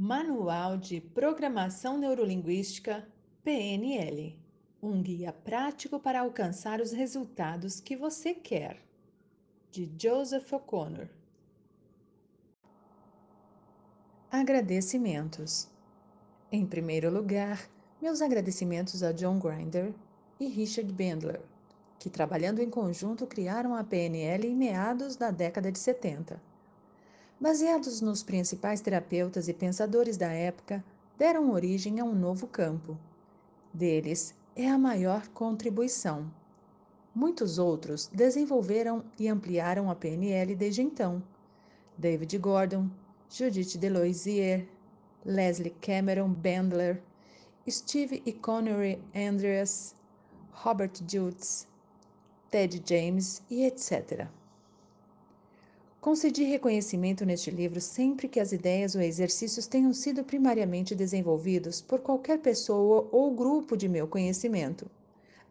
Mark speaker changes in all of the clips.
Speaker 1: Manual de Programação Neurolinguística, PNL. Um guia prático para alcançar os resultados que você quer. De Joseph O'Connor. Agradecimentos. Em primeiro lugar, meus agradecimentos a John Grinder e Richard Bendler, que trabalhando em conjunto criaram a PNL em meados da década de 70 baseados nos principais terapeutas e pensadores da época, deram origem a um novo campo. Deles é a maior contribuição. Muitos outros desenvolveram e ampliaram a PNL desde então. David Gordon, Judith Deloisier, Leslie Cameron Bandler, Steve e Connery Andreas, Robert Jutes, Ted James e etc. Concedi reconhecimento neste livro sempre que as ideias ou exercícios tenham sido primariamente desenvolvidos por qualquer pessoa ou grupo de meu conhecimento.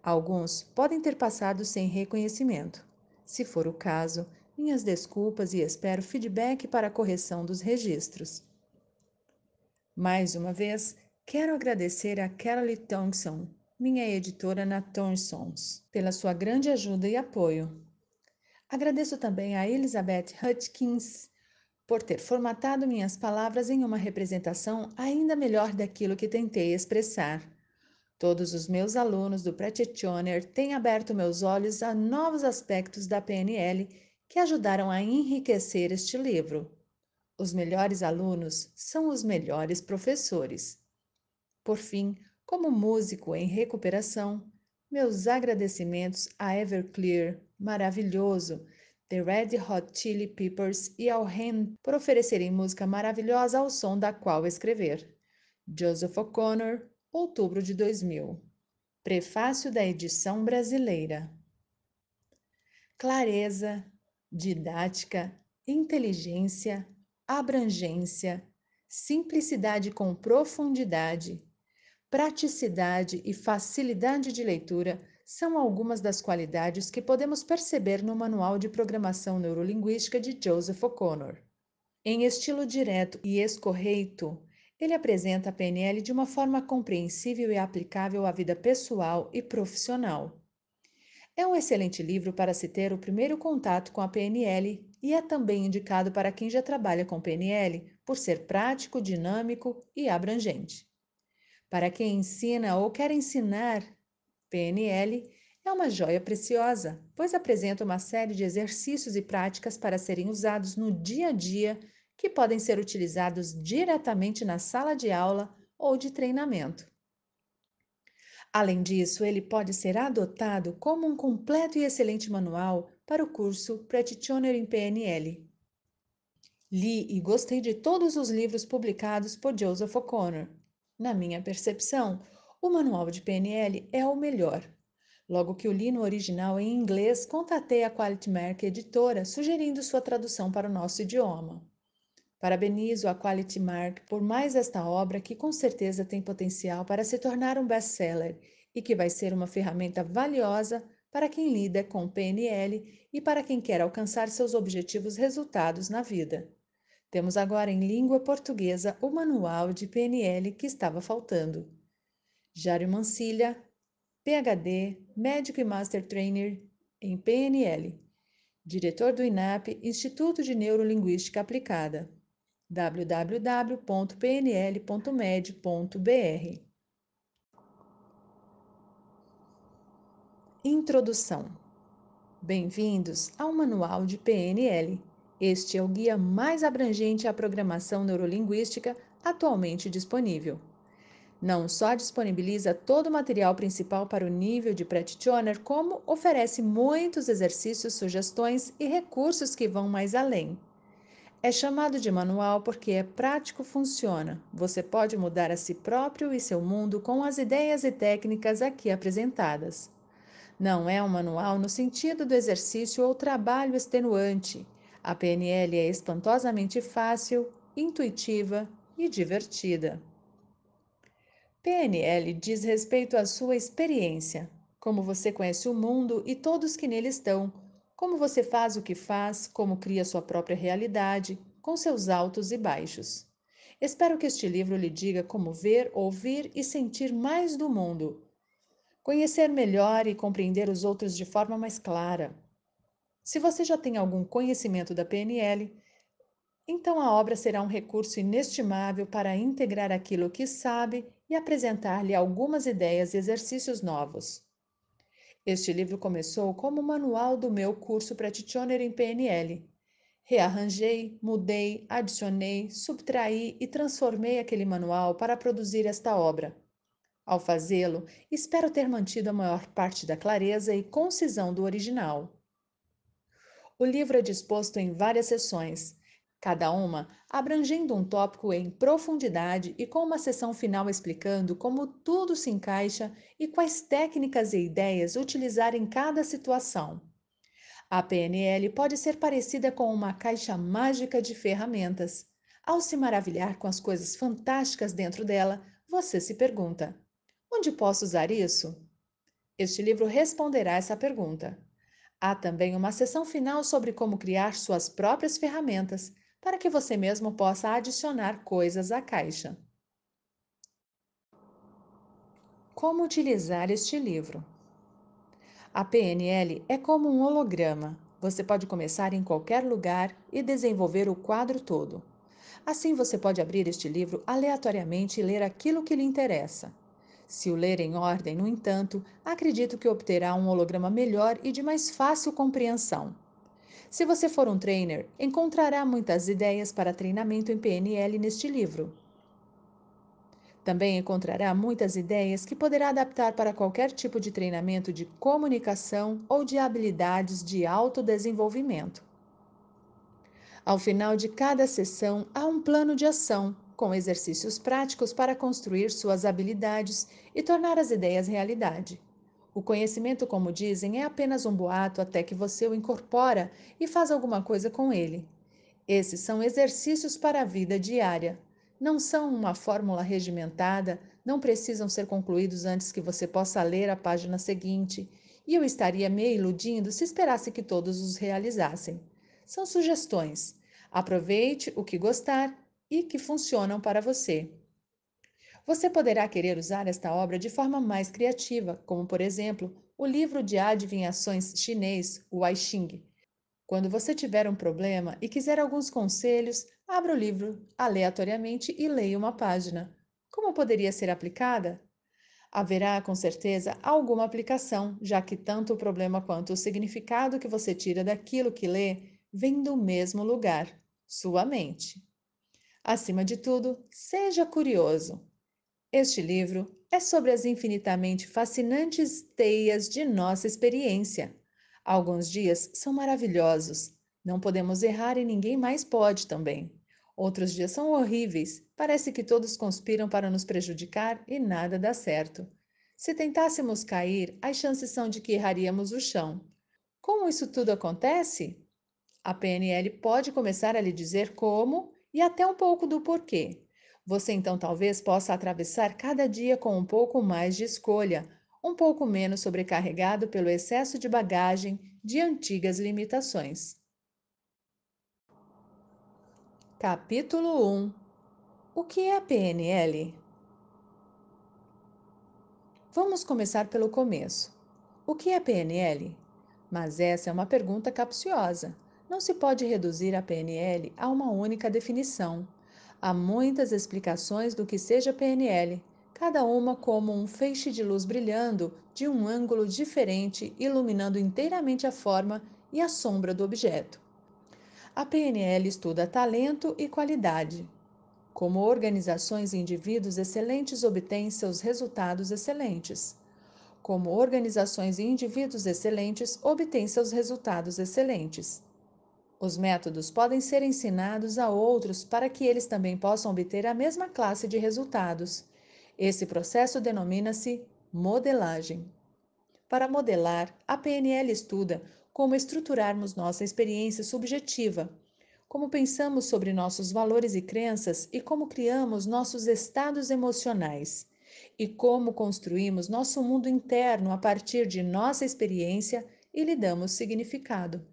Speaker 1: Alguns podem ter passado sem reconhecimento. Se for o caso, minhas desculpas e espero feedback para a correção dos registros. Mais uma vez, quero agradecer a Kelly Thompson, minha editora na Thompsons, pela sua grande ajuda e apoio. Agradeço também a Elizabeth Hutchins por ter formatado minhas palavras em uma representação ainda melhor daquilo que tentei expressar. Todos os meus alunos do Practitioner têm aberto meus olhos a novos aspectos da PNL que ajudaram a enriquecer este livro. Os melhores alunos são os melhores professores. Por fim, como músico em recuperação, meus agradecimentos a Everclear maravilhoso, The Red Hot Chili Peppers e Al Hen por oferecerem música maravilhosa ao som da qual escrever. Joseph O'Connor, outubro de 2000. Prefácio da edição brasileira. Clareza, didática, inteligência, abrangência, simplicidade com profundidade, praticidade e facilidade de leitura são algumas das qualidades que podemos perceber no Manual de Programação Neurolinguística de Joseph O'Connor. Em estilo direto e escorreito, ele apresenta a PNL de uma forma compreensível e aplicável à vida pessoal e profissional. É um excelente livro para se ter o primeiro contato com a PNL e é também indicado para quem já trabalha com PNL por ser prático, dinâmico e abrangente. Para quem ensina ou quer ensinar PNL é uma joia preciosa, pois apresenta uma série de exercícios e práticas para serem usados no dia a dia que podem ser utilizados diretamente na sala de aula ou de treinamento. Além disso, ele pode ser adotado como um completo e excelente manual para o curso Practitioner em PNL. Li e gostei de todos os livros publicados por Joseph O'Connor. Na minha percepção, o manual de PNL é o melhor. Logo que o li no original em inglês, contatei a Qualitymark editora sugerindo sua tradução para o nosso idioma. Parabenizo a Qualitymark por mais esta obra que com certeza tem potencial para se tornar um best-seller e que vai ser uma ferramenta valiosa para quem lida com PNL e para quem quer alcançar seus objetivos resultados na vida. Temos agora em língua portuguesa o manual de PNL que estava faltando. Jário Mancilha, PhD, médico e Master Trainer em PNL, diretor do INAP, Instituto de Neurolinguística Aplicada, www.pnl.med.br. Introdução. Bem-vindos ao Manual de PNL. Este é o guia mais abrangente à programação neurolinguística atualmente disponível. Não só disponibiliza todo o material principal para o nível de practitioner, como oferece muitos exercícios, sugestões e recursos que vão mais além. É chamado de manual porque é prático, funciona. Você pode mudar a si próprio e seu mundo com as ideias e técnicas aqui apresentadas. Não é um manual no sentido do exercício ou trabalho extenuante. A PNL é espantosamente fácil, intuitiva e divertida. PNL diz respeito à sua experiência, como você conhece o mundo e todos que nele estão, como você faz o que faz, como cria sua própria realidade, com seus altos e baixos. Espero que este livro lhe diga como ver, ouvir e sentir mais do mundo. Conhecer melhor e compreender os outros de forma mais clara. Se você já tem algum conhecimento da PNL, então a obra será um recurso inestimável para integrar aquilo que sabe e apresentar-lhe algumas ideias e exercícios novos. Este livro começou como manual do meu curso practitioner em PNL. Rearranjei, mudei, adicionei, subtraí e transformei aquele manual para produzir esta obra. Ao fazê-lo, espero ter mantido a maior parte da clareza e concisão do original. O livro é disposto em várias seções, cada uma abrangendo um tópico em profundidade e com uma sessão final explicando como tudo se encaixa e quais técnicas e ideias utilizar em cada situação. A PNL pode ser parecida com uma caixa mágica de ferramentas. Ao se maravilhar com as coisas fantásticas dentro dela, você se pergunta: onde posso usar isso? Este livro responderá essa pergunta. Há também uma sessão final sobre como criar suas próprias ferramentas, para que você mesmo possa adicionar coisas à caixa. Como utilizar este livro? A PNL é como um holograma. Você pode começar em qualquer lugar e desenvolver o quadro todo. Assim, você pode abrir este livro aleatoriamente e ler aquilo que lhe interessa. Se o ler em ordem, no entanto, acredito que obterá um holograma melhor e de mais fácil compreensão. Se você for um trainer, encontrará muitas ideias para treinamento em PNL neste livro. Também encontrará muitas ideias que poderá adaptar para qualquer tipo de treinamento de comunicação ou de habilidades de autodesenvolvimento. Ao final de cada sessão, há um plano de ação, com exercícios práticos para construir suas habilidades e tornar as ideias realidade. O conhecimento, como dizem, é apenas um boato até que você o incorpora e faz alguma coisa com ele. Esses são exercícios para a vida diária. Não são uma fórmula regimentada, não precisam ser concluídos antes que você possa ler a página seguinte, e eu estaria me iludindo se esperasse que todos os realizassem. São sugestões. Aproveite o que gostar e que funcionam para você. Você poderá querer usar esta obra de forma mais criativa, como, por exemplo, o livro de adivinhações chinês, o I Ching. Quando você tiver um problema e quiser alguns conselhos, abra o livro aleatoriamente e leia uma página. Como poderia ser aplicada? Haverá com certeza alguma aplicação, já que tanto o problema quanto o significado que você tira daquilo que lê vem do mesmo lugar, sua mente. Acima de tudo, seja curioso. Este livro é sobre as infinitamente fascinantes teias de nossa experiência. Alguns dias são maravilhosos, não podemos errar e ninguém mais pode também. Outros dias são horríveis, parece que todos conspiram para nos prejudicar e nada dá certo. Se tentássemos cair, as chances são de que erraríamos o chão. Como isso tudo acontece? A PNL pode começar a lhe dizer como e até um pouco do porquê. Você então talvez possa atravessar cada dia com um pouco mais de escolha, um pouco menos sobrecarregado pelo excesso de bagagem de antigas limitações. Capítulo 1 O que é a PNL? Vamos começar pelo começo. O que é PNL? Mas essa é uma pergunta capciosa. Não se pode reduzir a PNL a uma única definição. Há muitas explicações do que seja PNL, cada uma como um feixe de luz brilhando de um ângulo diferente, iluminando inteiramente a forma e a sombra do objeto. A PNL estuda talento e qualidade. Como organizações e indivíduos excelentes obtêm seus resultados excelentes. Como organizações e indivíduos excelentes obtêm seus resultados excelentes. Os métodos podem ser ensinados a outros para que eles também possam obter a mesma classe de resultados. Esse processo denomina-se modelagem. Para modelar, a PNL estuda como estruturarmos nossa experiência subjetiva, como pensamos sobre nossos valores e crenças e como criamos nossos estados emocionais, e como construímos nosso mundo interno a partir de nossa experiência e lhe damos significado.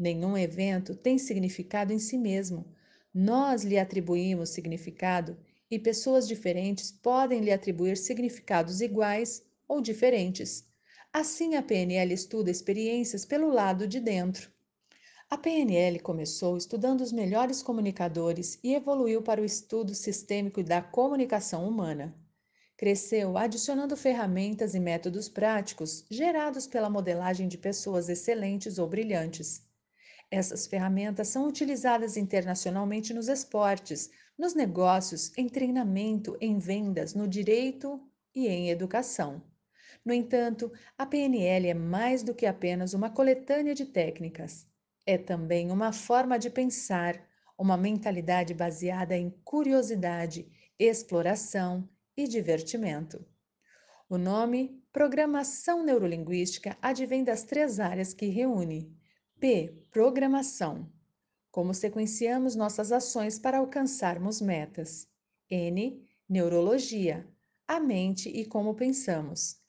Speaker 1: Nenhum evento tem significado em si mesmo. Nós lhe atribuímos significado e pessoas diferentes podem lhe atribuir significados iguais ou diferentes. Assim, a PNL estuda experiências pelo lado de dentro. A PNL começou estudando os melhores comunicadores e evoluiu para o estudo sistêmico da comunicação humana. Cresceu adicionando ferramentas e métodos práticos gerados pela modelagem de pessoas excelentes ou brilhantes. Essas ferramentas são utilizadas internacionalmente nos esportes, nos negócios, em treinamento, em vendas, no direito e em educação. No entanto, a PNL é mais do que apenas uma coletânea de técnicas. É também uma forma de pensar, uma mentalidade baseada em curiosidade, exploração e divertimento. O nome Programação Neurolinguística advém das três áreas que reúne: P. Programação. Como sequenciamos nossas ações para alcançarmos metas. N. Neurologia. A mente e como pensamos.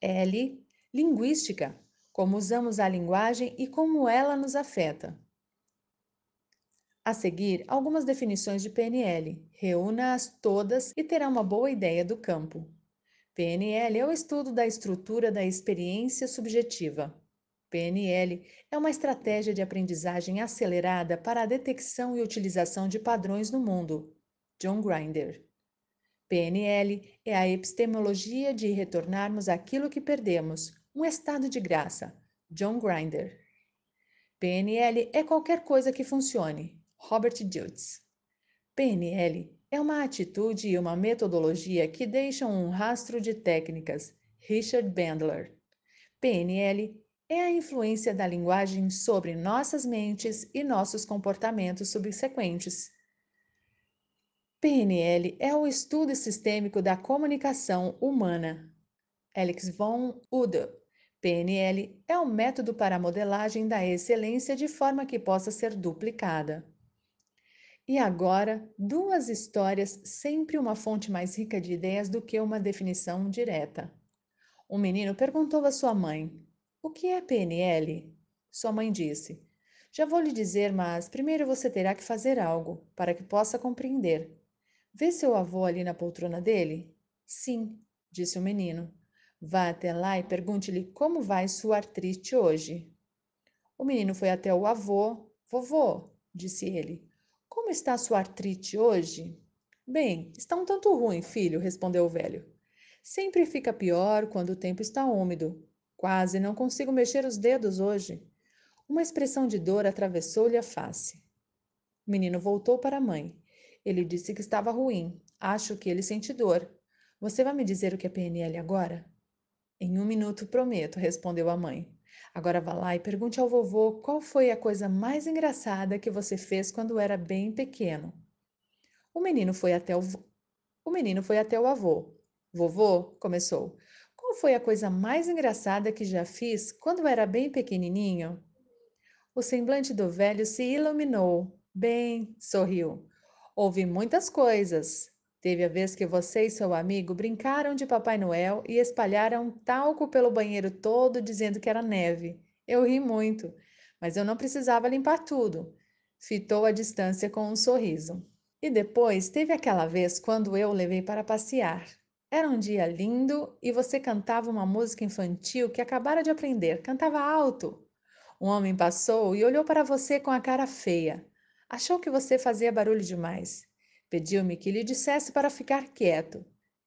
Speaker 1: L. Linguística. Como usamos a linguagem e como ela nos afeta. A seguir, algumas definições de PNL. Reúna-as todas e terá uma boa ideia do campo. PNL é o estudo da estrutura da experiência subjetiva. PNL é uma estratégia de aprendizagem acelerada para a detecção e utilização de padrões no mundo. John Grinder. PNL é a epistemologia de retornarmos aquilo que perdemos, um estado de graça. John Grinder. PNL é qualquer coisa que funcione. Robert Diltz. PNL é uma atitude e uma metodologia que deixam um rastro de técnicas. Richard Bandler. PNL é a influência da linguagem sobre nossas mentes e nossos comportamentos subsequentes. PNL é o estudo sistêmico da comunicação humana. Alex von Ude. PNL é um método para a modelagem da excelência de forma que possa ser duplicada. E agora, duas histórias, sempre uma fonte mais rica de ideias do que uma definição direta. Um menino perguntou à sua mãe: o que é PNL? Sua mãe disse: Já vou lhe dizer, mas primeiro você terá que fazer algo para que possa compreender. Vê seu avô ali na poltrona dele? Sim, disse o menino. Vá até lá e pergunte-lhe como vai sua artrite hoje. O menino foi até o avô. Vovô, disse ele, como está sua artrite hoje? Bem, está um tanto ruim, filho, respondeu o velho. Sempre fica pior quando o tempo está úmido, Quase não consigo mexer os dedos hoje. Uma expressão de dor atravessou-lhe a face. O menino voltou para a mãe. Ele disse que estava ruim. Acho que ele sente dor. Você vai me dizer o que é PNL agora? Em um minuto, prometo, respondeu a mãe. Agora vá lá e pergunte ao vovô qual foi a coisa mais engraçada que você fez quando era bem pequeno. O menino foi até o, o menino foi até o avô. Vovô, começou. Qual foi a coisa mais engraçada que já fiz quando era bem pequenininho? O semblante do velho se iluminou. Bem, sorriu. Houve muitas coisas. Teve a vez que você e seu amigo brincaram de Papai Noel e espalharam talco pelo banheiro todo dizendo que era neve. Eu ri muito, mas eu não precisava limpar tudo. Fitou a distância com um sorriso. E depois teve aquela vez quando eu o levei para passear. Era um dia lindo e você cantava uma música infantil que acabara de aprender. Cantava alto. Um homem passou e olhou para você com a cara feia. Achou que você fazia barulho demais. Pediu-me que lhe dissesse para ficar quieto.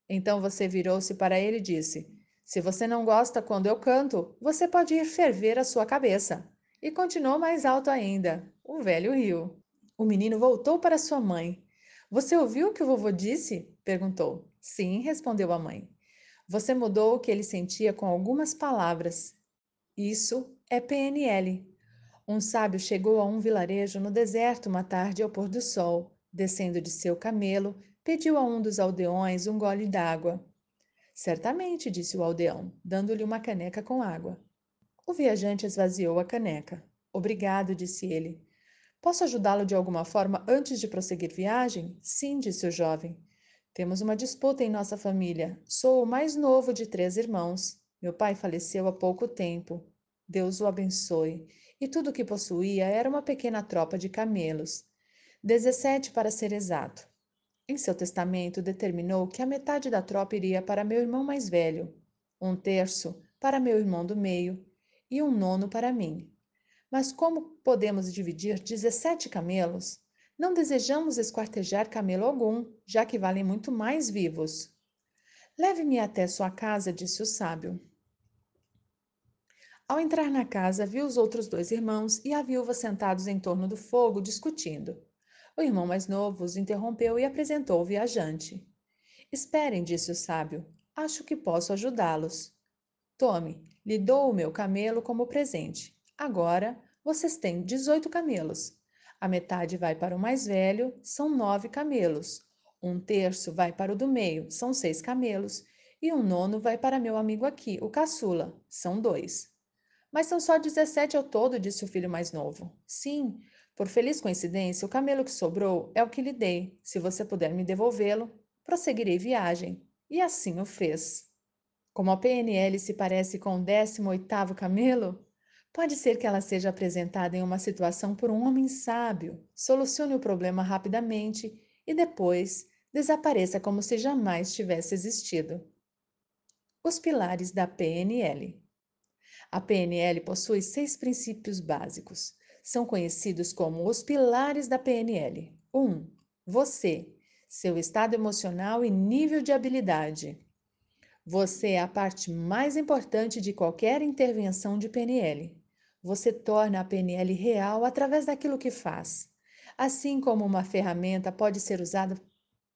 Speaker 1: Então você virou-se para ele e disse: Se você não gosta quando eu canto, você pode ir ferver a sua cabeça. E continuou mais alto ainda. O velho riu. O menino voltou para sua mãe. Você ouviu o que o vovô disse? perguntou. Sim, respondeu a mãe. Você mudou o que ele sentia com algumas palavras. Isso é PNL. Um sábio chegou a um vilarejo no deserto uma tarde ao pôr do sol. Descendo de seu camelo, pediu a um dos aldeões um gole d'água. Certamente, disse o aldeão, dando-lhe uma caneca com água. O viajante esvaziou a caneca. Obrigado, disse ele. Posso ajudá-lo de alguma forma antes de prosseguir viagem? Sim, disse o jovem. Temos uma disputa em nossa família. Sou o mais novo de três irmãos. Meu pai faleceu há pouco tempo. Deus o abençoe. E tudo o que possuía era uma pequena tropa de camelos. dezessete para ser exato. Em seu testamento, determinou que a metade da tropa iria para meu irmão mais velho, um terço para meu irmão do meio e um nono para mim. Mas como podemos dividir dezessete camelos? Não desejamos esquartejar camelo algum, já que valem muito mais vivos. Leve-me até sua casa, disse o sábio. Ao entrar na casa, viu os outros dois irmãos e a viúva sentados em torno do fogo, discutindo. O irmão mais novo os interrompeu e apresentou o viajante. Esperem, disse o sábio. Acho que posso ajudá-los. Tome, lhe dou o meu camelo como presente. Agora vocês têm 18 camelos a metade vai para o mais velho, são nove camelos, um terço vai para o do meio, são seis camelos, e um nono vai para meu amigo aqui, o caçula, são dois. Mas são só 17 ao todo, disse o filho mais novo. Sim, por feliz coincidência, o camelo que sobrou é o que lhe dei. Se você puder me devolvê-lo, prosseguirei viagem. E assim o fez. Como a PNL se parece com o 18 oitavo camelo, Pode ser que ela seja apresentada em uma situação por um homem sábio, solucione o problema rapidamente e depois desapareça como se jamais tivesse existido. Os pilares da PNL. A PNL possui seis princípios básicos. São conhecidos como os pilares da PNL. 1. Um, você, seu estado emocional e nível de habilidade. Você é a parte mais importante de qualquer intervenção de PNL. Você torna a PNL real através daquilo que faz. Assim como uma ferramenta pode ser usada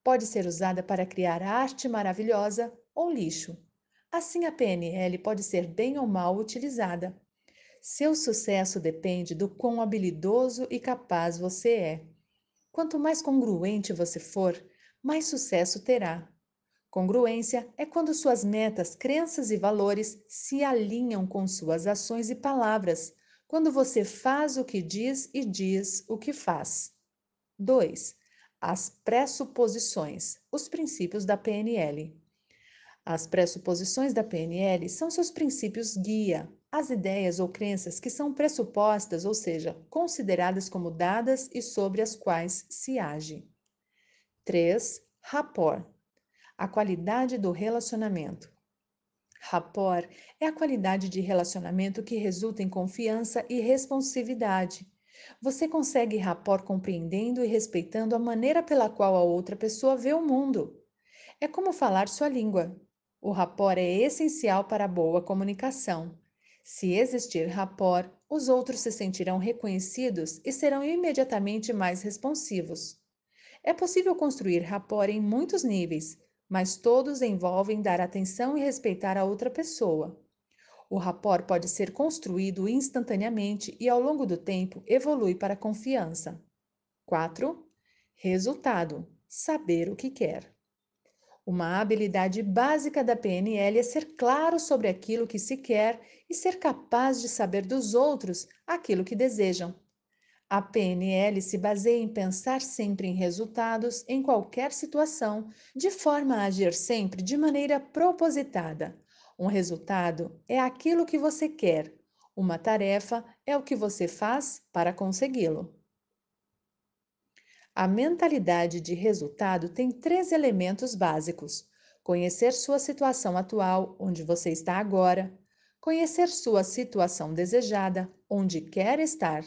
Speaker 1: pode ser usada para criar arte maravilhosa ou lixo. Assim a PNL pode ser bem ou mal utilizada. Seu sucesso depende do quão habilidoso e capaz você é. Quanto mais congruente você for, mais sucesso terá. Congruência é quando suas metas, crenças e valores se alinham com suas ações e palavras, quando você faz o que diz e diz o que faz. 2. As pressuposições, os princípios da PNL. As pressuposições da PNL são seus princípios guia, as ideias ou crenças que são pressupostas, ou seja, consideradas como dadas e sobre as quais se age. 3. Rapport a qualidade do relacionamento. Rapor é a qualidade de relacionamento que resulta em confiança e responsividade. Você consegue rapor compreendendo e respeitando a maneira pela qual a outra pessoa vê o mundo. É como falar sua língua. O rapor é essencial para a boa comunicação. Se existir rapor, os outros se sentirão reconhecidos e serão imediatamente mais responsivos. É possível construir rapor em muitos níveis, mas todos envolvem dar atenção e respeitar a outra pessoa. O rapport pode ser construído instantaneamente e, ao longo do tempo, evolui para confiança. 4. Resultado: saber o que quer. Uma habilidade básica da PNL é ser claro sobre aquilo que se quer e ser capaz de saber dos outros aquilo que desejam. A PNL se baseia em pensar sempre em resultados em qualquer situação, de forma a agir sempre de maneira propositada. Um resultado é aquilo que você quer, uma tarefa é o que você faz para consegui-lo. A mentalidade de resultado tem três elementos básicos: conhecer sua situação atual, onde você está agora, conhecer sua situação desejada, onde quer estar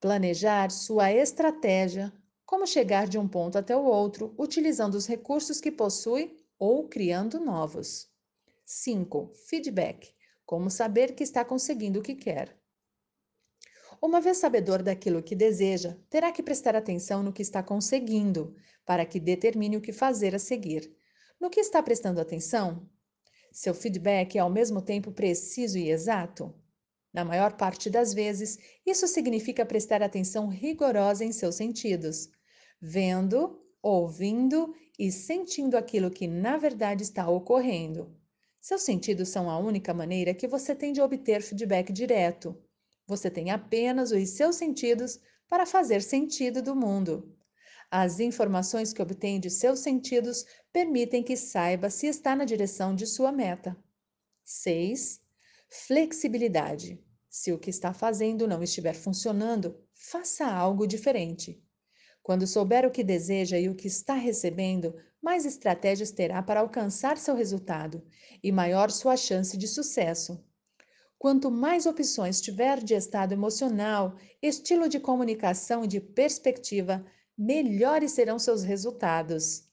Speaker 1: planejar sua estratégia, como chegar de um ponto até o outro utilizando os recursos que possui ou criando novos. 5. Feedback como saber que está conseguindo o que quer. Uma vez sabedor daquilo que deseja, terá que prestar atenção no que está conseguindo, para que determine o que fazer a seguir. No que está prestando atenção? Seu feedback é ao mesmo tempo preciso e exato? Na maior parte das vezes, isso significa prestar atenção rigorosa em seus sentidos, vendo, ouvindo e sentindo aquilo que na verdade está ocorrendo. Seus sentidos são a única maneira que você tem de obter feedback direto. Você tem apenas os seus sentidos para fazer sentido do mundo. As informações que obtém de seus sentidos permitem que saiba se está na direção de sua meta. 6. Flexibilidade. Se o que está fazendo não estiver funcionando, faça algo diferente. Quando souber o que deseja e o que está recebendo, mais estratégias terá para alcançar seu resultado e maior sua chance de sucesso. Quanto mais opções tiver de estado emocional, estilo de comunicação e de perspectiva, melhores serão seus resultados.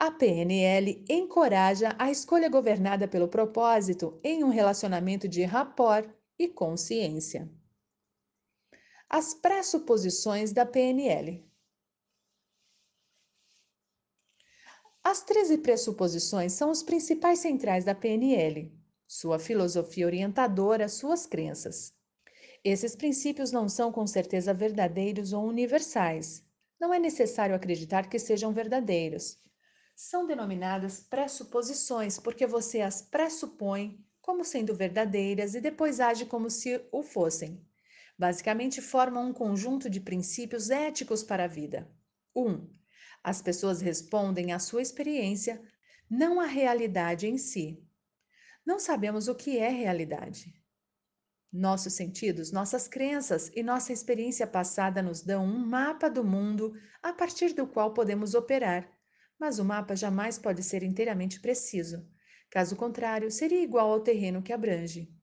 Speaker 1: A PNL encoraja a escolha governada pelo propósito em um relacionamento de rapor e consciência. As pressuposições da PNL. As 13 pressuposições são os principais centrais da PNL, sua filosofia orientadora, suas crenças. Esses princípios não são com certeza verdadeiros ou universais. Não é necessário acreditar que sejam verdadeiros são denominadas pressuposições, porque você as pressupõe como sendo verdadeiras e depois age como se o fossem. Basicamente, formam um conjunto de princípios éticos para a vida. 1. Um, as pessoas respondem à sua experiência, não à realidade em si. Não sabemos o que é realidade. Nossos sentidos, nossas crenças e nossa experiência passada nos dão um mapa do mundo a partir do qual podemos operar mas o mapa jamais pode ser inteiramente preciso. Caso contrário, seria igual ao terreno que abrange.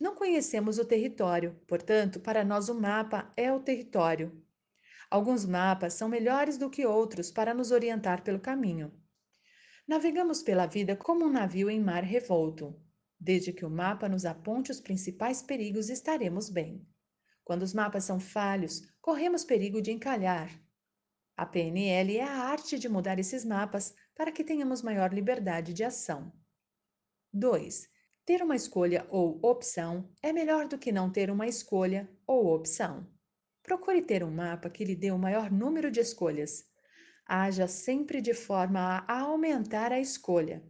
Speaker 1: Não conhecemos o território, portanto, para nós o mapa é o território. Alguns mapas são melhores do que outros para nos orientar pelo caminho. Navegamos pela vida como um navio em mar revolto. Desde que o mapa nos aponte os principais perigos, estaremos bem. Quando os mapas são falhos, corremos perigo de encalhar, a PNL é a arte de mudar esses mapas para que tenhamos maior liberdade de ação. 2. Ter uma escolha ou opção é melhor do que não ter uma escolha ou opção. Procure ter um mapa que lhe dê o maior número de escolhas. Haja sempre de forma a aumentar a escolha.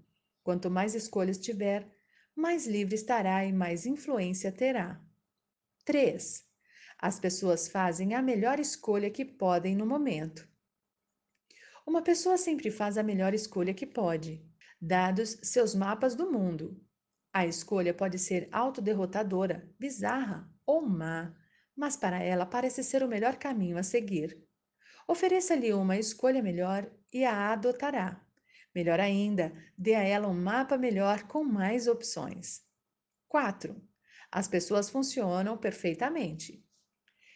Speaker 1: Quanto mais escolhas tiver, mais livre estará e mais influência terá. 3. As pessoas fazem a melhor escolha que podem no momento. Uma pessoa sempre faz a melhor escolha que pode, dados seus mapas do mundo. A escolha pode ser autoderrotadora, bizarra ou má, mas para ela parece ser o melhor caminho a seguir. Ofereça-lhe uma escolha melhor e a adotará. Melhor ainda, dê a ela um mapa melhor com mais opções. 4. As pessoas funcionam perfeitamente.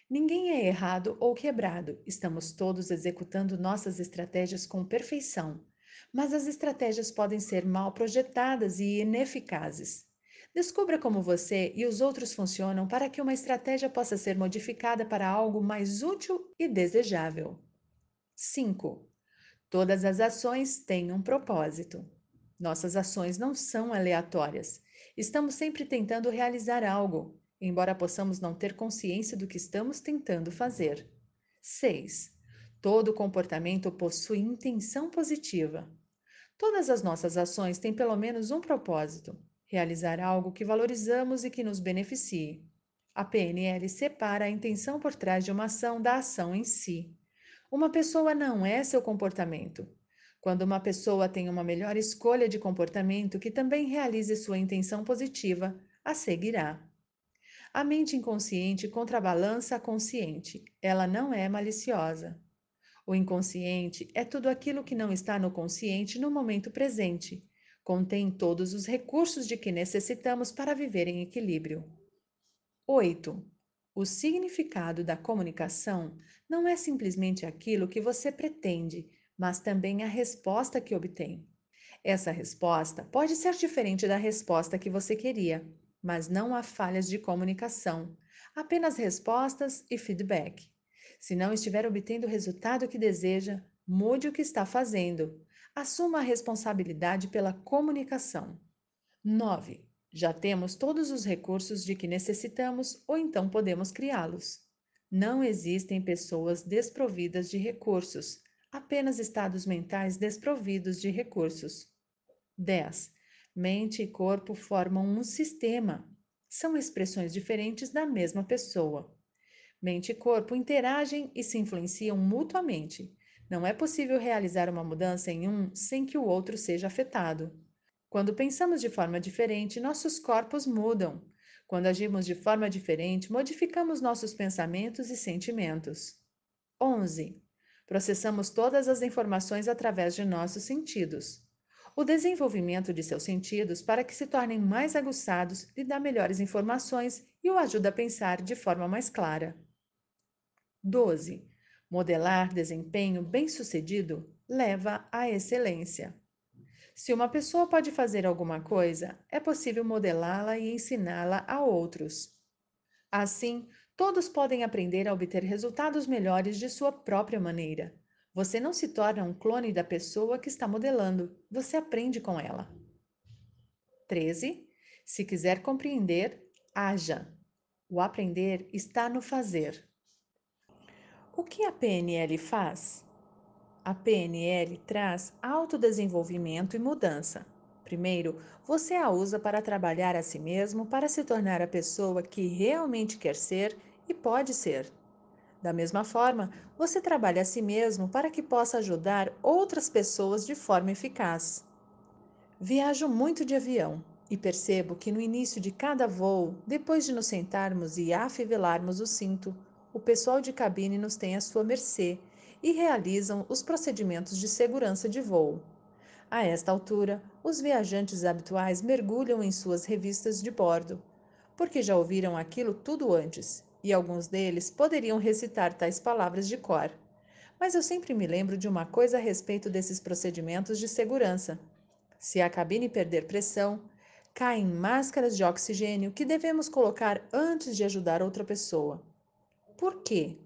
Speaker 1: Ninguém é errado ou quebrado, estamos todos executando nossas estratégias com perfeição. Mas as estratégias podem ser mal projetadas e ineficazes. Descubra como você e os outros funcionam para que uma estratégia possa ser modificada para algo mais útil e desejável. 5. Todas as ações têm um propósito. Nossas ações não são aleatórias. Estamos sempre tentando realizar algo embora possamos não ter consciência do que estamos tentando fazer. 6. Todo comportamento possui intenção positiva. Todas as nossas ações têm pelo menos um propósito: realizar algo que valorizamos e que nos beneficie. A PNL separa a intenção por trás de uma ação da ação em si. Uma pessoa não é seu comportamento. Quando uma pessoa tem uma melhor escolha de comportamento que também realize sua intenção positiva, a seguirá. A mente inconsciente contrabalança a consciente. Ela não é maliciosa. O inconsciente é tudo aquilo que não está no consciente no momento presente. Contém todos os recursos de que necessitamos para viver em equilíbrio. 8. O significado da comunicação não é simplesmente aquilo que você pretende, mas também a resposta que obtém. Essa resposta pode ser diferente da resposta que você queria mas não há falhas de comunicação, apenas respostas e feedback. Se não estiver obtendo o resultado que deseja, mude o que está fazendo. Assuma a responsabilidade pela comunicação. 9. Já temos todos os recursos de que necessitamos ou então podemos criá-los. Não existem pessoas desprovidas de recursos, apenas estados mentais desprovidos de recursos. 10. Mente e corpo formam um sistema. São expressões diferentes da mesma pessoa. Mente e corpo interagem e se influenciam mutuamente. Não é possível realizar uma mudança em um sem que o outro seja afetado. Quando pensamos de forma diferente, nossos corpos mudam. Quando agimos de forma diferente, modificamos nossos pensamentos e sentimentos. 11. Processamos todas as informações através de nossos sentidos o desenvolvimento de seus sentidos para que se tornem mais aguçados, lhe dá melhores informações e o ajuda a pensar de forma mais clara. 12. Modelar desempenho bem-sucedido leva à excelência. Se uma pessoa pode fazer alguma coisa, é possível modelá-la e ensiná-la a outros. Assim, todos podem aprender a obter resultados melhores de sua própria maneira. Você não se torna um clone da pessoa que está modelando, você aprende com ela. 13. Se quiser compreender, haja. O aprender está no fazer. O que a PNL faz? A PNL traz autodesenvolvimento e mudança. Primeiro, você a usa para trabalhar a si mesmo para se tornar a pessoa que realmente quer ser e pode ser. Da mesma forma, você trabalha a si mesmo para que possa ajudar outras pessoas de forma eficaz. Viajo muito de avião e percebo que no início de cada voo, depois de nos sentarmos e afivelarmos o cinto, o pessoal de cabine nos tem à sua mercê e realizam os procedimentos de segurança de voo. A esta altura, os viajantes habituais mergulham em suas revistas de bordo, porque já ouviram aquilo tudo antes e alguns deles poderiam recitar tais palavras de cor. Mas eu sempre me lembro de uma coisa a respeito desses procedimentos de segurança. Se a cabine perder pressão, caem máscaras de oxigênio que devemos colocar antes de ajudar outra pessoa. Por quê?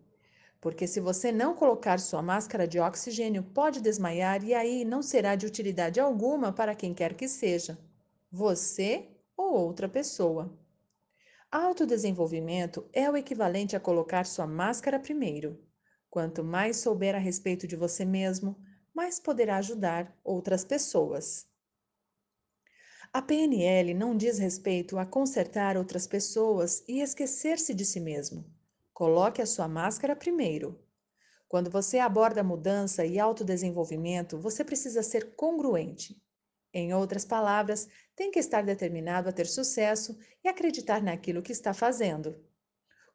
Speaker 1: Porque se você não colocar sua máscara de oxigênio, pode desmaiar e aí não será de utilidade alguma para quem quer que seja, você ou outra pessoa. Autodesenvolvimento é o equivalente a colocar sua máscara primeiro. Quanto mais souber a respeito de você mesmo, mais poderá ajudar outras pessoas. A PNL não diz respeito a consertar outras pessoas e esquecer-se de si mesmo. Coloque a sua máscara primeiro. Quando você aborda mudança e autodesenvolvimento, você precisa ser congruente. Em outras palavras, tem que estar determinado a ter sucesso e acreditar naquilo que está fazendo.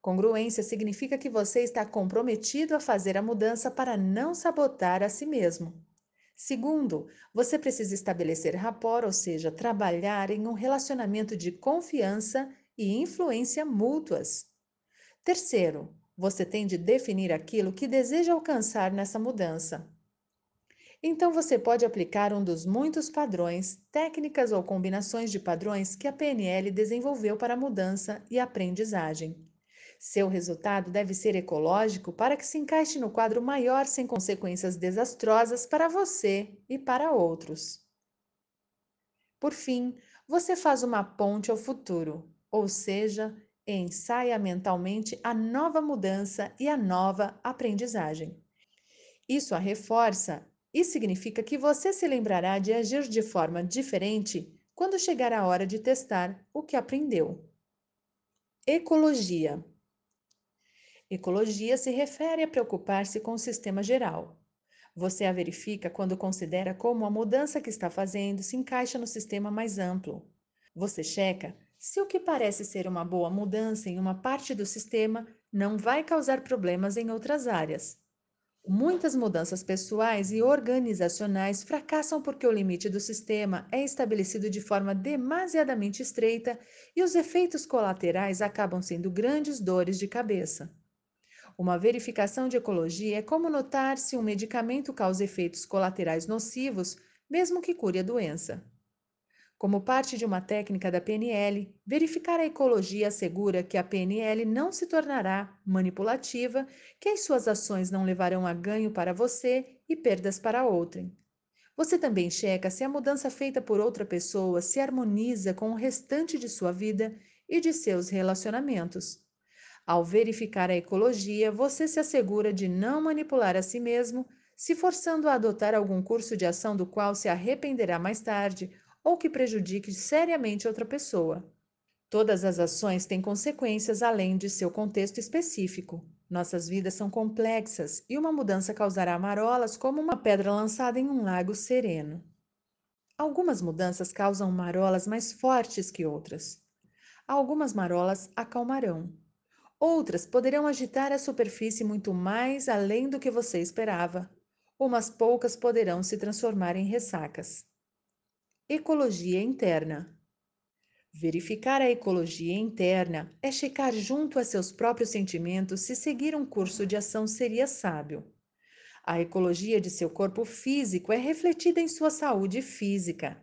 Speaker 1: Congruência significa que você está comprometido a fazer a mudança para não sabotar a si mesmo. Segundo, você precisa estabelecer rapport, ou seja, trabalhar em um relacionamento de confiança e influência mútuas. Terceiro, você tem de definir aquilo que deseja alcançar nessa mudança. Então você pode aplicar um dos muitos padrões, técnicas ou combinações de padrões que a PNL desenvolveu para mudança e aprendizagem. Seu resultado deve ser ecológico para que se encaixe no quadro maior sem consequências desastrosas para você e para outros. Por fim, você faz uma ponte ao futuro, ou seja, ensaia mentalmente a nova mudança e a nova aprendizagem. Isso a reforça isso significa que você se lembrará de agir de forma diferente quando chegar a hora de testar o que aprendeu. Ecologia. Ecologia se refere a preocupar-se com o sistema geral, você a verifica quando considera como a mudança que está fazendo se encaixa no sistema mais amplo. Você checa se o que parece ser uma boa mudança em uma parte do sistema não vai causar problemas em outras áreas. Muitas mudanças pessoais e organizacionais fracassam porque o limite do sistema é estabelecido de forma demasiadamente estreita e os efeitos colaterais acabam sendo grandes dores de cabeça. Uma verificação de ecologia é como notar se um medicamento causa efeitos colaterais nocivos, mesmo que cure a doença. Como parte de uma técnica da PNL, verificar a ecologia assegura que a PNL não se tornará manipulativa, que as suas ações não levarão a ganho para você e perdas para outrem. Você também checa se a mudança feita por outra pessoa se harmoniza com o restante de sua vida e de seus relacionamentos. Ao verificar a ecologia, você se assegura de não manipular a si mesmo, se forçando a adotar algum curso de ação do qual se arrependerá mais tarde ou que prejudique seriamente outra pessoa. Todas as ações têm consequências além de seu contexto específico. Nossas vidas são complexas e uma mudança causará marolas como uma pedra lançada em um lago sereno. Algumas mudanças causam marolas mais fortes que outras. Algumas marolas acalmarão. Outras poderão agitar a superfície muito mais além do que você esperava. Umas poucas poderão se transformar em ressacas. Ecologia interna. Verificar a ecologia interna é checar junto a seus próprios sentimentos se seguir um curso de ação seria sábio. A ecologia de seu corpo físico é refletida em sua saúde física.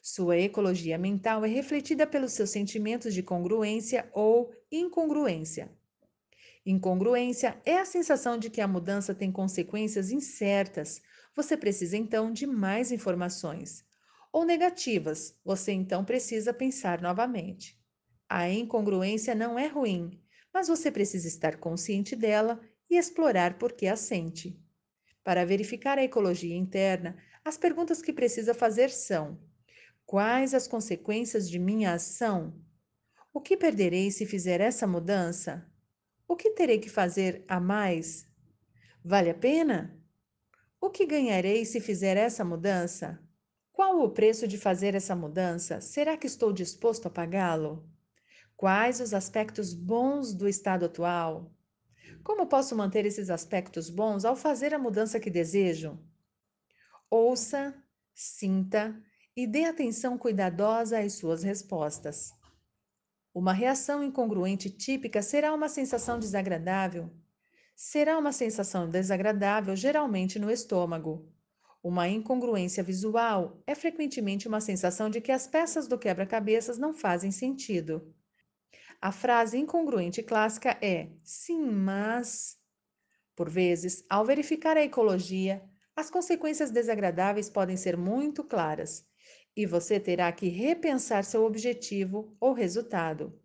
Speaker 1: Sua ecologia mental é refletida pelos seus sentimentos de congruência ou incongruência. Incongruência é a sensação de que a mudança tem consequências incertas. Você precisa então de mais informações ou negativas, você então precisa pensar novamente. A incongruência não é ruim, mas você precisa estar consciente dela e explorar por que a sente. Para verificar a ecologia interna, as perguntas que precisa fazer são: Quais as consequências de minha ação? O que perderei se fizer essa mudança? O que terei que fazer a mais? Vale a pena? O que ganharei se fizer essa mudança? Qual o preço de fazer essa mudança? Será que estou disposto a pagá-lo? Quais os aspectos bons do estado atual? Como posso manter esses aspectos bons ao fazer a mudança que desejo? Ouça, sinta e dê atenção cuidadosa às suas respostas. Uma reação incongruente típica será uma sensação desagradável. Será uma sensação desagradável geralmente no estômago, uma incongruência visual é frequentemente uma sensação de que as peças do quebra-cabeças não fazem sentido. A frase incongruente clássica é sim, mas. Por vezes, ao verificar a ecologia, as consequências desagradáveis podem ser muito claras e você terá que repensar seu objetivo ou resultado.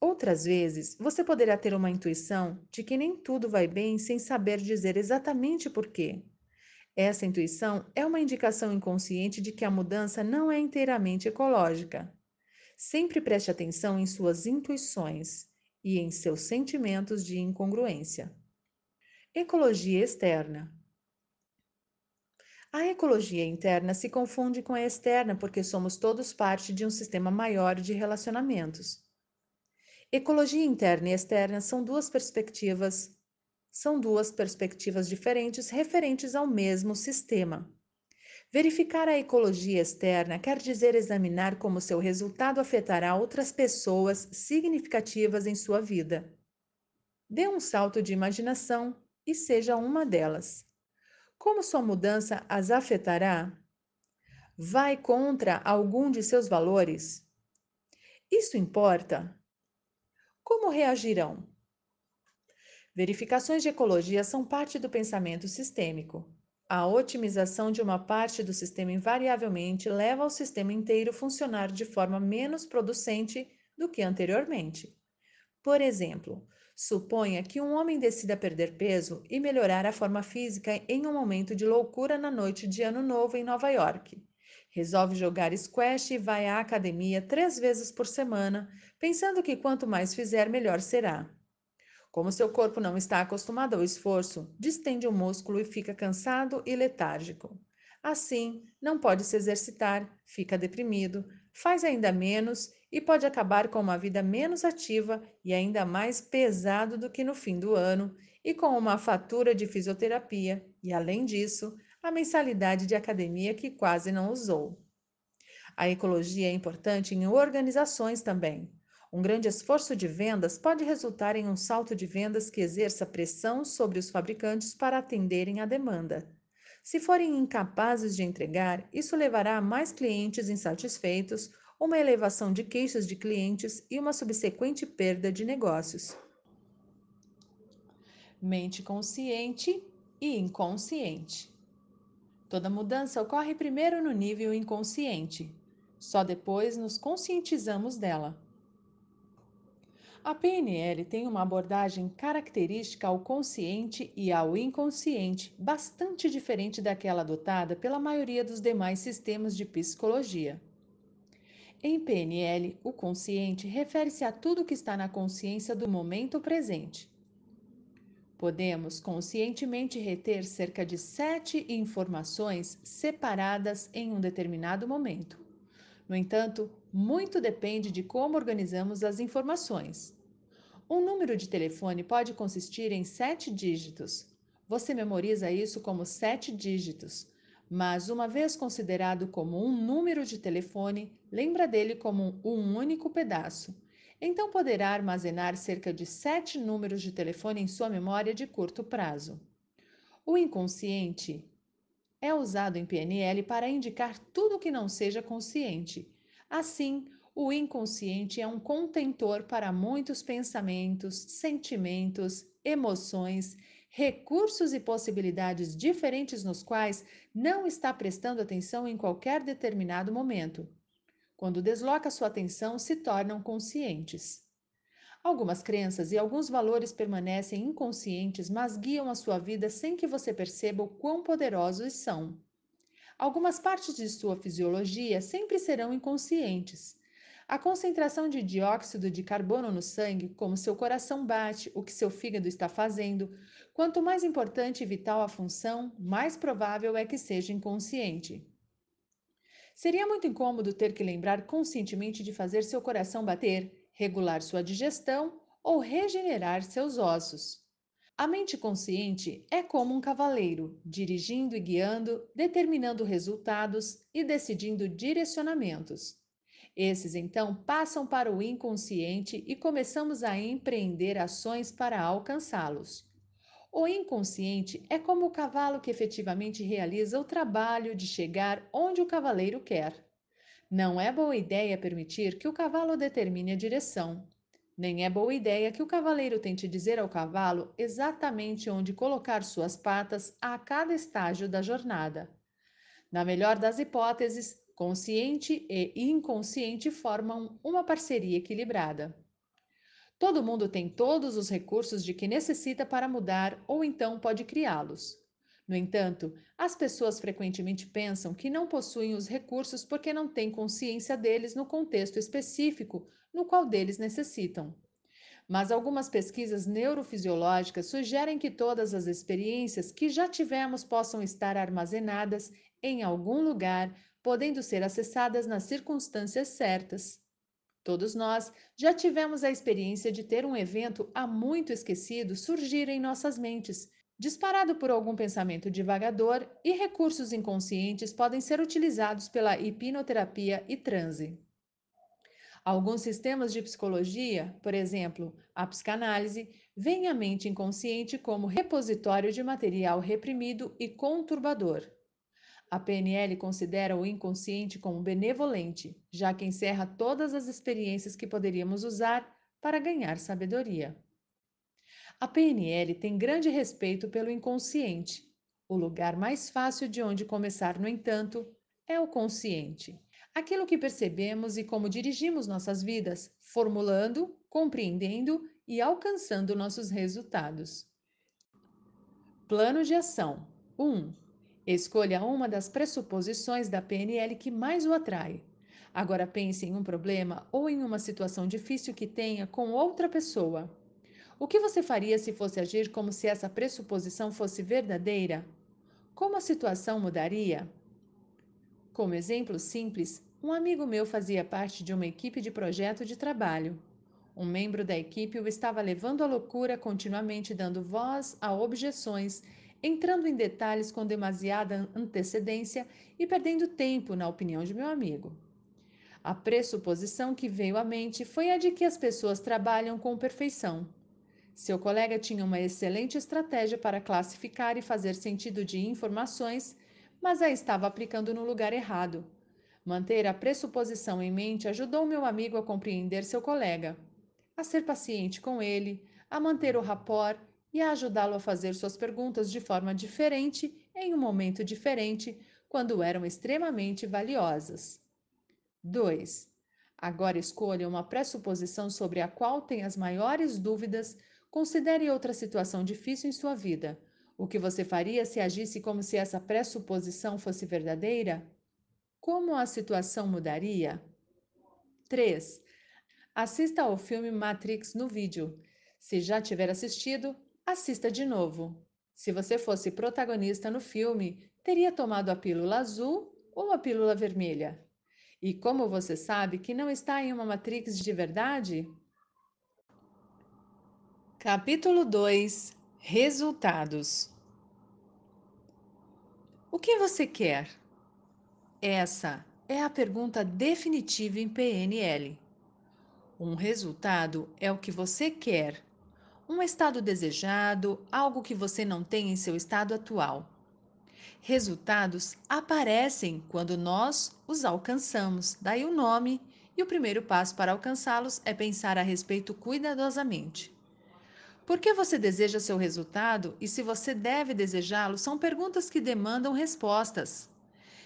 Speaker 1: Outras vezes, você poderá ter uma intuição de que nem tudo vai bem sem saber dizer exatamente por quê. Essa intuição é uma indicação inconsciente de que a mudança não é inteiramente ecológica. Sempre preste atenção em suas intuições e em seus sentimentos de incongruência. Ecologia externa. A ecologia interna se confunde com a externa porque somos todos parte de um sistema maior de relacionamentos. Ecologia interna e externa são duas perspectivas são duas perspectivas diferentes referentes ao mesmo sistema. Verificar a ecologia externa quer dizer examinar como seu resultado afetará outras pessoas significativas em sua vida. Dê um salto de imaginação e seja uma delas. Como sua mudança as afetará? Vai contra algum de seus valores? Isso importa? Como reagirão? Verificações de ecologia são parte do pensamento sistêmico. A otimização de uma parte do sistema invariavelmente leva ao sistema inteiro funcionar de forma menos producente do que anteriormente. Por exemplo, suponha que um homem decida perder peso e melhorar a forma física em um momento de loucura na noite de Ano Novo em Nova York. Resolve jogar squash e vai à academia três vezes por semana, pensando que quanto mais fizer, melhor será. Como seu corpo não está acostumado ao esforço, distende o músculo e fica cansado e letárgico. Assim, não pode se exercitar, fica deprimido, faz ainda menos e pode acabar com uma vida menos ativa e ainda mais pesado do que no fim do ano, e com uma fatura de fisioterapia, e além disso, a mensalidade de academia que quase não usou. A ecologia é importante em organizações também. Um grande esforço de vendas pode resultar em um salto de vendas que exerça pressão sobre os fabricantes para atenderem à demanda. Se forem incapazes de entregar, isso levará a mais clientes insatisfeitos, uma elevação de queixas de clientes e uma subsequente perda de negócios. Mente consciente e inconsciente. Toda mudança ocorre primeiro no nível inconsciente. Só depois nos conscientizamos dela. A PNL tem uma abordagem característica ao consciente e ao inconsciente, bastante diferente daquela adotada pela maioria dos demais sistemas de psicologia. Em PNL, o consciente refere-se a tudo que está na consciência do momento presente. Podemos conscientemente reter cerca de sete informações separadas em um determinado momento. No entanto, muito depende de como organizamos as informações. Um número de telefone pode consistir em sete dígitos. Você memoriza isso como sete dígitos, mas uma vez considerado como um número de telefone, lembra dele como um único pedaço. Então poderá armazenar cerca de sete números de telefone em sua memória de curto prazo. O inconsciente é usado em PNL para indicar tudo que não seja consciente. Assim, o inconsciente é um contentor para muitos pensamentos, sentimentos, emoções, recursos e possibilidades diferentes nos quais não está prestando atenção em qualquer determinado momento. Quando desloca sua atenção, se tornam conscientes. Algumas crenças e alguns valores permanecem inconscientes, mas guiam a sua vida sem que você perceba o quão poderosos são. Algumas partes de sua fisiologia sempre serão inconscientes. A concentração de dióxido de carbono no sangue, como seu coração bate, o que seu fígado está fazendo, quanto mais importante e vital a função, mais provável é que seja inconsciente. Seria muito incômodo ter que lembrar conscientemente de fazer seu coração bater, regular sua digestão ou regenerar seus ossos. A mente consciente é como um cavaleiro, dirigindo e guiando, determinando resultados e decidindo direcionamentos. Esses então passam para o inconsciente e começamos a empreender ações para alcançá-los. O inconsciente é como o cavalo que efetivamente realiza o trabalho de chegar onde o cavaleiro quer. Não é boa ideia permitir que o cavalo determine a direção. Nem é boa ideia que o cavaleiro tente dizer ao cavalo exatamente onde colocar suas patas a cada estágio da jornada. Na melhor das hipóteses, consciente e inconsciente formam uma parceria equilibrada. Todo mundo tem todos os recursos de que necessita para mudar ou então pode criá-los. No entanto, as pessoas frequentemente pensam que não possuem os recursos porque não têm consciência deles no contexto específico no qual deles necessitam. Mas algumas pesquisas neurofisiológicas sugerem que todas as experiências que já tivemos possam estar armazenadas em algum lugar, podendo ser acessadas nas circunstâncias certas. Todos nós já tivemos a experiência de ter um evento há muito esquecido surgir em nossas mentes Disparado por algum pensamento divagador, e recursos inconscientes podem ser utilizados pela hipnoterapia e transe. Alguns sistemas de psicologia, por exemplo, a psicanálise, veem a mente inconsciente como repositório de material reprimido e conturbador. A PNL considera o inconsciente como benevolente, já que encerra todas as experiências que poderíamos usar para ganhar sabedoria. A PNL tem grande respeito pelo inconsciente. O lugar mais fácil de onde começar, no entanto, é o consciente. Aquilo que percebemos e como dirigimos nossas vidas, formulando, compreendendo e alcançando nossos resultados. Plano de ação: 1. escolha uma das pressuposições da PNL que mais o atrai. Agora pense em um problema ou em uma situação difícil que tenha com outra pessoa. O que você faria se fosse agir como se essa pressuposição fosse verdadeira? Como a situação mudaria? Como exemplo simples, um amigo meu fazia parte de uma equipe de projeto de trabalho. Um membro da equipe o estava levando à loucura, continuamente dando voz a objeções, entrando em detalhes com demasiada antecedência e perdendo tempo, na opinião de meu amigo. A pressuposição que veio à mente foi a de que as pessoas trabalham com perfeição seu colega tinha uma excelente estratégia para classificar e fazer sentido de informações, mas a estava aplicando no lugar errado. Manter a pressuposição em mente ajudou meu amigo a compreender seu colega, a ser paciente com ele, a manter o rapor e a ajudá-lo a fazer suas perguntas de forma diferente em um momento diferente, quando eram extremamente valiosas. 2. Agora escolha uma pressuposição sobre a qual tem as maiores dúvidas Considere outra situação difícil em sua vida. O que você faria se agisse como se essa pressuposição fosse verdadeira? Como a situação mudaria? 3. Assista ao filme Matrix no vídeo. Se já tiver assistido, assista de novo. Se você fosse protagonista no filme, teria tomado a pílula azul ou a pílula vermelha? E como você sabe que não está em uma Matrix de verdade, Capítulo 2 Resultados O que você quer? Essa é a pergunta definitiva em PNL. Um resultado é o que você quer, um estado desejado, algo que você não tem em seu estado atual. Resultados aparecem quando nós os alcançamos, daí o nome, e o primeiro passo para alcançá-los é pensar a respeito cuidadosamente. Por que você deseja seu resultado e se você deve desejá-lo são perguntas que demandam respostas.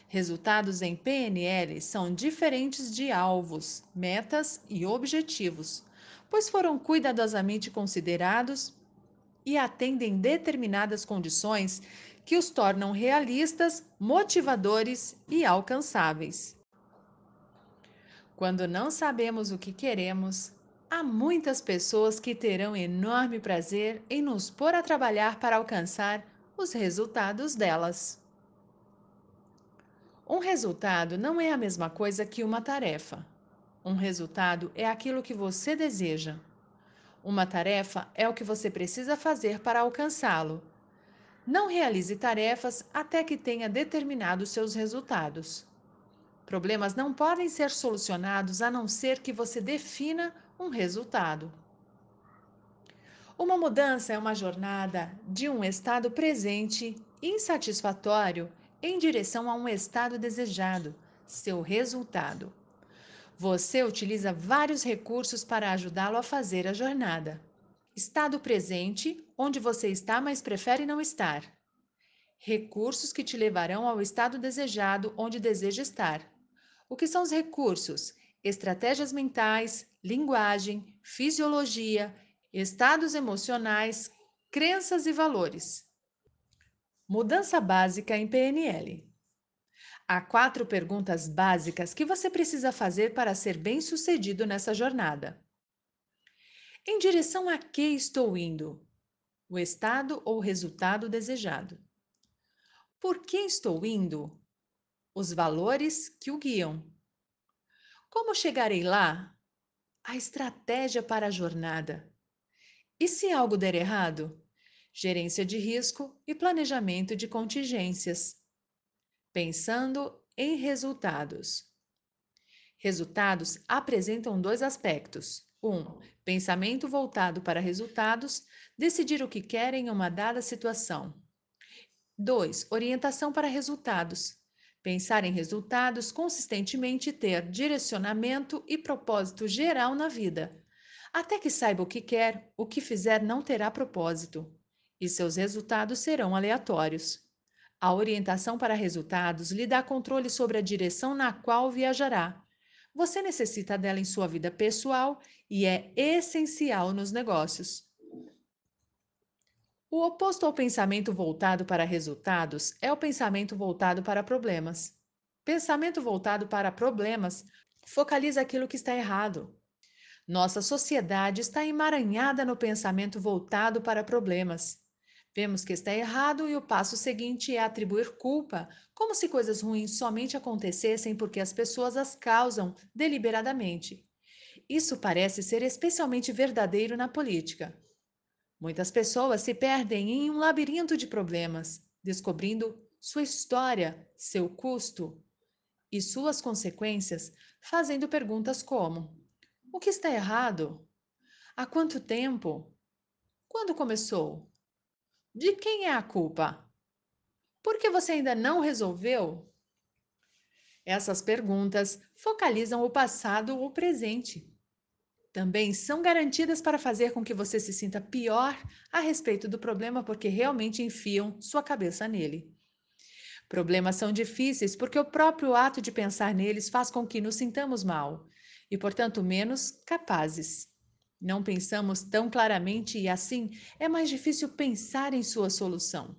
Speaker 1: Resultados em PNL são diferentes de alvos, metas e objetivos, pois foram cuidadosamente considerados e atendem determinadas condições que os tornam realistas, motivadores e alcançáveis. Quando não sabemos o que queremos, Há muitas pessoas que terão enorme prazer em nos pôr a trabalhar para alcançar os resultados delas. Um resultado não é a mesma coisa que uma tarefa. Um resultado é aquilo que você deseja. Uma tarefa é o que você precisa fazer para alcançá-lo. Não realize tarefas até que tenha determinado seus resultados. Problemas não podem ser solucionados a não ser que você defina um resultado. Uma mudança é uma jornada de um estado presente insatisfatório em direção a um estado desejado, seu resultado. Você utiliza vários recursos para ajudá-lo a fazer a jornada. Estado presente, onde você está, mas prefere não estar. Recursos que te levarão ao estado desejado, onde deseja estar. O que são os recursos? Estratégias mentais, linguagem, fisiologia, estados emocionais, crenças e valores. Mudança básica em PNL. Há quatro perguntas básicas que você precisa fazer para ser bem-sucedido nessa jornada. Em direção a que estou indo? O estado ou resultado desejado. Por que estou indo? Os valores que o guiam. Como chegarei lá? a estratégia para a jornada. E se algo der errado? Gerência de risco e planejamento de contingências. Pensando em resultados. Resultados apresentam dois aspectos. 1. Um, pensamento voltado para resultados, decidir o que quer em uma dada situação. 2. Orientação para resultados, pensar em resultados consistentemente ter direcionamento e propósito geral na vida. Até que saiba o que quer, o que fizer não terá propósito e seus resultados serão aleatórios. A orientação para resultados lhe dá controle sobre a direção na qual viajará. Você necessita dela em sua vida pessoal e é essencial nos negócios. O oposto ao pensamento voltado para resultados é o pensamento voltado para problemas. Pensamento voltado para problemas focaliza aquilo que está errado. Nossa sociedade está emaranhada no pensamento voltado para problemas. Vemos que está errado e o passo seguinte é atribuir culpa, como se coisas ruins somente acontecessem porque as pessoas as causam deliberadamente. Isso parece ser especialmente verdadeiro na política. Muitas pessoas se perdem em um labirinto de problemas, descobrindo sua história, seu custo e suas consequências, fazendo perguntas como: o que está errado? Há quanto tempo? Quando começou? De quem é a culpa? Por que você ainda não resolveu? Essas perguntas focalizam o passado ou o presente, também são garantidas para fazer com que você se sinta pior a respeito do problema porque realmente enfiam sua cabeça nele. Problemas são difíceis porque o próprio ato de pensar neles faz com que nos sintamos mal e, portanto, menos capazes. Não pensamos tão claramente e, assim, é mais difícil pensar em sua solução.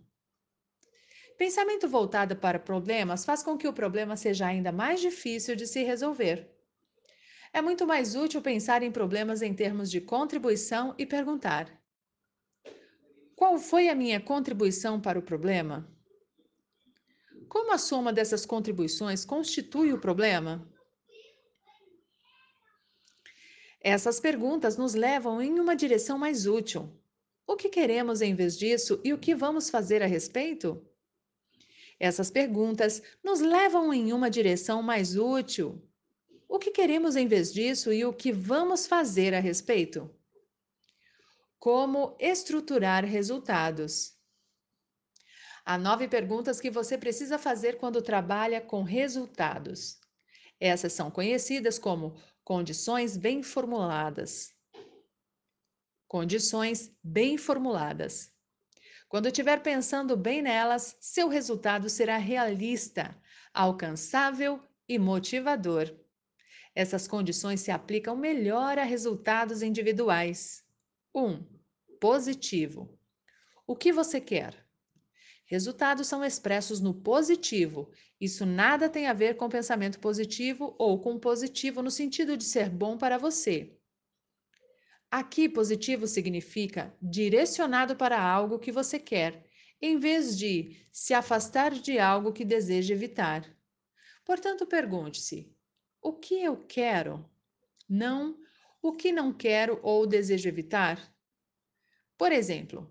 Speaker 1: Pensamento voltado para problemas faz com que o problema seja ainda mais difícil de se resolver. É muito mais útil pensar em problemas em termos de contribuição e perguntar: qual foi a minha contribuição para o problema? Como a soma dessas contribuições constitui o problema? Essas perguntas nos levam em uma direção mais útil. O que queremos em vez disso e o que vamos fazer a respeito? Essas perguntas nos levam em uma direção mais útil. O que queremos em vez disso e o que vamos fazer a respeito? Como estruturar resultados? Há nove perguntas que você precisa fazer quando trabalha com resultados. Essas são conhecidas como condições bem formuladas. Condições bem formuladas. Quando estiver pensando bem nelas, seu resultado será realista, alcançável e motivador. Essas condições se aplicam melhor a resultados individuais. 1. Um, positivo. O que você quer? Resultados são expressos no positivo. Isso nada tem a ver com pensamento positivo ou com positivo no sentido de ser bom para você. Aqui, positivo significa direcionado para algo que você quer, em vez de se afastar de algo que deseja evitar. Portanto, pergunte-se: o que eu quero, não o que não quero ou desejo evitar. Por exemplo,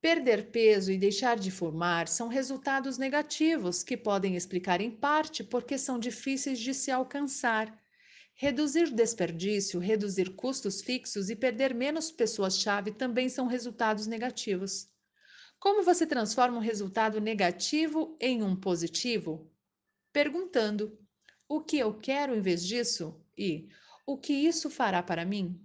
Speaker 1: perder peso e deixar de fumar são resultados negativos que podem explicar em parte porque são difíceis de se alcançar. Reduzir desperdício, reduzir custos fixos e perder menos pessoas-chave também são resultados negativos. Como você transforma um resultado negativo em um positivo? Perguntando: o que eu quero em vez disso e o que isso fará para mim?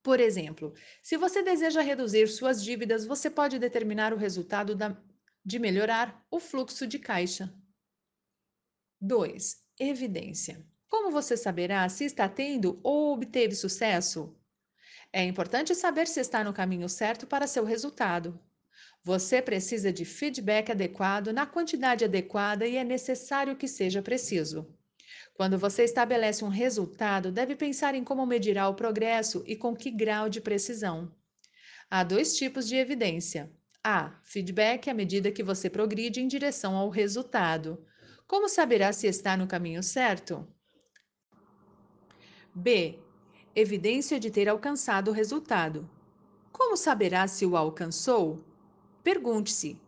Speaker 1: Por exemplo, se você deseja reduzir suas dívidas, você pode determinar o resultado da, de melhorar o fluxo de caixa. 2. Evidência. Como você saberá se está tendo ou obteve sucesso? É importante saber se está no caminho certo para seu resultado. Você precisa de feedback adequado na quantidade adequada e é necessário que seja preciso. Quando você estabelece um resultado, deve pensar em como medirá o progresso e com que grau de precisão. Há dois tipos de evidência. A. Feedback à medida que você progride em direção ao resultado. Como saberá se está no caminho certo? B. Evidência de ter alcançado o resultado. Como saberá se o alcançou? Pergunte-se: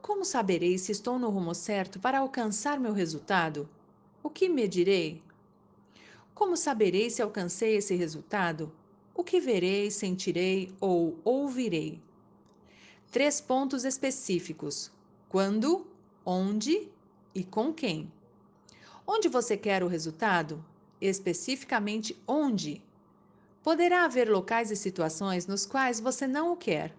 Speaker 1: Como saberei se estou no rumo certo para alcançar meu resultado? O que medirei? Como saberei se alcancei esse resultado? O que verei, sentirei ou ouvirei? Três pontos específicos: quando, onde e com quem. Onde você quer o resultado? Especificamente onde? Poderá haver locais e situações nos quais você não o quer.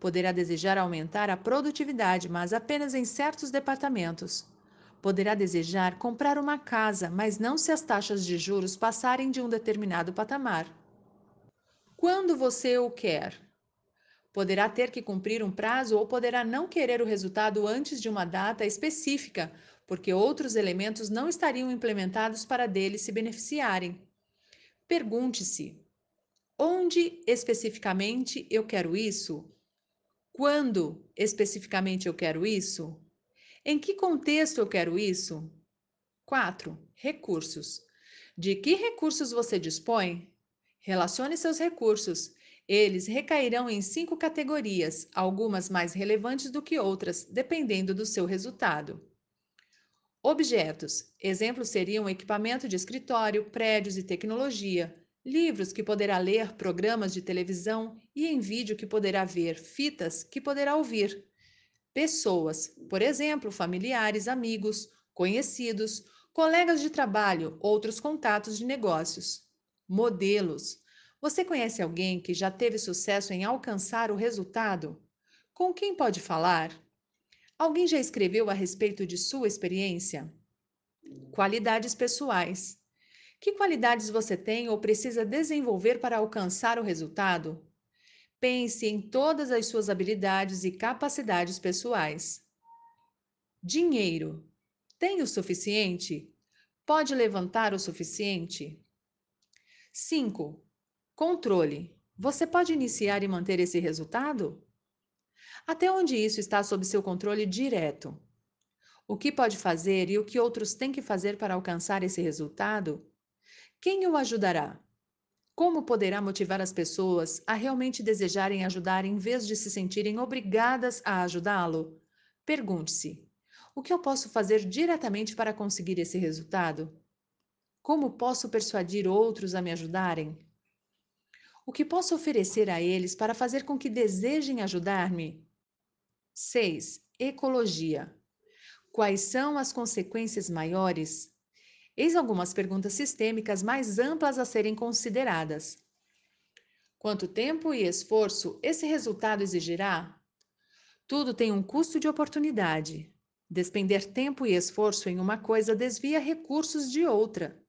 Speaker 1: Poderá desejar aumentar a produtividade, mas apenas em certos departamentos poderá desejar comprar uma casa, mas não se as taxas de juros passarem de um determinado patamar. Quando você o quer? Poderá ter que cumprir um prazo ou poderá não querer o resultado antes de uma data específica, porque outros elementos não estariam implementados para dele se beneficiarem. Pergunte-se: onde especificamente eu quero isso? Quando especificamente eu quero isso? Em que contexto eu quero isso? 4. Recursos. De que recursos você dispõe? Relacione seus recursos. Eles recairão em cinco categorias, algumas mais relevantes do que outras, dependendo do seu resultado. Objetos. Exemplos seriam equipamento de escritório, prédios e tecnologia, livros que poderá ler, programas de televisão e em vídeo que poderá ver, fitas que poderá ouvir pessoas, por exemplo, familiares, amigos, conhecidos, colegas de trabalho, outros contatos de negócios. Modelos. Você conhece alguém que já teve sucesso em alcançar o resultado? Com quem pode falar? Alguém já escreveu a respeito de sua experiência? Qualidades pessoais. Que qualidades você tem ou precisa desenvolver para alcançar o resultado? pense em todas as suas habilidades e capacidades pessoais. Dinheiro. Tem o suficiente? Pode levantar o suficiente? 5. Controle. Você pode iniciar e manter esse resultado? Até onde isso está sob seu controle direto? O que pode fazer e o que outros têm que fazer para alcançar esse resultado? Quem o ajudará? Como poderá motivar as pessoas a realmente desejarem ajudar em vez de se sentirem obrigadas a ajudá-lo? Pergunte-se: o que eu posso fazer diretamente para conseguir esse resultado? Como posso persuadir outros a me ajudarem? O que posso oferecer a eles para fazer com que desejem ajudar-me? 6. Ecologia. Quais são as consequências maiores Eis algumas perguntas sistêmicas mais amplas a serem consideradas. Quanto tempo e esforço esse resultado exigirá? Tudo tem um custo de oportunidade. Despender tempo e esforço em uma coisa desvia recursos de outra.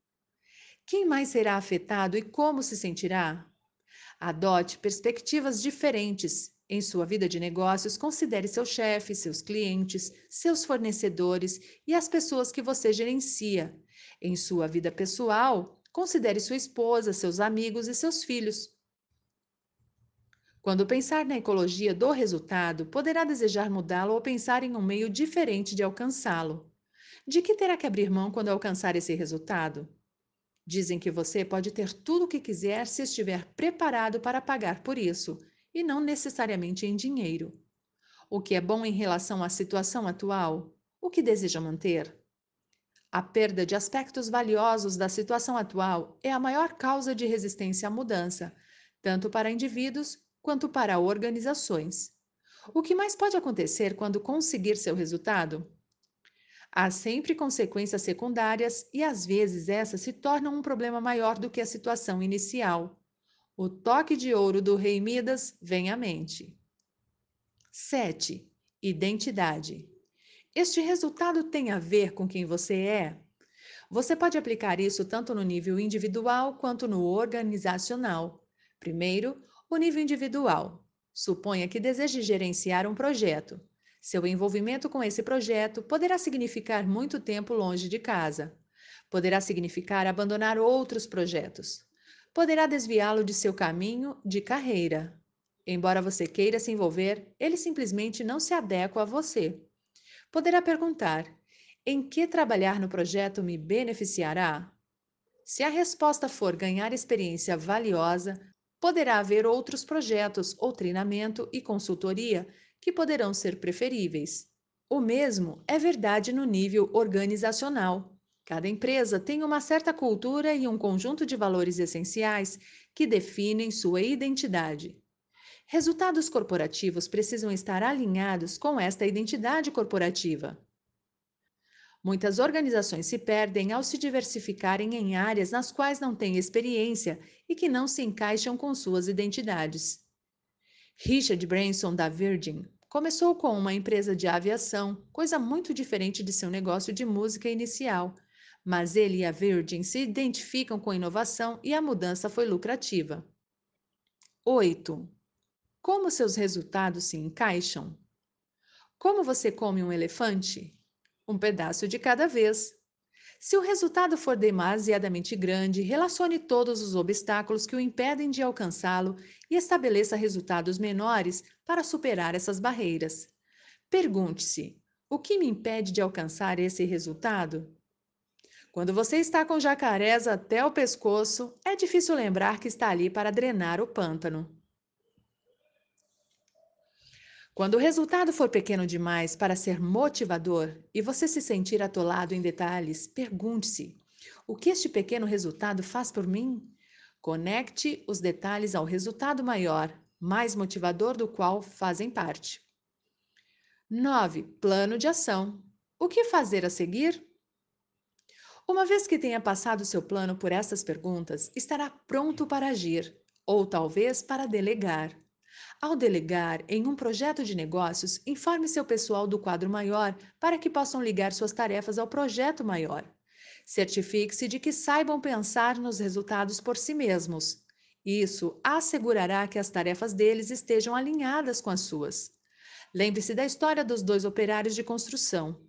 Speaker 1: Quem mais será afetado e como se sentirá? Adote perspectivas diferentes em sua vida de negócios, considere seu chefe, seus clientes, seus fornecedores e as pessoas que você gerencia. Em sua vida pessoal, considere sua esposa, seus amigos e seus filhos. Quando pensar na ecologia do resultado, poderá desejar mudá-lo ou pensar em um meio diferente de alcançá-lo. De que terá que abrir mão quando alcançar esse resultado? Dizem que você pode ter tudo o que quiser se estiver preparado para pagar por isso e não necessariamente em dinheiro. O que é bom em relação à situação atual? O que deseja manter? A perda de aspectos valiosos da situação atual é a maior causa de resistência à mudança, tanto para indivíduos quanto para organizações. O que mais pode acontecer quando conseguir seu resultado? Há sempre consequências secundárias e às vezes essas se tornam um problema maior do que a situação inicial. O toque de ouro do rei Midas vem à mente. 7. Identidade. Este resultado tem a ver com quem você é? Você pode aplicar isso tanto no nível individual quanto no organizacional. Primeiro, o nível individual. Suponha que deseje gerenciar um projeto. Seu envolvimento com esse projeto poderá significar muito tempo longe de casa. Poderá significar abandonar outros projetos poderá desviá-lo de seu caminho de carreira. Embora você queira se envolver, ele simplesmente não se adequa a você. Poderá perguntar: em que trabalhar no projeto me beneficiará? Se a resposta for ganhar experiência valiosa, poderá haver outros projetos ou treinamento e consultoria que poderão ser preferíveis. O mesmo é verdade no nível organizacional. Cada empresa tem uma certa cultura e um conjunto de valores essenciais que definem sua identidade. Resultados corporativos precisam estar alinhados com esta identidade corporativa. Muitas organizações se perdem ao se diversificarem em áreas nas quais não têm experiência e que não se encaixam com suas identidades. Richard Branson, da Virgin, começou com uma empresa de aviação, coisa muito diferente de seu negócio de música inicial, mas ele e a Virgin se identificam com inovação e a mudança foi lucrativa. 8. Como seus resultados se encaixam? Como você come um elefante? Um pedaço de cada vez. Se o resultado for demasiadamente grande, relacione todos os obstáculos que o impedem de alcançá-lo e estabeleça resultados menores para superar essas barreiras. Pergunte-se: o que me impede de alcançar esse resultado? Quando você está com jacarés até o pescoço, é difícil lembrar que está ali para drenar o pântano. Quando o resultado for pequeno demais para ser motivador e você se sentir atolado em detalhes, pergunte-se: o que este pequeno resultado faz por mim? Conecte os detalhes ao resultado maior, mais motivador do qual fazem parte. 9. Plano de ação. O que fazer a seguir? Uma vez que tenha passado seu plano por essas perguntas, estará pronto para agir, ou talvez para delegar. Ao delegar em um projeto de negócios, informe seu pessoal do quadro maior para que possam ligar suas tarefas ao projeto maior. Certifique-se de que saibam pensar nos resultados por si mesmos. Isso assegurará que as tarefas deles estejam alinhadas com as suas. Lembre-se da história dos dois operários de construção.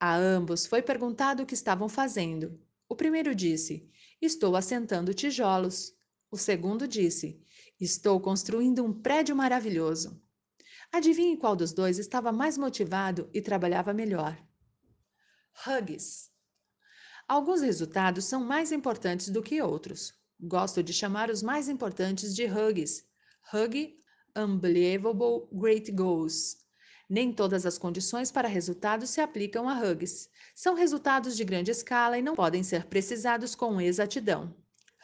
Speaker 1: A ambos foi perguntado o que estavam fazendo. O primeiro disse: Estou assentando tijolos. O segundo disse: Estou construindo um prédio maravilhoso. Adivinhe qual dos dois estava mais motivado e trabalhava melhor? Hugs. Alguns resultados são mais importantes do que outros. Gosto de chamar os mais importantes de hugs. Hug Unbelievable Great Goals. Nem todas as condições para resultados se aplicam a Huggs. São resultados de grande escala e não podem ser precisados com exatidão.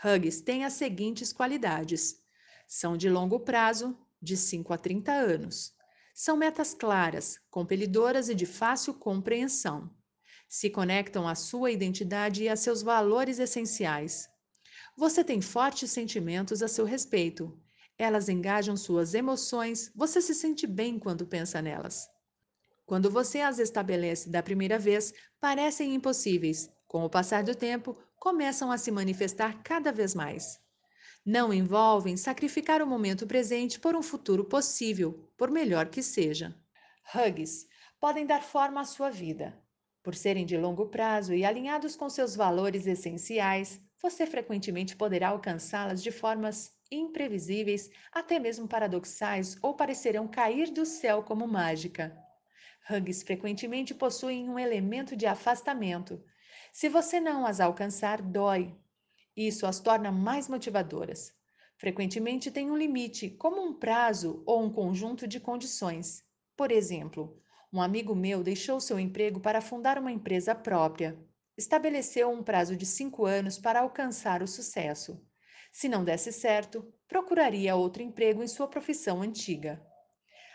Speaker 1: Huggs tem as seguintes qualidades: são de longo prazo, de 5 a 30 anos. São metas claras, compelidoras e de fácil compreensão. Se conectam à sua identidade e a seus valores essenciais. Você tem fortes sentimentos a seu respeito, elas engajam suas emoções, você se sente bem quando pensa nelas. Quando você as estabelece da primeira vez, parecem impossíveis. Com o passar do tempo, começam a se manifestar cada vez mais. Não envolvem sacrificar o momento presente por um futuro possível, por melhor que seja. Hugs podem dar forma à sua vida. Por serem de longo prazo e alinhados com seus valores essenciais, você frequentemente poderá alcançá-las de formas imprevisíveis, até mesmo paradoxais ou parecerão cair do céu como mágica. Hugs frequentemente possuem um elemento de afastamento. Se você não as alcançar, dói. Isso as torna mais motivadoras. Frequentemente tem um limite, como um prazo ou um conjunto de condições. Por exemplo, um amigo meu deixou seu emprego para fundar uma empresa própria. Estabeleceu um prazo de cinco anos para alcançar o sucesso. Se não desse certo, procuraria outro emprego em sua profissão antiga.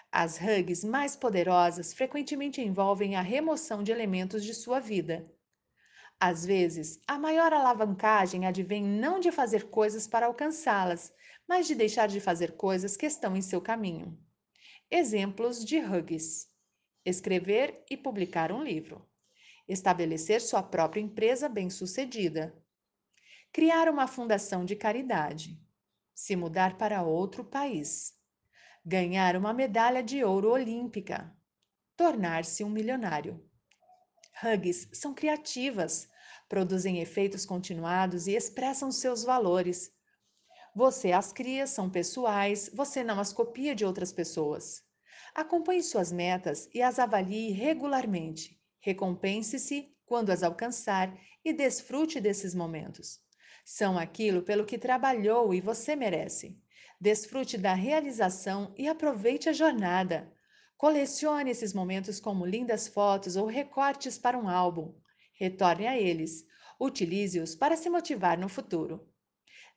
Speaker 1: As rugs mais poderosas frequentemente envolvem a remoção de elementos de sua vida. Às vezes, a maior alavancagem advém não de fazer coisas para alcançá-las, mas de deixar de fazer coisas que estão em seu caminho. Exemplos de rugs: escrever e publicar um livro, estabelecer sua própria empresa bem-sucedida, criar uma fundação de caridade, se mudar para outro país, ganhar uma medalha de ouro olímpica, tornar-se um milionário. Hugs são criativas, produzem efeitos continuados e expressam seus valores. Você as cria, são pessoais, você não as copia de outras pessoas. Acompanhe suas metas e as avalie regularmente. Recompense-se quando as alcançar e desfrute desses momentos. São aquilo pelo que trabalhou e você merece. Desfrute da realização e aproveite a jornada. Colecione esses momentos como lindas fotos ou recortes para um álbum. Retorne a eles. Utilize-os para se motivar no futuro.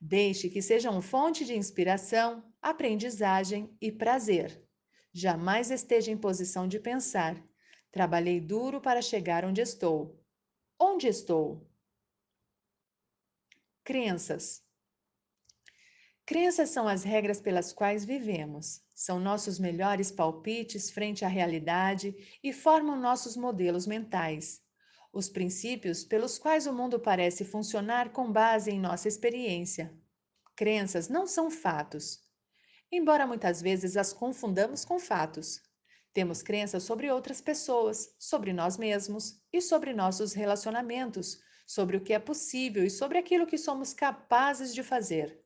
Speaker 1: Deixe que sejam fonte de inspiração, aprendizagem e prazer. Jamais esteja em posição de pensar: trabalhei duro para chegar onde estou. Onde estou? Crenças. Crenças são as regras pelas quais vivemos, são nossos melhores palpites frente à realidade e formam nossos modelos mentais. Os princípios pelos quais o mundo parece funcionar com base em nossa experiência. Crenças não são fatos. Embora muitas vezes as confundamos com fatos, temos crenças sobre outras pessoas, sobre nós mesmos e sobre nossos relacionamentos, sobre o que é possível e sobre aquilo que somos capazes de fazer.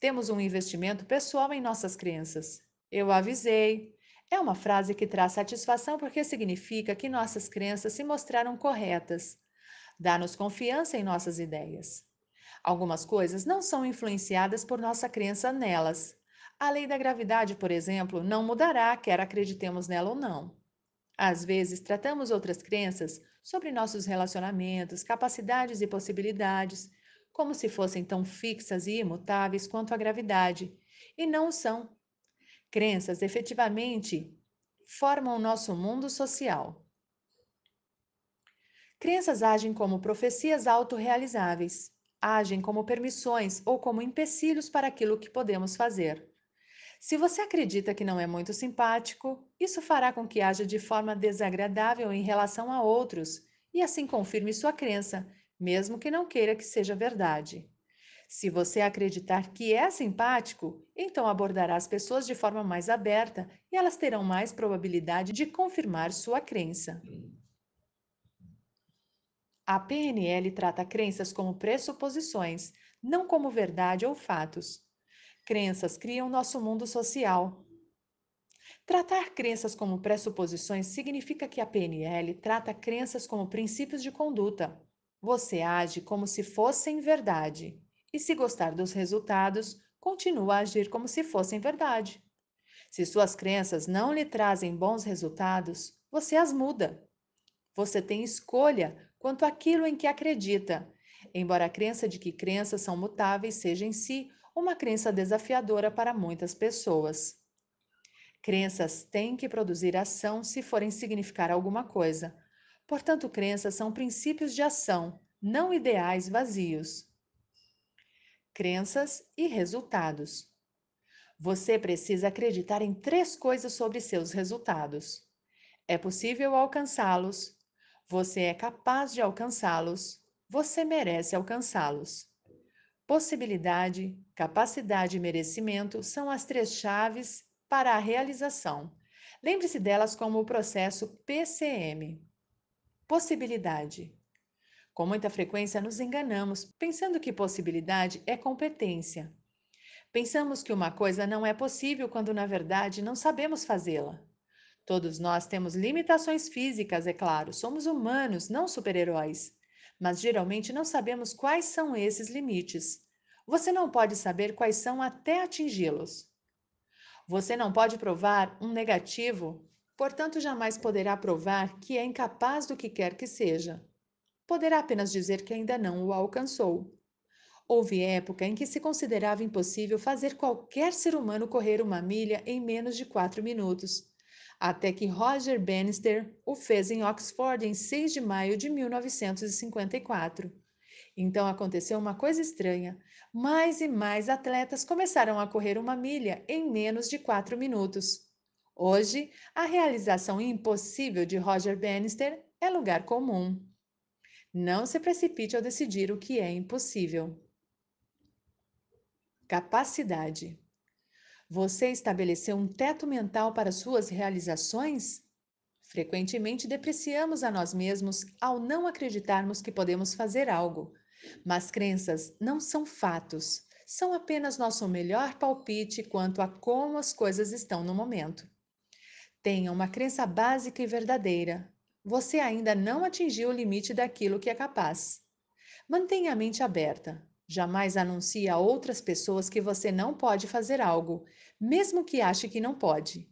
Speaker 1: Temos um investimento pessoal em nossas crenças. Eu avisei. É uma frase que traz satisfação porque significa que nossas crenças se mostraram corretas. Dá-nos confiança em nossas ideias. Algumas coisas não são influenciadas por nossa crença nelas. A lei da gravidade, por exemplo, não mudará, quer acreditemos nela ou não. Às vezes, tratamos outras crenças sobre nossos relacionamentos, capacidades e possibilidades, como se fossem tão fixas e imutáveis quanto a gravidade, e não o são. Crenças efetivamente formam o nosso mundo social. Crenças agem como profecias autorrealizáveis, agem como permissões ou como empecilhos para aquilo que podemos fazer. Se você acredita que não é muito simpático, isso fará com que haja de forma desagradável em relação a outros e assim confirme sua crença, mesmo que não queira que seja verdade. Se você acreditar que é simpático, então abordará as pessoas de forma mais aberta e elas terão mais probabilidade de confirmar sua crença. A PNL trata crenças como pressuposições, não como verdade ou fatos. Crenças criam nosso mundo social. Tratar crenças como pressuposições significa que a PNL trata crenças como princípios de conduta. Você age como se fossem verdade. E se gostar dos resultados, continua a agir como se fossem verdade. Se suas crenças não lhe trazem bons resultados, você as muda. Você tem escolha quanto àquilo em que acredita, embora a crença de que crenças são mutáveis seja em si uma crença desafiadora para muitas pessoas. Crenças têm que produzir ação se forem significar alguma coisa. Portanto, crenças são princípios de ação, não ideais vazios. Crenças e resultados. Você precisa acreditar em três coisas sobre seus resultados. É possível alcançá-los. Você é capaz de alcançá-los. Você merece alcançá-los. Possibilidade, capacidade e merecimento são as três chaves para a realização. Lembre-se delas como o processo PCM. Possibilidade. Com muita frequência nos enganamos, pensando que possibilidade é competência. Pensamos que uma coisa não é possível quando, na verdade, não sabemos fazê-la. Todos nós temos limitações físicas, é claro, somos humanos, não super-heróis mas geralmente não sabemos quais são esses limites. Você não pode saber quais são até atingi-los. Você não pode provar um negativo, portanto, jamais poderá provar que é incapaz do que quer que seja. Poderá apenas dizer que ainda não o alcançou. Houve época em que se considerava impossível fazer qualquer ser humano correr uma milha em menos de quatro minutos até que Roger Bannister o fez em Oxford em 6 de maio de 1954. Então aconteceu uma coisa estranha. Mais e mais atletas começaram a correr uma milha em menos de 4 minutos. Hoje, a realização impossível de Roger Bannister é lugar comum. Não se precipite ao decidir o que é impossível. Capacidade. Você estabeleceu um teto mental para suas realizações? Frequentemente depreciamos a nós mesmos ao não acreditarmos que podemos fazer algo. Mas crenças não são fatos, são apenas nosso melhor palpite quanto a como as coisas estão no momento. Tenha uma crença básica e verdadeira. Você ainda não atingiu o limite daquilo que é capaz. Mantenha a mente aberta, Jamais anuncie a outras pessoas que você não pode fazer algo, mesmo que ache que não pode.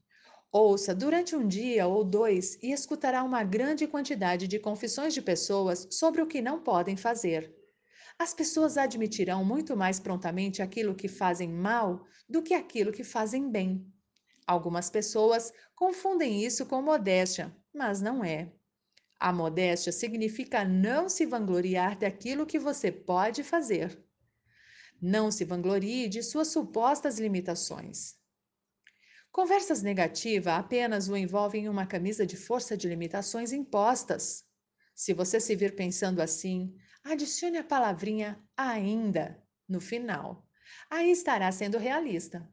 Speaker 1: Ouça durante um dia ou dois e escutará uma grande quantidade de confissões de pessoas sobre o que não podem fazer. As pessoas admitirão muito mais prontamente aquilo que fazem mal do que aquilo que fazem bem. Algumas pessoas confundem isso com modéstia, mas não é. A modéstia significa não se vangloriar daquilo que você pode fazer. Não se vanglorie de suas supostas limitações. Conversas negativas apenas o envolvem em uma camisa de força de limitações impostas. Se você se vir pensando assim, adicione a palavrinha ainda no final. Aí estará sendo realista.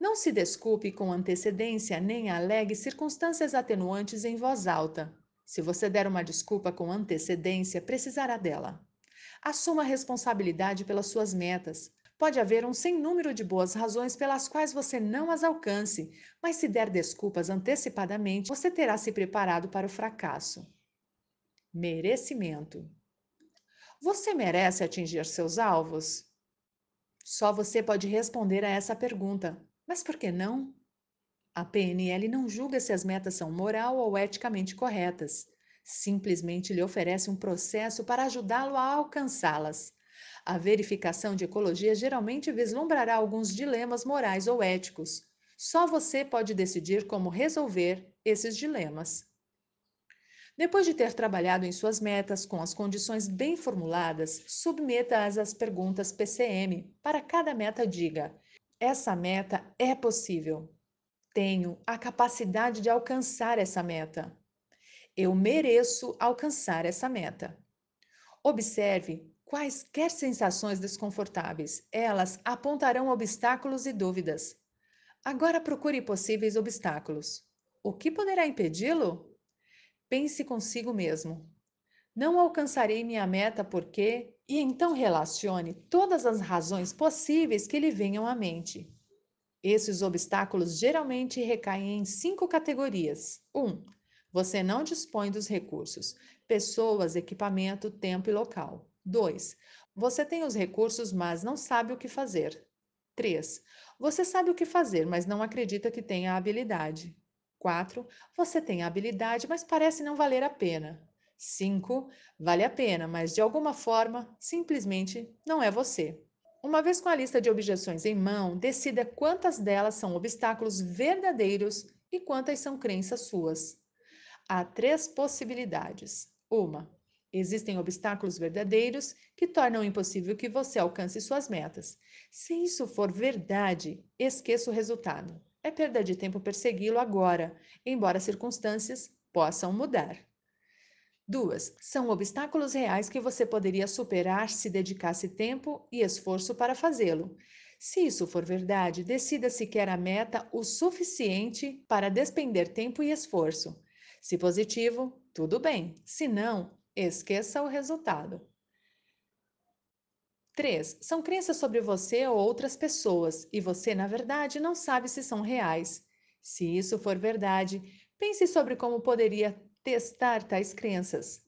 Speaker 1: Não se desculpe com antecedência nem alegue circunstâncias atenuantes em voz alta. Se você der uma desculpa com antecedência, precisará dela. Assuma a responsabilidade pelas suas metas. Pode haver um sem número de boas razões pelas quais você não as alcance, mas se der desculpas antecipadamente, você terá se preparado para o fracasso. Merecimento. Você merece atingir seus alvos? Só você pode responder a essa pergunta. Mas por que não? A PNL não julga se as metas são moral ou eticamente corretas simplesmente lhe oferece um processo para ajudá-lo a alcançá-las. A verificação de ecologia geralmente vislumbrará alguns dilemas morais ou éticos. Só você pode decidir como resolver esses dilemas. Depois de ter trabalhado em suas metas com as condições bem formuladas, submeta-as às perguntas PCM. Para cada meta, diga: essa meta é possível. Tenho a capacidade de alcançar essa meta. Eu mereço alcançar essa meta. Observe quaisquer sensações desconfortáveis, elas apontarão obstáculos e dúvidas. Agora procure possíveis obstáculos. O que poderá impedi-lo? Pense consigo mesmo. Não alcançarei minha meta porque, e então relacione todas as razões possíveis que lhe venham à mente. Esses obstáculos geralmente recaem em cinco categorias: 1. Um, você não dispõe dos recursos, pessoas, equipamento, tempo e local. 2. Você tem os recursos, mas não sabe o que fazer. 3. Você sabe o que fazer, mas não acredita que tenha a habilidade. 4. Você tem a habilidade, mas parece não valer a pena. 5. Vale a pena, mas de alguma forma, simplesmente não é você. Uma vez com a lista de objeções em mão, decida quantas delas são obstáculos verdadeiros e quantas são crenças suas. Há três possibilidades. Uma, existem obstáculos verdadeiros que tornam impossível que você alcance suas metas. Se isso for verdade, esqueça o resultado. É perda de tempo persegui-lo agora, embora as circunstâncias possam mudar. Duas, são obstáculos reais que você poderia superar se dedicasse tempo e esforço para fazê-lo. Se isso for verdade, decida se quer a meta o suficiente para despender tempo e esforço. Se positivo, tudo bem. Se não, esqueça o resultado. 3. São crenças sobre você ou outras pessoas e você, na verdade, não sabe se são reais. Se isso for verdade, pense sobre como poderia testar tais crenças.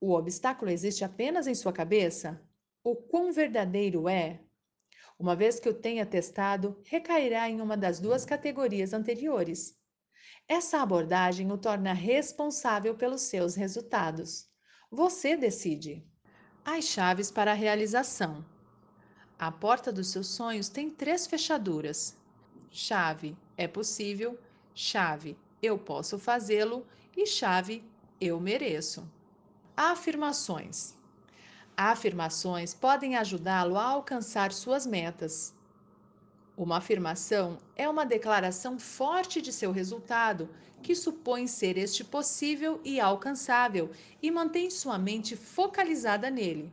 Speaker 1: O obstáculo existe apenas em sua cabeça? O quão verdadeiro é? Uma vez que o tenha testado, recairá em uma das duas categorias anteriores. Essa abordagem o torna responsável pelos seus resultados. Você decide. As chaves para a realização. A porta dos seus sonhos tem três fechaduras: chave é possível, chave eu posso fazê-lo e chave eu mereço. Afirmações. Afirmações podem ajudá-lo a alcançar suas metas. Uma afirmação é uma declaração forte de seu resultado, que supõe ser este possível e alcançável e mantém sua mente focalizada nele.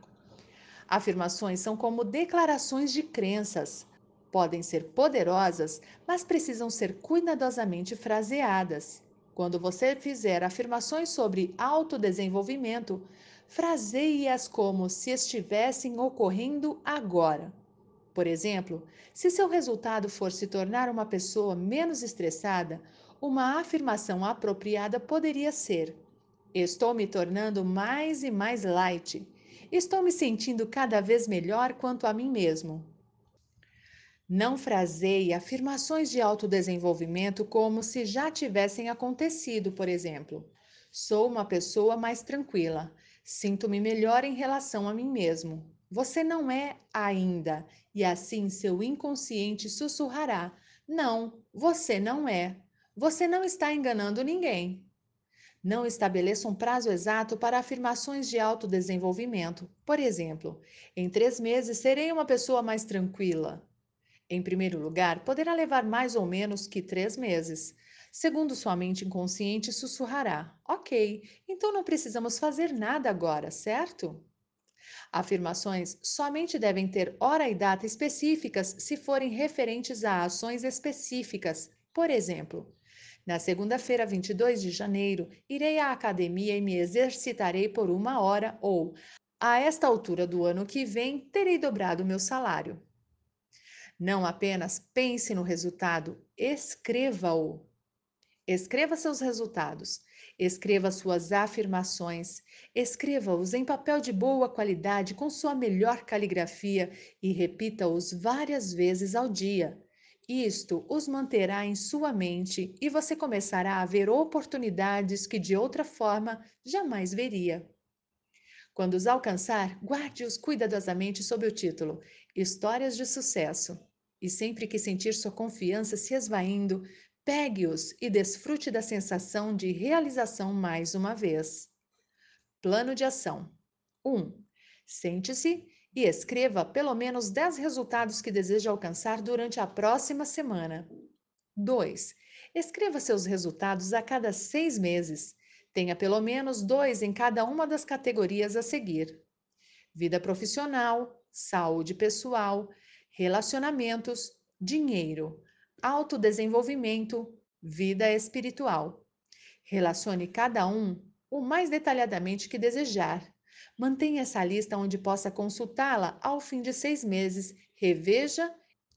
Speaker 1: Afirmações são como declarações de crenças. Podem ser poderosas, mas precisam ser cuidadosamente fraseadas. Quando você fizer afirmações sobre autodesenvolvimento, fraseie-as como se estivessem ocorrendo agora. Por exemplo, se seu resultado for se tornar uma pessoa menos estressada, uma afirmação apropriada poderia ser: Estou me tornando mais e mais light. Estou me sentindo cada vez melhor quanto a mim mesmo. Não fraseie afirmações de autodesenvolvimento como se já tivessem acontecido, por exemplo. Sou uma pessoa mais tranquila. Sinto-me melhor em relação a mim mesmo. Você não é ainda, e assim seu inconsciente sussurrará: Não, você não é. Você não está enganando ninguém. Não estabeleça um prazo exato para afirmações de autodesenvolvimento. Por exemplo, em três meses serei uma pessoa mais tranquila. Em primeiro lugar, poderá levar mais ou menos que três meses. Segundo sua mente inconsciente, sussurrará: Ok, então não precisamos fazer nada agora, certo? Afirmações somente devem ter hora e data específicas se forem referentes a ações específicas. Por exemplo, na segunda-feira, 22 de janeiro, irei à academia e me exercitarei por uma hora, ou a esta altura do ano que vem, terei dobrado meu salário. Não apenas pense no resultado, escreva-o. Escreva seus resultados. Escreva suas afirmações, escreva-os em papel de boa qualidade com sua melhor caligrafia e repita-os várias vezes ao dia. Isto os manterá em sua mente e você começará a ver oportunidades que de outra forma jamais veria. Quando os alcançar, guarde-os cuidadosamente sob o título Histórias de Sucesso. E sempre que sentir sua confiança se esvaindo, Pegue-os e desfrute da sensação de realização mais uma vez. Plano de ação: 1. Um, Sente-se e escreva pelo menos 10 resultados que deseja alcançar durante a próxima semana. 2. Escreva seus resultados a cada seis meses. Tenha pelo menos dois em cada uma das categorias a seguir: vida profissional, saúde pessoal, relacionamentos, dinheiro autodesenvolvimento, vida espiritual. Relacione cada um o mais detalhadamente que desejar. Mantenha essa lista onde possa consultá-la ao fim de seis meses, reveja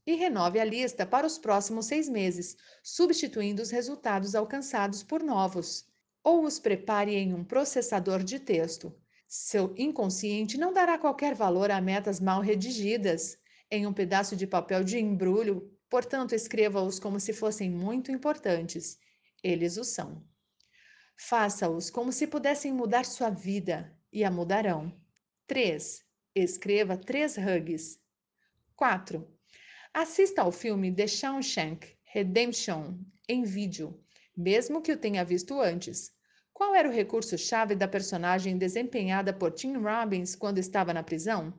Speaker 1: e renove a lista para os próximos seis meses, substituindo os resultados alcançados por novos. Ou os prepare em um processador de texto. Seu inconsciente não dará qualquer valor a metas mal redigidas. Em um pedaço de papel de embrulho, Portanto, escreva-os como se fossem muito importantes. Eles o são. Faça-os como se pudessem mudar sua vida e a mudarão. 3. Escreva três hugs. 4. Assista ao filme The Shawshank Redemption em vídeo, mesmo que o tenha visto antes. Qual era o recurso-chave da personagem desempenhada por Tim Robbins quando estava na prisão?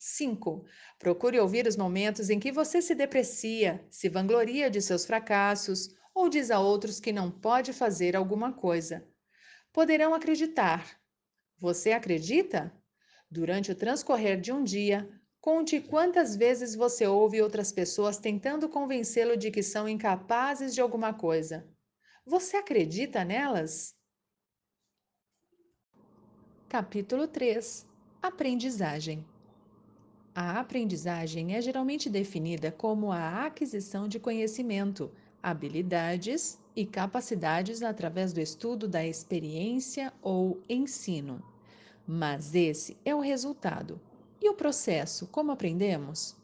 Speaker 1: 5. Procure ouvir os momentos em que você se deprecia, se vangloria de seus fracassos ou diz a outros que não pode fazer alguma coisa. Poderão acreditar. Você acredita? Durante o transcorrer de um dia, conte quantas vezes você ouve outras pessoas tentando convencê-lo de que são incapazes de alguma coisa. Você acredita nelas? Capítulo 3 Aprendizagem a aprendizagem é geralmente definida como a aquisição de conhecimento, habilidades e capacidades através do estudo da experiência ou ensino. Mas esse é o resultado. E o processo, como aprendemos?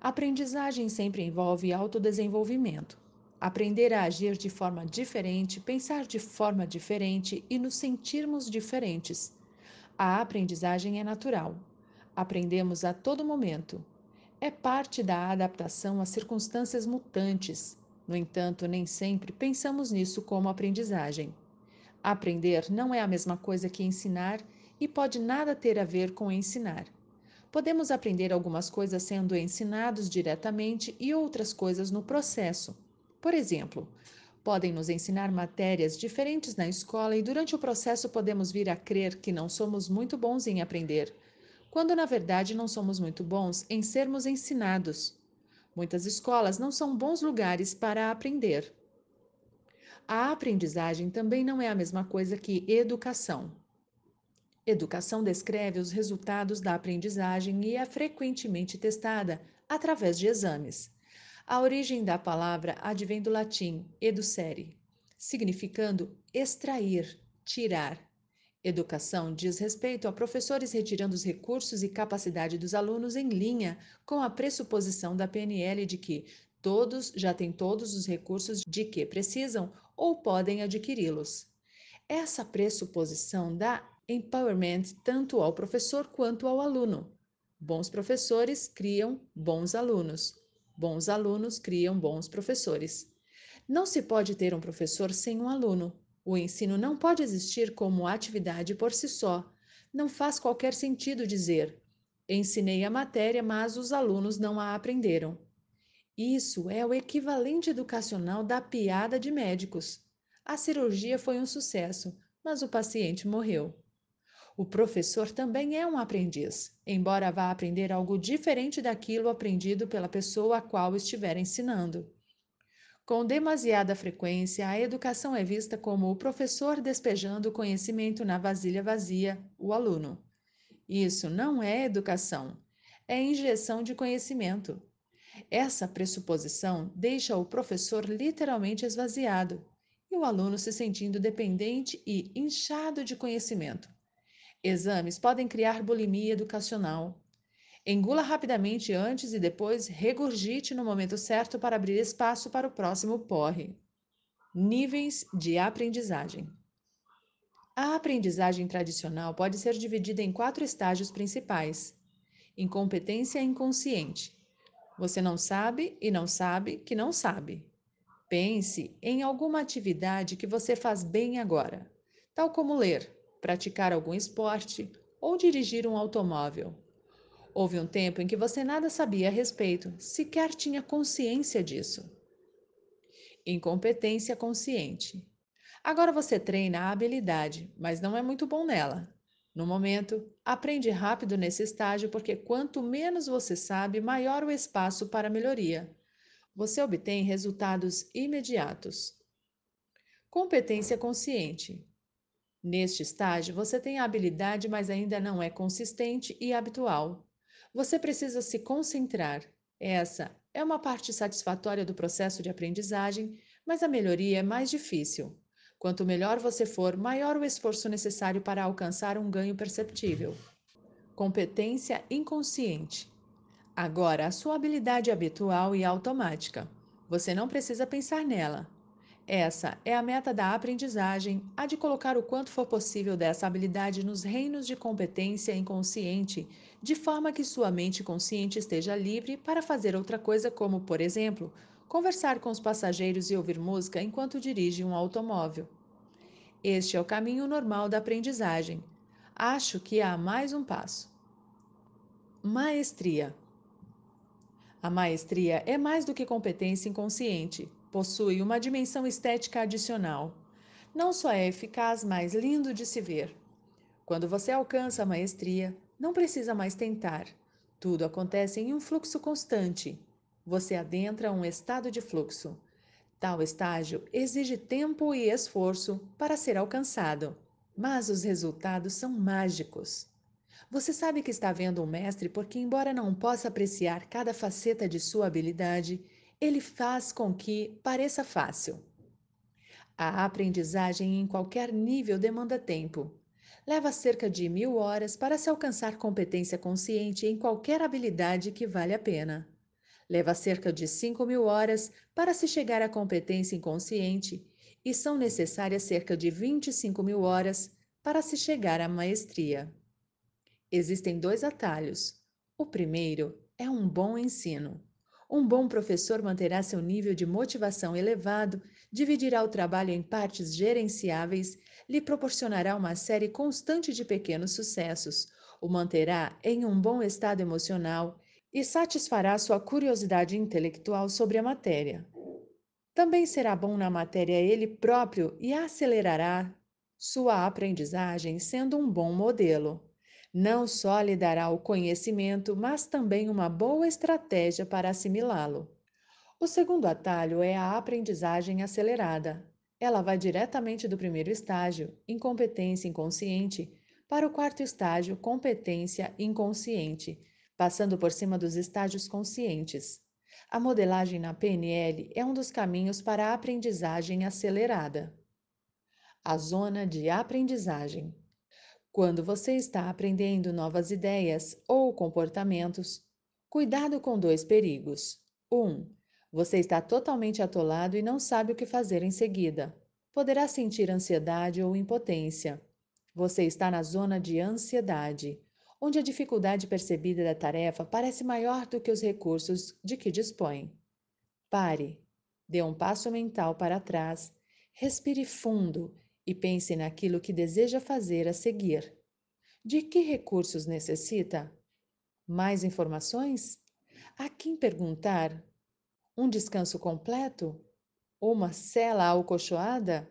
Speaker 1: aprendizagem sempre envolve autodesenvolvimento. Aprender a agir de forma diferente, pensar de forma diferente e nos sentirmos diferentes. A aprendizagem é natural, Aprendemos a todo momento. É parte da adaptação às circunstâncias mutantes. No entanto, nem sempre pensamos nisso como aprendizagem. Aprender não é a mesma coisa que ensinar e pode nada ter a ver com ensinar. Podemos aprender algumas coisas sendo ensinados diretamente e outras coisas no processo. Por exemplo, podem nos ensinar matérias diferentes na escola e durante o processo podemos vir a crer que não somos muito bons em aprender quando na verdade não somos muito bons em sermos ensinados. Muitas escolas não são bons lugares para aprender. A aprendizagem também não é a mesma coisa que educação. Educação descreve os resultados da aprendizagem e é frequentemente testada através de exames. A origem da palavra advém do latim educere, significando extrair, tirar, Educação diz respeito a professores retirando os recursos e capacidade dos alunos em linha com a pressuposição da PNL de que todos já têm todos os recursos de que precisam ou podem adquiri-los. Essa pressuposição dá empowerment tanto ao professor quanto ao aluno. Bons professores criam bons alunos. Bons alunos criam bons professores. Não se pode ter um professor sem um aluno. O ensino não pode existir como atividade por si só. Não faz qualquer sentido dizer: ensinei a matéria, mas os alunos não a aprenderam. Isso é o equivalente educacional da piada de médicos. A cirurgia foi um sucesso, mas o paciente morreu. O professor também é um aprendiz, embora vá aprender algo diferente daquilo aprendido pela pessoa a qual estiver ensinando. Com demasiada frequência, a educação é vista como o professor despejando conhecimento na vasilha vazia, o aluno. Isso não é educação, é injeção de conhecimento. Essa pressuposição deixa o professor literalmente esvaziado e o aluno se sentindo dependente e inchado de conhecimento. Exames podem criar bulimia educacional, Engula rapidamente antes e depois regurgite no momento certo para abrir espaço para o próximo porre. Níveis de aprendizagem. A aprendizagem tradicional pode ser dividida em quatro estágios principais: incompetência inconsciente. Você não sabe e não sabe que não sabe. Pense em alguma atividade que você faz bem agora, tal como ler, praticar algum esporte ou dirigir um automóvel. Houve um tempo em que você nada sabia a respeito, sequer tinha consciência disso. Incompetência consciente. Agora você treina a habilidade, mas não é muito bom nela. No momento, aprende rápido nesse estágio porque quanto menos você sabe, maior o espaço para melhoria. Você obtém resultados imediatos. Competência consciente. Neste estágio, você tem a habilidade, mas ainda não é consistente e habitual. Você precisa se concentrar. Essa é uma parte satisfatória do processo de aprendizagem, mas a melhoria é mais difícil. Quanto melhor você for, maior o esforço necessário para alcançar um ganho perceptível. Competência inconsciente. Agora, a sua habilidade habitual e automática. Você não precisa pensar nela. Essa é a meta da aprendizagem, a de colocar o quanto for possível dessa habilidade nos reinos de competência inconsciente, de forma que sua mente consciente esteja livre para fazer outra coisa, como, por exemplo, conversar com os passageiros e ouvir música enquanto dirige um automóvel. Este é o caminho normal da aprendizagem. Acho que há mais um passo. Maestria. A maestria é mais do que competência inconsciente. Possui uma dimensão estética adicional. Não só é eficaz, mas lindo de se ver. Quando você alcança a maestria, não precisa mais tentar. Tudo acontece em um fluxo constante. Você adentra um estado de fluxo. Tal estágio exige tempo e esforço para ser alcançado, mas os resultados são mágicos. Você sabe que está vendo um mestre porque, embora não possa apreciar cada faceta de sua habilidade, ele faz com que pareça fácil. A aprendizagem em qualquer nível demanda tempo. Leva cerca de mil horas para se alcançar competência consciente em qualquer habilidade que vale a pena. Leva cerca de 5 mil horas para se chegar à competência inconsciente e são necessárias cerca de 25 mil horas para se chegar à maestria. Existem dois atalhos. O primeiro é um bom ensino. Um bom professor manterá seu nível de motivação elevado, dividirá o trabalho em partes gerenciáveis, lhe proporcionará uma série constante de pequenos sucessos, o manterá em um bom estado emocional e satisfará sua curiosidade intelectual sobre a matéria. Também será bom na matéria ele próprio e acelerará sua aprendizagem, sendo um bom modelo. Não só lhe dará o conhecimento, mas também uma boa estratégia para assimilá-lo. O segundo atalho é a aprendizagem acelerada. Ela vai diretamente do primeiro estágio, incompetência inconsciente, para o quarto estágio, competência inconsciente, passando por cima dos estágios conscientes. A modelagem na PNL é um dos caminhos para a aprendizagem acelerada. A zona de aprendizagem. Quando você está aprendendo novas ideias ou comportamentos, cuidado com dois perigos. 1. Um, você está totalmente atolado e não sabe o que fazer em seguida. Poderá sentir ansiedade ou impotência. Você está na zona de ansiedade, onde a dificuldade percebida da tarefa parece maior do que os recursos de que dispõe. Pare, dê um passo mental para trás, respire fundo e pense naquilo que deseja fazer a seguir. De que recursos necessita? Mais informações? A quem perguntar? Um descanso completo? Ou uma cela alcochoada?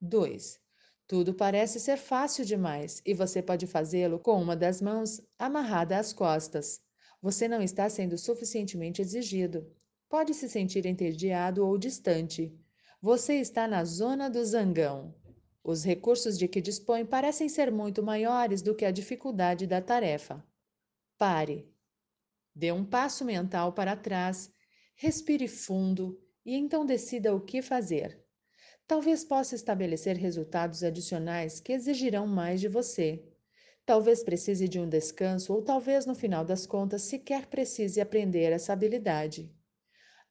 Speaker 1: 2. Tudo parece ser fácil demais e você pode fazê-lo com uma das mãos amarrada às costas. Você não está sendo suficientemente exigido. Pode se sentir entediado ou distante. Você está na zona do zangão. Os recursos de que dispõe parecem ser muito maiores do que a dificuldade da tarefa. Pare. Dê um passo mental para trás, respire fundo e então decida o que fazer. Talvez possa estabelecer resultados adicionais que exigirão mais de você. Talvez precise de um descanso ou talvez no final das contas sequer precise aprender essa habilidade.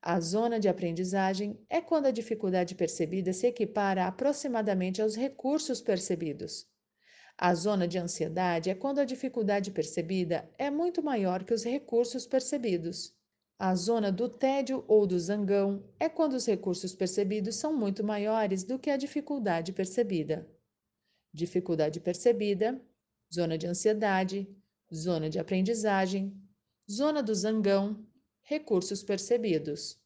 Speaker 1: A zona de aprendizagem é quando a dificuldade percebida se equipara aproximadamente aos recursos percebidos. A zona de ansiedade é quando a dificuldade percebida é muito maior que os recursos percebidos. A zona do tédio ou do zangão é quando os recursos percebidos são muito maiores do que a dificuldade percebida. Dificuldade percebida, zona de ansiedade, zona de aprendizagem, zona do zangão recursos percebidos.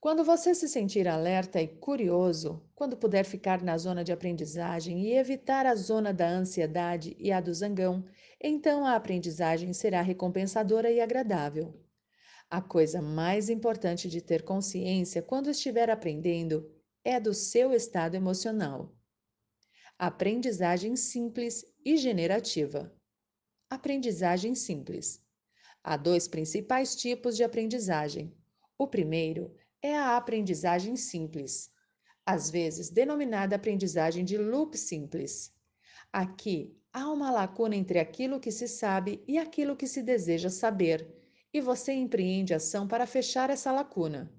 Speaker 1: Quando você se sentir alerta e curioso, quando puder ficar na zona de aprendizagem e evitar a zona da ansiedade e a do zangão, então a aprendizagem será recompensadora e agradável. A coisa mais importante de ter consciência quando estiver aprendendo é do seu estado emocional. Aprendizagem simples e generativa. Aprendizagem simples. Há dois principais tipos de aprendizagem. O primeiro é a aprendizagem simples, às vezes denominada aprendizagem de loop simples. Aqui há uma lacuna entre aquilo que se sabe e aquilo que se deseja saber, e você empreende ação para fechar essa lacuna.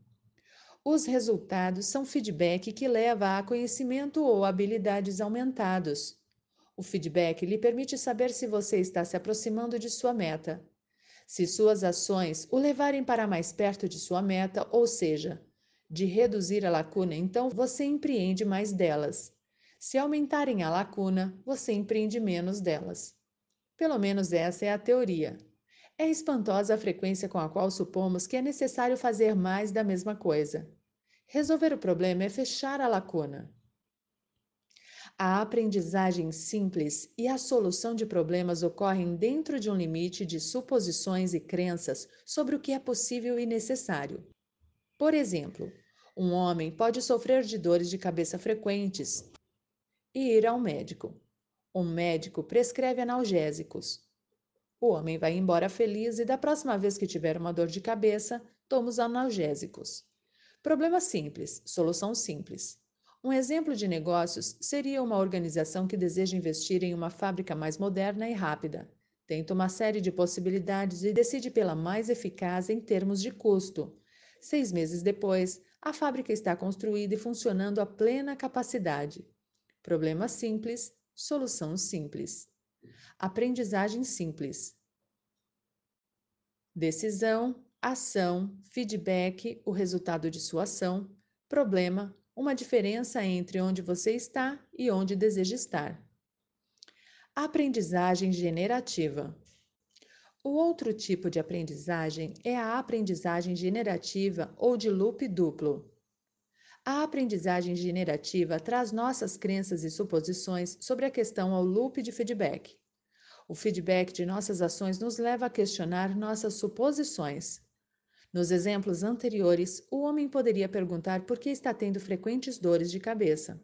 Speaker 1: Os resultados são feedback que leva a conhecimento ou habilidades aumentados. O feedback lhe permite saber se você está se aproximando de sua meta. Se suas ações o levarem para mais perto de sua meta, ou seja, de reduzir a lacuna, então você empreende mais delas. Se aumentarem a lacuna, você empreende menos delas. Pelo menos essa é a teoria. É espantosa a frequência com a qual supomos que é necessário fazer mais da mesma coisa. Resolver o problema é fechar a lacuna. A aprendizagem simples e a solução de problemas ocorrem dentro de um limite de suposições e crenças sobre o que é possível e necessário. Por exemplo, um homem pode sofrer de dores de cabeça frequentes e ir ao médico. O médico prescreve analgésicos. O homem vai embora feliz e da próxima vez que tiver uma dor de cabeça, toma os analgésicos. Problema simples, solução simples. Um exemplo de negócios seria uma organização que deseja investir em uma fábrica mais moderna e rápida. Tenta uma série de possibilidades e decide pela mais eficaz em termos de custo. Seis meses depois, a fábrica está construída e funcionando a plena capacidade. Problema simples, solução simples. Aprendizagem simples. Decisão, ação, feedback, o resultado de sua ação, problema, uma diferença entre onde você está e onde deseja estar. Aprendizagem generativa. O outro tipo de aprendizagem é a aprendizagem generativa ou de loop duplo. A aprendizagem generativa traz nossas crenças e suposições sobre a questão ao loop de feedback. O feedback de nossas ações nos leva a questionar nossas suposições. Nos exemplos anteriores, o homem poderia perguntar por que está tendo frequentes dores de cabeça.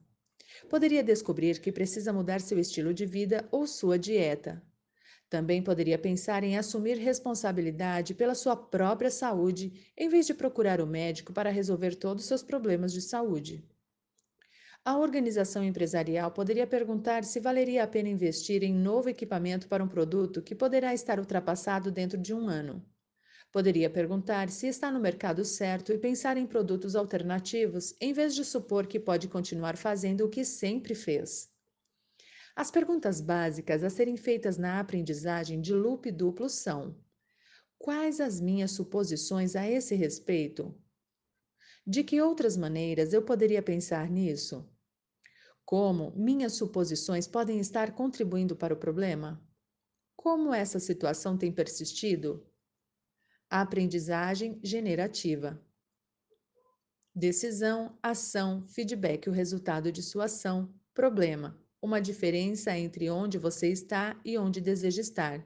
Speaker 1: Poderia descobrir que precisa mudar seu estilo de vida ou sua dieta. Também poderia pensar em assumir responsabilidade pela sua própria saúde, em vez de procurar o médico para resolver todos seus problemas de saúde. A organização empresarial poderia perguntar se valeria a pena investir em novo equipamento para um produto que poderá estar ultrapassado dentro de um ano. Poderia perguntar se está no mercado certo e pensar em produtos alternativos, em vez de supor que pode continuar fazendo o que sempre fez. As perguntas básicas a serem feitas na aprendizagem de loop duplo são: Quais as minhas suposições a esse respeito? De que outras maneiras eu poderia pensar nisso? Como minhas suposições podem estar contribuindo para o problema? Como essa situação tem persistido? aprendizagem generativa. Decisão, ação, feedback, o resultado de sua ação, problema, uma diferença entre onde você está e onde deseja estar.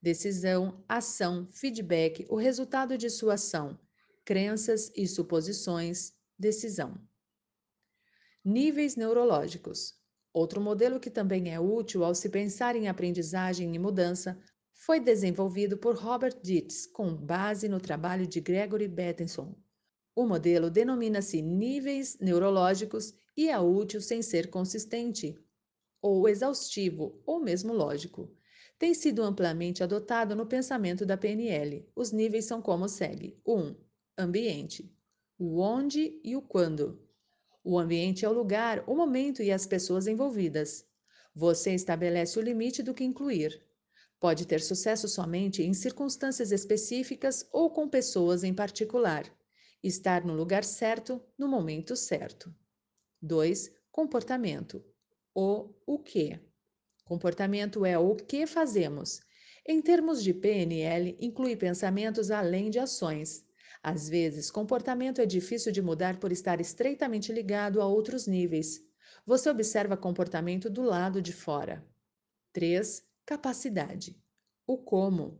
Speaker 1: Decisão, ação, feedback, o resultado de sua ação, crenças e suposições, decisão. Níveis neurológicos. Outro modelo que também é útil ao se pensar em aprendizagem e mudança foi desenvolvido por Robert Dietz com base no trabalho de Gregory Bettinson. O modelo denomina-se níveis neurológicos e é útil sem ser consistente, ou exaustivo, ou mesmo lógico. Tem sido amplamente adotado no pensamento da PNL. Os níveis são como segue: 1. Um, ambiente, o onde e o quando. O ambiente é o lugar, o momento e as pessoas envolvidas. Você estabelece o limite do que incluir, Pode ter sucesso somente em circunstâncias específicas ou com pessoas em particular. Estar no lugar certo, no momento certo. 2. Comportamento. O o que. Comportamento é o que fazemos. Em termos de PNL, inclui pensamentos além de ações. Às vezes, comportamento é difícil de mudar por estar estreitamente ligado a outros níveis. Você observa comportamento do lado de fora. 3. Capacidade. O como.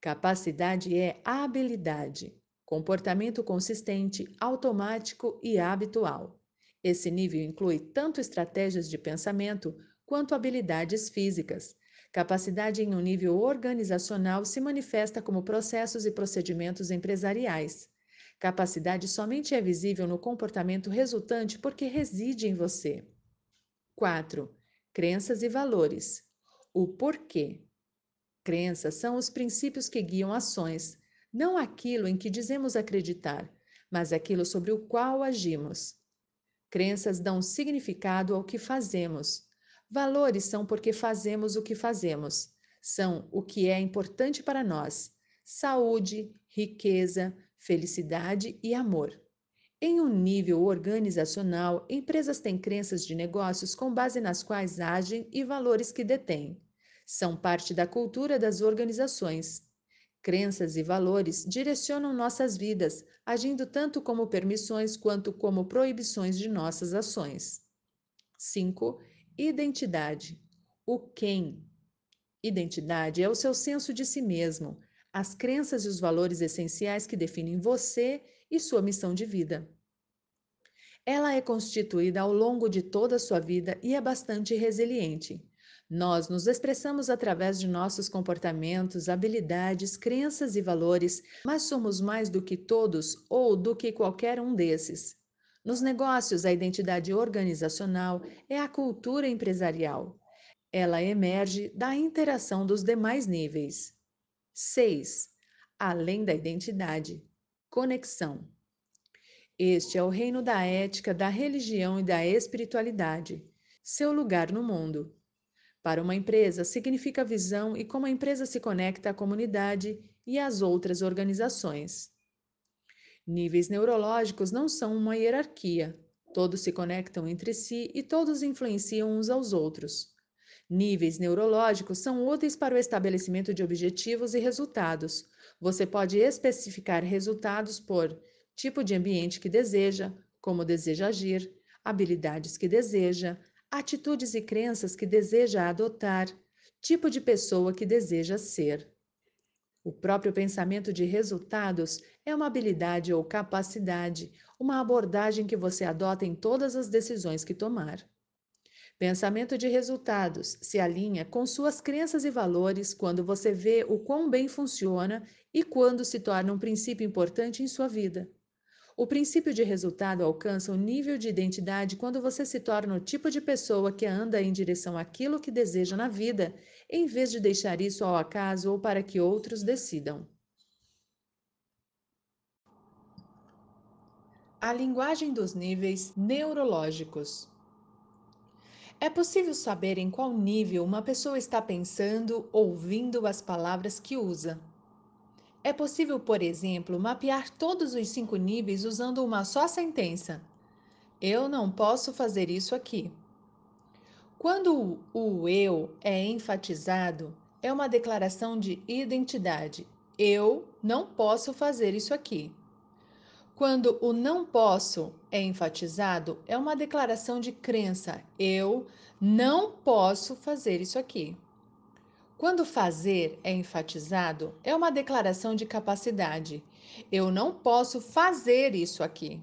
Speaker 1: Capacidade é habilidade, comportamento consistente, automático e habitual. Esse nível inclui tanto estratégias de pensamento quanto habilidades físicas. Capacidade em um nível organizacional se manifesta como processos e procedimentos empresariais. Capacidade somente é visível no comportamento resultante porque reside em você. 4. Crenças e valores o porquê. Crenças são os princípios que guiam ações, não aquilo em que dizemos acreditar, mas aquilo sobre o qual agimos. Crenças dão significado ao que fazemos. Valores são porque fazemos o que fazemos, são o que é importante para nós: saúde, riqueza, felicidade e amor. Em um nível organizacional, empresas têm crenças de negócios com base nas quais agem e valores que detêm. São parte da cultura das organizações. Crenças e valores direcionam nossas vidas, agindo tanto como permissões quanto como proibições de nossas ações. 5. Identidade. O quem. Identidade é o seu senso de si mesmo, as crenças e os valores essenciais que definem você e sua missão de vida. Ela é constituída ao longo de toda a sua vida e é bastante resiliente. Nós nos expressamos através de nossos comportamentos, habilidades, crenças e valores, mas somos mais do que todos ou do que qualquer um desses. Nos negócios, a identidade organizacional é a cultura empresarial. Ela emerge da interação dos demais níveis. 6. Além da identidade. Conexão. Este é o reino da ética, da religião e da espiritualidade, seu lugar no mundo. Para uma empresa, significa visão e como a empresa se conecta à comunidade e às outras organizações. Níveis neurológicos não são uma hierarquia. Todos se conectam entre si e todos influenciam uns aos outros. Níveis neurológicos são úteis para o estabelecimento de objetivos e resultados, você pode especificar resultados por tipo de ambiente que deseja, como deseja agir, habilidades que deseja, atitudes e crenças que deseja adotar, tipo de pessoa que deseja ser. O próprio pensamento de resultados é uma habilidade ou capacidade, uma abordagem que você adota em todas as decisões que tomar. Pensamento de resultados se alinha com suas crenças e valores quando você vê o quão bem funciona e quando se torna um princípio importante em sua vida. O princípio de resultado alcança o um nível de identidade quando você se torna o tipo de pessoa que anda em direção àquilo que deseja na vida, em vez de deixar isso ao acaso ou para que outros decidam. A linguagem dos níveis neurológicos. É possível saber em qual nível uma pessoa está pensando ouvindo as palavras que usa. É possível, por exemplo, mapear todos os cinco níveis usando uma só sentença. Eu não posso fazer isso aqui. Quando o eu é enfatizado, é uma declaração de identidade. Eu não posso fazer isso aqui. Quando o não posso é enfatizado, é uma declaração de crença. Eu não posso fazer isso aqui. Quando fazer é enfatizado, é uma declaração de capacidade. Eu não posso fazer isso aqui.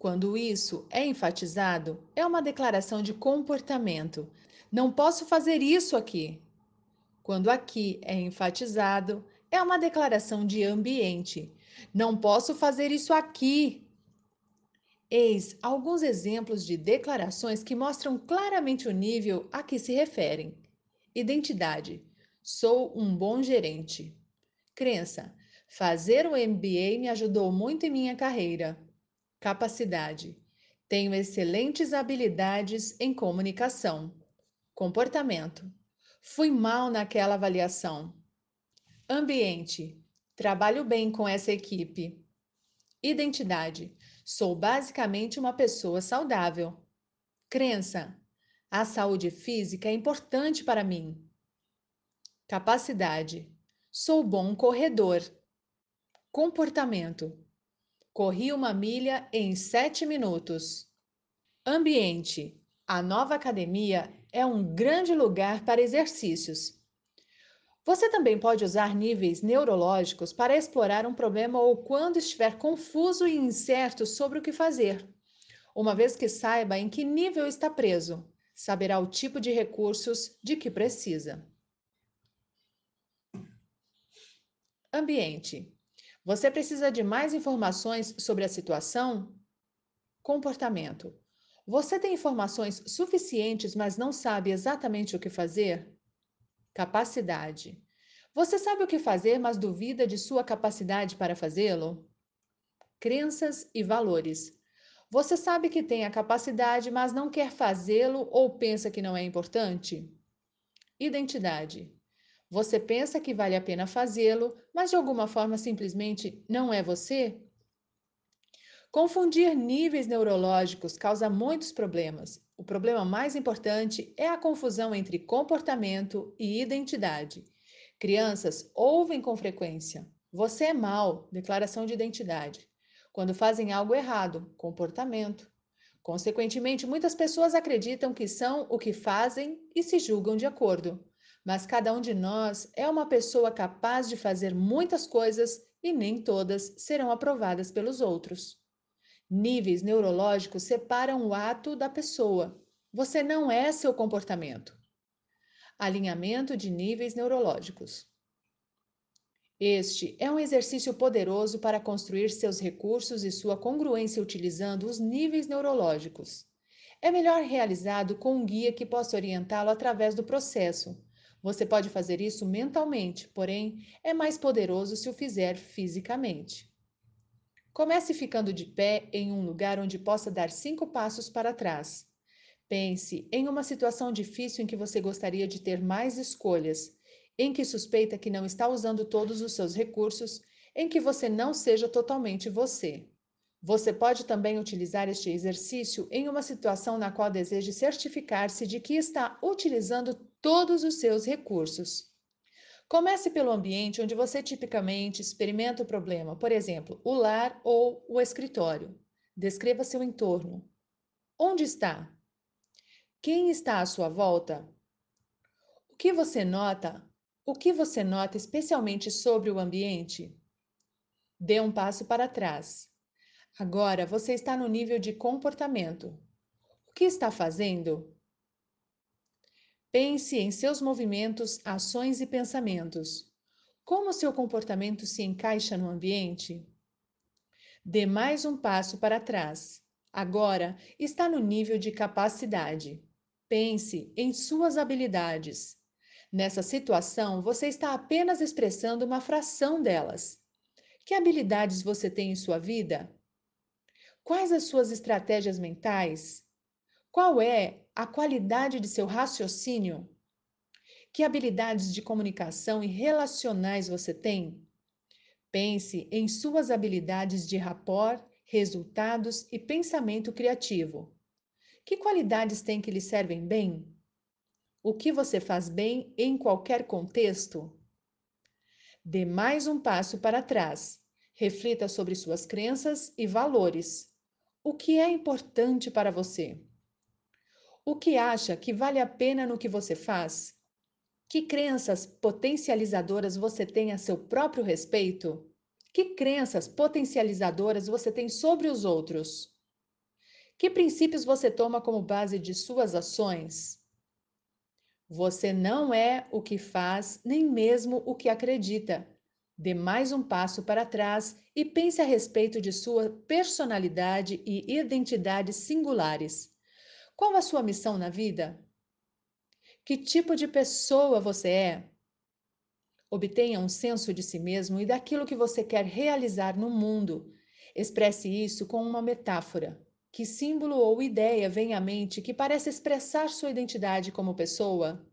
Speaker 1: Quando isso é enfatizado, é uma declaração de comportamento. Não posso fazer isso aqui. Quando aqui é enfatizado, é uma declaração de ambiente. Não posso fazer isso aqui. Eis alguns exemplos de declarações que mostram claramente o nível a que se referem. Identidade: sou um bom gerente. Crença: fazer o MBA me ajudou muito em minha carreira. Capacidade: tenho excelentes habilidades em comunicação. Comportamento: fui mal naquela avaliação. Ambiente: Trabalho bem com essa equipe. Identidade. Sou basicamente uma pessoa saudável. Crença. A saúde física é importante para mim. Capacidade. Sou bom corredor. Comportamento. Corri uma milha em sete minutos. Ambiente. A nova academia é um grande lugar para exercícios. Você também pode usar níveis neurológicos para explorar um problema ou quando estiver confuso e incerto sobre o que fazer, uma vez que saiba em que nível está preso, saberá o tipo de recursos de que precisa. Ambiente. Você precisa de mais informações sobre a situação? Comportamento. Você tem informações suficientes, mas não sabe exatamente o que fazer? Capacidade. Você sabe o que fazer, mas duvida de sua capacidade para fazê-lo? Crenças e valores. Você sabe que tem a capacidade, mas não quer fazê-lo ou pensa que não é importante? Identidade. Você pensa que vale a pena fazê-lo, mas de alguma forma simplesmente não é você? Confundir níveis neurológicos causa muitos problemas. O problema mais importante é a confusão entre comportamento e identidade. Crianças ouvem com frequência: Você é mal, declaração de identidade, quando fazem algo errado, comportamento. Consequentemente, muitas pessoas acreditam que são o que fazem e se julgam de acordo. Mas cada um de nós é uma pessoa capaz de fazer muitas coisas e nem todas serão aprovadas pelos outros. Níveis neurológicos separam o ato da pessoa. Você não é seu comportamento. Alinhamento de níveis neurológicos. Este é um exercício poderoso para construir seus recursos e sua congruência utilizando os níveis neurológicos. É melhor realizado com um guia que possa orientá-lo através do processo. Você pode fazer isso mentalmente, porém, é mais poderoso se o fizer fisicamente. Comece ficando de pé em um lugar onde possa dar cinco passos para trás. Pense em uma situação difícil em que você gostaria de ter mais escolhas, em que suspeita que não está usando todos os seus recursos, em que você não seja totalmente você. Você pode também utilizar este exercício em uma situação na qual deseje certificar-se de que está utilizando todos os seus recursos. Comece pelo ambiente onde você tipicamente experimenta o problema, por exemplo, o lar ou o escritório. Descreva seu entorno. Onde está? Quem está à sua volta? O que você nota? O que você nota especialmente sobre o ambiente? Dê um passo para trás. Agora você está no nível de comportamento. O que está fazendo? Pense em seus movimentos, ações e pensamentos. Como seu comportamento se encaixa no ambiente? Dê mais um passo para trás. Agora está no nível de capacidade. Pense em suas habilidades. Nessa situação, você está apenas expressando uma fração delas. Que habilidades você tem em sua vida? Quais as suas estratégias mentais? Qual é a qualidade de seu raciocínio? Que habilidades de comunicação e relacionais você tem? Pense em suas habilidades de rapport, resultados e pensamento criativo. Que qualidades tem que lhe servem bem? O que você faz bem em qualquer contexto? Dê mais um passo para trás. Reflita sobre suas crenças e valores. O que é importante para você? O que acha que vale a pena no que você faz? Que crenças potencializadoras você tem a seu próprio respeito? Que crenças potencializadoras você tem sobre os outros? Que princípios você toma como base de suas ações? Você não é o que faz, nem mesmo o que acredita. Dê mais um passo para trás e pense a respeito de sua personalidade e identidades singulares. Qual a sua missão na vida? Que tipo de pessoa você é? Obtenha um senso de si mesmo e daquilo que você quer realizar no mundo. Expresse isso com uma metáfora. Que símbolo ou ideia vem à mente que parece expressar sua identidade como pessoa?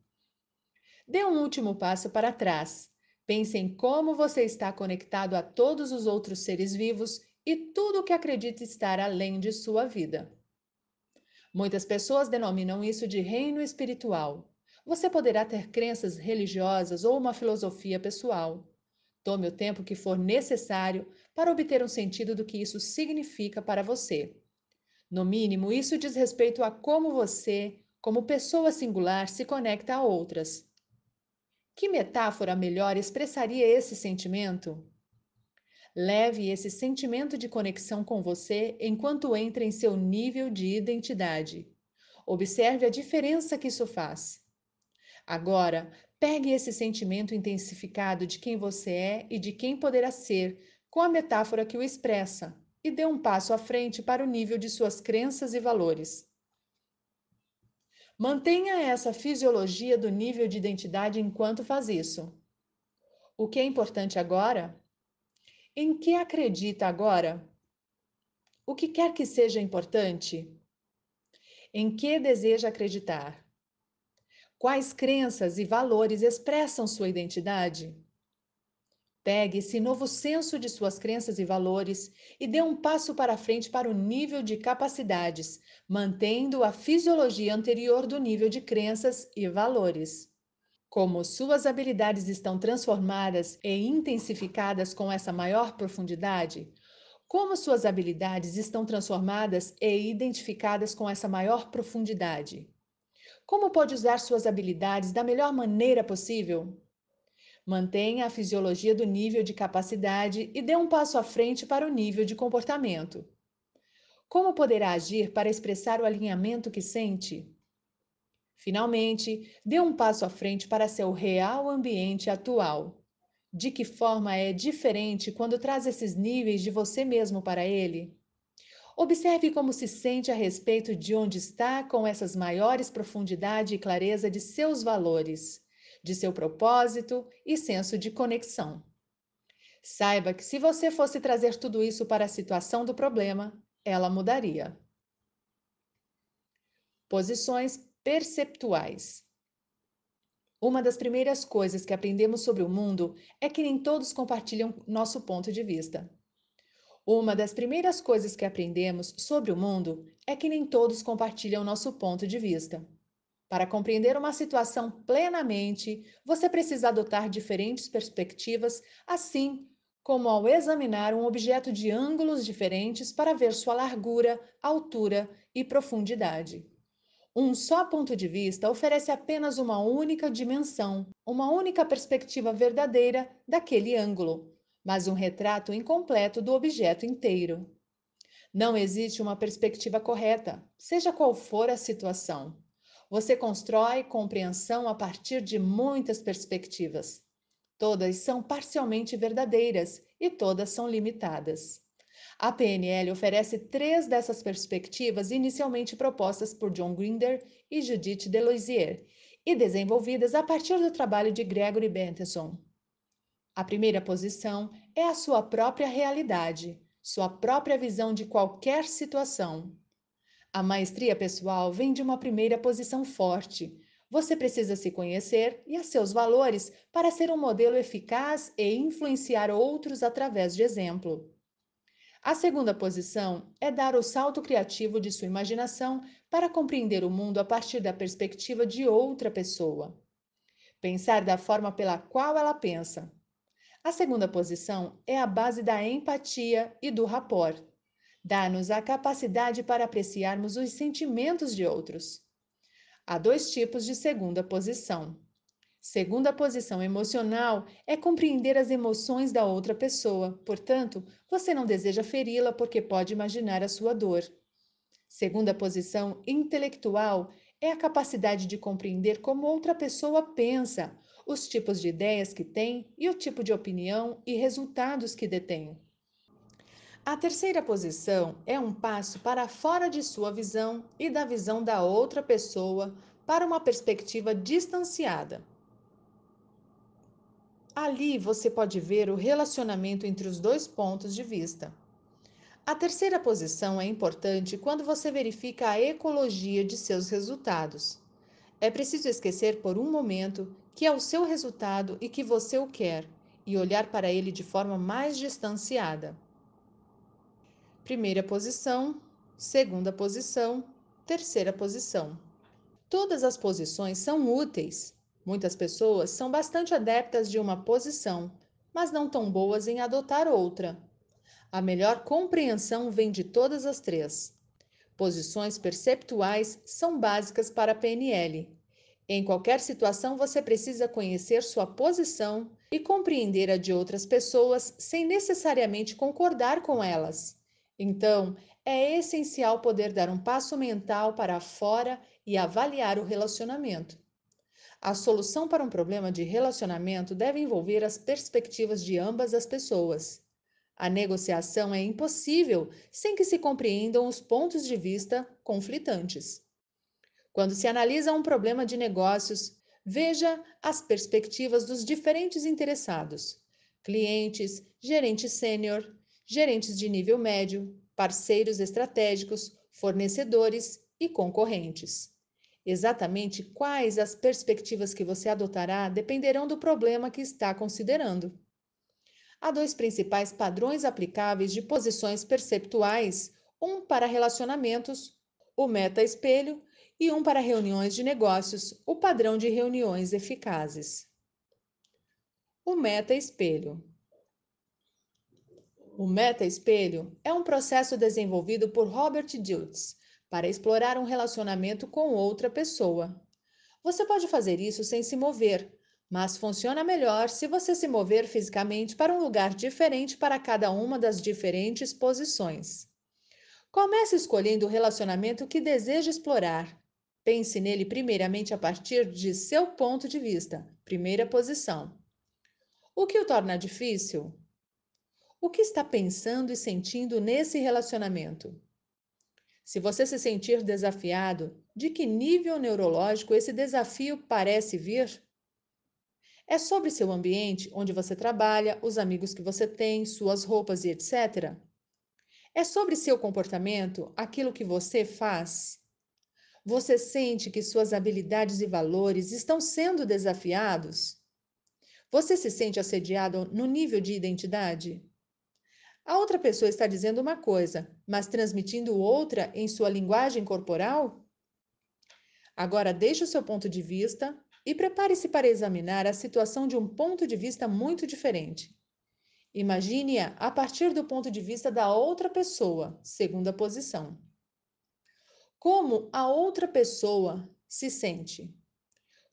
Speaker 1: Dê um último passo para trás. Pense em como você está conectado a todos os outros seres vivos e tudo o que acredita estar além de sua vida. Muitas pessoas denominam isso de reino espiritual. Você poderá ter crenças religiosas ou uma filosofia pessoal. Tome o tempo que for necessário para obter um sentido do que isso significa para você. No mínimo, isso diz respeito a como você, como pessoa singular, se conecta a outras. Que metáfora melhor expressaria esse sentimento? Leve esse sentimento de conexão com você enquanto entra em seu nível de identidade. Observe a diferença que isso faz. Agora, pegue esse sentimento intensificado de quem você é e de quem poderá ser, com a metáfora que o expressa, e dê um passo à frente para o nível de suas crenças e valores. Mantenha essa fisiologia do nível de identidade enquanto faz isso. O que é importante agora em que acredita agora? O que quer que seja importante? Em que deseja acreditar? Quais crenças e valores expressam sua identidade? Pegue esse novo senso de suas crenças e valores e dê um passo para frente para o nível de capacidades, mantendo a fisiologia anterior do nível de crenças e valores como suas habilidades estão transformadas e intensificadas com essa maior profundidade? Como suas habilidades estão transformadas e identificadas com essa maior profundidade? Como pode usar suas habilidades da melhor maneira possível? Mantenha a fisiologia do nível de capacidade e dê um passo à frente para o nível de comportamento. Como poderá agir para expressar o alinhamento que sente? Finalmente, dê um passo à frente para seu real ambiente atual. De que forma é diferente quando traz esses níveis de você mesmo para ele? Observe como se sente a respeito de onde está com essas maiores profundidade e clareza de seus valores, de seu propósito e senso de conexão. Saiba que se você fosse trazer tudo isso para a situação do problema, ela mudaria. Posições perceptuais. Uma das primeiras coisas que aprendemos sobre o mundo é que nem todos compartilham nosso ponto de vista. Uma das primeiras coisas que aprendemos sobre o mundo é que nem todos compartilham nosso ponto de vista. Para compreender uma situação plenamente, você precisa adotar diferentes perspectivas, assim como ao examinar um objeto de ângulos diferentes para ver sua largura, altura e profundidade. Um só ponto de vista oferece apenas uma única dimensão, uma única perspectiva verdadeira daquele ângulo, mas um retrato incompleto do objeto inteiro. Não existe uma perspectiva correta, seja qual for a situação. Você constrói compreensão a partir de muitas perspectivas. Todas são parcialmente verdadeiras e todas são limitadas. A PNL oferece três dessas perspectivas inicialmente propostas por John Grinder e Judith Deloisier e desenvolvidas a partir do trabalho de Gregory Bateson. A primeira posição é a sua própria realidade, sua própria visão de qualquer situação. A maestria pessoal vem de uma primeira posição forte. Você precisa se conhecer e a seus valores para ser um modelo eficaz e influenciar outros através de exemplo. A segunda posição é dar o salto criativo de sua imaginação para compreender o mundo a partir da perspectiva de outra pessoa. Pensar da forma pela qual ela pensa. A segunda posição é a base da empatia e do rapport. Dá-nos a capacidade para apreciarmos os sentimentos de outros. Há dois tipos de segunda posição. Segunda posição emocional é compreender as emoções da outra pessoa, portanto, você não deseja feri-la porque pode imaginar a sua dor. Segunda posição intelectual é a capacidade de compreender como outra pessoa pensa, os tipos de ideias que tem e o tipo de opinião e resultados que detém. A terceira posição é um passo para fora de sua visão e da visão da outra pessoa para uma perspectiva distanciada. Ali você pode ver o relacionamento entre os dois pontos de vista. A terceira posição é importante quando você verifica a ecologia de seus resultados. É preciso esquecer por um momento que é o seu resultado e que você o quer, e olhar para ele de forma mais distanciada. Primeira posição, segunda posição, terceira posição. Todas as posições são úteis, Muitas pessoas são bastante adeptas de uma posição, mas não tão boas em adotar outra. A melhor compreensão vem de todas as três. Posições perceptuais são básicas para a PNL. Em qualquer situação, você precisa conhecer sua posição e compreender a de outras pessoas sem necessariamente concordar com elas. Então, é essencial poder dar um passo mental para fora e avaliar o relacionamento. A solução para um problema de relacionamento deve envolver as perspectivas de ambas as pessoas. A negociação é impossível sem que se compreendam os pontos de vista conflitantes. Quando se analisa um problema de negócios, veja as perspectivas dos diferentes interessados: clientes, gerente sênior, gerentes de nível médio, parceiros estratégicos, fornecedores e concorrentes. Exatamente quais as perspectivas que você adotará dependerão do problema que está considerando. Há dois principais padrões aplicáveis de posições perceptuais: um para relacionamentos, o meta-espelho, e um para reuniões de negócios, o padrão de reuniões eficazes. O meta-espelho. O meta-espelho é um processo desenvolvido por Robert Dilts para explorar um relacionamento com outra pessoa. Você pode fazer isso sem se mover, mas funciona melhor se você se mover fisicamente para um lugar diferente para cada uma das diferentes posições. Comece escolhendo o relacionamento que deseja explorar. Pense nele primeiramente a partir de seu ponto de vista, primeira posição. O que o torna difícil? O que está pensando e sentindo nesse relacionamento? Se você se sentir desafiado, de que nível neurológico esse desafio parece vir? É sobre seu ambiente, onde você trabalha, os amigos que você tem, suas roupas e etc? É sobre seu comportamento, aquilo que você faz? Você sente que suas habilidades e valores estão sendo desafiados? Você se sente assediado no nível de identidade? A outra pessoa está dizendo uma coisa, mas transmitindo outra em sua linguagem corporal? Agora deixe o seu ponto de vista e prepare-se para examinar a situação de um ponto de vista muito diferente. Imagine-a a partir do ponto de vista da outra pessoa, segunda posição. Como a outra pessoa se sente?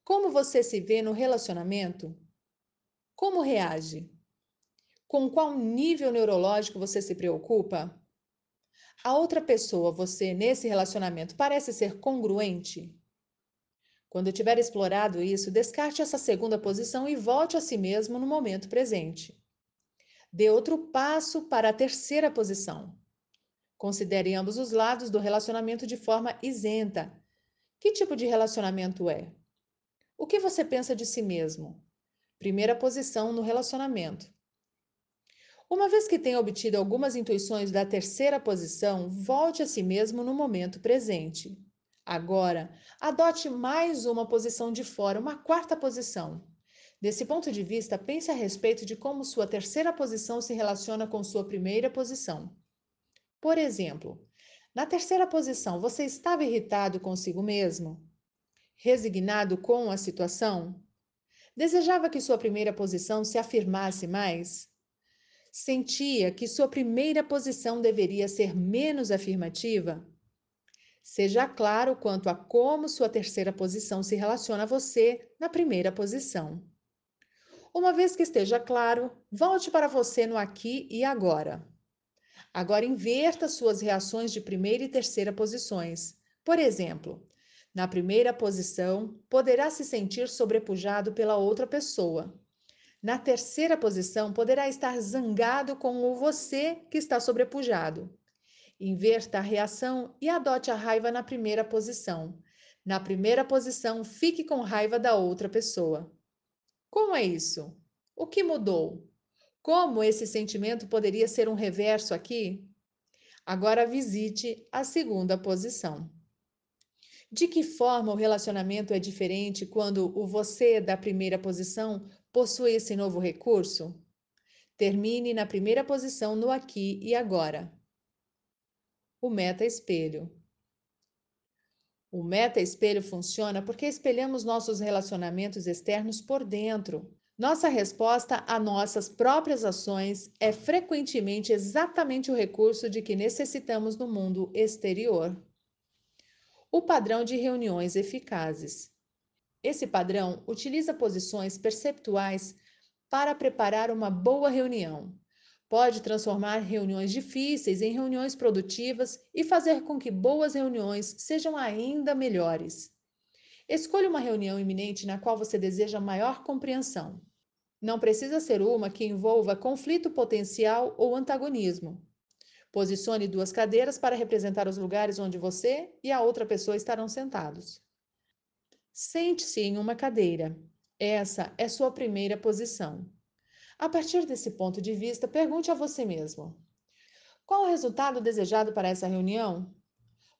Speaker 1: Como você se vê no relacionamento? Como reage? Com qual nível neurológico você se preocupa? A outra pessoa, você, nesse relacionamento, parece ser congruente? Quando tiver explorado isso, descarte essa segunda posição e volte a si mesmo no momento presente. Dê outro passo para a terceira posição. Considere ambos os lados do relacionamento de forma isenta. Que tipo de relacionamento é? O que você pensa de si mesmo? Primeira posição no relacionamento. Uma vez que tenha obtido algumas intuições da terceira posição, volte a si mesmo no momento presente. Agora, adote mais uma posição de fora, uma quarta posição. Desse ponto de vista, pense a respeito de como sua terceira posição se relaciona com sua primeira posição. Por exemplo, na terceira posição, você estava irritado consigo mesmo? Resignado com a situação? Desejava que sua primeira posição se afirmasse mais? sentia que sua primeira posição deveria ser menos afirmativa? Seja claro quanto a como sua terceira posição se relaciona a você na primeira posição. Uma vez que esteja claro, volte para você no aqui e agora. Agora inverta suas reações de primeira e terceira posições. Por exemplo, na primeira posição, poderá se sentir sobrepujado pela outra pessoa. Na terceira posição, poderá estar zangado com o você que está sobrepujado. Inverta a reação e adote a raiva na primeira posição. Na primeira posição, fique com raiva da outra pessoa. Como é isso? O que mudou? Como esse sentimento poderia ser um reverso aqui? Agora visite a segunda posição. De que forma o relacionamento é diferente quando o você da primeira posição Possui esse novo recurso? Termine na primeira posição no aqui e agora. O meta-espelho. O meta-espelho funciona porque espelhamos nossos relacionamentos externos por dentro. Nossa resposta a nossas próprias ações é frequentemente exatamente o recurso de que necessitamos no mundo exterior. O padrão de reuniões eficazes. Esse padrão utiliza posições perceptuais para preparar uma boa reunião. Pode transformar reuniões difíceis em reuniões produtivas e fazer com que boas reuniões sejam ainda melhores. Escolha uma reunião iminente na qual você deseja maior compreensão. Não precisa ser uma que envolva conflito potencial ou antagonismo. Posicione duas cadeiras para representar os lugares onde você e a outra pessoa estarão sentados. Sente-se em uma cadeira. Essa é sua primeira posição. A partir desse ponto de vista, pergunte a você mesmo: qual o resultado desejado para essa reunião?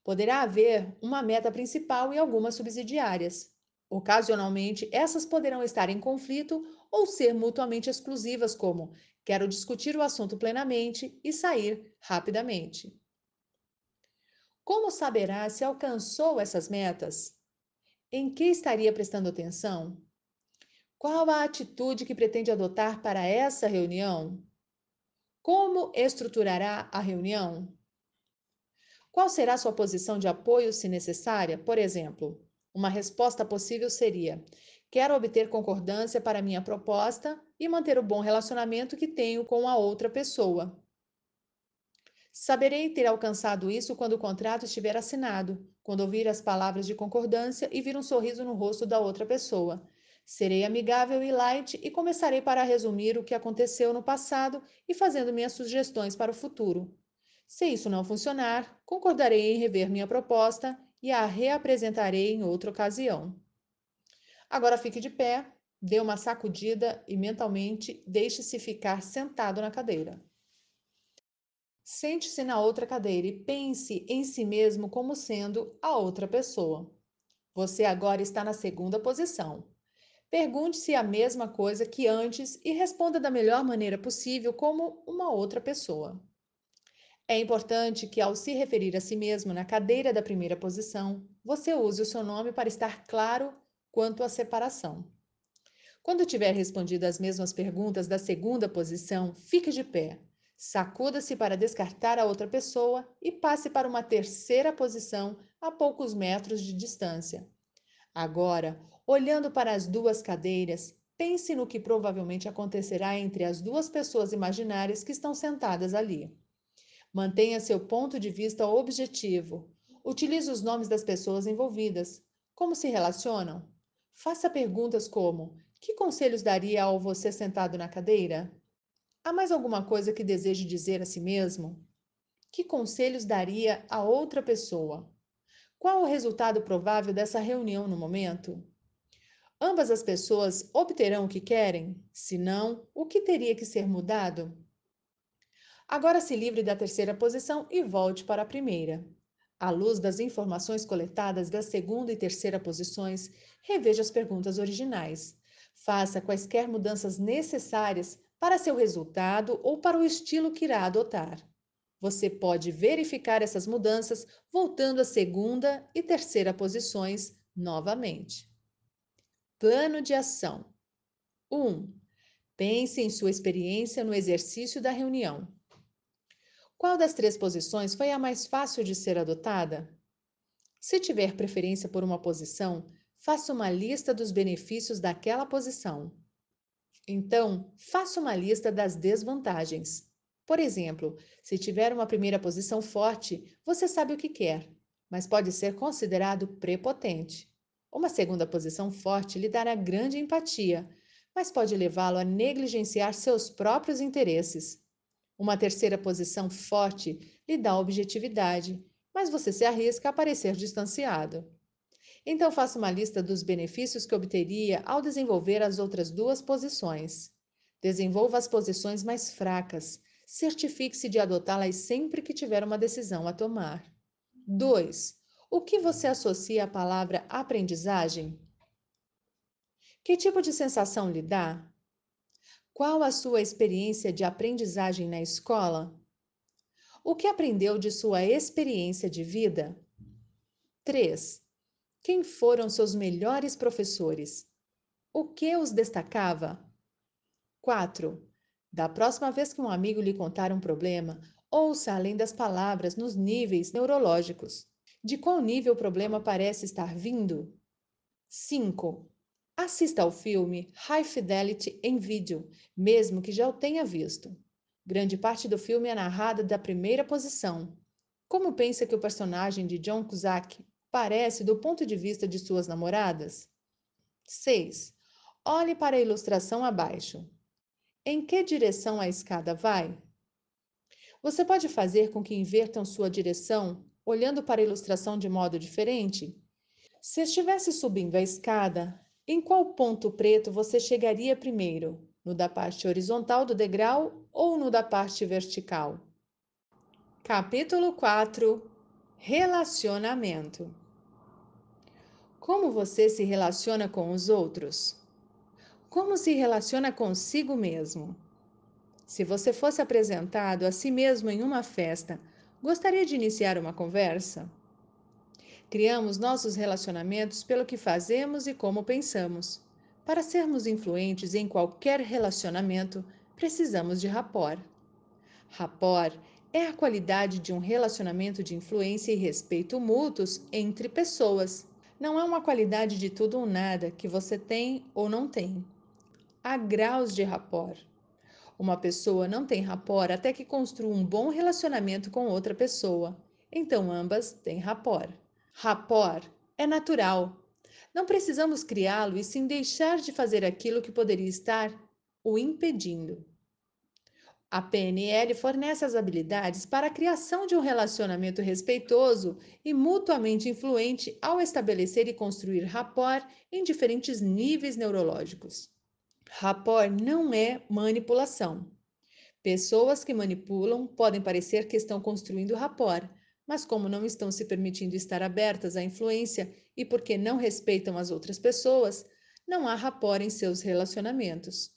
Speaker 1: Poderá haver uma meta principal e algumas subsidiárias. Ocasionalmente, essas poderão estar em conflito ou ser mutuamente exclusivas, como quero discutir o assunto plenamente e sair rapidamente. Como saberá se alcançou essas metas? em que estaria prestando atenção? Qual a atitude que pretende adotar para essa reunião? Como estruturará a reunião? Qual será sua posição de apoio, se necessária? Por exemplo, uma resposta possível seria: Quero obter concordância para minha proposta e manter o bom relacionamento que tenho com a outra pessoa. Saberei ter alcançado isso quando o contrato estiver assinado, quando ouvir as palavras de concordância e vir um sorriso no rosto da outra pessoa. Serei amigável e light e começarei para resumir o que aconteceu no passado e fazendo minhas sugestões para o futuro. Se isso não funcionar, concordarei em rever minha proposta e a reapresentarei em outra ocasião. Agora fique de pé, dê uma sacudida e mentalmente deixe-se ficar sentado na cadeira. Sente-se na outra cadeira e pense em si mesmo como sendo a outra pessoa. Você agora está na segunda posição. Pergunte-se a mesma coisa que antes e responda da melhor maneira possível como uma outra pessoa. É importante que, ao se referir a si mesmo na cadeira da primeira posição, você use o seu nome para estar claro quanto à separação. Quando tiver respondido as mesmas perguntas da segunda posição, fique de pé, Sacuda-se para descartar a outra pessoa e passe para uma terceira posição a poucos metros de distância. Agora, olhando para as duas cadeiras, pense no que provavelmente acontecerá entre as duas pessoas imaginárias que estão sentadas ali. Mantenha seu ponto de vista objetivo. Utilize os nomes das pessoas envolvidas. Como se relacionam? Faça perguntas como: Que conselhos daria ao você sentado na cadeira? Há mais alguma coisa que deseje dizer a si mesmo? Que conselhos daria a outra pessoa? Qual o resultado provável dessa reunião no momento? Ambas as pessoas obterão o que querem? Se não, o que teria que ser mudado? Agora se livre da terceira posição e volte para a primeira. À luz das informações coletadas da segunda e terceira posições, reveja as perguntas originais. Faça quaisquer mudanças necessárias para seu resultado ou para o estilo que irá adotar. Você pode verificar essas mudanças voltando à segunda e terceira posições novamente. Plano de ação: 1. Um, pense em sua experiência no exercício da reunião. Qual das três posições foi a mais fácil de ser adotada? Se tiver preferência por uma posição, faça uma lista dos benefícios daquela posição. Então, faça uma lista das desvantagens. Por exemplo, se tiver uma primeira posição forte, você sabe o que quer, mas pode ser considerado prepotente. Uma segunda posição forte lhe dará grande empatia, mas pode levá-lo a negligenciar seus próprios interesses. Uma terceira posição forte lhe dá objetividade, mas você se arrisca a parecer distanciado. Então faça uma lista dos benefícios que obteria ao desenvolver as outras duas posições. Desenvolva as posições mais fracas. Certifique-se de adotá-las sempre que tiver uma decisão a tomar. 2. O que você associa à palavra aprendizagem? Que tipo de sensação lhe dá? Qual a sua experiência de aprendizagem na escola? O que aprendeu de sua experiência de vida? 3. Quem foram seus melhores professores? O que os destacava? 4. Da próxima vez que um amigo lhe contar um problema, ouça além das palavras nos níveis neurológicos. De qual nível o problema parece estar vindo? 5. Assista ao filme High Fidelity em vídeo, mesmo que já o tenha visto. Grande parte do filme é narrada da primeira posição. Como pensa que o personagem de John Cusack parece do ponto de vista de suas namoradas? 6. Olhe para a ilustração abaixo. Em que direção a escada vai? Você pode fazer com que invertam sua direção, olhando para a ilustração de modo diferente? Se estivesse subindo a escada, em qual ponto preto você chegaria primeiro? No da parte horizontal do degrau ou no da parte vertical? Capítulo 4 Relacionamento como você se relaciona com os outros? Como se relaciona consigo mesmo? Se você fosse apresentado a si mesmo em uma festa, gostaria de iniciar uma conversa? Criamos nossos relacionamentos pelo que fazemos e como pensamos. Para sermos influentes em qualquer relacionamento, precisamos de rapor. Rapor é a qualidade de um relacionamento de influência e respeito mútuos entre pessoas. Não é uma qualidade de tudo ou nada que você tem ou não tem. Há graus de rapor. Uma pessoa não tem rapor até que construa um bom relacionamento com outra pessoa. Então ambas têm rapor. Rapor é natural. Não precisamos criá-lo e sim deixar de fazer aquilo que poderia estar o impedindo. A PNL fornece as habilidades para a criação de um relacionamento respeitoso e mutuamente influente ao estabelecer e construir rapport em diferentes níveis neurológicos. Rapport não é manipulação. Pessoas que manipulam podem parecer que estão construindo rapport, mas como não estão se permitindo estar abertas à influência e porque não respeitam as outras pessoas, não há rapport em seus relacionamentos.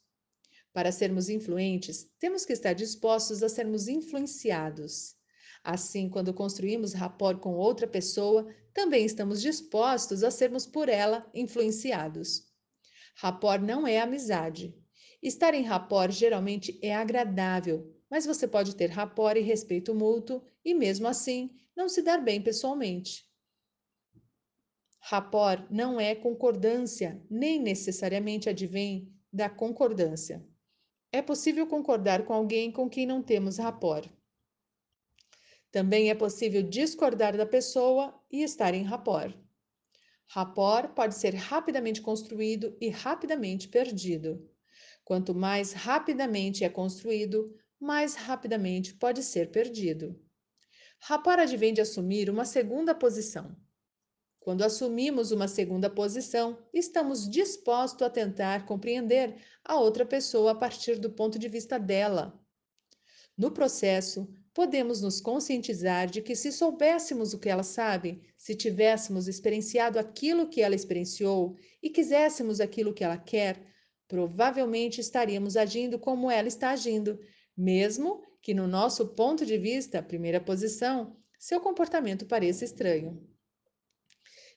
Speaker 1: Para sermos influentes, temos que estar dispostos a sermos influenciados. Assim, quando construímos rapport com outra pessoa, também estamos dispostos a sermos por ela influenciados. Rapport não é amizade. Estar em rapport geralmente é agradável, mas você pode ter rapport e respeito mútuo e, mesmo assim, não se dar bem pessoalmente. Rapport não é concordância, nem necessariamente advém da concordância. É possível concordar com alguém com quem não temos rapor. Também é possível discordar da pessoa e estar em rapor. Rapor pode ser rapidamente construído e rapidamente perdido. Quanto mais rapidamente é construído, mais rapidamente pode ser perdido. Rapor advém de assumir uma segunda posição. Quando assumimos uma segunda posição, estamos dispostos a tentar compreender a outra pessoa a partir do ponto de vista dela. No processo, podemos nos conscientizar de que se soubéssemos o que ela sabe, se tivéssemos experienciado aquilo que ela experienciou e quiséssemos aquilo que ela quer, provavelmente estaríamos agindo como ela está agindo, mesmo que no nosso ponto de vista, primeira posição, seu comportamento pareça estranho.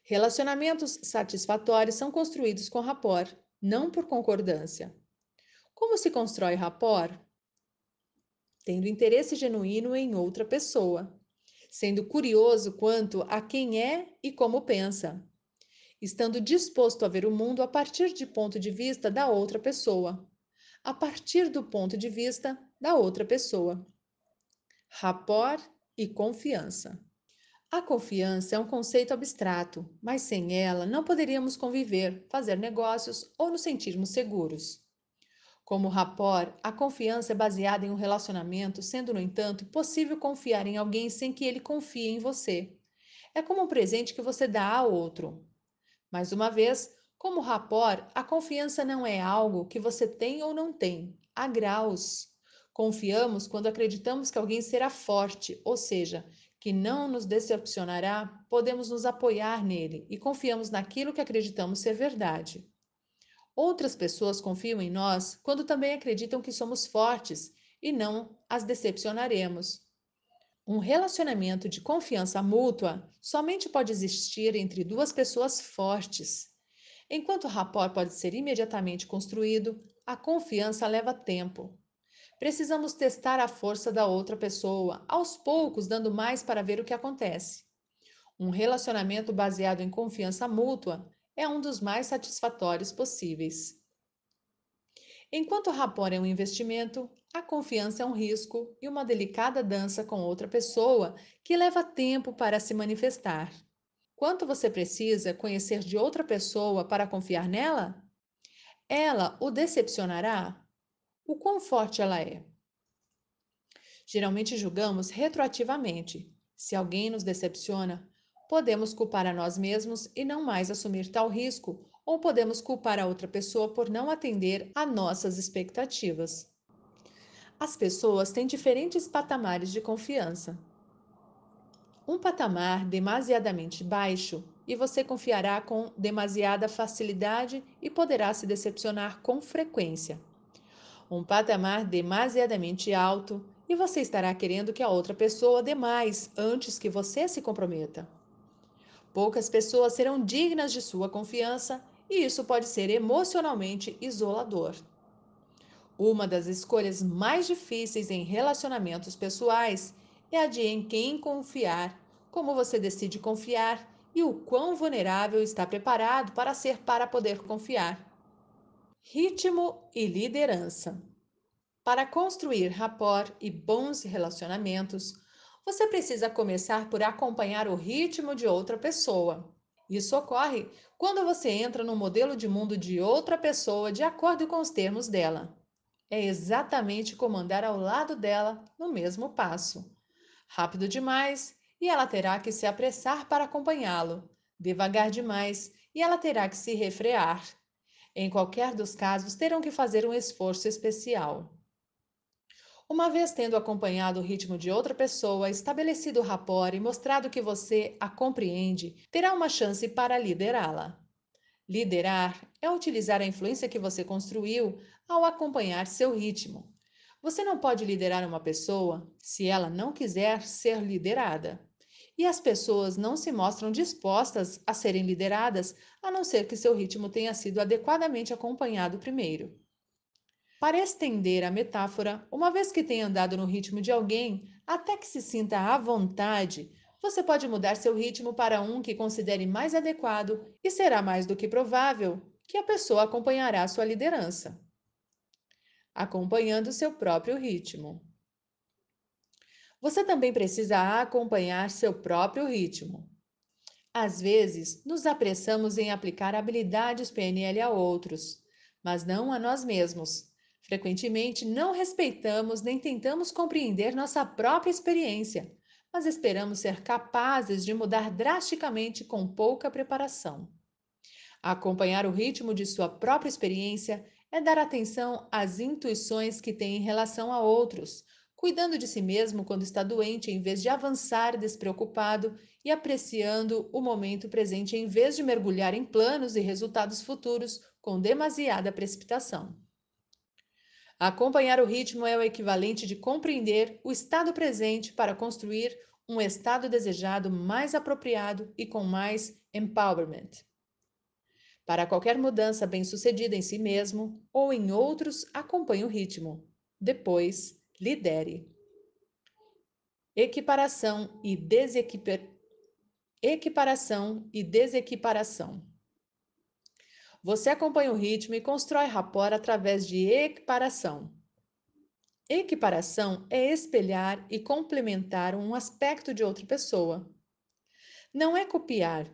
Speaker 1: Relacionamentos satisfatórios são construídos com rapor, não por concordância. Como se constrói rapor? Tendo interesse genuíno em outra pessoa, sendo curioso quanto a quem é e como pensa, estando disposto a ver o mundo a partir de ponto de vista da outra pessoa, a partir do ponto de vista da outra pessoa. Rapor e confiança. A confiança é um conceito abstrato, mas sem ela não poderíamos conviver, fazer negócios ou nos sentirmos seguros. Como rapport, a confiança é baseada em um relacionamento, sendo, no entanto, possível confiar em alguém sem que ele confie em você. É como um presente que você dá a outro. Mais uma vez, como rapport, a confiança não é algo que você tem ou não tem, há graus. Confiamos quando acreditamos que alguém será forte, ou seja, que não nos decepcionará, podemos nos apoiar nele e confiamos naquilo que acreditamos ser verdade. Outras pessoas confiam em nós quando também acreditam que somos fortes e não as decepcionaremos. Um relacionamento de confiança mútua somente pode existir entre duas pessoas fortes. Enquanto o rapport pode ser imediatamente construído, a confiança leva tempo. Precisamos testar a força da outra pessoa, aos poucos, dando mais para ver o que acontece. Um relacionamento baseado em confiança mútua é um dos mais satisfatórios possíveis. Enquanto o rapport é um investimento, a confiança é um risco e uma delicada dança com outra pessoa que leva tempo para se manifestar. Quanto você precisa conhecer de outra pessoa para confiar nela? Ela o decepcionará? o quão forte ela é. Geralmente julgamos retroativamente. Se alguém nos decepciona, podemos culpar a nós mesmos e não mais assumir tal risco, ou podemos culpar a outra pessoa por não atender a nossas expectativas. As pessoas têm diferentes patamares de confiança. Um patamar demasiadamente baixo e você confiará com demasiada facilidade e poderá se decepcionar com frequência um patamar demasiadamente alto e você estará querendo que a outra pessoa dê mais antes que você se comprometa. Poucas pessoas serão dignas de sua confiança e isso pode ser emocionalmente isolador. Uma das escolhas mais difíceis em relacionamentos pessoais é a de em quem confiar, como você decide confiar e o quão vulnerável está preparado para ser para poder confiar. Ritmo e liderança. Para construir rapport e bons relacionamentos, você precisa começar por acompanhar o ritmo de outra pessoa. Isso ocorre quando você entra no modelo de mundo de outra pessoa de acordo com os termos dela. É exatamente como andar ao lado dela no mesmo passo. Rápido demais e ela terá que se apressar para acompanhá-lo. Devagar demais e ela terá que se refrear. Em qualquer dos casos, terão que fazer um esforço especial. Uma vez tendo acompanhado o ritmo de outra pessoa, estabelecido o rapor e mostrado que você a compreende, terá uma chance para liderá-la. Liderar é utilizar a influência que você construiu ao acompanhar seu ritmo. Você não pode liderar uma pessoa se ela não quiser ser liderada e as pessoas não se mostram dispostas a serem lideradas, a não ser que seu ritmo tenha sido adequadamente acompanhado primeiro. Para estender a metáfora, uma vez que tenha andado no ritmo de alguém, até que se sinta à vontade, você pode mudar seu ritmo para um que considere mais adequado e será mais do que provável que a pessoa acompanhará sua liderança, acompanhando seu próprio ritmo. Você também precisa acompanhar seu próprio ritmo. Às vezes, nos apressamos em aplicar habilidades PNL a outros, mas não a nós mesmos. Frequentemente, não respeitamos nem tentamos compreender nossa própria experiência, mas esperamos ser capazes de mudar drasticamente com pouca preparação. Acompanhar o ritmo de sua própria experiência é dar atenção às intuições que tem em relação a outros, cuidando de si mesmo quando está doente em vez de avançar despreocupado e apreciando o momento presente em vez de mergulhar em planos e resultados futuros com demasiada precipitação. Acompanhar o ritmo é o equivalente de compreender o estado presente para construir um estado desejado mais apropriado e com mais empowerment. Para qualquer mudança bem-sucedida em si mesmo ou em outros, acompanhe o ritmo. Depois, lidere. Equiparação e, Equiparação e desequiparação. Você acompanha o ritmo e constrói rapport através de equiparação. Equiparação é espelhar e complementar um aspecto de outra pessoa. Não é copiar,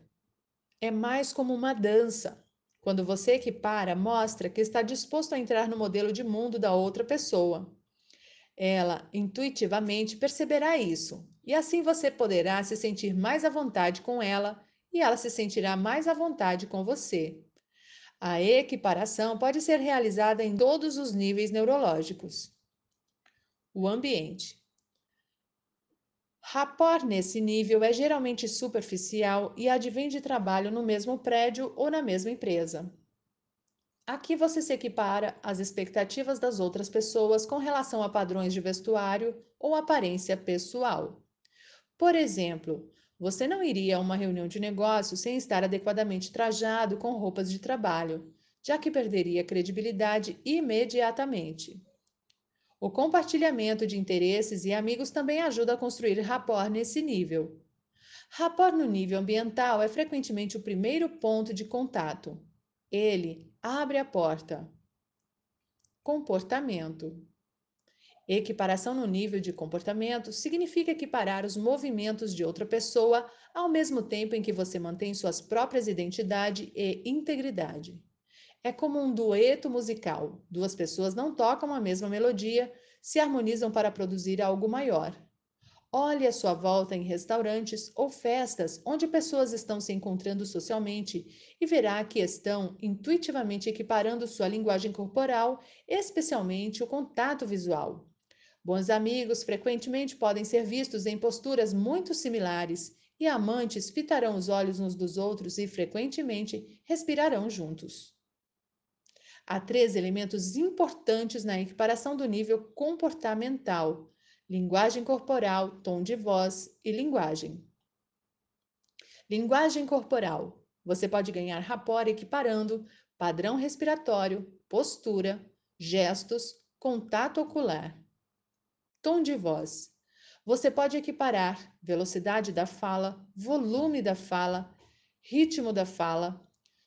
Speaker 1: é mais como uma dança. Quando você equipara, mostra que está disposto a entrar no modelo de mundo da outra pessoa. Ela intuitivamente perceberá isso, e assim você poderá se sentir mais à vontade com ela e ela se sentirá mais à vontade com você. A equiparação pode ser realizada em todos os níveis neurológicos. O ambiente. Rapor nesse nível é geralmente superficial e advém de trabalho no mesmo prédio ou na mesma empresa. Aqui você se equipara às expectativas das outras pessoas com relação a padrões de vestuário ou aparência pessoal. Por exemplo, você não iria a uma reunião de negócio sem estar adequadamente trajado com roupas de trabalho, já que perderia credibilidade imediatamente. O compartilhamento de interesses e amigos também ajuda a construir rapport nesse nível. Rapport no nível ambiental é frequentemente o primeiro ponto de contato. Ele Abre a porta. Comportamento. Equiparação no nível de comportamento significa equiparar os movimentos de outra pessoa ao mesmo tempo em que você mantém suas próprias identidade e integridade. É como um dueto musical. Duas pessoas não tocam a mesma melodia, se harmonizam para produzir algo maior. Olhe à sua volta em restaurantes ou festas onde pessoas estão se encontrando socialmente e verá que estão intuitivamente equiparando sua linguagem corporal, especialmente o contato visual. Bons amigos frequentemente podem ser vistos em posturas muito similares e amantes fitarão os olhos uns dos outros e frequentemente respirarão juntos. Há três elementos importantes na equiparação do nível comportamental linguagem corporal, tom de voz e linguagem. Linguagem corporal. Você pode ganhar rapor equiparando padrão respiratório, postura, gestos, contato ocular. Tom de voz. Você pode equiparar velocidade da fala, volume da fala, ritmo da fala,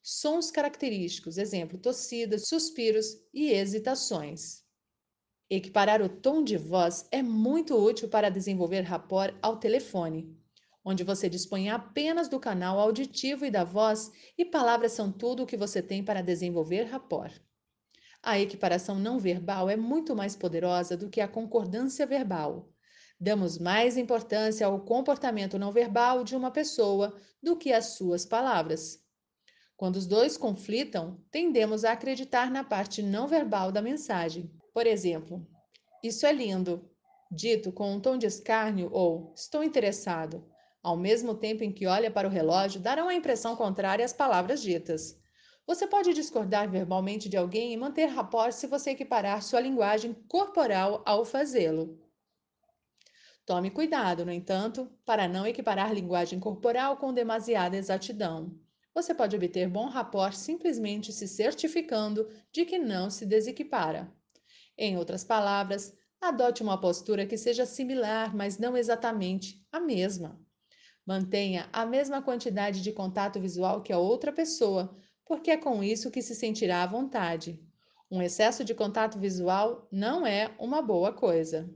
Speaker 1: sons característicos, exemplo, tossidas, suspiros e hesitações. Equiparar o tom de voz é muito útil para desenvolver rapport ao telefone, onde você dispõe apenas do canal auditivo e da voz, e palavras são tudo o que você tem para desenvolver rapport. A equiparação não verbal é muito mais poderosa do que a concordância verbal. Damos mais importância ao comportamento não verbal de uma pessoa do que às suas palavras. Quando os dois conflitam, tendemos a acreditar na parte não verbal da mensagem. Por exemplo, isso é lindo, dito com um tom de escárnio ou estou interessado. Ao mesmo tempo em que olha para o relógio, darão a impressão contrária às palavras ditas. Você pode discordar verbalmente de alguém e manter rapport se você equiparar sua linguagem corporal ao fazê-lo. Tome cuidado, no entanto, para não equiparar linguagem corporal com demasiada exatidão. Você pode obter bom rapport simplesmente se certificando de que não se desequipara. Em outras palavras, adote uma postura que seja similar, mas não exatamente a mesma. Mantenha a mesma quantidade de contato visual que a outra pessoa, porque é com isso que se sentirá à vontade. Um excesso de contato visual não é uma boa coisa.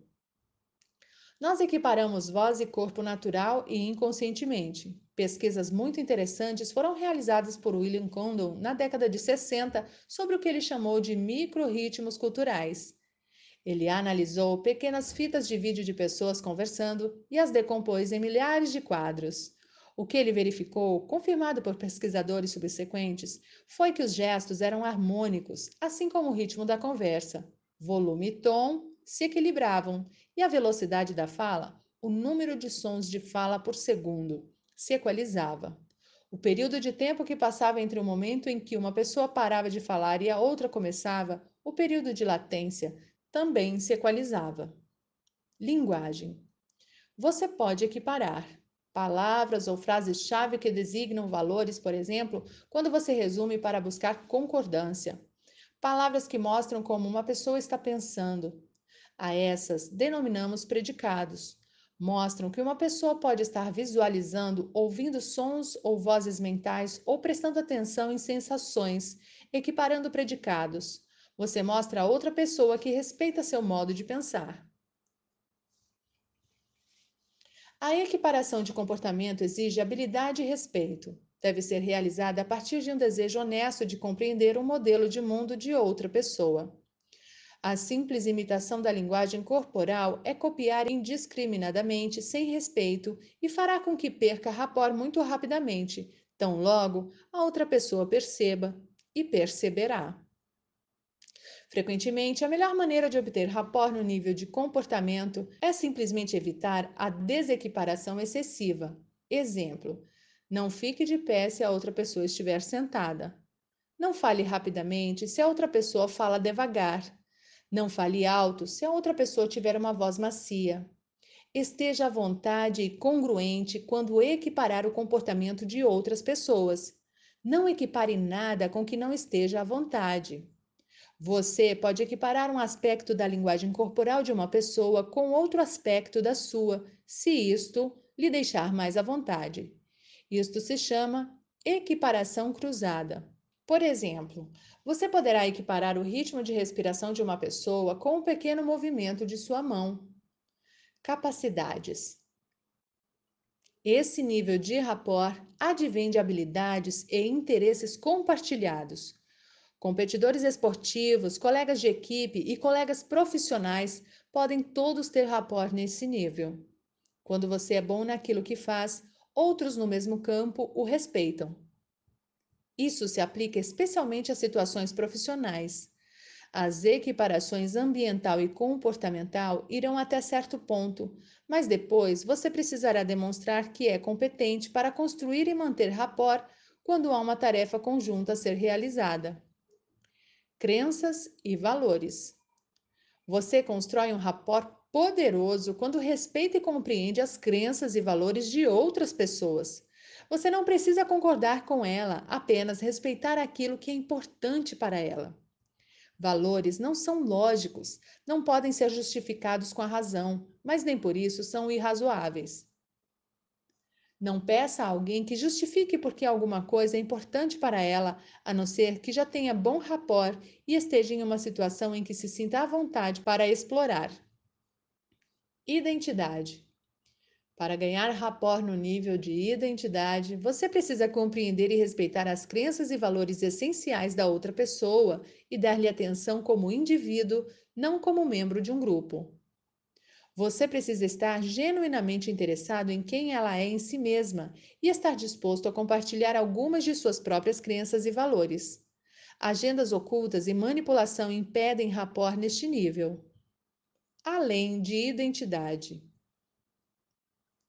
Speaker 1: Nós equiparamos voz e corpo natural e inconscientemente. Pesquisas muito interessantes foram realizadas por William Condon na década de 60 sobre o que ele chamou de microritmos culturais. Ele analisou pequenas fitas de vídeo de pessoas conversando e as decompôs em milhares de quadros. O que ele verificou, confirmado por pesquisadores subsequentes, foi que os gestos eram harmônicos, assim como o ritmo da conversa. Volume e tom se equilibravam, e a velocidade da fala, o número de sons de fala por segundo se equalizava. O período de tempo que passava entre o momento em que uma pessoa parava de falar e a outra começava, o período de latência, também se equalizava. Linguagem. Você pode equiparar palavras ou frases-chave que designam valores, por exemplo, quando você resume para buscar concordância. Palavras que mostram como uma pessoa está pensando. A essas denominamos predicados mostram que uma pessoa pode estar visualizando, ouvindo sons ou vozes mentais ou prestando atenção em sensações, equiparando predicados. Você mostra a outra pessoa que respeita seu modo de pensar. A equiparação de comportamento exige habilidade e respeito. Deve ser realizada a partir de um desejo honesto de compreender um modelo de mundo de outra pessoa. A simples imitação da linguagem corporal é copiar indiscriminadamente, sem respeito, e fará com que perca rapor muito rapidamente, tão logo a outra pessoa perceba e perceberá. Frequentemente, a melhor maneira de obter rapor no nível de comportamento é simplesmente evitar a desequiparação excessiva. Exemplo: não fique de pé se a outra pessoa estiver sentada. Não fale rapidamente se a outra pessoa fala devagar. Não fale alto se a outra pessoa tiver uma voz macia. Esteja à vontade e congruente quando equiparar o comportamento de outras pessoas. Não equipare nada com que não esteja à vontade. Você pode equiparar um aspecto da linguagem corporal de uma pessoa com outro aspecto da sua, se isto lhe deixar mais à vontade. Isto se chama equiparação cruzada. Por exemplo, você poderá equiparar o ritmo de respiração de uma pessoa com um pequeno movimento de sua mão. Capacidades. Esse nível de rapport advém de habilidades e interesses compartilhados. Competidores esportivos, colegas de equipe e colegas profissionais podem todos ter rapport nesse nível. Quando você é bom naquilo que faz, outros no mesmo campo o respeitam. Isso se aplica especialmente a situações profissionais. As equiparações ambiental e comportamental irão até certo ponto, mas depois você precisará demonstrar que é competente para construir e manter rapor quando há uma tarefa conjunta a ser realizada. Crenças e valores. Você constrói um rapport poderoso quando respeita e compreende as crenças e valores de outras pessoas. Você não precisa concordar com ela, apenas respeitar aquilo que é importante para ela. Valores não são lógicos, não podem ser justificados com a razão, mas nem por isso são irrazoáveis. Não peça a alguém que justifique porque alguma coisa é importante para ela, a não ser que já tenha bom rapor e esteja em uma situação em que se sinta à vontade para explorar. Identidade. Para ganhar rapport no nível de identidade, você precisa compreender e respeitar as crenças e valores essenciais da outra pessoa e dar-lhe atenção como indivíduo, não como membro de um grupo. Você precisa estar genuinamente interessado em quem ela é em si mesma e estar disposto a compartilhar algumas de suas próprias crenças e valores. Agendas ocultas e manipulação impedem rapport neste nível. Além de identidade.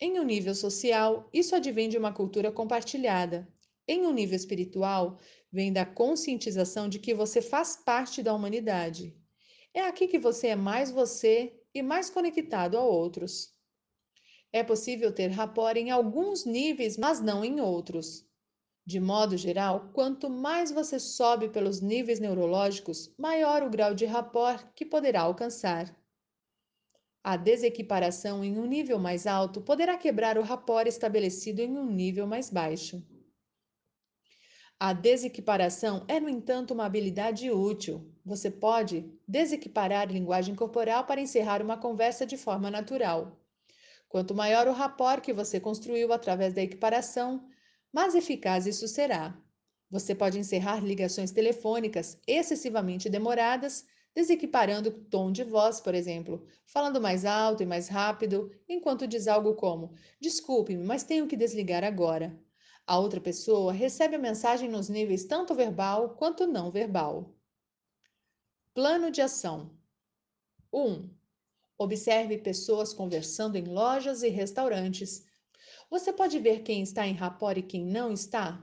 Speaker 1: Em um nível social, isso advém de uma cultura compartilhada. Em um nível espiritual, vem da conscientização de que você faz parte da humanidade. É aqui que você é mais você e mais conectado a outros. É possível ter rapor em alguns níveis, mas não em outros. De modo geral, quanto mais você sobe pelos níveis neurológicos, maior o grau de rapor que poderá alcançar. A desequiparação em um nível mais alto poderá quebrar o rapor estabelecido em um nível mais baixo. A desequiparação é, no entanto, uma habilidade útil. Você pode desequiparar linguagem corporal para encerrar uma conversa de forma natural. Quanto maior o rapor que você construiu através da equiparação, mais eficaz isso será. Você pode encerrar ligações telefônicas excessivamente demoradas desequiparando o tom de voz, por exemplo, falando mais alto e mais rápido, enquanto diz algo como: Desculpe-me, mas tenho que desligar agora. A outra pessoa recebe a mensagem nos níveis tanto verbal quanto não verbal. Plano de ação: 1. Um, observe pessoas conversando em lojas e restaurantes. Você pode ver quem está em rapor e quem não está?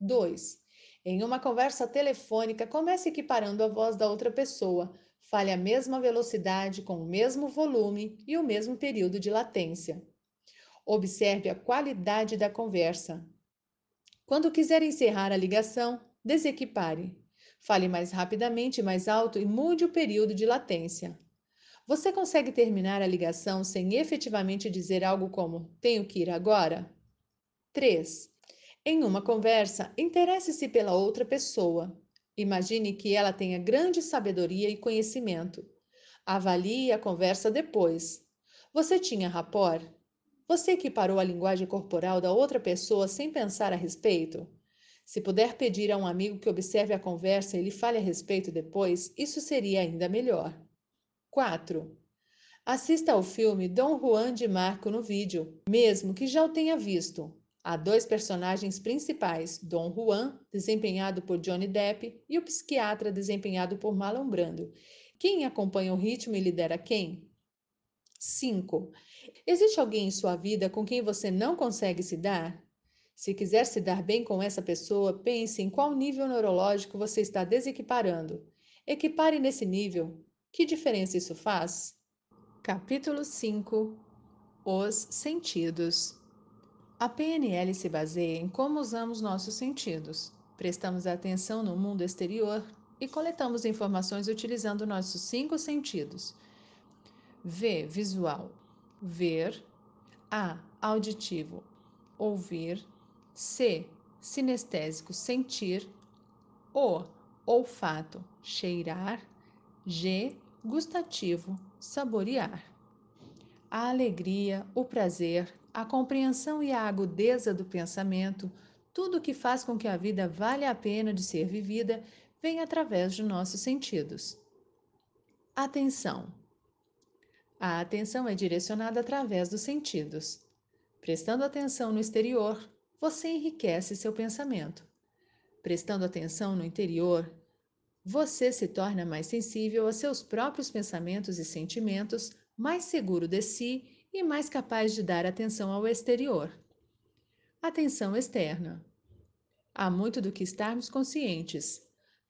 Speaker 1: 2. Em uma conversa telefônica, comece equiparando a voz da outra pessoa. Fale a mesma velocidade, com o mesmo volume e o mesmo período de latência. Observe a qualidade da conversa. Quando quiser encerrar a ligação, desequipare. Fale mais rapidamente, mais alto e mude o período de latência. Você consegue terminar a ligação sem efetivamente dizer algo como: Tenho que ir agora? 3. Em uma conversa, interesse-se pela outra pessoa. Imagine que ela tenha grande sabedoria e conhecimento. Avalie a conversa depois. Você tinha rapor? Você equiparou a linguagem corporal da outra pessoa sem pensar a respeito? Se puder pedir a um amigo que observe a conversa e lhe fale a respeito depois, isso seria ainda melhor. 4. Assista ao filme Dom Juan de Marco no vídeo, mesmo que já o tenha visto. Há dois personagens principais, Don Juan, desempenhado por Johnny Depp, e o psiquiatra, desempenhado por Marlon Brando. Quem acompanha o ritmo e lidera quem? 5. Existe alguém em sua vida com quem você não consegue se dar? Se quiser se dar bem com essa pessoa, pense em qual nível neurológico você está desequiparando. Equipare nesse nível. Que diferença isso faz? Capítulo 5 Os sentidos. A PNL se baseia em como usamos nossos sentidos, prestamos atenção no mundo exterior e coletamos informações utilizando nossos cinco sentidos: V visual, ver, A auditivo, ouvir, C sinestésico, sentir, O olfato, cheirar, G gustativo, saborear. A alegria, o prazer, a compreensão e a agudeza do pensamento, tudo o que faz com que a vida valha a pena de ser vivida vem através de nossos sentidos. Atenção. A atenção é direcionada através dos sentidos. Prestando atenção no exterior, você enriquece seu pensamento. Prestando atenção no interior, você se torna mais sensível a seus próprios pensamentos e sentimentos, mais seguro de si e mais capaz de dar atenção ao exterior. Atenção externa. Há muito do que estarmos conscientes.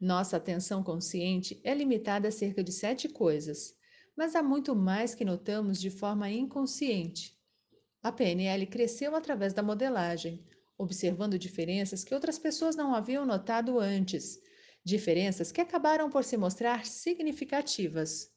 Speaker 1: Nossa atenção consciente é limitada a cerca de sete coisas, mas há muito mais que notamos de forma inconsciente. A PNL cresceu através da modelagem, observando diferenças que outras pessoas não haviam notado antes, diferenças que acabaram por se mostrar significativas.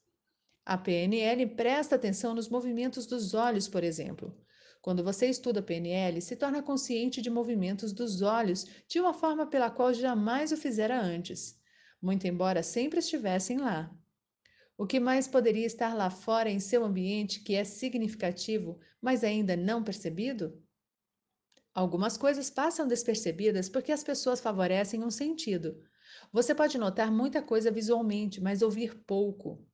Speaker 1: A PNL presta atenção nos movimentos dos olhos, por exemplo. Quando você estuda PNL, se torna consciente de movimentos dos olhos de uma forma pela qual jamais o fizera antes, muito embora sempre estivessem lá. O que mais poderia estar lá fora em seu ambiente que é significativo, mas ainda não percebido? Algumas coisas passam despercebidas porque as pessoas favorecem um sentido. Você pode notar muita coisa visualmente, mas ouvir pouco.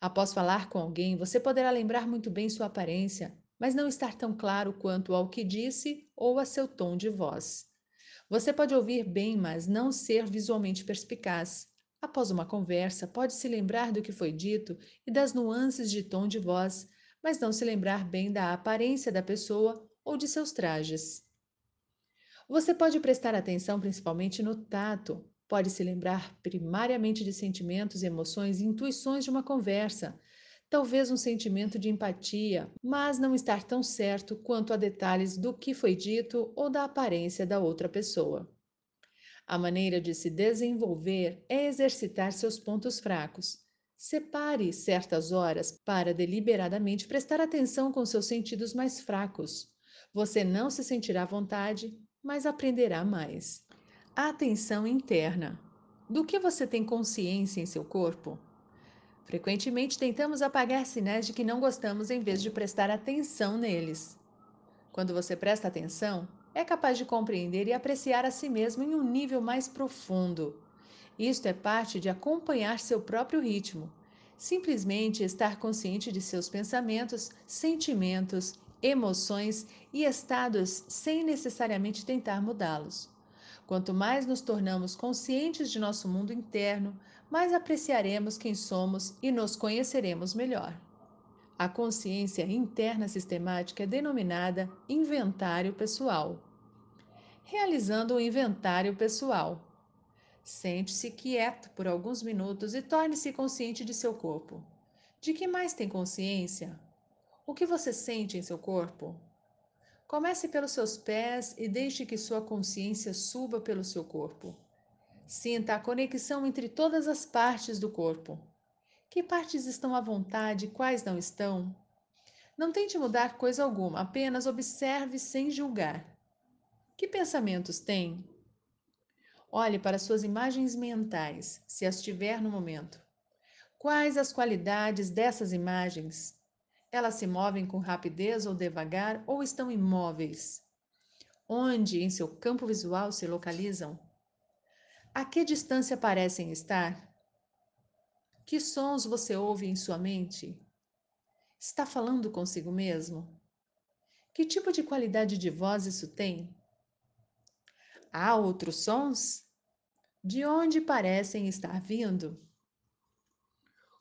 Speaker 1: Após falar com alguém, você poderá lembrar muito bem sua aparência, mas não estar tão claro quanto ao que disse ou a seu tom de voz. Você pode ouvir bem, mas não ser visualmente perspicaz. Após uma conversa, pode se lembrar do que foi dito e das nuances de tom de voz, mas não se lembrar bem da aparência da pessoa ou de seus trajes. Você pode prestar atenção principalmente no tato. Pode se lembrar primariamente de sentimentos, emoções e intuições de uma conversa, talvez um sentimento de empatia, mas não estar tão certo quanto a detalhes do que foi dito ou da aparência da outra pessoa. A maneira de se desenvolver é exercitar seus pontos fracos. Separe certas horas para deliberadamente prestar atenção com seus sentidos mais fracos. Você não se sentirá à vontade, mas aprenderá mais. Atenção interna. Do que você tem consciência em seu corpo? Frequentemente tentamos apagar sinais de que não gostamos em vez de prestar atenção neles. Quando você presta atenção, é capaz de compreender e apreciar a si mesmo em um nível mais profundo. Isto é parte de acompanhar seu próprio ritmo. Simplesmente estar consciente de seus pensamentos, sentimentos, emoções e estados sem necessariamente tentar mudá-los. Quanto mais nos tornamos conscientes de nosso mundo interno, mais apreciaremos quem somos e nos conheceremos melhor. A consciência interna sistemática é denominada inventário pessoal. Realizando o um inventário pessoal. Sente-se quieto por alguns minutos e torne-se consciente de seu corpo. De que mais tem consciência? O que você sente em seu corpo? Comece pelos seus pés e deixe que sua consciência suba pelo seu corpo. Sinta a conexão entre todas as partes do corpo. Que partes estão à vontade e quais não estão? Não tente mudar coisa alguma, apenas observe sem julgar. Que pensamentos tem? Olhe para suas imagens mentais, se as tiver no momento. Quais as qualidades dessas imagens? Elas se movem com rapidez ou devagar ou estão imóveis? Onde em seu campo visual se localizam? A que distância parecem estar? Que sons você ouve em sua mente? Está falando consigo mesmo? Que tipo de qualidade de voz isso tem? Há outros sons? De onde parecem estar vindo?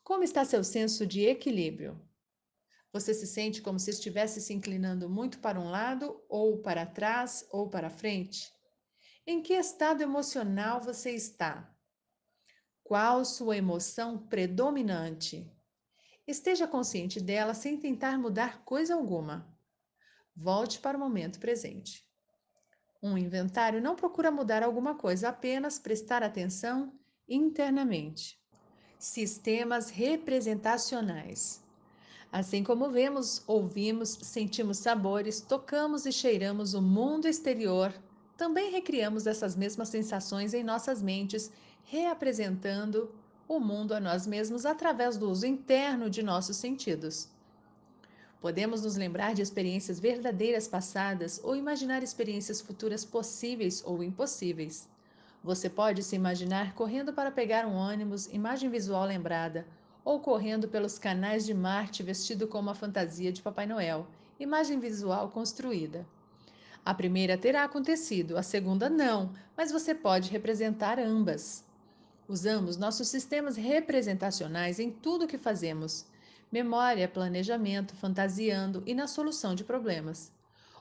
Speaker 1: Como está seu senso de equilíbrio? Você se sente como se estivesse se inclinando muito para um lado, ou para trás, ou para frente? Em que estado emocional você está? Qual sua emoção predominante? Esteja consciente dela sem tentar mudar coisa alguma. Volte para o momento presente. Um inventário não procura mudar alguma coisa, apenas prestar atenção internamente. Sistemas representacionais Assim como vemos, ouvimos, sentimos sabores, tocamos e cheiramos o mundo exterior, também recriamos essas mesmas sensações em nossas mentes, reapresentando o mundo a nós mesmos através do uso interno de nossos sentidos. Podemos nos lembrar de experiências verdadeiras passadas ou imaginar experiências futuras possíveis ou impossíveis. Você pode se imaginar correndo para pegar um ônibus, imagem visual lembrada, ou correndo pelos canais de Marte vestido com uma fantasia de Papai Noel, imagem visual construída. A primeira terá acontecido, a segunda não, mas você pode representar ambas. Usamos nossos sistemas representacionais em tudo o que fazemos: memória, planejamento, fantasiando e na solução de problemas.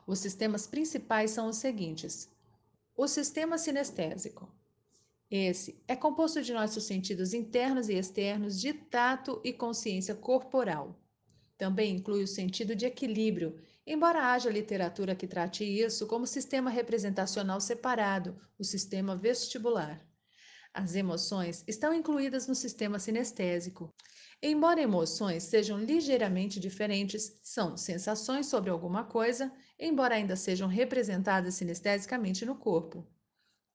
Speaker 1: Os sistemas principais são os seguintes: o sistema sinestésico, esse é composto de nossos sentidos internos e externos, de tato e consciência corporal. Também inclui o sentido de equilíbrio, embora haja literatura que trate isso como sistema representacional separado, o sistema vestibular. As emoções estão incluídas no sistema sinestésico. Embora emoções sejam ligeiramente diferentes, são sensações sobre alguma coisa, embora ainda sejam representadas sinestesicamente no corpo.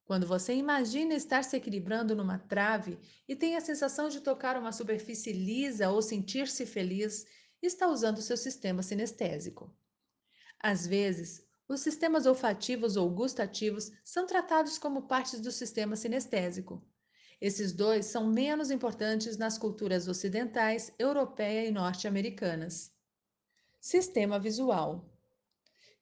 Speaker 1: Quando você imagina estar se equilibrando numa trave e tem a sensação de tocar uma superfície lisa ou sentir-se feliz, está usando seu sistema sinestésico. Às vezes, os sistemas olfativos ou gustativos são tratados como partes do sistema sinestésico. Esses dois são menos importantes nas culturas ocidentais, europeia e norte-americanas. Sistema visual.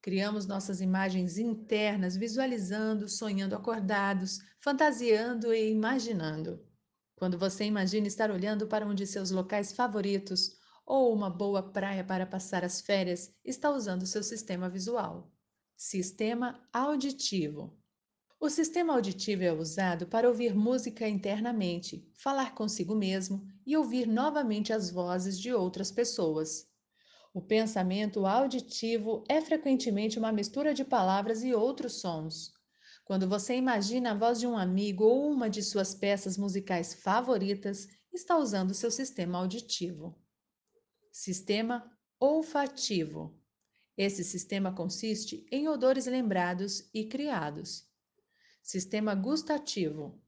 Speaker 1: Criamos nossas imagens internas, visualizando, sonhando acordados, fantasiando e imaginando. Quando você imagina estar olhando para um de seus locais favoritos ou uma boa praia para passar as férias, está usando seu sistema visual. Sistema auditivo. O sistema auditivo é usado para ouvir música internamente, falar consigo mesmo e ouvir novamente as vozes de outras pessoas. O pensamento auditivo é frequentemente uma mistura de palavras e outros sons. Quando você imagina a voz de um amigo ou uma de suas peças musicais favoritas, está usando seu sistema auditivo. Sistema olfativo. Esse sistema consiste em odores lembrados e criados. Sistema gustativo.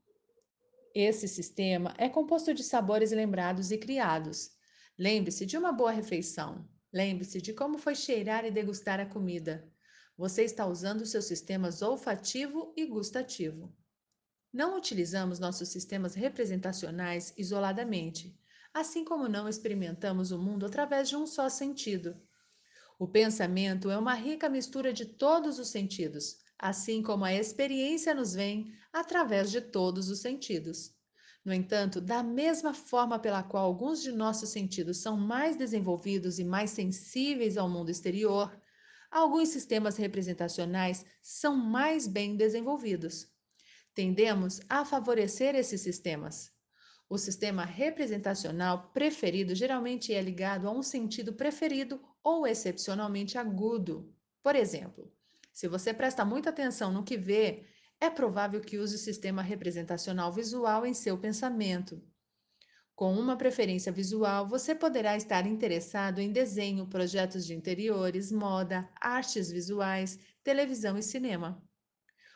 Speaker 1: Esse sistema é composto de sabores lembrados e criados. Lembre-se de uma boa refeição, Lembre-se de como foi cheirar e degustar a comida. Você está usando seus sistemas olfativo e gustativo. Não utilizamos nossos sistemas representacionais isoladamente, assim como não experimentamos o mundo através de um só sentido. O pensamento é uma rica mistura de todos os sentidos, assim como a experiência nos vem através de todos os sentidos. No entanto, da mesma forma pela qual alguns de nossos sentidos são mais desenvolvidos e mais sensíveis ao mundo exterior, alguns sistemas representacionais são mais bem desenvolvidos. Tendemos a favorecer esses sistemas. O sistema representacional preferido geralmente é ligado a um sentido preferido ou excepcionalmente agudo. Por exemplo, se você presta muita atenção no que vê, é provável que use o sistema representacional visual em seu pensamento. Com uma preferência visual, você poderá estar interessado em desenho, projetos de interiores, moda, artes visuais, televisão e cinema.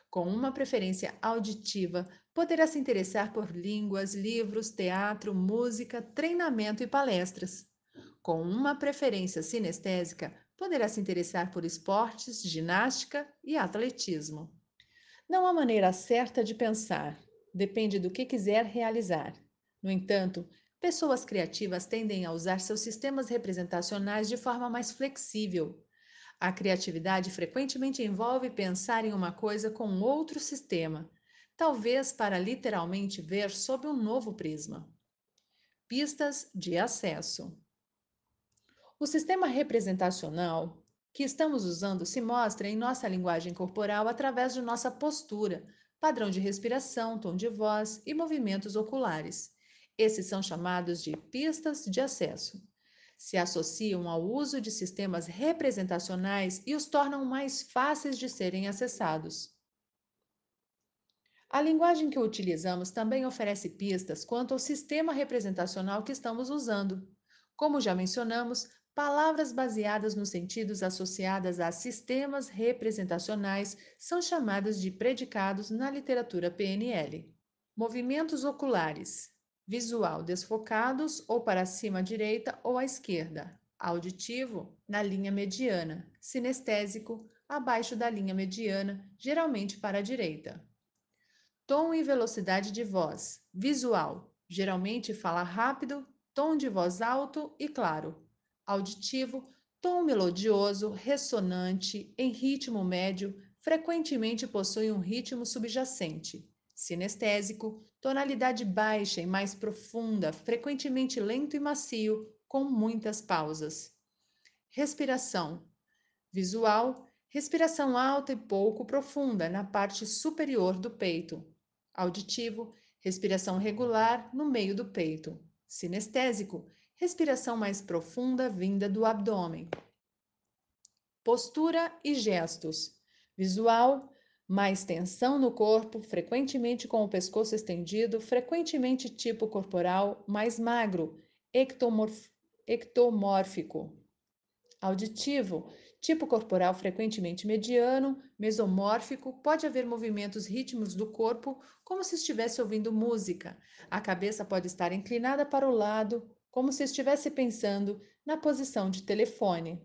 Speaker 1: Com uma preferência auditiva, poderá se interessar por línguas, livros, teatro, música, treinamento e palestras. Com uma preferência sinestésica, poderá se interessar por esportes, ginástica e atletismo. Não há maneira certa de pensar, depende do que quiser realizar. No entanto, pessoas criativas tendem a usar seus sistemas representacionais de forma mais flexível. A criatividade frequentemente envolve pensar em uma coisa com outro sistema, talvez para literalmente ver sob um novo prisma. Pistas de acesso. O sistema representacional que estamos usando se mostra em nossa linguagem corporal através de nossa postura, padrão de respiração, tom de voz e movimentos oculares. Esses são chamados de pistas de acesso. Se associam ao uso de sistemas representacionais e os tornam mais fáceis de serem acessados. A linguagem que utilizamos também oferece pistas quanto ao sistema representacional que estamos usando. Como já mencionamos, Palavras baseadas nos sentidos associadas a sistemas representacionais são chamadas de predicados na literatura PNL. Movimentos oculares: visual desfocados ou para cima à direita ou à esquerda, auditivo na linha mediana, sinestésico abaixo da linha mediana, geralmente para a direita. Tom e velocidade de voz, visual, geralmente fala rápido, tom de voz alto e claro, auditivo, tom melodioso, ressonante, em ritmo médio, frequentemente possui um ritmo subjacente, sinestésico, tonalidade baixa e mais profunda, frequentemente lento e macio, com muitas pausas. Respiração visual, respiração alta e pouco profunda na parte superior do peito. Auditivo, respiração regular no meio do peito. Sinestésico, Respiração mais profunda vinda do abdômen. Postura e gestos. Visual, mais tensão no corpo, frequentemente com o pescoço estendido, frequentemente tipo corporal mais magro, ectomorf ectomórfico. Auditivo, tipo corporal frequentemente mediano, mesomórfico, pode haver movimentos ritmos do corpo como se estivesse ouvindo música. A cabeça pode estar inclinada para o lado, como se estivesse pensando na posição de telefone.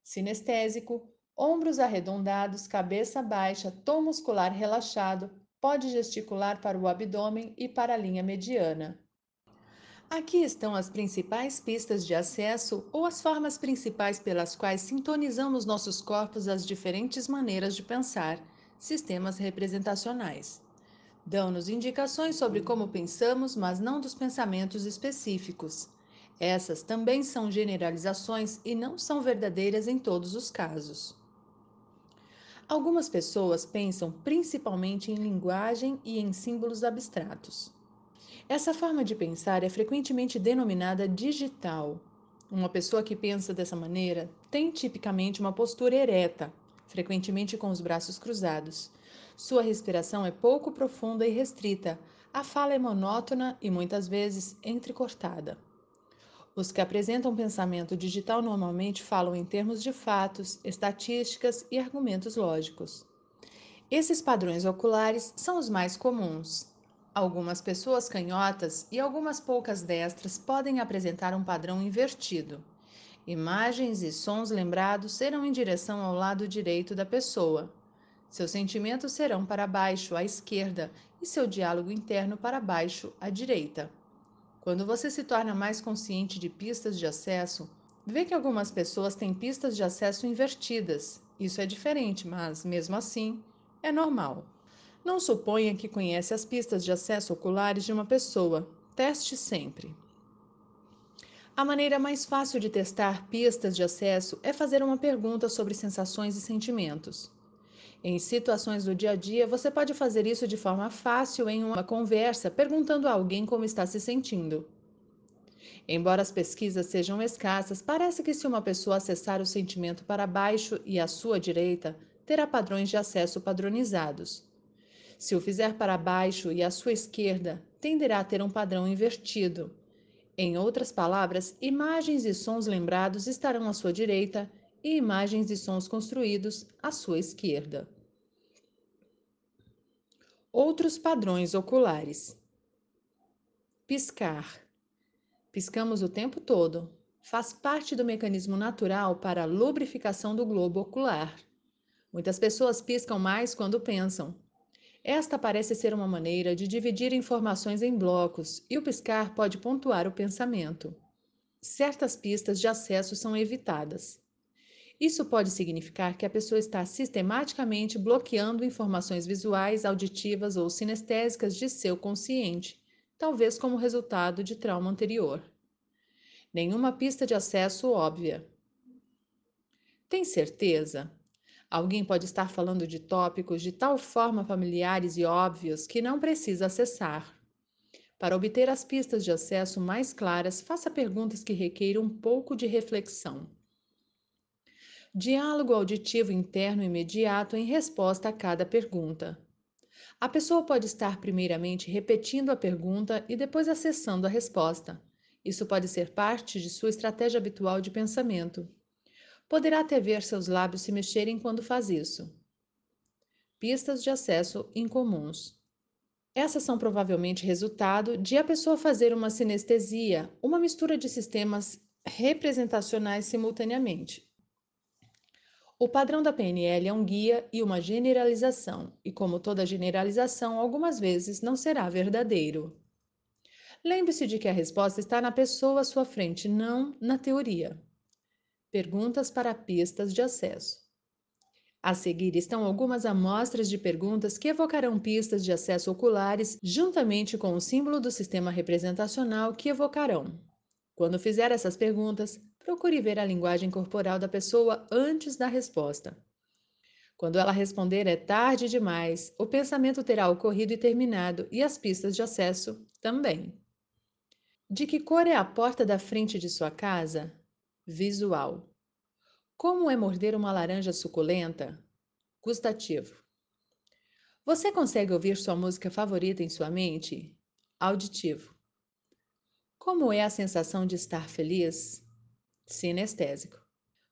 Speaker 1: Sinestésico, ombros arredondados, cabeça baixa, tom muscular relaxado, pode gesticular para o abdômen e para a linha mediana. Aqui estão as principais pistas de acesso ou as formas principais pelas quais sintonizamos nossos corpos às diferentes maneiras de pensar, sistemas representacionais. Dão-nos indicações sobre como pensamos, mas não dos pensamentos específicos. Essas também são generalizações e não são verdadeiras em todos os casos. Algumas pessoas pensam principalmente em linguagem e em símbolos abstratos. Essa forma de pensar é frequentemente denominada digital. Uma pessoa que pensa dessa maneira tem tipicamente uma postura ereta, frequentemente com os braços cruzados, sua respiração é pouco profunda e restrita, a fala é monótona e muitas vezes entrecortada. Os que apresentam pensamento digital normalmente falam em termos de fatos, estatísticas e argumentos lógicos. Esses padrões oculares são os mais comuns. Algumas pessoas canhotas e algumas poucas destras podem apresentar um padrão invertido. Imagens e sons lembrados serão em direção ao lado direito da pessoa, seus sentimentos serão para baixo, à esquerda, e seu diálogo interno para baixo, à direita. Quando você se torna mais consciente de pistas de acesso, vê que algumas pessoas têm pistas de acesso invertidas. Isso é diferente, mas, mesmo assim, é normal. Não suponha que conhece as pistas de acesso oculares de uma pessoa. Teste sempre. A maneira mais fácil de testar pistas de acesso é fazer uma pergunta sobre sensações e sentimentos. Em situações do dia a dia, você pode fazer isso de forma fácil em uma conversa, perguntando a alguém como está se sentindo. Embora as pesquisas sejam escassas, parece que se uma pessoa acessar o sentimento para baixo e à sua direita, terá padrões de acesso padronizados. Se o fizer para baixo e à sua esquerda, tenderá a ter um padrão invertido. Em outras palavras, imagens e sons lembrados estarão à sua direita e imagens e sons construídos à sua esquerda. Outros padrões oculares: piscar. Piscamos o tempo todo. Faz parte do mecanismo natural para a lubrificação do globo ocular. Muitas pessoas piscam mais quando pensam. Esta parece ser uma maneira de dividir informações em blocos e o piscar pode pontuar o pensamento. Certas pistas de acesso são evitadas. Isso pode significar que a pessoa está sistematicamente bloqueando informações visuais, auditivas ou sinestésicas de seu consciente, talvez como resultado de trauma anterior. Nenhuma pista de acesso óbvia. Tem certeza? Alguém pode estar falando de tópicos de tal forma familiares e óbvios que não precisa acessar. Para obter as pistas de acesso mais claras, faça perguntas que requerem um pouco de reflexão. Diálogo auditivo interno imediato em resposta a cada pergunta. A pessoa pode estar primeiramente repetindo a pergunta e depois acessando a resposta. Isso pode ser parte de sua estratégia habitual de pensamento. Poderá até ver seus lábios se mexerem quando faz isso. Pistas de acesso incomuns. Essas são provavelmente resultado de a pessoa fazer uma sinestesia, uma mistura de sistemas representacionais simultaneamente. O padrão da PNL é um guia e uma generalização, e como toda generalização, algumas vezes não será verdadeiro. Lembre-se de que a resposta está na pessoa à sua frente, não na teoria. Perguntas para pistas de acesso. A seguir estão algumas amostras de perguntas que evocarão pistas de acesso oculares, juntamente com o símbolo do sistema representacional que evocarão. Quando fizer essas perguntas, procure ver a linguagem corporal da pessoa antes da resposta. Quando ela responder é tarde demais, o pensamento terá ocorrido e terminado, e as pistas de acesso também. De que cor é a porta da frente de sua casa? Visual. Como é morder uma laranja suculenta? Gustativo. Você consegue ouvir sua música favorita em sua mente? Auditivo. Como é a sensação de estar feliz? Sinestésico.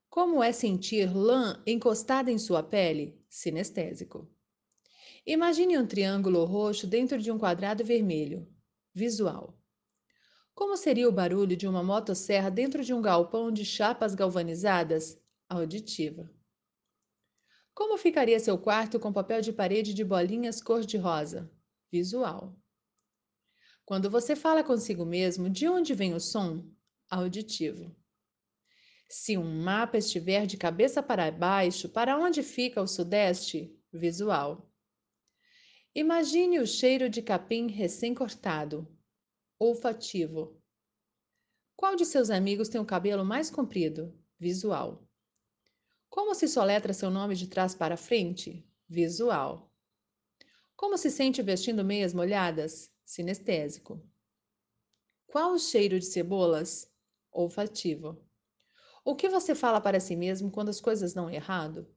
Speaker 1: Como é sentir lã encostada em sua pele? Sinestésico. Imagine um triângulo roxo dentro de um quadrado vermelho. Visual. Como seria o barulho de uma motosserra dentro de um galpão de chapas galvanizadas? Auditiva. Como ficaria seu quarto com papel de parede de bolinhas cor-de-rosa? Visual. Quando você fala consigo mesmo, de onde vem o som? Auditivo. Se um mapa estiver de cabeça para baixo, para onde fica o sudeste? Visual. Imagine o cheiro de capim recém-cortado. Olfativo. Qual de seus amigos tem o cabelo mais comprido? Visual. Como se soletra seu nome de trás para frente? Visual. Como se sente vestindo meias molhadas? sinestésico. Qual o cheiro de cebolas? Olfativo. O que você fala para si mesmo quando as coisas dão errado?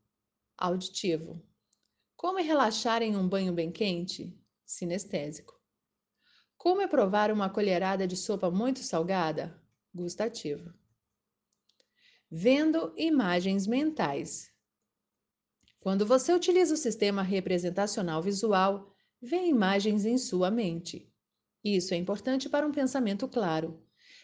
Speaker 1: Auditivo. Como é relaxar em um banho bem quente? Sinestésico. Como é provar uma colherada de sopa muito salgada? Gustativo. Vendo imagens mentais. Quando você utiliza o sistema representacional visual, vê imagens em sua mente. Isso é importante para um pensamento claro.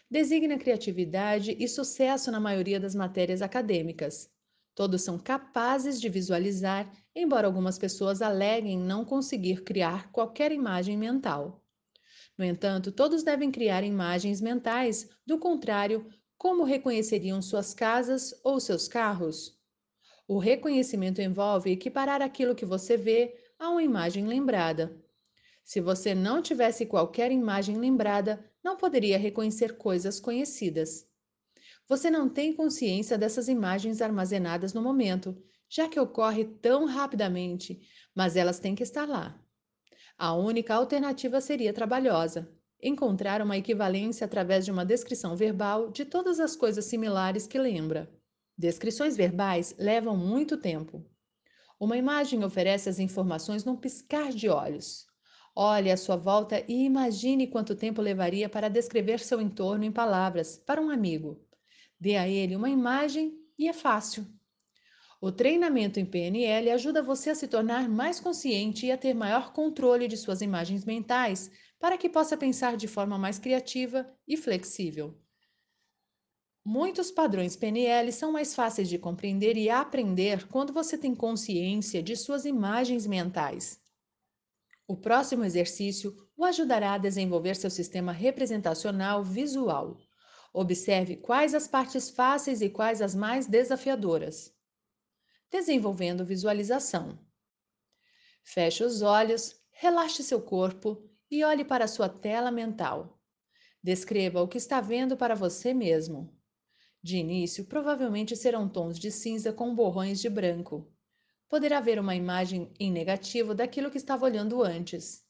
Speaker 1: Designa criatividade e sucesso na maioria das matérias acadêmicas. Todos são capazes de visualizar, embora algumas pessoas aleguem não conseguir criar qualquer imagem mental. No entanto, todos devem criar imagens mentais, do contrário, como reconheceriam suas casas ou seus carros? O reconhecimento envolve equiparar aquilo que você vê, a uma imagem lembrada. Se você não tivesse qualquer imagem lembrada, não poderia reconhecer coisas conhecidas. Você não tem consciência dessas imagens armazenadas no momento, já que ocorre tão rapidamente, mas elas têm que estar lá. A única alternativa seria trabalhosa, encontrar uma equivalência através de uma descrição verbal de todas as coisas similares que lembra. Descrições verbais levam muito tempo. Uma imagem oferece as informações num piscar de olhos. Olhe à sua volta e imagine quanto tempo levaria para descrever seu entorno em palavras para um amigo. Dê a ele uma imagem e é fácil. O treinamento em PNL ajuda você a se tornar mais consciente e a ter maior controle de suas imagens mentais, para que possa pensar de forma mais criativa e flexível. Muitos padrões PNL são mais fáceis de compreender e aprender quando você tem consciência de suas imagens mentais. O próximo exercício o ajudará a desenvolver seu sistema representacional visual. Observe quais as partes fáceis e quais as mais desafiadoras. Desenvolvendo visualização. Feche os olhos, relaxe seu corpo e olhe para sua tela mental. Descreva o que está vendo para você mesmo. De início, provavelmente serão tons de cinza com borrões de branco. Poderá haver uma imagem em negativo daquilo que estava olhando antes.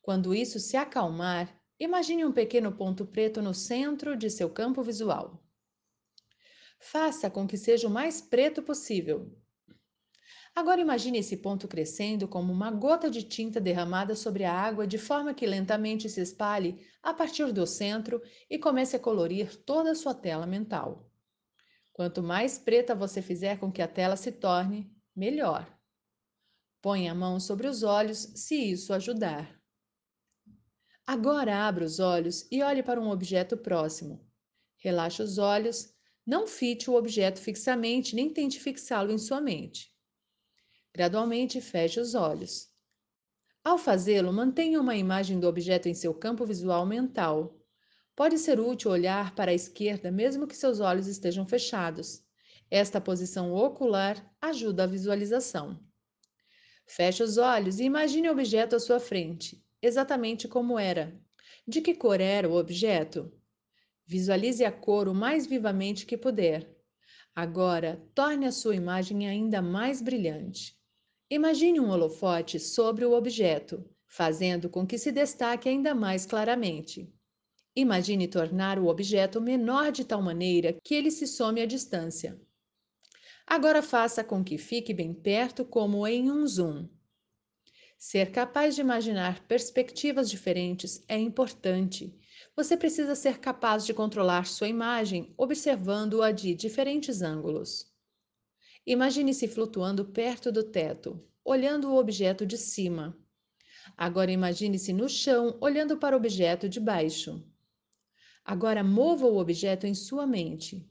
Speaker 1: Quando isso se acalmar, imagine um pequeno ponto preto no centro de seu campo visual. Faça com que seja o mais preto possível. Agora imagine esse ponto crescendo como uma gota de tinta derramada sobre a água de forma que lentamente se espalhe a partir do centro e comece a colorir toda a sua tela mental. Quanto mais preta você fizer com que a tela se torne, melhor. Põe a mão sobre os olhos se isso ajudar. Agora abra os olhos e olhe para um objeto próximo. Relaxe os olhos, não fite o objeto fixamente nem tente fixá-lo em sua mente. Gradualmente feche os olhos. Ao fazê-lo, mantenha uma imagem do objeto em seu campo visual mental. Pode ser útil olhar para a esquerda mesmo que seus olhos estejam fechados. Esta posição ocular ajuda a visualização. Feche os olhos e imagine o objeto à sua frente, exatamente como era. De que cor era o objeto? Visualize a cor o mais vivamente que puder. Agora, torne a sua imagem ainda mais brilhante. Imagine um holofote sobre o objeto, fazendo com que se destaque ainda mais claramente. Imagine tornar o objeto menor de tal maneira que ele se some à distância. Agora faça com que fique bem perto, como em um zoom. Ser capaz de imaginar perspectivas diferentes é importante. Você precisa ser capaz de controlar sua imagem, observando-a de diferentes ângulos. Imagine-se flutuando perto do teto, olhando o objeto de cima. Agora imagine-se no chão, olhando para o objeto de baixo. Agora mova o objeto em sua mente.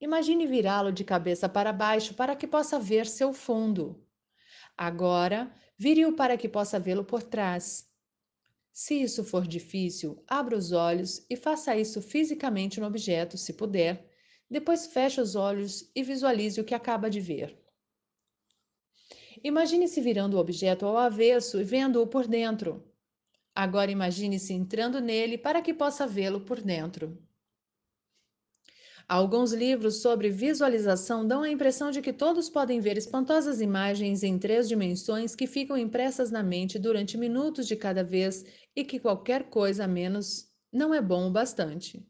Speaker 1: Imagine virá-lo de cabeça para baixo para que possa ver seu fundo. Agora, vire-o para que possa vê-lo por trás. Se isso for difícil, abra os olhos e faça isso fisicamente no objeto, se puder. Depois feche os olhos e visualize o que acaba de ver. Imagine-se virando o objeto ao avesso e vendo-o por dentro. Agora imagine-se entrando nele para que possa vê-lo por dentro. Alguns livros sobre visualização dão a impressão de que todos podem ver espantosas imagens em três dimensões que ficam impressas na mente durante minutos de cada vez e que qualquer coisa a menos não é bom o bastante.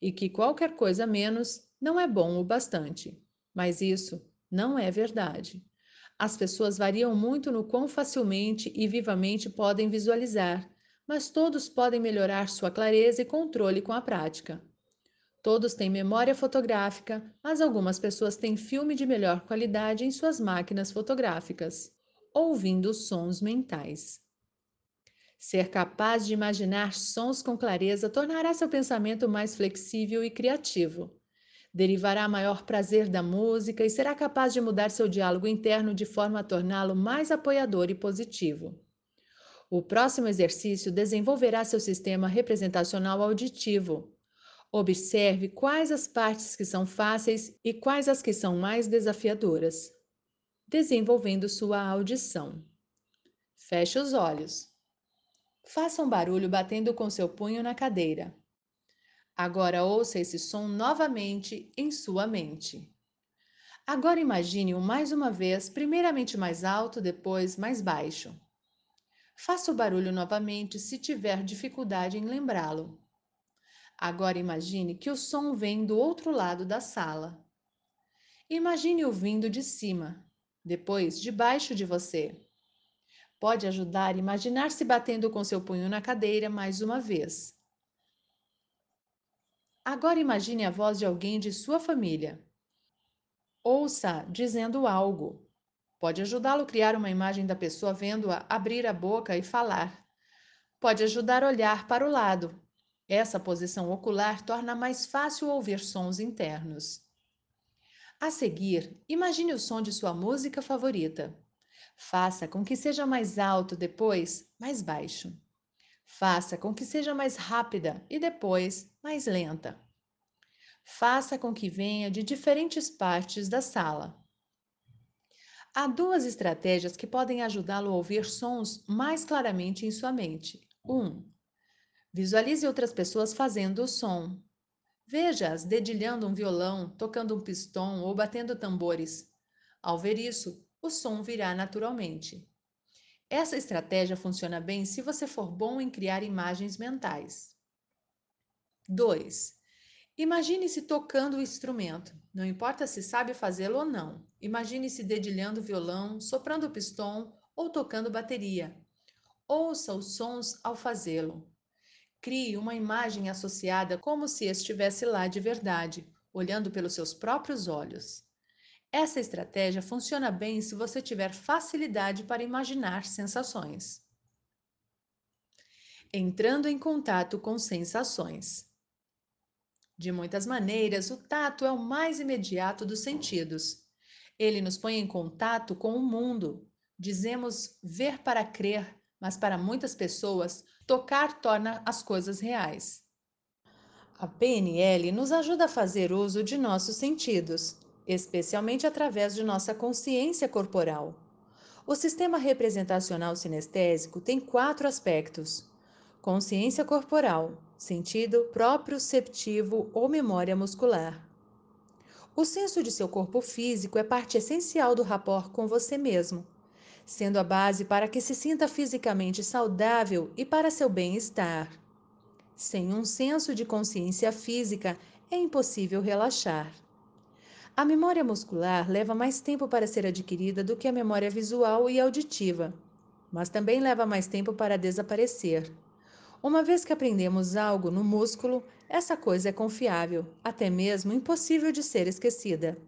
Speaker 1: E que qualquer coisa a menos não é bom o bastante. Mas isso não é verdade. As pessoas variam muito no quão facilmente e vivamente podem visualizar mas todos podem melhorar sua clareza e controle com a prática. Todos têm memória fotográfica, mas algumas pessoas têm filme de melhor qualidade em suas máquinas fotográficas, ouvindo sons mentais. Ser capaz de imaginar sons com clareza tornará seu pensamento mais flexível e criativo. Derivará maior prazer da música e será capaz de mudar seu diálogo interno de forma a torná-lo mais apoiador e positivo. O próximo exercício desenvolverá seu sistema representacional auditivo. Observe quais as partes que são fáceis e quais as que são mais desafiadoras, desenvolvendo sua audição. Feche os olhos. Faça um barulho batendo com seu punho na cadeira. Agora ouça esse som novamente em sua mente. Agora imagine-o mais uma vez, primeiramente mais alto, depois mais baixo. Faça o barulho novamente se tiver dificuldade em lembrá-lo. Agora imagine que o som vem do outro lado da sala. Imagine-o vindo de cima, depois debaixo de você. Pode ajudar a imaginar-se batendo com seu punho na cadeira mais uma vez. Agora imagine a voz de alguém de sua família. Ouça dizendo algo. Pode ajudá-lo a criar uma imagem da pessoa vendo-a abrir a boca e falar. Pode ajudar a olhar para o lado. Essa posição ocular torna mais fácil ouvir sons internos. A seguir, imagine o som de sua música favorita. Faça com que seja mais alto, depois mais baixo. Faça com que seja mais rápida e depois mais lenta. Faça com que venha de diferentes partes da sala. Há duas estratégias que podem ajudá-lo a ouvir sons mais claramente em sua mente. 1. Um, visualize outras pessoas fazendo o som. Veja-as dedilhando um violão, tocando um pistão ou batendo tambores. Ao ver isso, o som virá naturalmente. Essa estratégia funciona bem se você for bom em criar imagens mentais. 2. Imagine-se tocando o instrumento, não importa se sabe fazê-lo ou não. Imagine-se dedilhando violão, soprando pistão ou tocando bateria. Ouça os sons ao fazê-lo. Crie uma imagem associada como se estivesse lá de verdade, olhando pelos seus próprios olhos. Essa estratégia funciona bem se você tiver facilidade para imaginar sensações. Entrando em contato com sensações. De muitas maneiras, o tato é o mais imediato dos sentidos. Ele nos põe em contato com o mundo. Dizemos ver para crer, mas para muitas pessoas, tocar torna as coisas reais. A PNL nos ajuda a fazer uso de nossos sentidos, especialmente através de nossa consciência corporal. O sistema representacional sinestésico tem quatro aspectos: consciência corporal, sentido proprioceptivo ou memória muscular. O senso de seu corpo físico é parte essencial do rapport com você mesmo, sendo a base para que se sinta fisicamente saudável e para seu bem-estar. Sem um senso de consciência física, é impossível relaxar. A memória muscular leva mais tempo para ser adquirida do que a memória visual e auditiva, mas também leva mais tempo para desaparecer. Uma vez que aprendemos algo no músculo, essa coisa é confiável, até mesmo impossível de ser esquecida.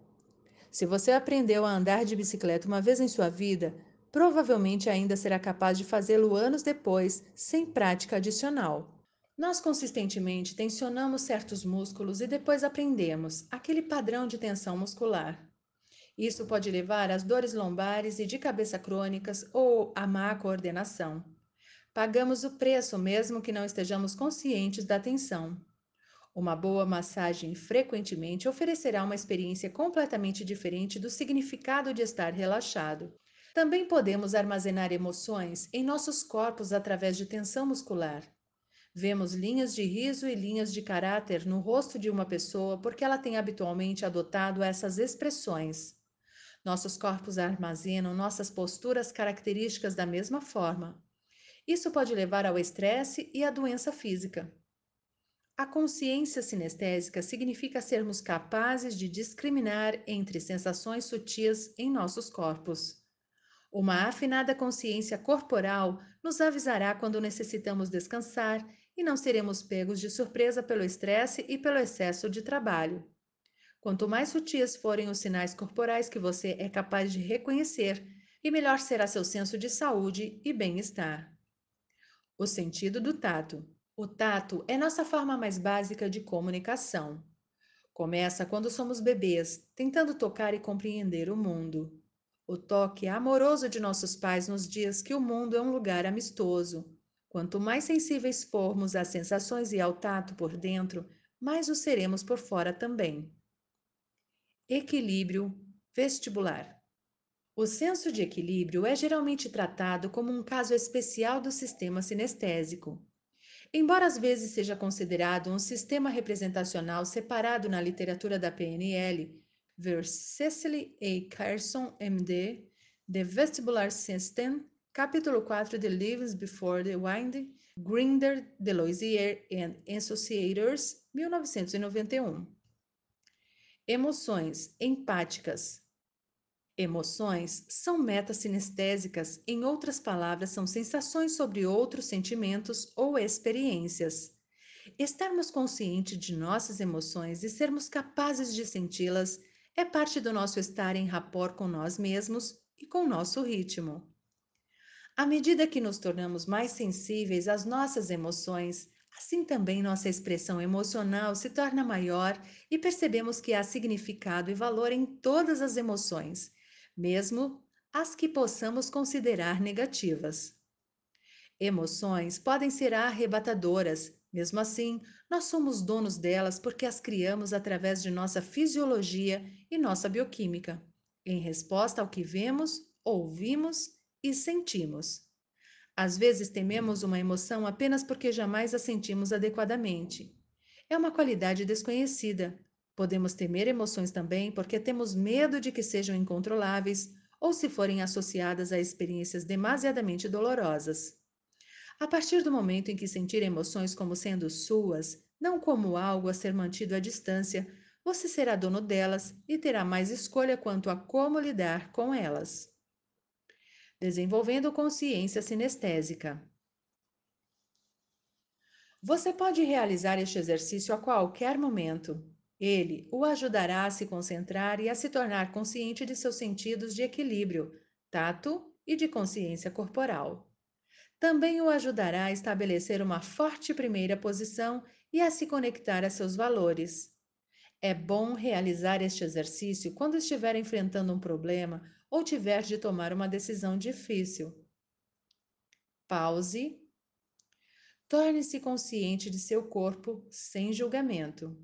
Speaker 1: Se você aprendeu a andar de bicicleta uma vez em sua vida, provavelmente ainda será capaz de fazê-lo anos depois, sem prática adicional. Nós consistentemente tensionamos certos músculos e depois aprendemos aquele padrão de tensão muscular. Isso pode levar às dores lombares e de cabeça crônicas ou à má coordenação. Pagamos o preço mesmo que não estejamos conscientes da tensão. Uma boa massagem frequentemente oferecerá uma experiência completamente diferente do significado de estar relaxado. Também podemos armazenar emoções em nossos corpos através de tensão muscular. Vemos linhas de riso e linhas de caráter no rosto de uma pessoa porque ela tem habitualmente adotado essas expressões. Nossos corpos armazenam nossas posturas características da mesma forma. Isso pode levar ao estresse e à doença física. A consciência sinestésica significa sermos capazes de discriminar entre sensações sutis em nossos corpos. Uma afinada consciência corporal nos avisará quando necessitamos descansar e não seremos pegos de surpresa pelo estresse e pelo excesso de trabalho. Quanto mais sutis forem os sinais corporais que você é capaz de reconhecer, e melhor será seu senso de saúde e bem-estar. O sentido do tato. O tato é nossa forma mais básica de comunicação. Começa quando somos bebês, tentando tocar e compreender o mundo. O toque amoroso de nossos pais nos diz que o mundo é um lugar amistoso. Quanto mais sensíveis formos às sensações e ao tato por dentro, mais o seremos por fora também. Equilíbrio vestibular. O senso de equilíbrio é geralmente tratado como um caso especial do sistema sinestésico. Embora às vezes seja considerado um sistema representacional separado na literatura da PNL, ver Cecily A. Carson, MD, The Vestibular System, capítulo 4 de Lives Before the Wind, Grinder, Deloisier and Associators, 1991. Emoções empáticas, Emoções são metas sinestésicas, em outras palavras, são sensações sobre outros sentimentos ou experiências. Estarmos conscientes de nossas emoções e sermos capazes de senti-las é parte do nosso estar em rapport com nós mesmos e com nosso ritmo. À medida que nos tornamos mais sensíveis às nossas emoções, assim também nossa expressão emocional se torna maior e percebemos que há significado e valor em todas as emoções mesmo as que possamos considerar negativas. Emoções podem ser arrebatadoras, mesmo assim, nós somos donos delas porque as criamos através de nossa fisiologia e nossa bioquímica, em resposta ao que vemos, ouvimos e sentimos. Às vezes tememos uma emoção apenas porque jamais a sentimos adequadamente. É uma qualidade desconhecida, Podemos temer emoções também porque temos medo de que sejam incontroláveis ou se forem associadas a experiências demasiadamente dolorosas. A partir do momento em que sentir emoções como sendo suas, não como algo a ser mantido à distância, você será dono delas e terá mais escolha quanto a como lidar com elas. Desenvolvendo consciência sinestésica. Você pode realizar este exercício a qualquer momento. Ele o ajudará a se concentrar e a se tornar consciente de seus sentidos de equilíbrio, tato e de consciência corporal. Também o ajudará a estabelecer uma forte primeira posição e a se conectar a seus valores. É bom realizar este exercício quando estiver enfrentando um problema ou tiver de tomar uma decisão difícil. Pause. Torne-se consciente de seu corpo sem julgamento.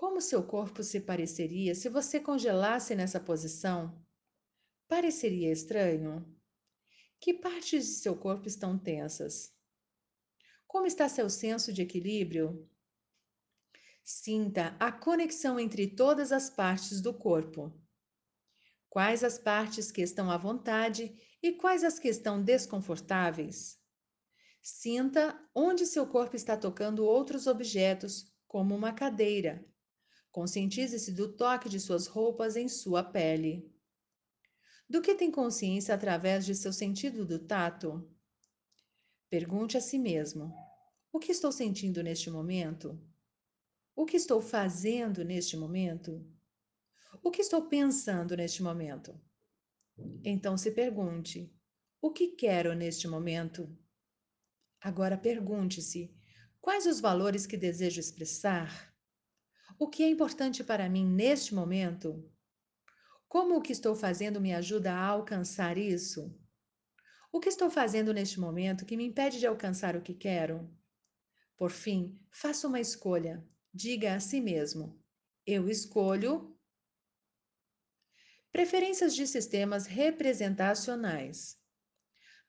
Speaker 1: Como seu corpo se pareceria se você congelasse nessa posição? Pareceria estranho? Que partes de seu corpo estão tensas? Como está seu senso de equilíbrio? Sinta a conexão entre todas as partes do corpo. Quais as partes que estão à vontade e quais as que estão desconfortáveis? Sinta onde seu corpo está tocando outros objetos, como uma cadeira, Conscientize-se do toque de suas roupas em sua pele. Do que tem consciência através de seu sentido do tato? Pergunte a si mesmo: o que estou sentindo neste momento? O que estou fazendo neste momento? O que estou pensando neste momento? Então se pergunte: o que quero neste momento? Agora pergunte-se: quais os valores que desejo expressar? O que é importante para mim neste momento? Como o que estou fazendo me ajuda a alcançar isso? O que estou fazendo neste momento que me impede de alcançar o que quero? Por fim, faça uma escolha. Diga a si mesmo: eu escolho preferências de sistemas representacionais.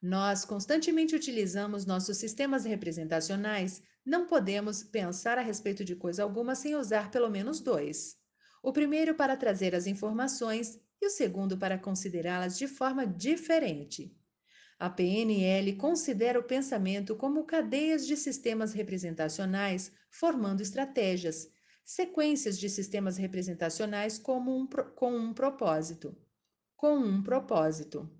Speaker 1: Nós constantemente utilizamos nossos sistemas representacionais não podemos pensar a respeito de coisa alguma sem usar pelo menos dois. O primeiro para trazer as informações e o segundo para considerá-las de forma diferente. A PNL considera o pensamento como cadeias de sistemas representacionais formando estratégias, sequências de sistemas representacionais como um, com um propósito. Com um propósito.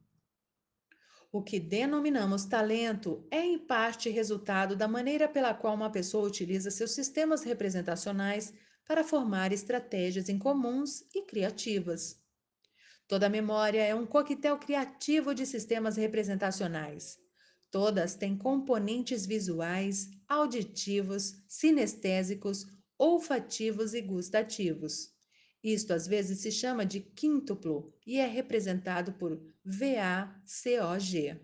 Speaker 1: O que denominamos talento é, em parte, resultado da maneira pela qual uma pessoa utiliza seus sistemas representacionais para formar estratégias incomuns e criativas. Toda memória é um coquetel criativo de sistemas representacionais. Todas têm componentes visuais, auditivos, sinestésicos, olfativos e gustativos. Isto às vezes se chama de quíntuplo e é representado por VACOG.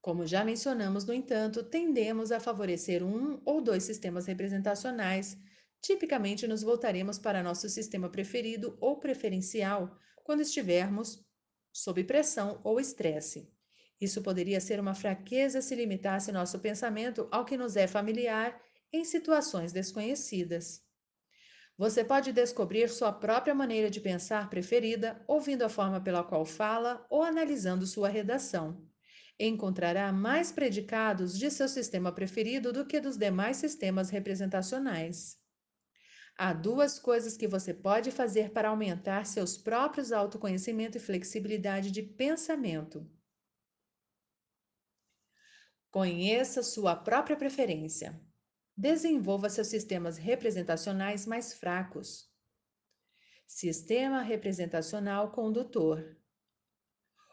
Speaker 1: Como já mencionamos, no entanto, tendemos a favorecer um ou dois sistemas representacionais. Tipicamente, nos voltaremos para nosso sistema preferido ou preferencial quando estivermos sob pressão ou estresse. Isso poderia ser uma fraqueza se limitasse nosso pensamento ao que nos é familiar em situações desconhecidas. Você pode descobrir sua própria maneira de pensar preferida ouvindo a forma pela qual fala ou analisando sua redação. Encontrará mais predicados de seu sistema preferido do que dos demais sistemas representacionais. Há duas coisas que você pode fazer para aumentar seus próprios autoconhecimento e flexibilidade de pensamento. Conheça sua própria preferência desenvolva seus sistemas representacionais mais fracos. Sistema representacional condutor.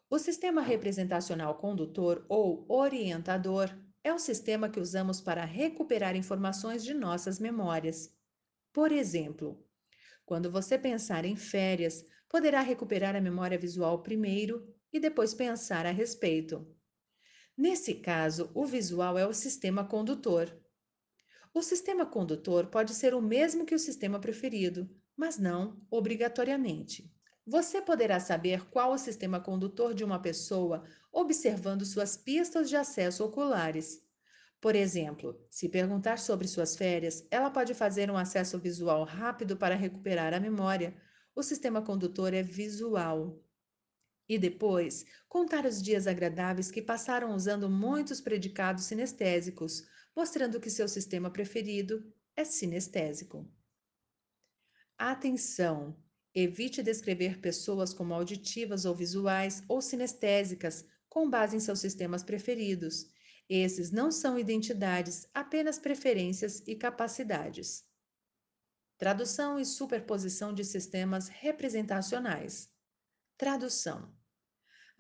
Speaker 1: O sistema representacional condutor ou orientador é o sistema que usamos para recuperar informações de nossas memórias. Por exemplo, quando você pensar em férias, poderá recuperar a memória visual primeiro e depois pensar a respeito. Nesse caso, o visual é o sistema condutor. O sistema condutor pode ser o mesmo que o sistema preferido, mas não obrigatoriamente. Você poderá saber qual o sistema condutor de uma pessoa observando suas pistas de acesso oculares. Por exemplo, se perguntar sobre suas férias, ela pode fazer um acesso visual rápido para recuperar a memória. O sistema condutor é visual. E depois, contar os dias agradáveis que passaram usando muitos predicados sinestésicos mostrando que seu sistema preferido é sinestésico. Atenção! Evite descrever pessoas como auditivas ou visuais ou sinestésicas com base em seus sistemas preferidos. Esses não são identidades, apenas preferências e capacidades. Tradução e superposição de sistemas representacionais. Tradução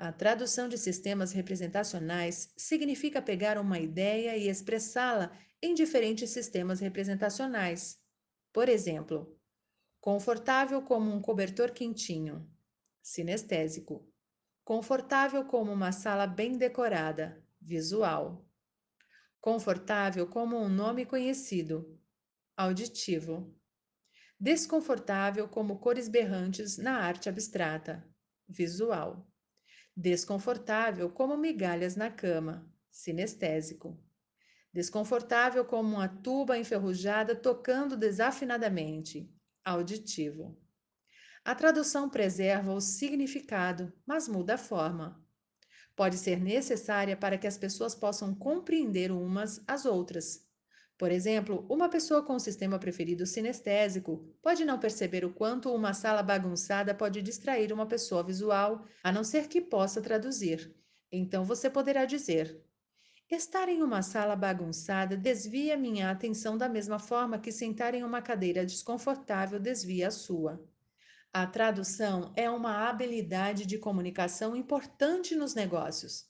Speaker 1: a tradução de sistemas representacionais significa pegar uma ideia e expressá-la em diferentes sistemas representacionais. Por exemplo, confortável como um cobertor quentinho, sinestésico. Confortável como uma sala bem decorada, visual. Confortável como um nome conhecido, auditivo. Desconfortável como cores berrantes na arte abstrata, visual desconfortável como migalhas na cama, sinestésico. Desconfortável como uma tuba enferrujada tocando desafinadamente, auditivo. A tradução preserva o significado, mas muda a forma. Pode ser necessária para que as pessoas possam compreender umas às outras, por exemplo, uma pessoa com o sistema preferido sinestésico pode não perceber o quanto uma sala bagunçada pode distrair uma pessoa visual, a não ser que possa traduzir. Então você poderá dizer: Estar em uma sala bagunçada desvia minha atenção da mesma forma que sentar em uma cadeira desconfortável desvia a sua. A tradução é uma habilidade de comunicação importante nos negócios.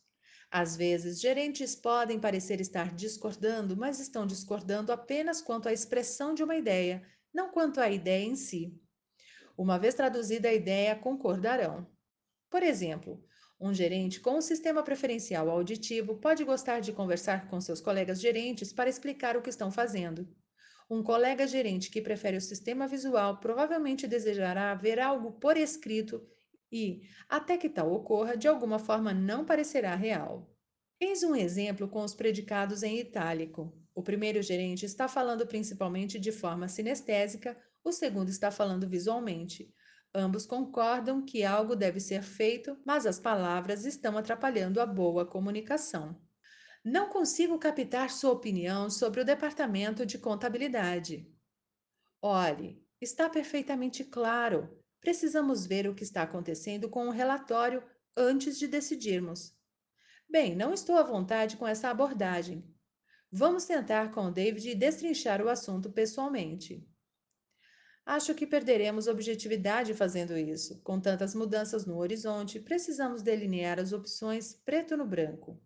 Speaker 1: Às vezes, gerentes podem parecer estar discordando, mas estão discordando apenas quanto à expressão de uma ideia, não quanto à ideia em si. Uma vez traduzida a ideia, concordarão. Por exemplo, um gerente com um sistema preferencial auditivo pode gostar de conversar com seus colegas gerentes para explicar o que estão fazendo. Um colega gerente que prefere o sistema visual provavelmente desejará ver algo por escrito e, até que tal ocorra, de alguma forma não parecerá real. Eis um exemplo com os predicados em itálico. O primeiro gerente está falando principalmente de forma sinestésica, o segundo está falando visualmente. Ambos concordam que algo deve ser feito, mas as palavras estão atrapalhando a boa comunicação. Não consigo captar sua opinião sobre o departamento de contabilidade. Olhe, está perfeitamente claro precisamos ver o que está acontecendo com o relatório antes de decidirmos. Bem, não estou à vontade com essa abordagem. Vamos tentar com o David destrinchar o assunto pessoalmente. Acho que perderemos objetividade fazendo isso. Com tantas mudanças no horizonte, precisamos delinear as opções preto no branco.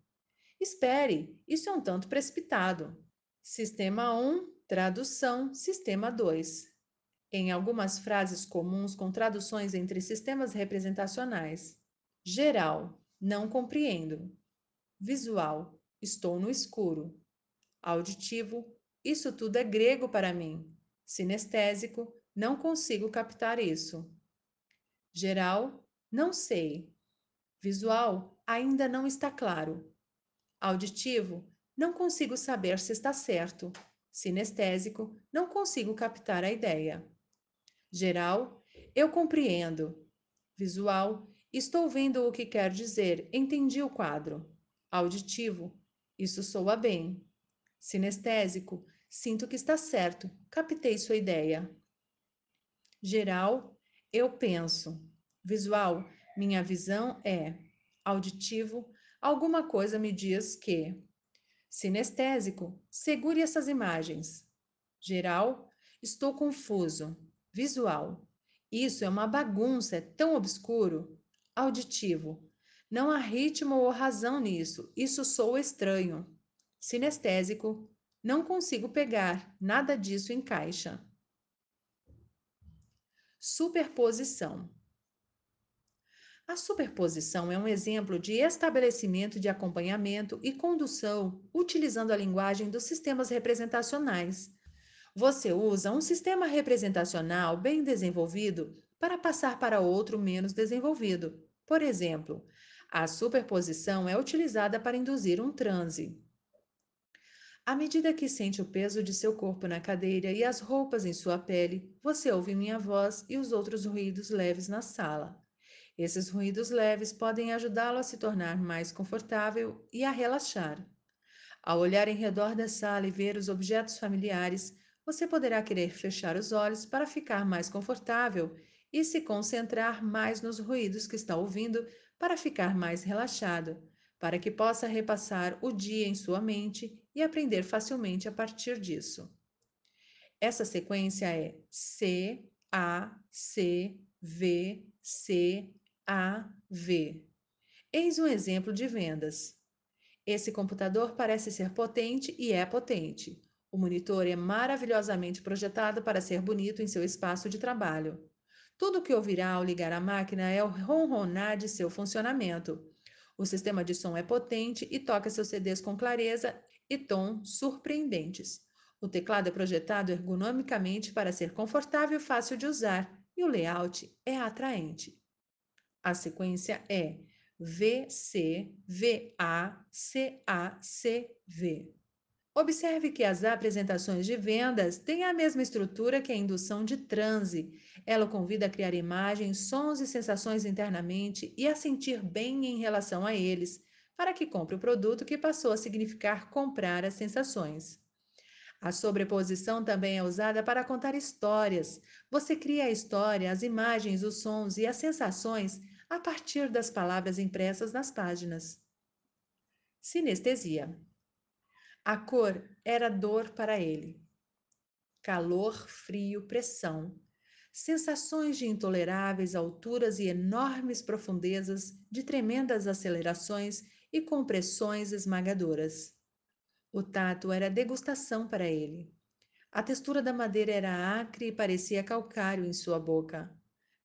Speaker 1: Espere, isso é um tanto precipitado. Sistema 1, tradução, sistema 2 em algumas frases comuns com traduções entre sistemas representacionais. Geral, não compreendo. Visual, estou no escuro. Auditivo, isso tudo é grego para mim. Sinestésico, não consigo captar isso. Geral, não sei. Visual, ainda não está claro. Auditivo, não consigo saber se está certo. Sinestésico, não consigo captar a ideia. Geral, eu compreendo. Visual, estou vendo o que quer dizer, entendi o quadro. Auditivo, isso soa bem. Sinestésico, sinto que está certo, captei sua ideia. Geral, eu penso. Visual, minha visão é. Auditivo, alguma coisa me diz que. Sinestésico, segure essas imagens. Geral, estou confuso visual. Isso é uma bagunça, é tão obscuro. Auditivo. Não há ritmo ou razão nisso. Isso soa estranho. Sinestésico. Não consigo pegar. Nada disso encaixa. Superposição. A superposição é um exemplo de estabelecimento de acompanhamento e condução utilizando a linguagem dos sistemas representacionais você usa um sistema representacional bem desenvolvido para passar para outro menos desenvolvido. Por exemplo, a superposição é utilizada para induzir um transe. À medida que sente o peso de seu corpo na cadeira e as roupas em sua pele, você ouve minha voz e os outros ruídos leves na sala. Esses ruídos leves podem ajudá-lo a se tornar mais confortável e a relaxar. Ao olhar em redor da sala e ver os objetos familiares, você poderá querer fechar os olhos para ficar mais confortável e se concentrar mais nos ruídos que está ouvindo para ficar mais relaxado, para que possa repassar o dia em sua mente e aprender facilmente a partir disso. Essa sequência é C, A, C, V, C, A, V. Eis um exemplo de vendas. Esse computador parece ser potente e é potente. O monitor é maravilhosamente projetado para ser bonito em seu espaço de trabalho. Tudo o que ouvirá ao ligar a máquina é o ronronar de seu funcionamento. O sistema de som é potente e toca seus CDs com clareza e tom surpreendentes. O teclado é projetado ergonomicamente para ser confortável e fácil de usar, e o layout é atraente. A sequência é C A C V. Observe que as apresentações de vendas têm a mesma estrutura que a indução de transe. Ela convida a criar imagens, sons e sensações internamente e a sentir bem em relação a eles, para que compre o produto que passou a significar comprar as sensações. A sobreposição também é usada para contar histórias. Você cria a história, as imagens, os sons e as sensações a partir das palavras impressas nas páginas. Sinestesia a cor era dor para ele. Calor, frio, pressão, sensações de intoleráveis alturas e enormes profundezas, de tremendas acelerações e compressões esmagadoras. O tato era degustação para ele. A textura da madeira era acre e parecia calcário em sua boca.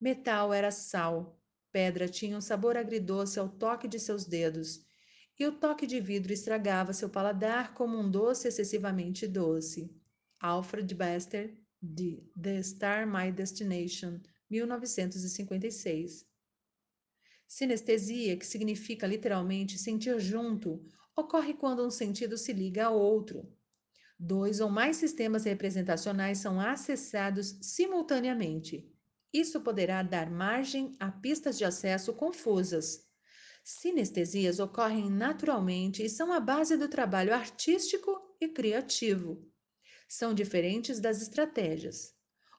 Speaker 1: Metal era sal, pedra tinha um sabor agridoce ao toque de seus dedos, e o toque de vidro estragava seu paladar como um doce excessivamente doce. Alfred Bester, de The Star My Destination, 1956. Sinestesia, que significa literalmente sentir junto, ocorre quando um sentido se liga a outro. Dois ou mais sistemas representacionais são acessados simultaneamente. Isso poderá dar margem a pistas de acesso confusas. Sinestesias ocorrem naturalmente e são a base do trabalho artístico e criativo. São diferentes das estratégias.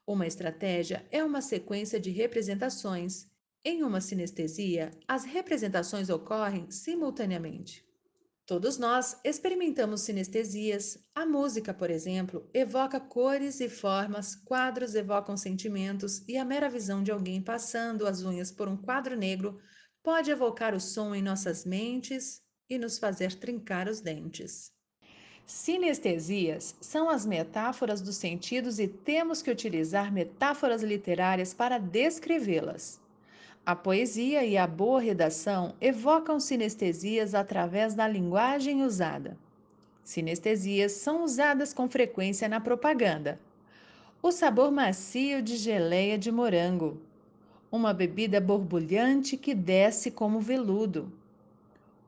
Speaker 1: Uma estratégia é uma sequência de representações. Em uma sinestesia, as representações ocorrem simultaneamente. Todos nós experimentamos sinestesias. A música, por exemplo, evoca cores e formas, quadros evocam sentimentos e a mera visão de alguém passando as unhas por um quadro negro pode evocar o som em nossas mentes e nos fazer trincar os dentes. Sinestesias são as metáforas dos sentidos e temos que utilizar metáforas literárias para descrevê-las. A poesia e a boa redação evocam sinestesias através da linguagem usada. Sinestesias são usadas com frequência na propaganda. O sabor macio de geleia de morango, uma bebida borbulhante que desce como veludo.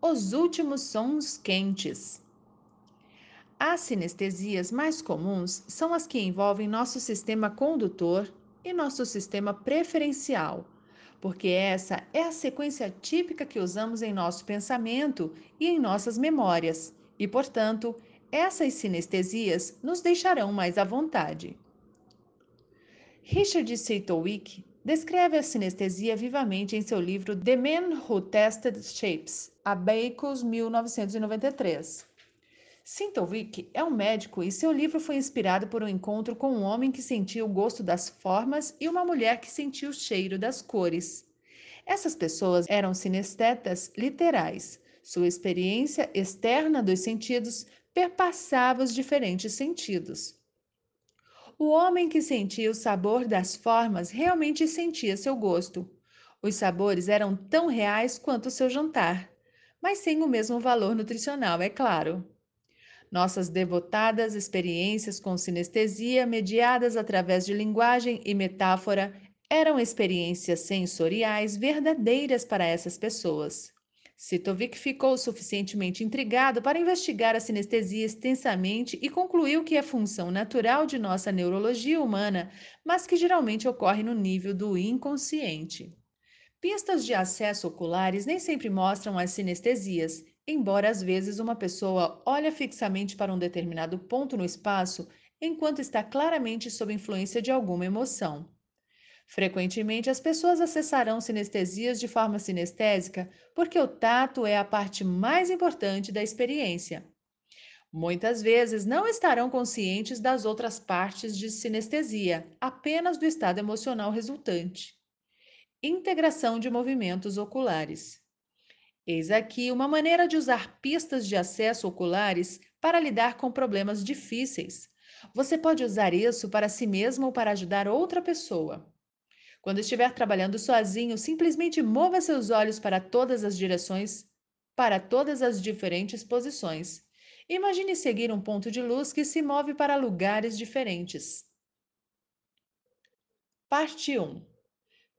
Speaker 1: Os últimos sons quentes. As sinestesias mais comuns são as que envolvem nosso sistema condutor e nosso sistema preferencial, porque essa é a sequência típica que usamos em nosso pensamento e em nossas memórias, e, portanto, essas sinestesias nos deixarão mais à vontade. Richard Seitowick descreve a sinestesia vivamente em seu livro The Man Who Tested Shapes, Abacus, 1993. Sintovic é um médico e seu livro foi inspirado por um encontro com um homem que sentia o gosto das formas e uma mulher que sentia o cheiro das cores. Essas pessoas eram sinestetas literais. Sua experiência externa dos sentidos perpassava os diferentes sentidos. O homem que sentia o sabor das formas realmente sentia seu gosto. Os sabores eram tão reais quanto o seu jantar, mas sem o mesmo valor nutricional, é claro. Nossas devotadas experiências com sinestesia, mediadas através de linguagem e metáfora, eram experiências sensoriais verdadeiras para essas pessoas. Sitovic ficou suficientemente intrigado para investigar a sinestesia extensamente e concluiu que é função natural de nossa neurologia humana, mas que geralmente ocorre no nível do inconsciente. Pistas de acesso oculares nem sempre mostram as sinestesias, embora às vezes uma pessoa olha fixamente para um determinado ponto no espaço enquanto está claramente sob influência de alguma emoção. Frequentemente, as pessoas acessarão sinestesias de forma sinestésica porque o tato é a parte mais importante da experiência. Muitas vezes não estarão conscientes das outras partes de sinestesia, apenas do estado emocional resultante. Integração de movimentos oculares. Eis aqui uma maneira de usar pistas de acesso oculares para lidar com problemas difíceis. Você pode usar isso para si mesmo ou para ajudar outra pessoa. Quando estiver trabalhando sozinho, simplesmente mova seus olhos para todas as direções, para todas as diferentes posições. Imagine seguir um ponto de luz que se move para lugares diferentes. Parte 1.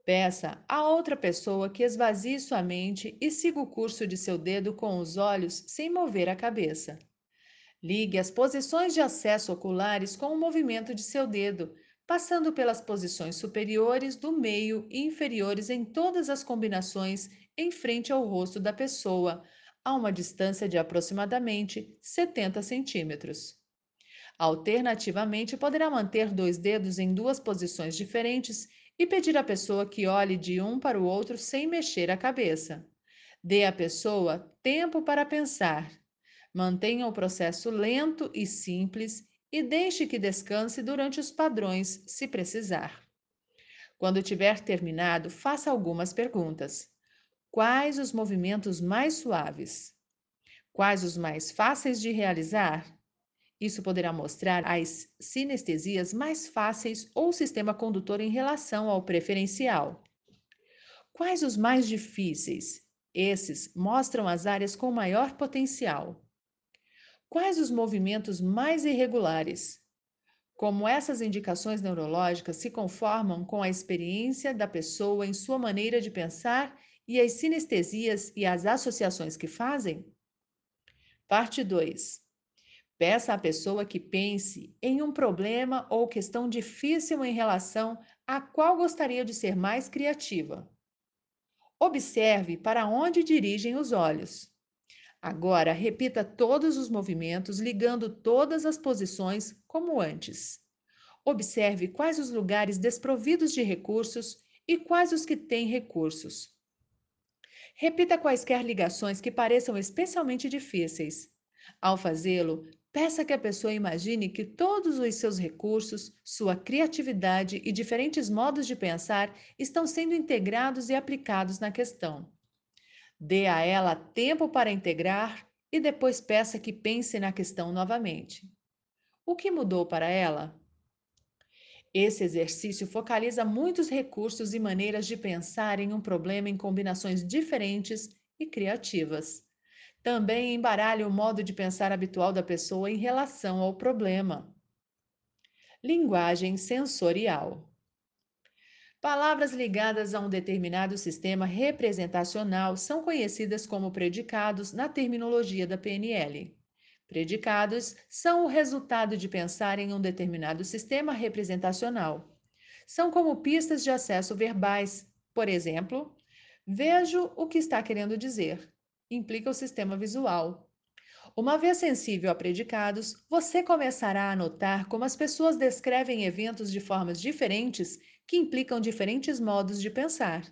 Speaker 1: Peça a outra pessoa que esvazie sua mente e siga o curso de seu dedo com os olhos sem mover a cabeça. Ligue as posições de acesso oculares com o movimento de seu dedo passando pelas posições superiores, do meio e inferiores em todas as combinações em frente ao rosto da pessoa, a uma distância de aproximadamente 70 centímetros. Alternativamente, poderá manter dois dedos em duas posições diferentes e pedir à pessoa que olhe de um para o outro sem mexer a cabeça. Dê à pessoa tempo para pensar. Mantenha o processo lento e simples e deixe que descanse durante os padrões, se precisar. Quando tiver terminado, faça algumas perguntas. Quais os movimentos mais suaves? Quais os mais fáceis de realizar? Isso poderá mostrar as sinestesias mais fáceis ou sistema condutor em relação ao preferencial. Quais os mais difíceis? Esses mostram as áreas com maior potencial quais os movimentos mais irregulares. Como essas indicações neurológicas se conformam com a experiência da pessoa em sua maneira de pensar e as sinestesias e as associações que fazem? Parte 2. Peça à pessoa que pense em um problema ou questão difícil em relação a qual gostaria de ser mais criativa. Observe para onde dirigem os olhos. Agora, repita todos os movimentos, ligando todas as posições como antes. Observe quais os lugares desprovidos de recursos e quais os que têm recursos. Repita quaisquer ligações que pareçam especialmente difíceis. Ao fazê-lo, peça que a pessoa imagine que todos os seus recursos, sua criatividade e diferentes modos de pensar estão sendo integrados e aplicados na questão. Dê a ela tempo para integrar e depois peça que pense na questão novamente. O que mudou para ela? Esse exercício focaliza muitos recursos e maneiras de pensar em um problema em combinações diferentes e criativas. Também embaralha o modo de pensar habitual da pessoa em relação ao problema. Linguagem sensorial. Palavras ligadas a um determinado sistema representacional são conhecidas como predicados na terminologia da PNL. Predicados são o resultado de pensar em um determinado sistema representacional. São como pistas de acesso verbais. Por exemplo, vejo o que está querendo dizer. Implica o sistema visual. Uma vez sensível a predicados, você começará a notar como as pessoas descrevem eventos de formas diferentes que implicam diferentes modos de pensar.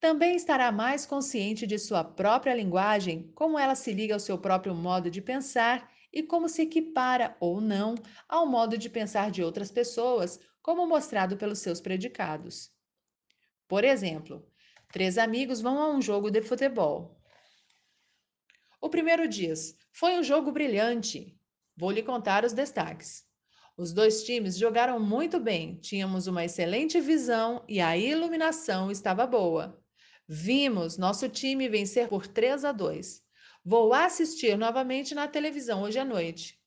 Speaker 1: Também estará mais consciente de sua própria linguagem, como ela se liga ao seu próprio modo de pensar e como se equipara ou não ao modo de pensar de outras pessoas, como mostrado pelos seus predicados. Por exemplo, três amigos vão a um jogo de futebol. O primeiro diz: Foi um jogo brilhante. Vou lhe contar os destaques. Os dois times jogaram muito bem, tínhamos uma excelente visão e a iluminação estava boa. Vimos nosso time vencer por 3 a 2. Vou assistir novamente na televisão hoje à noite.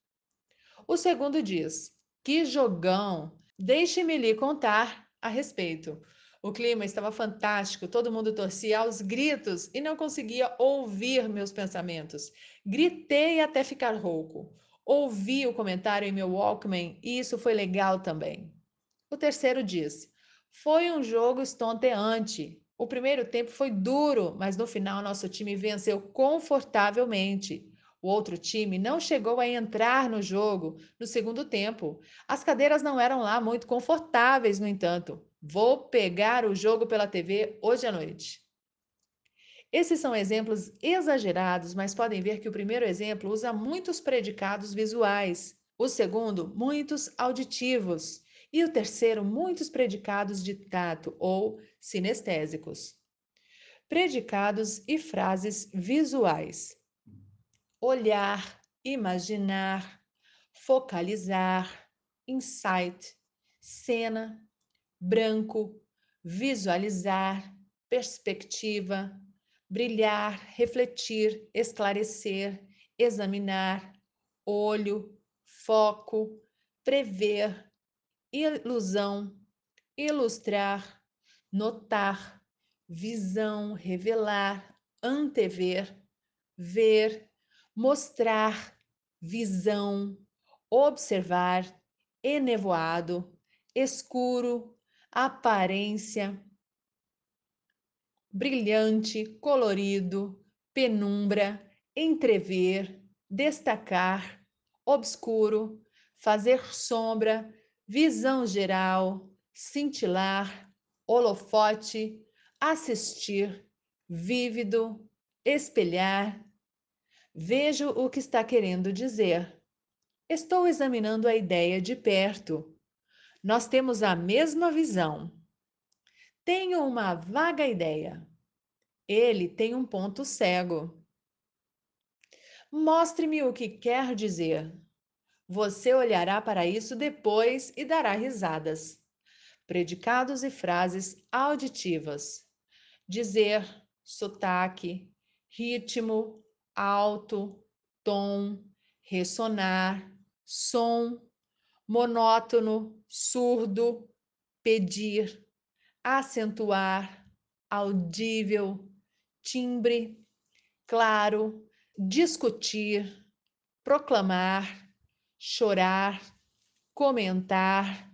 Speaker 1: O segundo diz: Que jogão! Deixe-me lhe contar a respeito. O clima estava fantástico, todo mundo torcia aos gritos e não conseguia ouvir meus pensamentos. Gritei até ficar rouco. Ouvi o comentário em meu Walkman e isso foi legal também. O terceiro diz: Foi um jogo estonteante. O primeiro tempo foi duro, mas no final nosso time venceu confortavelmente. O outro time não chegou a entrar no jogo no segundo tempo. As cadeiras não eram lá muito confortáveis, no entanto. Vou pegar o jogo pela TV hoje à noite. Esses são exemplos exagerados, mas podem ver que o primeiro exemplo usa muitos predicados visuais, o segundo, muitos auditivos, e o terceiro, muitos predicados de tato ou sinestésicos. Predicados e frases visuais: olhar, imaginar, focalizar, insight, cena, branco, visualizar, perspectiva, brilhar, refletir, esclarecer, examinar, olho, foco, prever, ilusão, ilustrar, notar, visão, revelar, antever, ver, mostrar, visão, observar, enevoado, escuro, aparência, brilhante, colorido, penumbra, entrever, destacar, obscuro, fazer sombra, visão geral, cintilar, holofote, assistir, vívido, espelhar. Vejo o que está querendo dizer. Estou examinando a ideia de perto. Nós temos a mesma visão. Tenho uma vaga ideia. Ele tem um ponto cego. Mostre-me o que quer dizer. Você olhará para isso depois e dará risadas. Predicados e frases auditivas. Dizer, sotaque, ritmo, alto, tom, ressonar, som, monótono, surdo, pedir, acentuar, audível, timbre, claro, discutir, proclamar, chorar, comentar,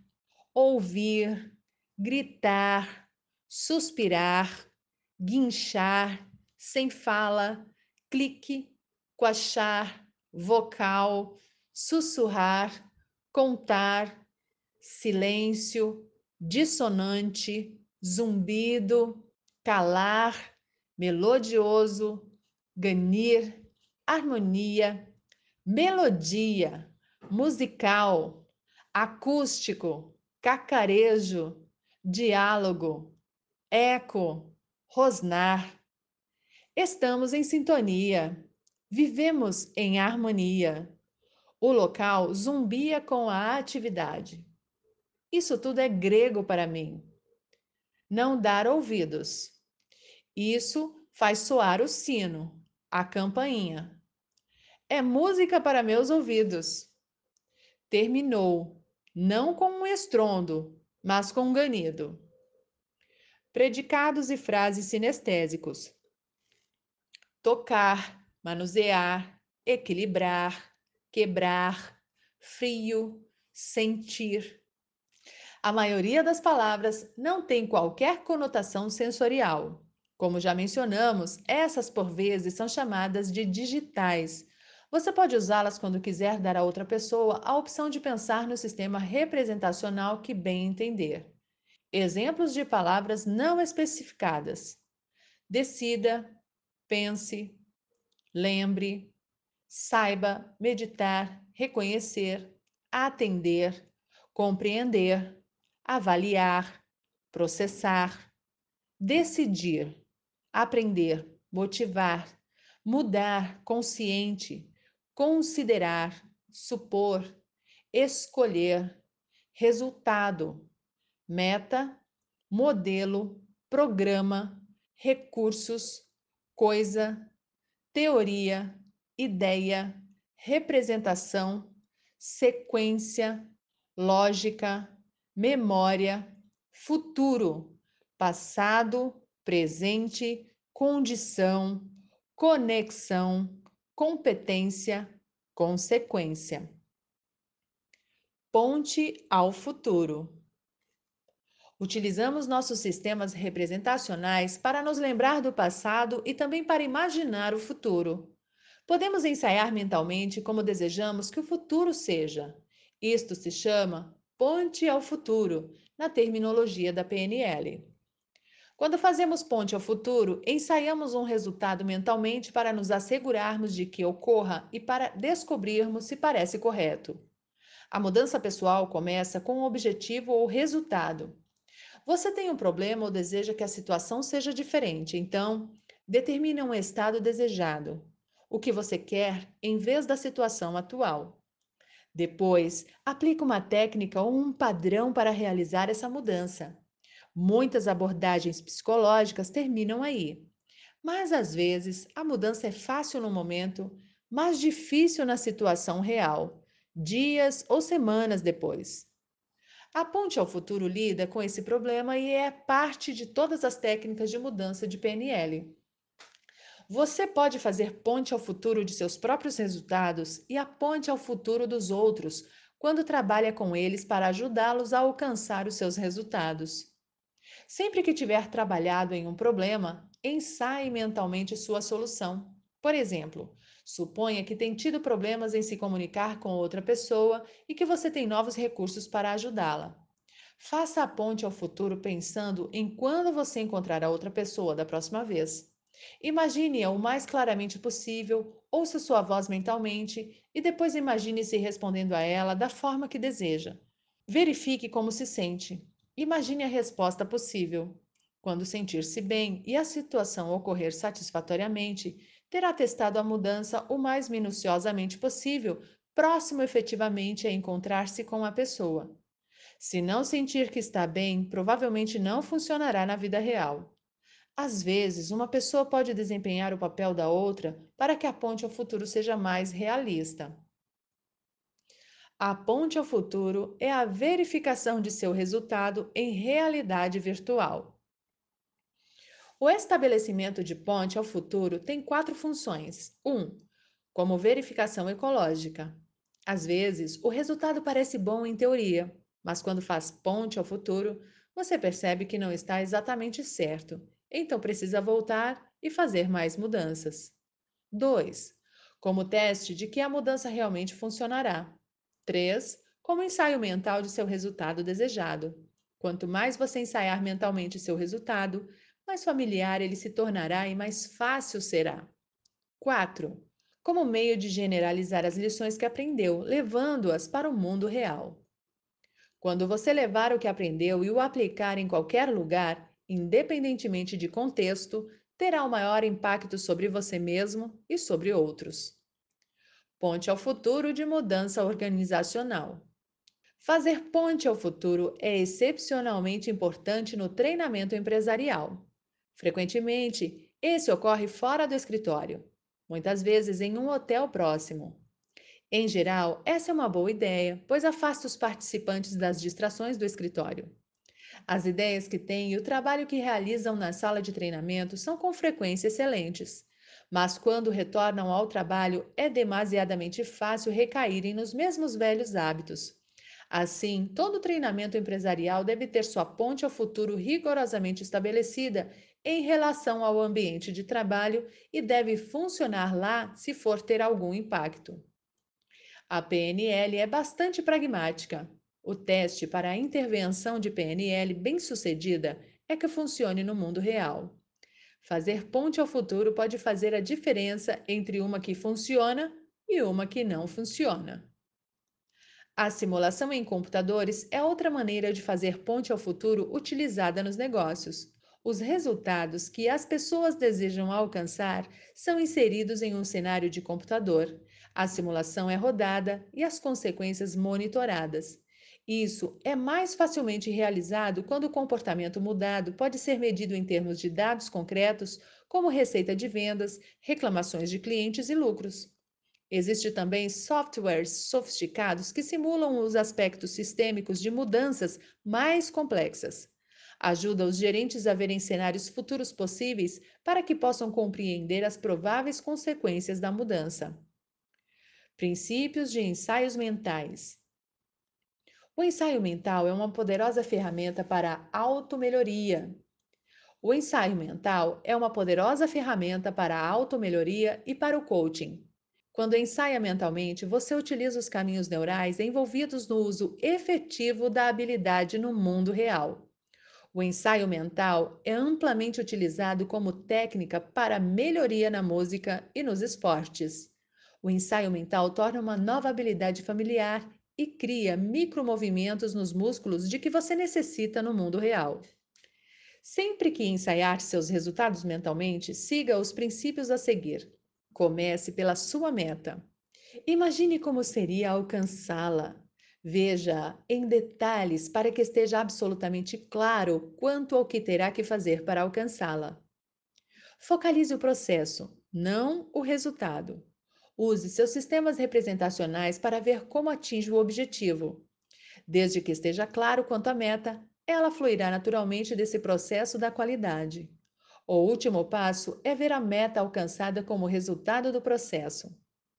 Speaker 1: ouvir, gritar, suspirar, guinchar, sem fala, clique, coachar, vocal, sussurrar, contar, silêncio, dissonante, zumbido, calar, melodioso, ganir, harmonia, melodia, musical, acústico, cacarejo, diálogo, eco, rosnar. Estamos em sintonia, vivemos em harmonia. O local zumbia com a atividade. Isso tudo é grego para mim não dar ouvidos. Isso faz soar o sino, a campainha. É música para meus ouvidos. Terminou, não com um estrondo, mas com um ganido. Predicados e frases sinestésicos: tocar, manusear, equilibrar, quebrar, frio, sentir, a maioria das palavras não tem qualquer conotação sensorial. Como já mencionamos, essas por vezes são chamadas de digitais. Você pode usá-las quando quiser dar a outra pessoa a opção de pensar no sistema representacional que bem entender. Exemplos de palavras não especificadas: decida, pense, lembre, saiba, meditar, reconhecer, atender, compreender, avaliar, processar, decidir, aprender, motivar, mudar, consciente, considerar, supor, escolher, resultado, meta, modelo, programa, recursos, coisa, teoria, ideia, representação, sequência, lógica, memória, futuro, passado, presente, condição, conexão, competência, consequência. Ponte ao futuro. Utilizamos nossos sistemas representacionais para nos lembrar do passado e também para imaginar o futuro. Podemos ensaiar mentalmente como desejamos que o futuro seja. Isto se chama ponte ao futuro, na terminologia da PNL. Quando fazemos ponte ao futuro, ensaiamos um resultado mentalmente para nos assegurarmos de que ocorra e para descobrirmos se parece correto. A mudança pessoal começa com um objetivo ou resultado. Você tem um problema ou deseja que a situação seja diferente, então determine um estado desejado, o que você quer em vez da situação atual. Depois, aplica uma técnica ou um padrão para realizar essa mudança. Muitas abordagens psicológicas terminam aí. Mas às vezes, a mudança é fácil no momento, mas difícil na situação real, dias ou semanas depois. A Ponte ao Futuro lida com esse problema e é parte de todas as técnicas de mudança de PNL. Você pode fazer ponte ao futuro de seus próprios resultados e a ponte ao futuro dos outros quando trabalha com eles para ajudá-los a alcançar os seus resultados. Sempre que tiver trabalhado em um problema, ensaie mentalmente sua solução. Por exemplo, suponha que tem tido problemas em se comunicar com outra pessoa e que você tem novos recursos para ajudá-la. Faça a ponte ao futuro pensando em quando você encontrará outra pessoa da próxima vez. Imagine-a o mais claramente possível, ouça sua voz mentalmente e depois imagine-se respondendo a ela da forma que deseja. Verifique como se sente. Imagine a resposta possível. Quando sentir-se bem e a situação ocorrer satisfatoriamente, terá testado a mudança o mais minuciosamente possível, próximo efetivamente a encontrar-se com a pessoa. Se não sentir que está bem, provavelmente não funcionará na vida real. Às vezes, uma pessoa pode desempenhar o papel da outra para que a ponte ao futuro seja mais realista. A ponte ao futuro é a verificação de seu resultado em realidade virtual. O estabelecimento de ponte ao futuro tem quatro funções. 1. Um, como verificação ecológica. Às vezes, o resultado parece bom em teoria, mas quando faz ponte ao futuro, você percebe que não está exatamente certo então precisa voltar e fazer mais mudanças. 2. Como teste de que a mudança realmente funcionará. 3. Como ensaio mental de seu resultado desejado. Quanto mais você ensaiar mentalmente seu resultado, mais familiar ele se tornará e mais fácil será. 4. Como meio de generalizar as lições que aprendeu, levando-as para o mundo real. Quando você levar o que aprendeu e o aplicar em qualquer lugar, independentemente de contexto, terá o maior impacto sobre você mesmo e sobre outros. Ponte ao futuro de mudança organizacional. Fazer ponte ao futuro é excepcionalmente importante no treinamento empresarial. Frequentemente, esse ocorre fora do escritório, muitas vezes em um hotel próximo. Em geral, essa é uma boa ideia, pois afasta os participantes das distrações do escritório. As ideias que têm e o trabalho que realizam na sala de treinamento são com frequência excelentes, mas quando retornam ao trabalho é demasiadamente fácil recaírem nos mesmos velhos hábitos. Assim, todo treinamento empresarial deve ter sua ponte ao futuro rigorosamente estabelecida em relação ao ambiente de trabalho e deve funcionar lá se for ter algum impacto. A PNL é bastante pragmática. O teste para a intervenção de PNL bem-sucedida é que funcione no mundo real. Fazer ponte ao futuro pode fazer a diferença entre uma que funciona e uma que não funciona. A simulação em computadores é outra maneira de fazer ponte ao futuro utilizada nos negócios. Os resultados que as pessoas desejam alcançar são inseridos em um cenário de computador. A simulação é rodada e as consequências monitoradas. Isso é mais facilmente realizado quando o comportamento mudado pode ser medido em termos de dados concretos, como receita de vendas, reclamações de clientes e lucros. Existem também softwares sofisticados que simulam os aspectos sistêmicos de mudanças mais complexas. Ajuda os gerentes a verem cenários futuros possíveis para que possam compreender as prováveis consequências da mudança. Princípios de ensaios mentais. O ensaio mental é uma poderosa ferramenta para automelhoria. O ensaio mental é uma poderosa ferramenta para a automelhoria e para o coaching. Quando ensaia mentalmente, você utiliza os caminhos neurais envolvidos no uso efetivo da habilidade no mundo real. O ensaio mental é amplamente utilizado como técnica para melhoria na música e nos esportes. O ensaio mental torna uma nova habilidade familiar e cria micromovimentos nos músculos de que você necessita no mundo real. Sempre que ensaiar seus resultados mentalmente, siga os princípios a seguir. Comece pela sua meta. Imagine como seria alcançá-la. Veja em detalhes para que esteja absolutamente claro quanto ao que terá que fazer para alcançá-la. Focalize o processo, não o resultado. Use seus sistemas representacionais para ver como atinge o objetivo. Desde que esteja claro quanto à meta, ela fluirá naturalmente desse processo da qualidade. O último passo é ver a meta alcançada como resultado do processo.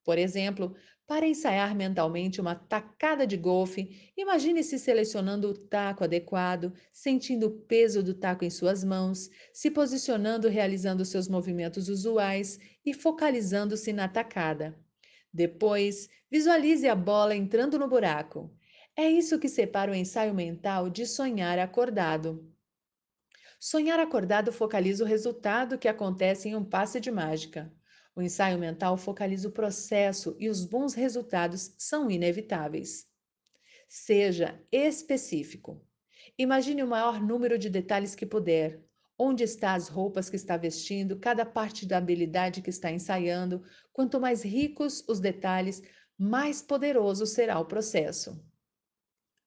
Speaker 1: Por exemplo, para ensaiar mentalmente uma tacada de golfe, imagine-se selecionando o taco adequado, sentindo o peso do taco em suas mãos, se posicionando realizando seus movimentos usuais e focalizando-se na tacada. Depois, visualize a bola entrando no buraco. É isso que separa o ensaio mental de sonhar acordado. Sonhar acordado focaliza o resultado que acontece em um passe de mágica. O ensaio mental focaliza o processo e os bons resultados são inevitáveis. Seja específico. Imagine o maior número de detalhes que puder. Onde está as roupas que está vestindo, cada parte da habilidade que está ensaiando. Quanto mais ricos os detalhes, mais poderoso será o processo.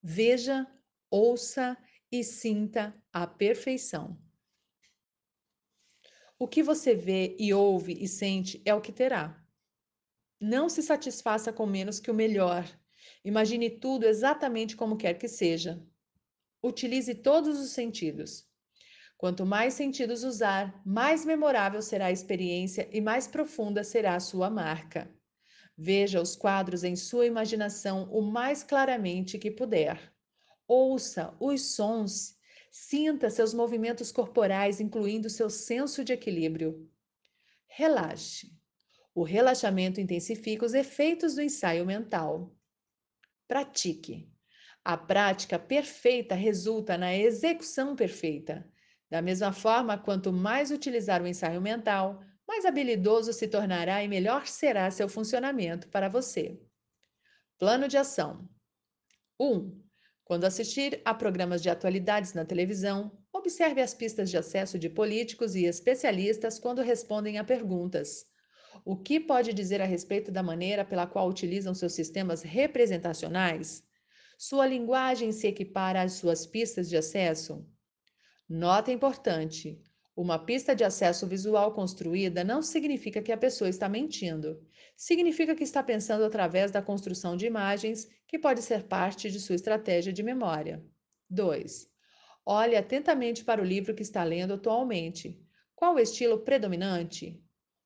Speaker 1: Veja, ouça e sinta a perfeição. O que você vê e ouve e sente é o que terá. Não se satisfaça com menos que o melhor. Imagine tudo exatamente como quer que seja. Utilize todos os sentidos. Quanto mais sentidos usar, mais memorável será a experiência e mais profunda será a sua marca. Veja os quadros em sua imaginação o mais claramente que puder. Ouça os sons, sinta seus movimentos corporais, incluindo seu senso de equilíbrio. Relaxe. O relaxamento intensifica os efeitos do ensaio mental. Pratique. A prática perfeita resulta na execução perfeita. Da mesma forma, quanto mais utilizar o ensaio mental, mais habilidoso se tornará e melhor será seu funcionamento para você. Plano de ação: 1. Um, quando assistir a programas de atualidades na televisão, observe as pistas de acesso de políticos e especialistas quando respondem a perguntas. O que pode dizer a respeito da maneira pela qual utilizam seus sistemas representacionais? Sua linguagem se equipara às suas pistas de acesso? Nota importante: uma pista de acesso visual construída não significa que a pessoa está mentindo. Significa que está pensando através da construção de imagens, que pode ser parte de sua estratégia de memória. 2. Olhe atentamente para o livro que está lendo atualmente. Qual o estilo predominante?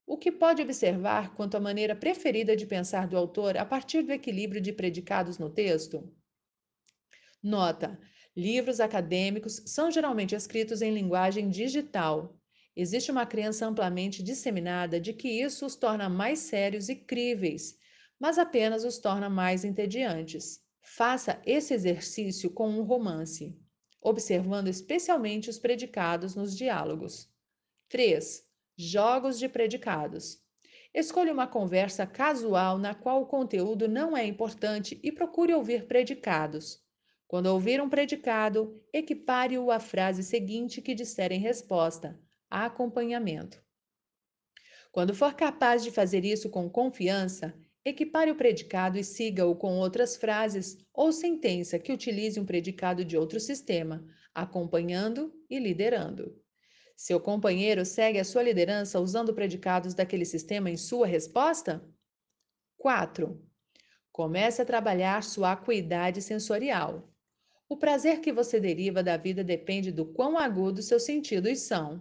Speaker 1: O que pode observar quanto à maneira preferida de pensar do autor a partir do equilíbrio de predicados no texto? Nota: Livros acadêmicos são geralmente escritos em linguagem digital. Existe uma crença amplamente disseminada de que isso os torna mais sérios e críveis, mas apenas os torna mais entediantes. Faça esse exercício com um romance, observando especialmente os predicados nos diálogos. 3. Jogos de predicados. Escolha uma conversa casual na qual o conteúdo não é importante e procure ouvir predicados. Quando ouvir um predicado, equipare-o à frase seguinte que disser em resposta: acompanhamento. Quando for capaz de fazer isso com confiança, equipare o predicado e siga-o com outras frases ou sentença que utilize um predicado de outro sistema, acompanhando e liderando. Seu companheiro segue a sua liderança usando predicados daquele sistema em sua resposta? 4. Comece a trabalhar sua acuidade sensorial. O prazer que você deriva da vida depende do quão agudos seus sentidos são.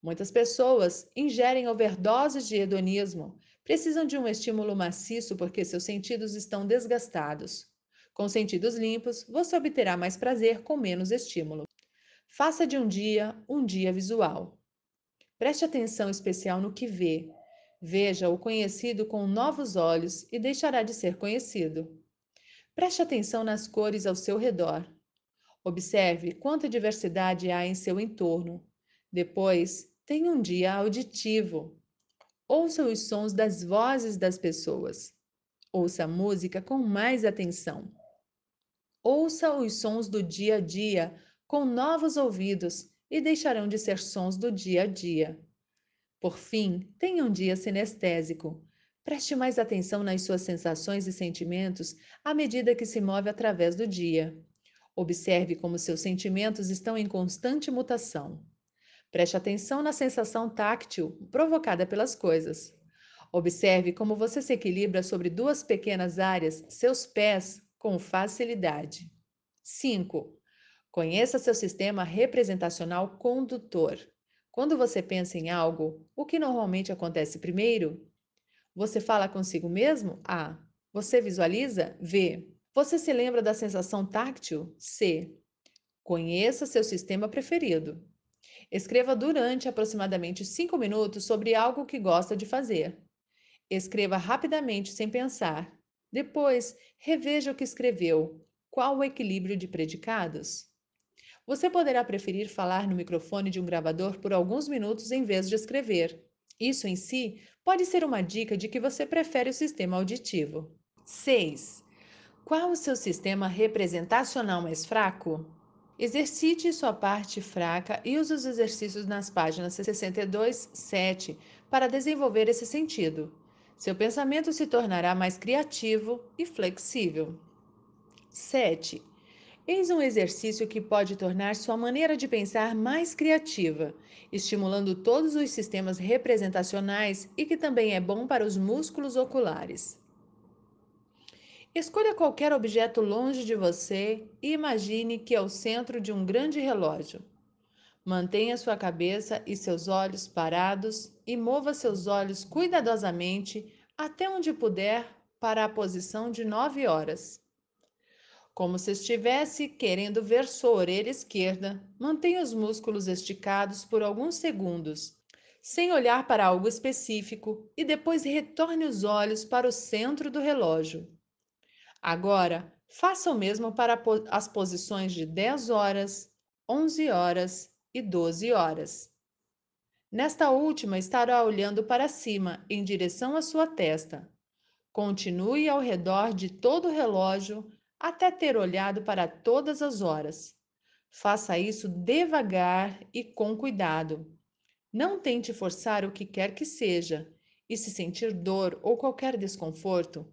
Speaker 1: Muitas pessoas ingerem overdoses de hedonismo, precisam de um estímulo maciço porque seus sentidos estão desgastados. Com sentidos limpos, você obterá mais prazer com menos estímulo. Faça de um dia um dia visual. Preste atenção especial no que vê. Veja o conhecido com novos olhos e deixará de ser conhecido. Preste atenção nas cores ao seu redor. Observe quanta diversidade há em seu entorno. Depois, tenha um dia auditivo. Ouça os sons das vozes das pessoas. Ouça a música com mais atenção. Ouça os sons do dia a dia com novos ouvidos e deixarão de ser sons do dia a dia. Por fim, tenha um dia sinestésico. Preste mais atenção nas suas sensações e sentimentos à medida que se move através do dia. Observe como seus sentimentos estão em constante mutação. Preste atenção na sensação táctil provocada pelas coisas. Observe como você se equilibra sobre duas pequenas áreas, seus pés, com facilidade. 5. Conheça seu sistema representacional condutor. Quando você pensa em algo, o que normalmente acontece primeiro? Você fala consigo mesmo? A. Você visualiza? V. Você se lembra da sensação táctil? C. Conheça seu sistema preferido. Escreva durante aproximadamente 5 minutos sobre algo que gosta de fazer. Escreva rapidamente sem pensar. Depois, reveja o que escreveu. Qual o equilíbrio de predicados? Você poderá preferir falar no microfone de um gravador por alguns minutos em vez de escrever. Isso em si pode ser uma dica de que você prefere o sistema auditivo. 6. Qual o seu sistema representacional mais fraco? Exercite sua parte fraca e use os exercícios nas páginas 62, 7 para desenvolver esse sentido. Seu pensamento se tornará mais criativo e flexível. 7. Eis um exercício que pode tornar sua maneira de pensar mais criativa, estimulando todos os sistemas representacionais e que também é bom para os músculos oculares. Escolha qualquer objeto longe de você e imagine que é o centro de um grande relógio. Mantenha sua cabeça e seus olhos parados e mova seus olhos cuidadosamente até onde puder para a posição de 9 horas. Como se estivesse querendo ver sua orelha esquerda, mantenha os músculos esticados por alguns segundos, sem olhar para algo específico, e depois retorne os olhos para o centro do relógio. Agora, faça o mesmo para as posições de 10 horas, 11 horas e 12 horas. Nesta última, estará olhando para cima, em direção à sua testa. Continue ao redor de todo o relógio até ter olhado para todas as horas. Faça isso devagar e com cuidado. Não tente forçar o que quer que seja, e se sentir dor ou qualquer desconforto,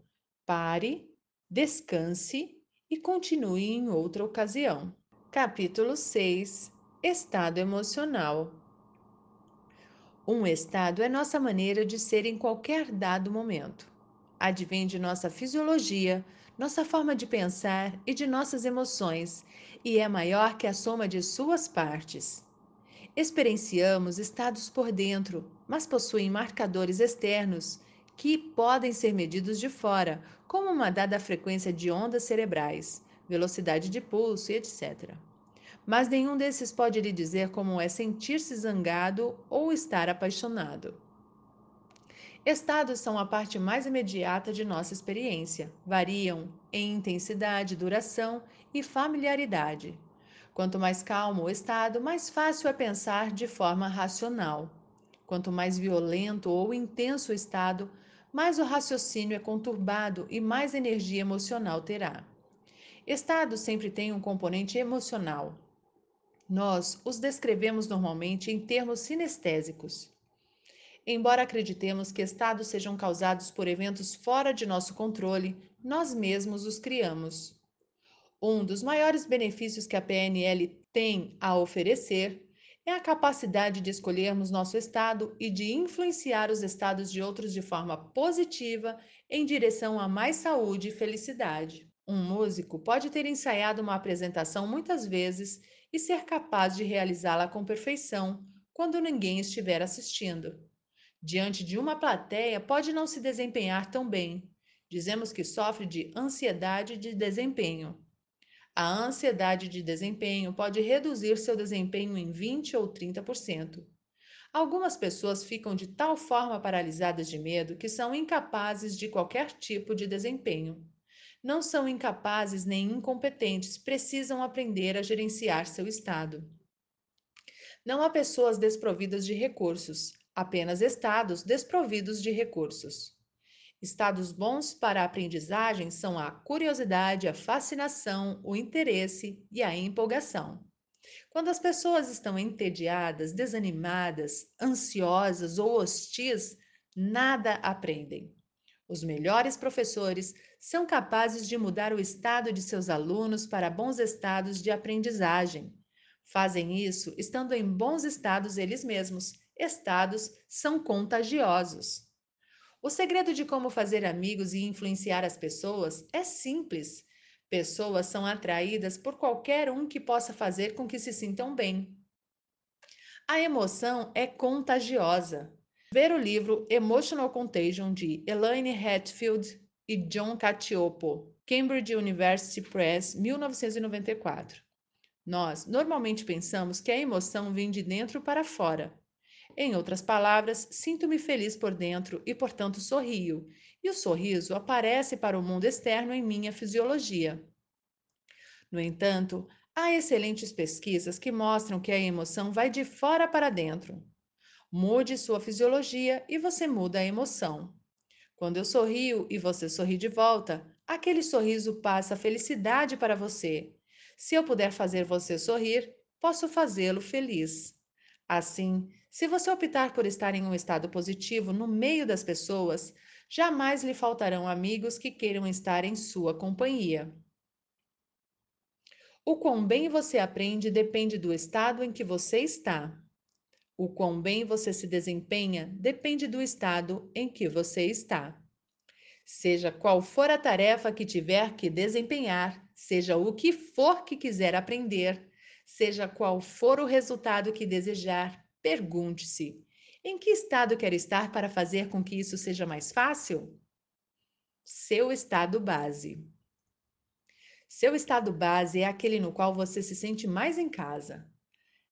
Speaker 1: pare descanse e continue em outra ocasião. Capítulo 6 Estado emocional. Um estado é nossa maneira de ser em qualquer dado momento. Advém de nossa fisiologia, nossa forma de pensar e de nossas emoções, e é maior que a soma de suas partes. Experienciamos estados por dentro, mas possuem marcadores externos que podem ser medidos de fora, como uma dada frequência de ondas cerebrais, velocidade de pulso e etc. Mas nenhum desses pode lhe dizer como é sentir-se zangado ou estar apaixonado. Estados são a parte mais imediata de nossa experiência, variam em intensidade, duração e familiaridade. Quanto mais calmo o estado, mais fácil é pensar de forma racional. Quanto mais violento ou intenso o estado, mais o raciocínio é conturbado e mais energia emocional terá. Estado sempre tem um componente emocional. Nós os descrevemos normalmente em termos sinestésicos. Embora acreditemos que estados sejam causados por eventos fora de nosso controle, nós mesmos os criamos. Um dos maiores benefícios que a PNL tem a oferecer é a capacidade de escolhermos nosso estado e de influenciar os estados de outros de forma positiva em direção a mais saúde e felicidade. Um músico pode ter ensaiado uma apresentação muitas vezes e ser capaz de realizá-la com perfeição quando ninguém estiver assistindo. Diante de uma plateia, pode não se desempenhar tão bem. Dizemos que sofre de ansiedade de desempenho. A ansiedade de desempenho pode reduzir seu desempenho em 20 ou 30%. Algumas pessoas ficam de tal forma paralisadas de medo que são incapazes de qualquer tipo de desempenho. Não são incapazes nem incompetentes, precisam aprender a gerenciar seu estado. Não há pessoas desprovidas de recursos, apenas estados desprovidos de recursos. Estados bons para a aprendizagem são a curiosidade, a fascinação, o interesse e a empolgação. Quando as pessoas estão entediadas, desanimadas, ansiosas ou hostis, nada aprendem. Os melhores professores são capazes de mudar o estado de seus alunos para bons estados de aprendizagem. Fazem isso estando em bons estados eles mesmos. Estados são contagiosos. O segredo de como fazer amigos e influenciar as pessoas é simples. Pessoas são atraídas por qualquer um que possa fazer com que se sintam bem. A emoção é contagiosa. Ver o livro Emotional Contagion de Elaine Hatfield e John Catiopo, Cambridge University Press, 1994. Nós normalmente pensamos que a emoção vem de dentro para fora. Em outras palavras, sinto-me feliz por dentro e, portanto, sorrio, e o sorriso aparece para o mundo externo em minha fisiologia. No entanto, há excelentes pesquisas que mostram que a emoção vai de fora para dentro. Mude sua fisiologia e você muda a emoção. Quando eu sorrio e você sorri de volta, aquele sorriso passa felicidade para você. Se eu puder fazer você sorrir, posso fazê-lo feliz. Assim, se você optar por estar em um estado positivo no meio das pessoas, jamais lhe faltarão amigos que queiram estar em sua companhia. O quão bem você aprende depende do estado em que você está. O quão bem você se desempenha depende do estado em que você está. Seja qual for a tarefa que tiver que desempenhar, seja o que for que quiser aprender, seja qual for o resultado que desejar, Pergunte-se: em que estado quer estar para fazer com que isso seja mais fácil? Seu estado base. Seu estado base é aquele no qual você se sente mais em casa.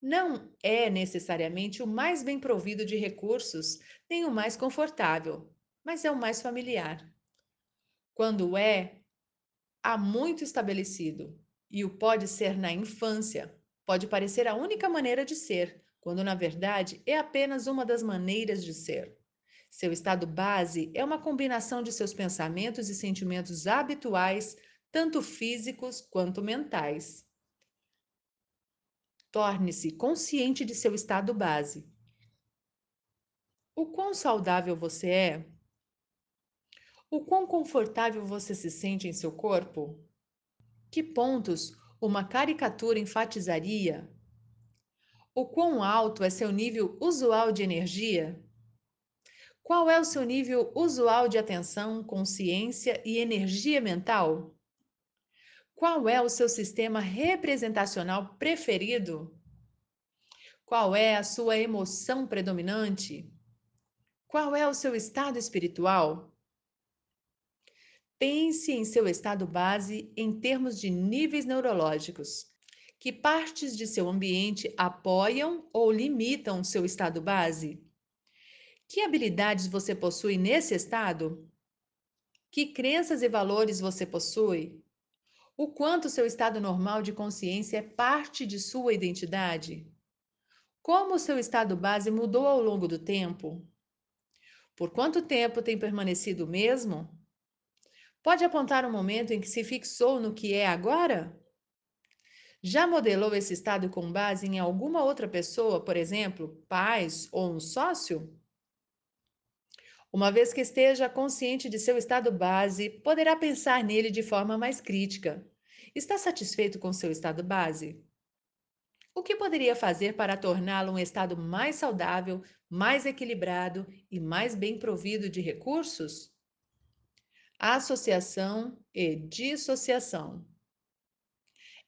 Speaker 1: Não é necessariamente o mais bem provido de recursos, nem o mais confortável, mas é o mais familiar. Quando é, há muito estabelecido, e o pode ser na infância, pode parecer a única maneira de ser, quando na verdade é apenas uma das maneiras de ser. Seu estado base é uma combinação de seus pensamentos e sentimentos habituais, tanto físicos quanto mentais. Torne-se consciente de seu estado base. O quão saudável você é? O quão confortável você se sente em seu corpo? Que pontos uma caricatura enfatizaria o quão alto é seu nível usual de energia? Qual é o seu nível usual de atenção, consciência e energia mental? Qual é o seu sistema representacional preferido? Qual é a sua emoção predominante? Qual é o seu estado espiritual? Pense em seu estado base em termos de níveis neurológicos que partes de seu ambiente apoiam ou limitam seu estado base? Que habilidades você possui nesse estado? Que crenças e valores você possui? O quanto seu estado normal de consciência é parte de sua identidade? Como seu estado base mudou ao longo do tempo? Por quanto tempo tem permanecido o mesmo? Pode apontar um momento em que se fixou no que é agora? Já modelou esse estado com base em alguma outra pessoa, por exemplo, pais ou um sócio? Uma vez que esteja consciente de seu estado base, poderá pensar nele de forma mais crítica. Está satisfeito com seu estado base? O que poderia fazer para torná-lo um estado mais saudável, mais equilibrado e mais bem provido de recursos? Associação e dissociação.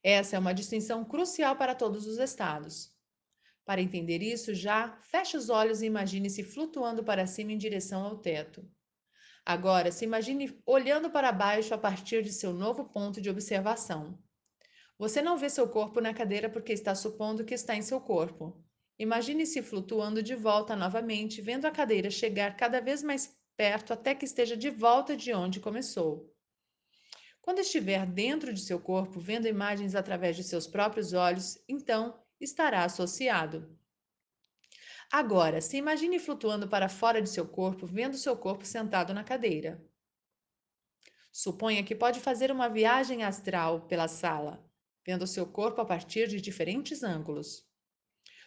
Speaker 1: Essa é uma distinção crucial para todos os estados. Para entender isso, já feche os olhos e imagine-se flutuando para cima em direção ao teto. Agora, se imagine olhando para baixo a partir de seu novo ponto de observação. Você não vê seu corpo na cadeira porque está supondo que está em seu corpo. Imagine-se flutuando de volta novamente, vendo a cadeira chegar cada vez mais perto até que esteja de volta de onde começou. Quando estiver dentro de seu corpo, vendo imagens através de seus próprios olhos, então estará associado. Agora, se imagine flutuando para fora de seu corpo, vendo seu corpo sentado na cadeira. Suponha que pode fazer uma viagem astral pela sala, vendo seu corpo a partir de diferentes ângulos.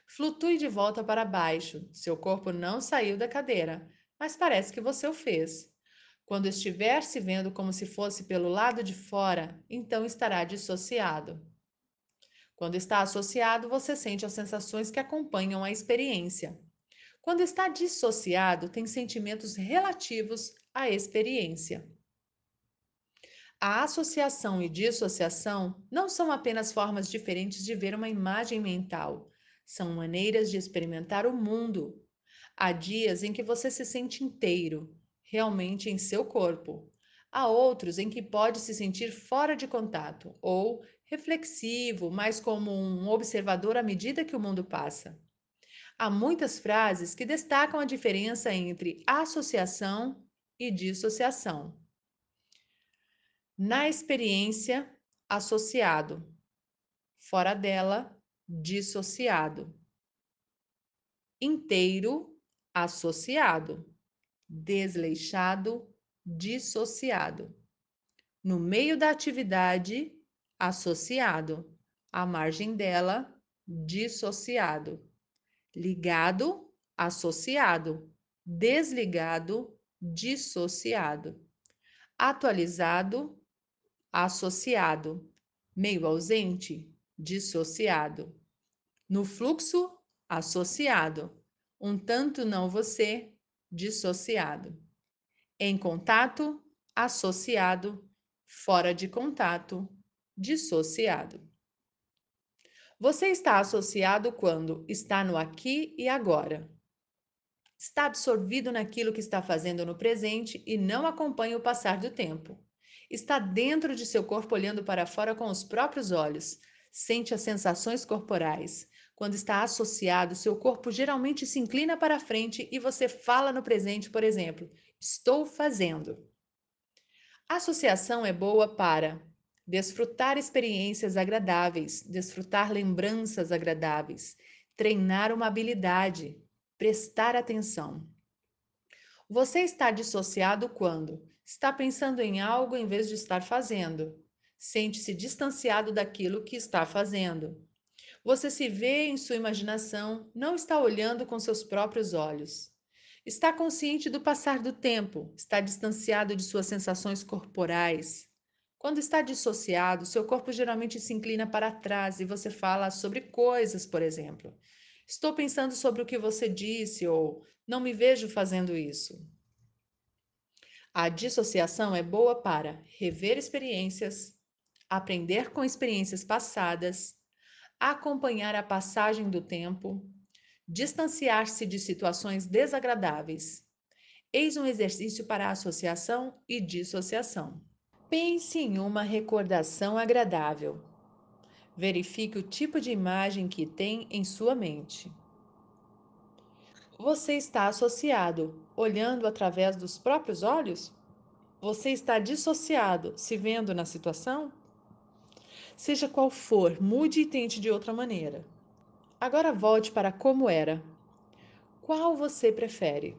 Speaker 1: Flutue de volta para baixo. Seu corpo não saiu da cadeira, mas parece que você o fez. Quando estiver se vendo como se fosse pelo lado de fora, então estará dissociado. Quando está associado, você sente as sensações que acompanham a experiência. Quando está dissociado, tem sentimentos relativos à experiência. A associação e dissociação não são apenas formas diferentes de ver uma imagem mental, são maneiras de experimentar o mundo. Há dias em que você se sente inteiro, realmente em seu corpo. Há outros em que pode se sentir fora de contato ou reflexivo, mais como um observador à medida que o mundo passa. Há muitas frases que destacam a diferença entre associação e dissociação. Na experiência, associado. Fora dela, dissociado. Inteiro, associado desleixado, dissociado. No meio da atividade, associado. À margem dela, dissociado. Ligado, associado. Desligado, dissociado. Atualizado, associado. Meio ausente, dissociado. No fluxo, associado. Um tanto não você, dissociado. Em contato, associado. Fora de contato, dissociado. Você está associado quando está no aqui e agora. Está absorvido naquilo que está fazendo no presente e não acompanha o passar do tempo. Está dentro de seu corpo olhando para fora com os próprios olhos. Sente as sensações corporais. Quando está associado, seu corpo geralmente se inclina para frente e você fala no presente, por exemplo, estou fazendo. A associação é boa para desfrutar experiências agradáveis, desfrutar lembranças agradáveis, treinar uma habilidade, prestar atenção. Você está dissociado quando está pensando em algo em vez de estar fazendo. Sente-se distanciado daquilo que está fazendo. Você se vê em sua imaginação, não está olhando com seus próprios olhos. Está consciente do passar do tempo, está distanciado de suas sensações corporais. Quando está dissociado, seu corpo geralmente se inclina para trás e você fala sobre coisas, por exemplo. Estou pensando sobre o que você disse ou não me vejo fazendo isso. A dissociação é boa para rever experiências, aprender com experiências passadas, acompanhar a passagem do tempo, distanciar-se de situações desagradáveis. Eis um exercício para associação e dissociação. Pense em uma recordação agradável. Verifique o tipo de imagem que tem em sua mente. Você está associado, olhando através dos próprios olhos? Você está dissociado, se vendo na situação? Seja qual for, mude e tente de outra maneira. Agora volte para como era. Qual você prefere?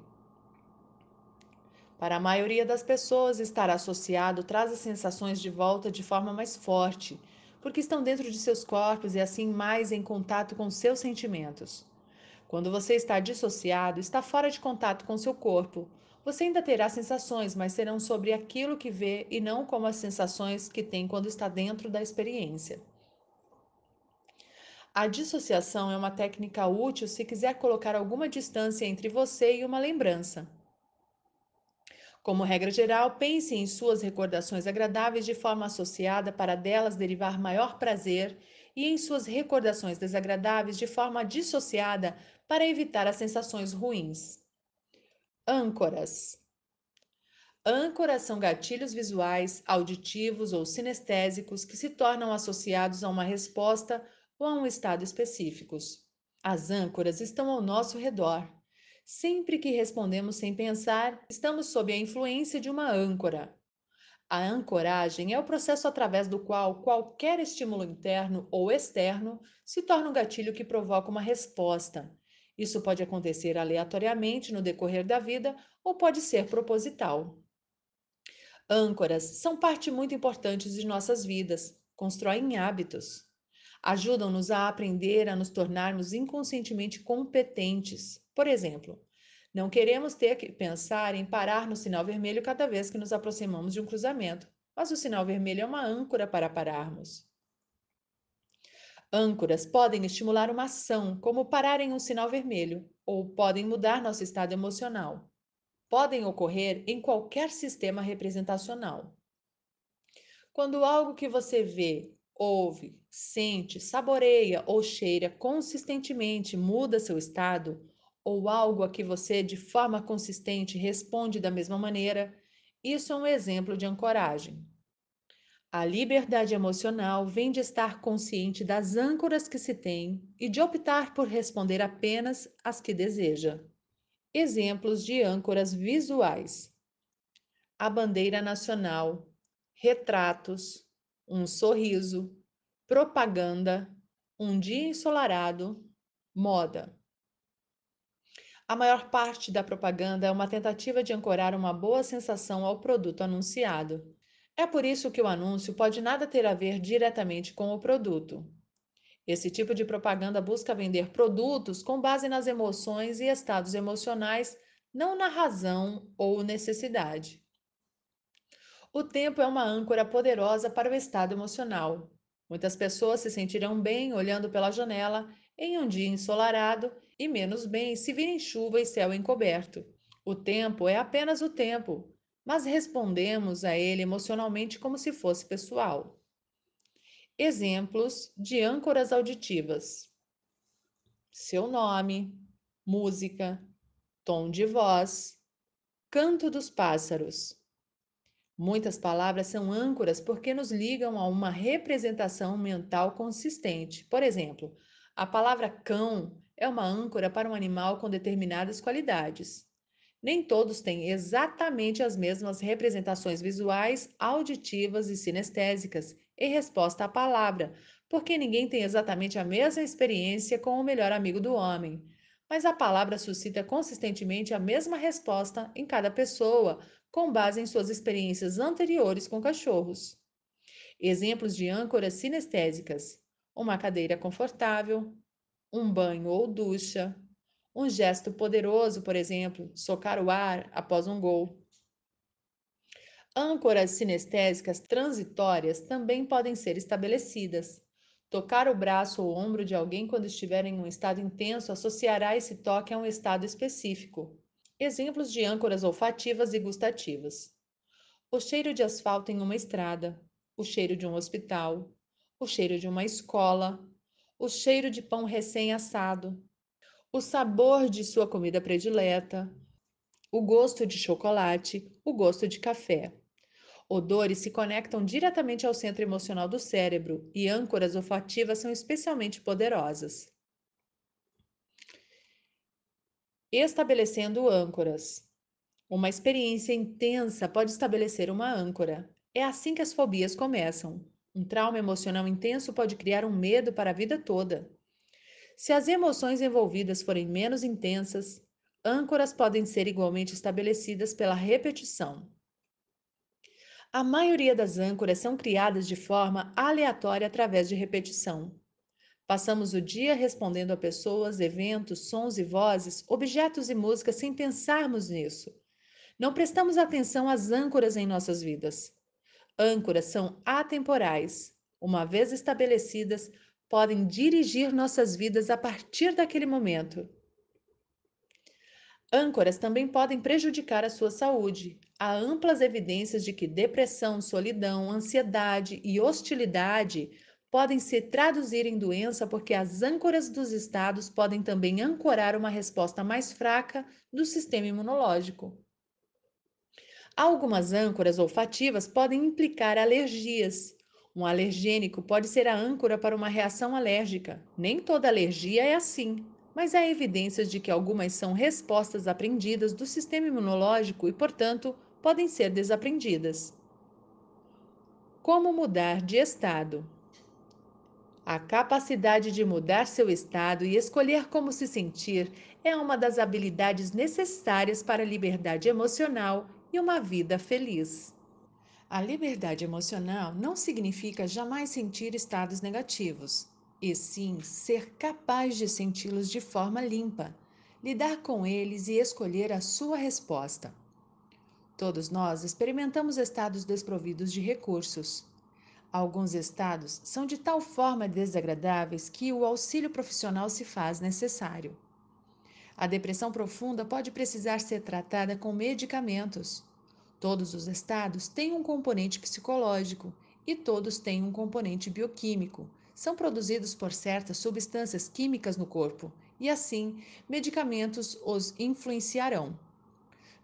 Speaker 1: Para a maioria das pessoas, estar associado traz as sensações de volta de forma mais forte, porque estão dentro de seus corpos e assim mais em contato com seus sentimentos. Quando você está dissociado, está fora de contato com seu corpo, você ainda terá sensações, mas serão sobre aquilo que vê e não como as sensações que tem quando está dentro da experiência. A dissociação é uma técnica útil se quiser colocar alguma distância entre você e uma lembrança. Como regra geral, pense em suas recordações agradáveis de forma associada para delas derivar maior prazer e em suas recordações desagradáveis de forma dissociada para evitar as sensações ruins. Âncoras. Âncoras são gatilhos visuais, auditivos ou sinestésicos que se tornam associados a uma resposta ou a um estado específicos. As âncoras estão ao nosso redor. Sempre que respondemos sem pensar, estamos sob a influência de uma âncora. A ancoragem é o processo através do qual qualquer estímulo interno ou externo se torna um gatilho que provoca uma resposta, isso pode acontecer aleatoriamente no decorrer da vida ou pode ser proposital. Âncoras são parte muito importante de nossas vidas, constroem hábitos. Ajudam-nos a aprender a nos tornarmos inconscientemente competentes. Por exemplo, não queremos ter que pensar em parar no sinal vermelho cada vez que nos aproximamos de um cruzamento, mas o sinal vermelho é uma âncora para pararmos. Âncoras podem estimular uma ação, como parar em um sinal vermelho, ou podem mudar nosso estado emocional. Podem ocorrer em qualquer sistema representacional. Quando algo que você vê, ouve, sente, saboreia ou cheira consistentemente muda seu estado, ou algo a que você de forma consistente responde da mesma maneira, isso é um exemplo de ancoragem. A liberdade emocional vem de estar consciente das âncoras que se tem e de optar por responder apenas às que deseja. Exemplos de âncoras visuais: a bandeira nacional, retratos, um sorriso, propaganda, um dia ensolarado, moda. A maior parte da propaganda é uma tentativa de ancorar uma boa sensação ao produto anunciado é por isso que o anúncio pode nada ter a ver diretamente com o produto. Esse tipo de propaganda busca vender produtos com base nas emoções e estados emocionais, não na razão ou necessidade. O tempo é uma âncora poderosa para o estado emocional. Muitas pessoas se sentirão bem olhando pela janela em um dia ensolarado e menos bem se virem chuva e céu encoberto. O tempo é apenas o tempo, mas respondemos a ele emocionalmente como se fosse pessoal. Exemplos de âncoras auditivas: seu nome, música, tom de voz, canto dos pássaros. Muitas palavras são âncoras porque nos ligam a uma representação mental consistente. Por exemplo, a palavra cão é uma âncora para um animal com determinadas qualidades. Nem todos têm exatamente as mesmas representações visuais, auditivas e sinestésicas em resposta à palavra, porque ninguém tem exatamente a mesma experiência com o melhor amigo do homem. Mas a palavra suscita consistentemente a mesma resposta em cada pessoa, com base em suas experiências anteriores com cachorros. Exemplos de âncoras sinestésicas: uma cadeira confortável, um banho ou ducha, um gesto poderoso, por exemplo, socar o ar após um gol. Âncoras sinestésicas transitórias também podem ser estabelecidas. Tocar o braço ou ombro de alguém quando estiver em um estado intenso associará esse toque a um estado específico. Exemplos de âncoras olfativas e gustativas: o cheiro de asfalto em uma estrada, o cheiro de um hospital, o cheiro de uma escola, o cheiro de pão recém-assado, o sabor de sua comida predileta, o gosto de chocolate, o gosto de café. Odores se conectam diretamente ao centro emocional do cérebro e âncoras olfativas são especialmente poderosas. Estabelecendo âncoras. Uma experiência intensa pode estabelecer uma âncora. É assim que as fobias começam. Um trauma emocional intenso pode criar um medo para a vida toda. Se as emoções envolvidas forem menos intensas, âncoras podem ser igualmente estabelecidas pela repetição. A maioria das âncoras são criadas de forma aleatória através de repetição. Passamos o dia respondendo a pessoas, eventos, sons e vozes, objetos e música sem pensarmos nisso. Não prestamos atenção às âncoras em nossas vidas. Âncoras são atemporais. Uma vez estabelecidas, podem dirigir nossas vidas a partir daquele momento. Âncoras também podem prejudicar a sua saúde. Há amplas evidências de que depressão, solidão, ansiedade e hostilidade podem se traduzir em doença porque as âncoras dos estados podem também ancorar uma resposta mais fraca do sistema imunológico. Algumas âncoras olfativas podem implicar alergias, um alergênico pode ser a âncora para uma reação alérgica. Nem toda alergia é assim, mas há evidências de que algumas são respostas aprendidas do sistema imunológico e, portanto, podem ser desaprendidas. Como mudar de estado? A capacidade de mudar seu estado e escolher como se sentir é uma das habilidades necessárias para a liberdade emocional e uma vida feliz. A liberdade emocional não significa jamais sentir estados negativos, e sim ser capaz de senti-los de forma limpa, lidar com eles e escolher a sua resposta. Todos nós experimentamos estados desprovidos de recursos. Alguns estados são de tal forma desagradáveis que o auxílio profissional se faz necessário. A depressão profunda pode precisar ser tratada com medicamentos. Todos os estados têm um componente psicológico e todos têm um componente bioquímico. São produzidos por certas substâncias químicas no corpo e, assim, medicamentos os influenciarão.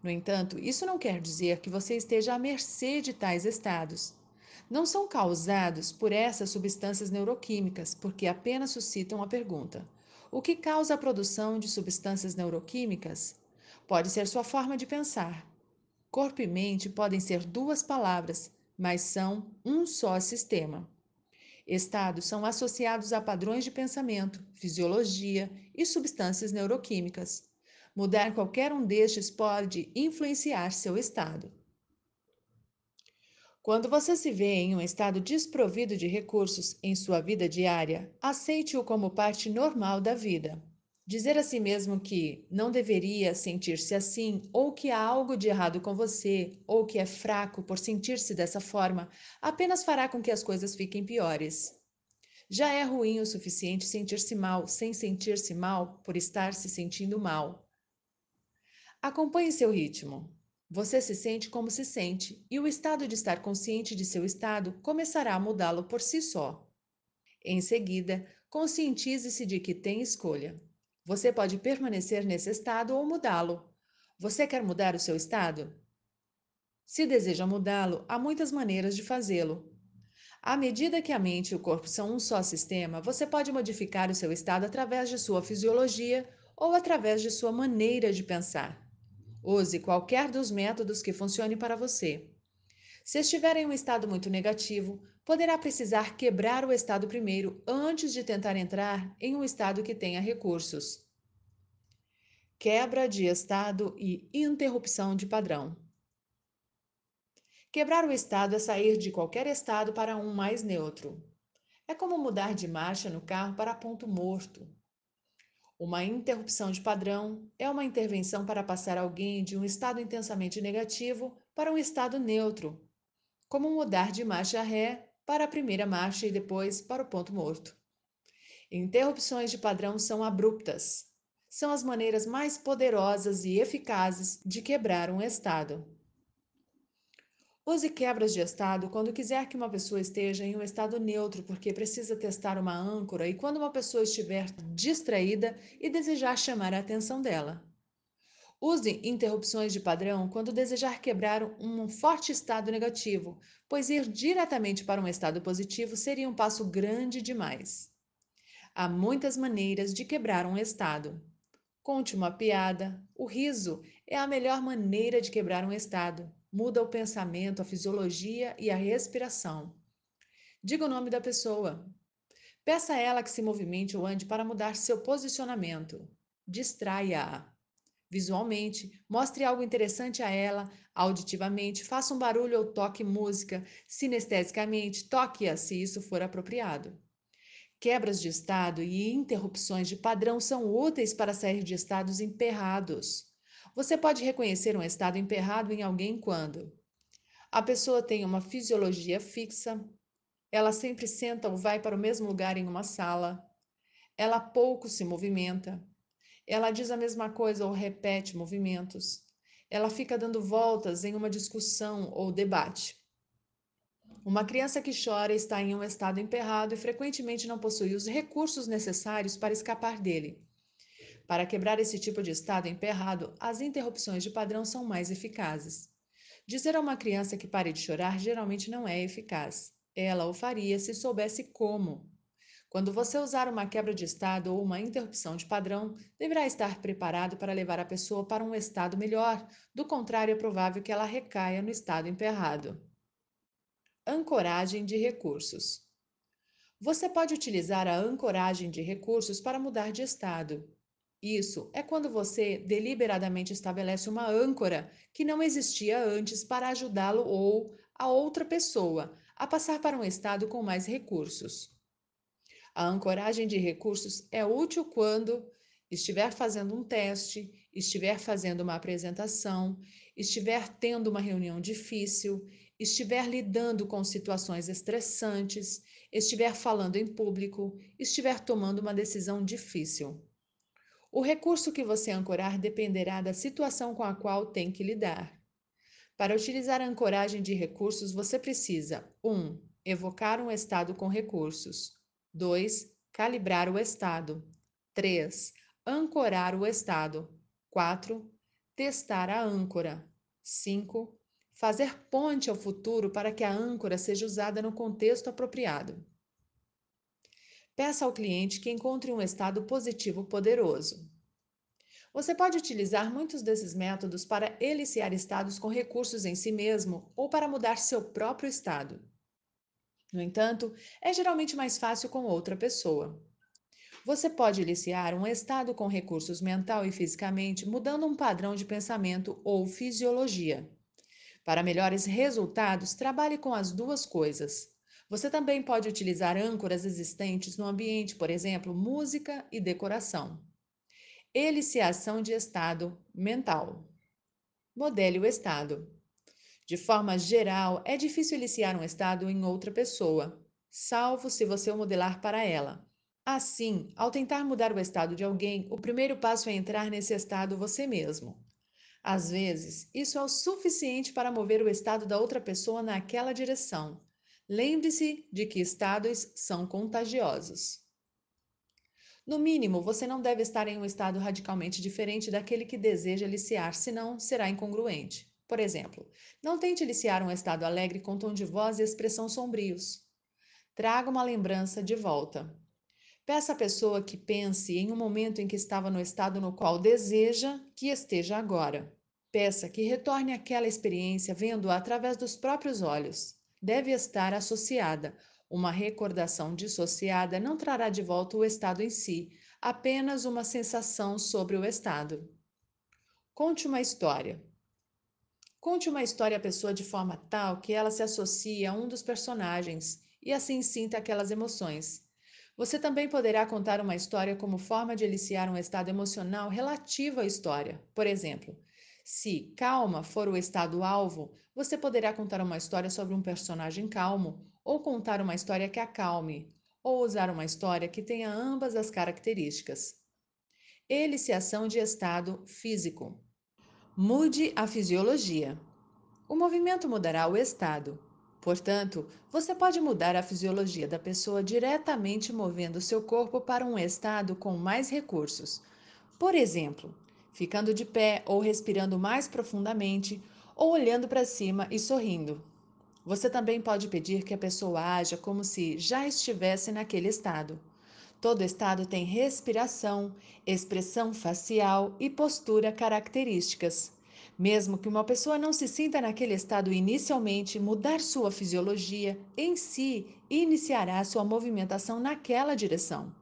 Speaker 1: No entanto, isso não quer dizer que você esteja à mercê de tais estados. Não são causados por essas substâncias neuroquímicas, porque apenas suscitam a pergunta: o que causa a produção de substâncias neuroquímicas? Pode ser sua forma de pensar, Corpo e mente podem ser duas palavras, mas são um só sistema. Estados são associados a padrões de pensamento, fisiologia e substâncias neuroquímicas. Mudar qualquer um destes pode influenciar seu estado. Quando você se vê em um estado desprovido de recursos em sua vida diária, aceite-o como parte normal da vida. Dizer a si mesmo que não deveria sentir-se assim, ou que há algo de errado com você, ou que é fraco por sentir-se dessa forma, apenas fará com que as coisas fiquem piores. Já é ruim o suficiente sentir-se mal sem sentir-se mal por estar se sentindo mal. Acompanhe seu ritmo. Você se sente como se sente, e o estado de estar consciente de seu estado começará a mudá-lo por si só. Em seguida, conscientize-se de que tem escolha. Você pode permanecer nesse estado ou mudá-lo. Você quer mudar o seu estado? Se deseja mudá-lo, há muitas maneiras de fazê-lo. À medida que a mente e o corpo são um só sistema, você pode modificar o seu estado através de sua fisiologia ou através de sua maneira de pensar. Use qualquer dos métodos que funcione para você. Se estiver em um estado muito negativo, poderá precisar quebrar o Estado primeiro antes de tentar entrar em um Estado que tenha recursos. Quebra de Estado e interrupção de padrão. Quebrar o Estado é sair de qualquer Estado para um mais neutro. É como mudar de marcha no carro para ponto morto. Uma interrupção de padrão é uma intervenção para passar alguém de um estado intensamente negativo para um estado neutro, como mudar de marcha ré para a primeira marcha e depois para o ponto morto. Interrupções de padrão são abruptas. São as maneiras mais poderosas e eficazes de quebrar um estado. Use quebras de estado quando quiser que uma pessoa esteja em um estado neutro, porque precisa testar uma âncora e quando uma pessoa estiver distraída e desejar chamar a atenção dela. Use interrupções de padrão quando desejar quebrar um forte estado negativo, pois ir diretamente para um estado positivo seria um passo grande demais. Há muitas maneiras de quebrar um estado. Conte uma piada, o riso é a melhor maneira de quebrar um estado. Muda o pensamento, a fisiologia e a respiração. Diga o nome da pessoa. Peça a ela que se movimente ou ande para mudar seu posicionamento. Distraia-a visualmente, mostre algo interessante a ela, auditivamente, faça um barulho ou toque música, sinestesicamente, toque-a se isso for apropriado. Quebras de estado e interrupções de padrão são úteis para sair de estados emperrados. Você pode reconhecer um estado emperrado em alguém quando a pessoa tem uma fisiologia fixa, ela sempre senta ou vai para o mesmo lugar em uma sala, ela pouco se movimenta, ela diz a mesma coisa ou repete movimentos. Ela fica dando voltas em uma discussão ou debate. Uma criança que chora está em um estado emperrado e frequentemente não possui os recursos necessários para escapar dele. Para quebrar esse tipo de estado emperrado, as interrupções de padrão são mais eficazes. Dizer a uma criança que pare de chorar geralmente não é eficaz. Ela o faria se soubesse como. Quando você usar uma quebra de estado ou uma interrupção de padrão, deverá estar preparado para levar a pessoa para um estado melhor, do contrário, é provável que ela recaia no estado emperrado. Ancoragem de recursos. Você pode utilizar a ancoragem de recursos para mudar de estado. Isso é quando você deliberadamente estabelece uma âncora que não existia antes para ajudá-lo ou a outra pessoa a passar para um estado com mais recursos. A ancoragem de recursos é útil quando estiver fazendo um teste, estiver fazendo uma apresentação, estiver tendo uma reunião difícil, estiver lidando com situações estressantes, estiver falando em público, estiver tomando uma decisão difícil. O recurso que você ancorar dependerá da situação com a qual tem que lidar. Para utilizar a ancoragem de recursos, você precisa 1. Um, evocar um estado com recursos. 2. Calibrar o estado. 3. Ancorar o estado. 4. Testar a âncora. 5. Fazer ponte ao futuro para que a âncora seja usada no contexto apropriado. Peça ao cliente que encontre um estado positivo poderoso. Você pode utilizar muitos desses métodos para eliciar estados com recursos em si mesmo ou para mudar seu próprio estado. No entanto, é geralmente mais fácil com outra pessoa. Você pode iniciar um estado com recursos mental e fisicamente mudando um padrão de pensamento ou fisiologia. Para melhores resultados, trabalhe com as duas coisas. Você também pode utilizar âncoras existentes no ambiente, por exemplo, música e decoração. Eliciação de estado mental. Modele o estado. De forma geral, é difícil eliciar um estado em outra pessoa, salvo se você o modelar para ela. Assim, ao tentar mudar o estado de alguém, o primeiro passo é entrar nesse estado você mesmo. Às vezes, isso é o suficiente para mover o estado da outra pessoa naquela direção. Lembre-se de que estados são contagiosos. No mínimo, você não deve estar em um estado radicalmente diferente daquele que deseja aliciar, senão será incongruente. Por exemplo, não tente iniciar um estado alegre com tom de voz e expressão sombrios. Traga uma lembrança de volta. Peça à pessoa que pense em um momento em que estava no estado no qual deseja que esteja agora. Peça que retorne àquela experiência vendo-a através dos próprios olhos. Deve estar associada. Uma recordação dissociada não trará de volta o estado em si, apenas uma sensação sobre o estado. Conte uma história. Conte uma história à pessoa de forma tal que ela se associe a um dos personagens e assim sinta aquelas emoções. Você também poderá contar uma história como forma de eliciar um estado emocional relativo à história. Por exemplo, se calma for o estado-alvo, você poderá contar uma história sobre um personagem calmo, ou contar uma história que acalme, ou usar uma história que tenha ambas as características. Eliciação de estado físico. Mude a fisiologia. O movimento mudará o estado. Portanto, você pode mudar a fisiologia da pessoa diretamente movendo seu corpo para um estado com mais recursos. Por exemplo, ficando de pé ou respirando mais profundamente, ou olhando para cima e sorrindo. Você também pode pedir que a pessoa haja como se já estivesse naquele estado. Todo estado tem respiração, expressão facial e postura características. Mesmo que uma pessoa não se sinta naquele estado inicialmente, mudar sua fisiologia em si iniciará sua movimentação naquela direção.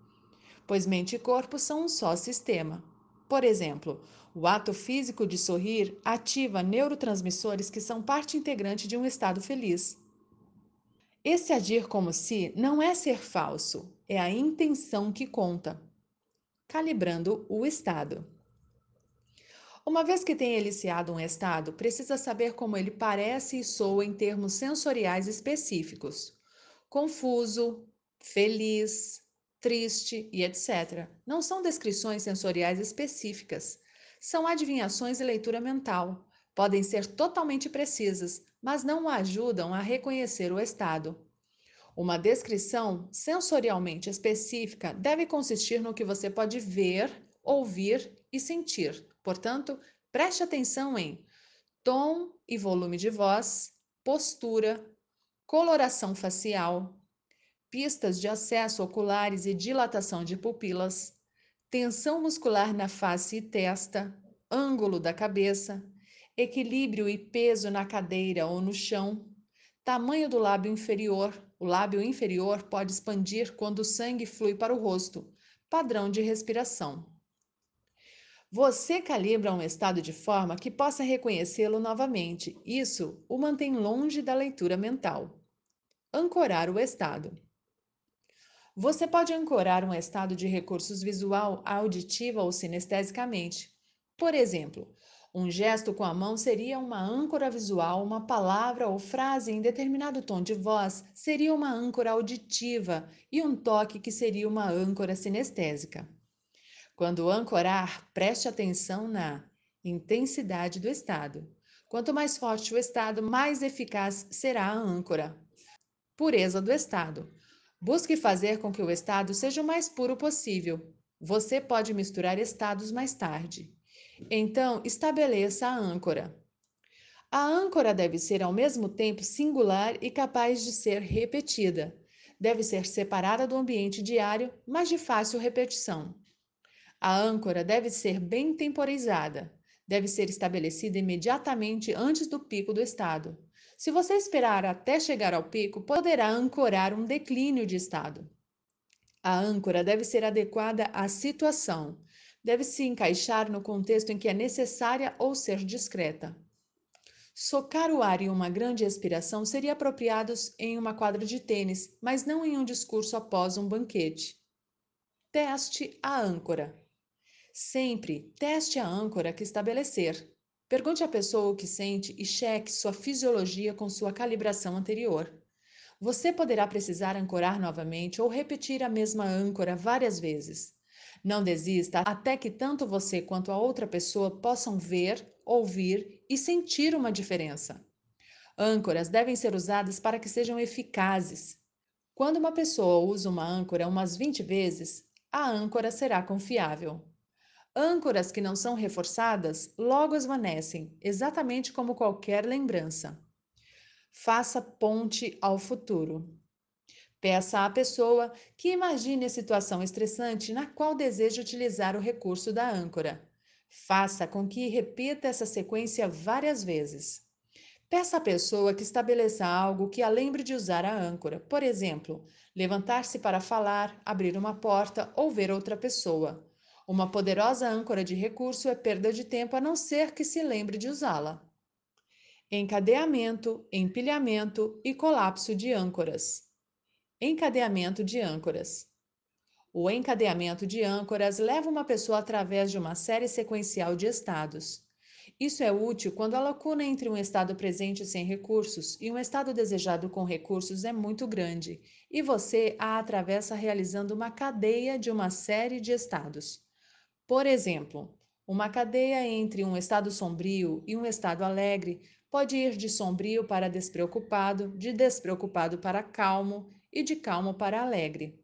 Speaker 1: Pois mente e corpo são um só sistema. Por exemplo, o ato físico de sorrir ativa neurotransmissores que são parte integrante de um estado feliz. Esse agir como se não é ser falso, é a intenção que conta, calibrando o estado. Uma vez que tenha eliciado um estado, precisa saber como ele parece e soa em termos sensoriais específicos: confuso, feliz, triste e etc. Não são descrições sensoriais específicas, são adivinhações e leitura mental podem ser totalmente precisas, mas não ajudam a reconhecer o estado. Uma descrição sensorialmente específica deve consistir no que você pode ver, ouvir e sentir. Portanto, preste atenção em tom e volume de voz, postura, coloração facial, pistas de acesso oculares e dilatação de pupilas, tensão muscular na face e testa, ângulo da cabeça, equilíbrio e peso na cadeira ou no chão, tamanho do lábio inferior. O lábio inferior pode expandir quando o sangue flui para o rosto, padrão de respiração. Você calibra um estado de forma que possa reconhecê-lo novamente. Isso o mantém longe da leitura mental. Ancorar o estado. Você pode ancorar um estado de recursos visual, auditiva ou sinestesicamente. Por exemplo, um gesto com a mão seria uma âncora visual, uma palavra ou frase em determinado tom de voz seria uma âncora auditiva e um toque que seria uma âncora sinestésica. Quando ancorar, preste atenção na intensidade do estado. Quanto mais forte o estado, mais eficaz será a âncora. Pureza do estado. Busque fazer com que o estado seja o mais puro possível. Você pode misturar estados mais tarde. Então, estabeleça a âncora. A âncora deve ser ao mesmo tempo singular e capaz de ser repetida. Deve ser separada do ambiente diário, mas de fácil repetição. A âncora deve ser bem temporizada. Deve ser estabelecida imediatamente antes do pico do estado. Se você esperar até chegar ao pico, poderá ancorar um declínio de estado. A âncora deve ser adequada à situação deve se encaixar no contexto em que é necessária ou ser discreta. Socar o ar em uma grande expiração seria apropriado em uma quadra de tênis, mas não em um discurso após um banquete. Teste a âncora. Sempre teste a âncora que estabelecer. Pergunte à pessoa o que sente e cheque sua fisiologia com sua calibração anterior. Você poderá precisar ancorar novamente ou repetir a mesma âncora várias vezes. Não desista até que tanto você quanto a outra pessoa possam ver, ouvir e sentir uma diferença. Âncoras devem ser usadas para que sejam eficazes. Quando uma pessoa usa uma âncora umas 20 vezes, a âncora será confiável. Âncoras que não são reforçadas logo esvanecem, exatamente como qualquer lembrança. Faça ponte ao futuro. Peça à pessoa que imagine a situação estressante na qual deseja utilizar o recurso da âncora. Faça com que repita essa sequência várias vezes. Peça à pessoa que estabeleça algo que a lembre de usar a âncora, por exemplo, levantar-se para falar, abrir uma porta ou ver outra pessoa. Uma poderosa âncora de recurso é perda de tempo a não ser que se lembre de usá-la. Encadeamento, empilhamento e colapso de âncoras. Encadeamento de âncoras. O encadeamento de âncoras leva uma pessoa através de uma série sequencial de estados. Isso é útil quando a lacuna entre um estado presente sem recursos e um estado desejado com recursos é muito grande, e você a atravessa realizando uma cadeia de uma série de estados. Por exemplo, uma cadeia entre um estado sombrio e um estado alegre pode ir de sombrio para despreocupado, de despreocupado para calmo e de calmo para alegre.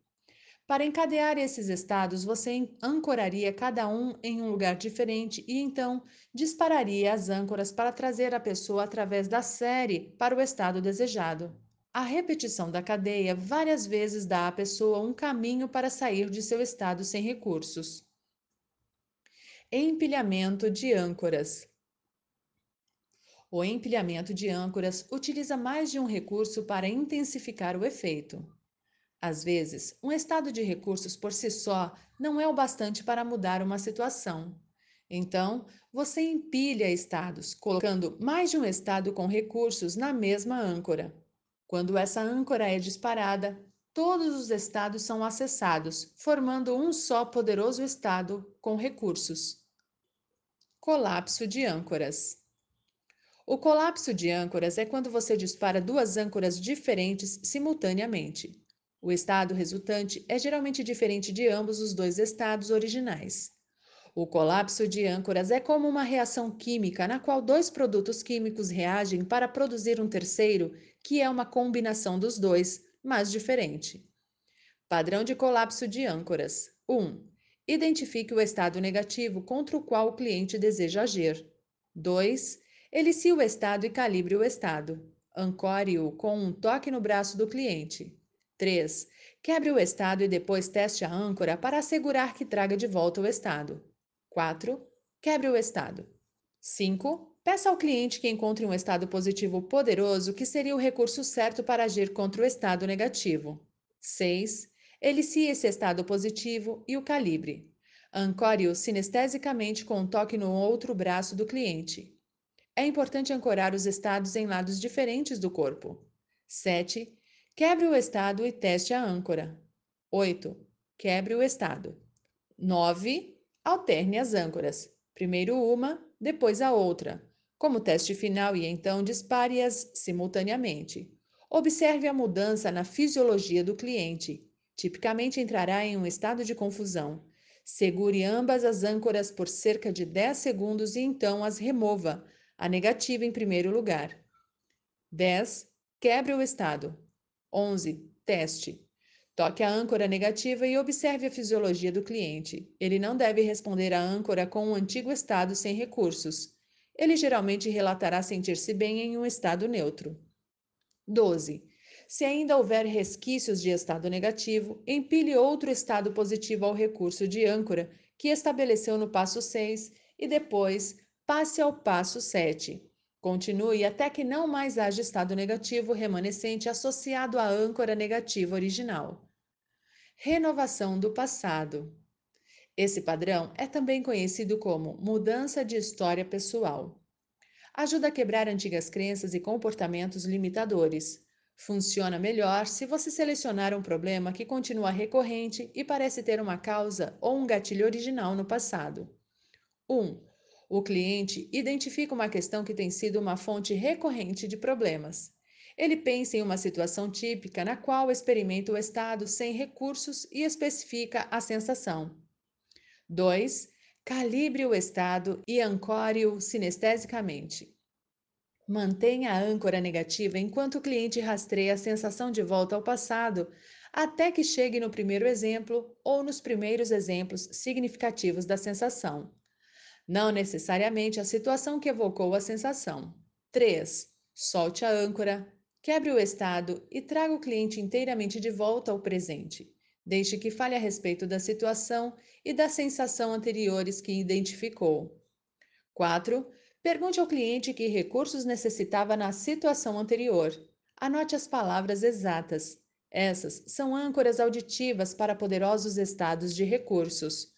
Speaker 1: Para encadear esses estados, você ancoraria cada um em um lugar diferente e então dispararia as âncoras para trazer a pessoa através da série para o estado desejado. A repetição da cadeia várias vezes dá à pessoa um caminho para sair de seu estado sem recursos. Empilhamento de âncoras. O empilhamento de âncoras utiliza mais de um recurso para intensificar o efeito. Às vezes, um estado de recursos por si só não é o bastante para mudar uma situação. Então, você empilha estados, colocando mais de um estado com recursos na mesma âncora. Quando essa âncora é disparada, todos os estados são acessados, formando um só poderoso estado com recursos. Colapso de âncoras. O colapso de âncoras é quando você dispara duas âncoras diferentes simultaneamente. O estado resultante é geralmente diferente de ambos os dois estados originais. O colapso de âncoras é como uma reação química na qual dois produtos químicos reagem para produzir um terceiro, que é uma combinação dos dois, mas diferente. Padrão de colapso de âncoras: 1. Identifique o estado negativo contra o qual o cliente deseja agir. 2 Elicie o estado e calibre o estado. Ancore-o com um toque no braço do cliente. 3. Quebre o estado e depois teste a âncora para assegurar que traga de volta o estado. 4. Quebre o estado. 5. Peça ao cliente que encontre um estado positivo poderoso que seria o recurso certo para agir contra o estado negativo. 6. Elicie esse estado positivo e o calibre. Ancore-o sinestesicamente com um toque no outro braço do cliente. É importante ancorar os estados em lados diferentes do corpo. 7. Quebre o estado e teste a âncora. 8. Quebre o estado. 9. Alterne as âncoras. Primeiro uma, depois a outra. Como teste final e então dispare-as simultaneamente. Observe a mudança na fisiologia do cliente. Tipicamente entrará em um estado de confusão. Segure ambas as âncoras por cerca de 10 segundos e então as remova, a negativa em primeiro lugar. 10. Quebre o estado. 11. Teste. Toque a âncora negativa e observe a fisiologia do cliente. Ele não deve responder à âncora com um antigo estado sem recursos. Ele geralmente relatará sentir-se bem em um estado neutro. 12. Se ainda houver resquícios de estado negativo, empilhe outro estado positivo ao recurso de âncora que estabeleceu no passo 6 e depois passe ao passo 7. Continue até que não mais haja estado negativo remanescente associado à âncora negativa original. Renovação do passado. Esse padrão é também conhecido como mudança de história pessoal. Ajuda a quebrar antigas crenças e comportamentos limitadores. Funciona melhor se você selecionar um problema que continua recorrente e parece ter uma causa ou um gatilho original no passado. 1. Um, o cliente identifica uma questão que tem sido uma fonte recorrente de problemas. Ele pensa em uma situação típica na qual experimenta o estado sem recursos e especifica a sensação. 2. Calibre o estado e ancore-o sinestesicamente. Mantenha a âncora negativa enquanto o cliente rastreia a sensação de volta ao passado, até que chegue no primeiro exemplo ou nos primeiros exemplos significativos da sensação não necessariamente a situação que evocou a sensação. 3. Solte a âncora, quebre o estado e traga o cliente inteiramente de volta ao presente. Deixe que fale a respeito da situação e da sensação anteriores que identificou. 4. Pergunte ao cliente que recursos necessitava na situação anterior. Anote as palavras exatas. Essas são âncoras auditivas para poderosos estados de recursos.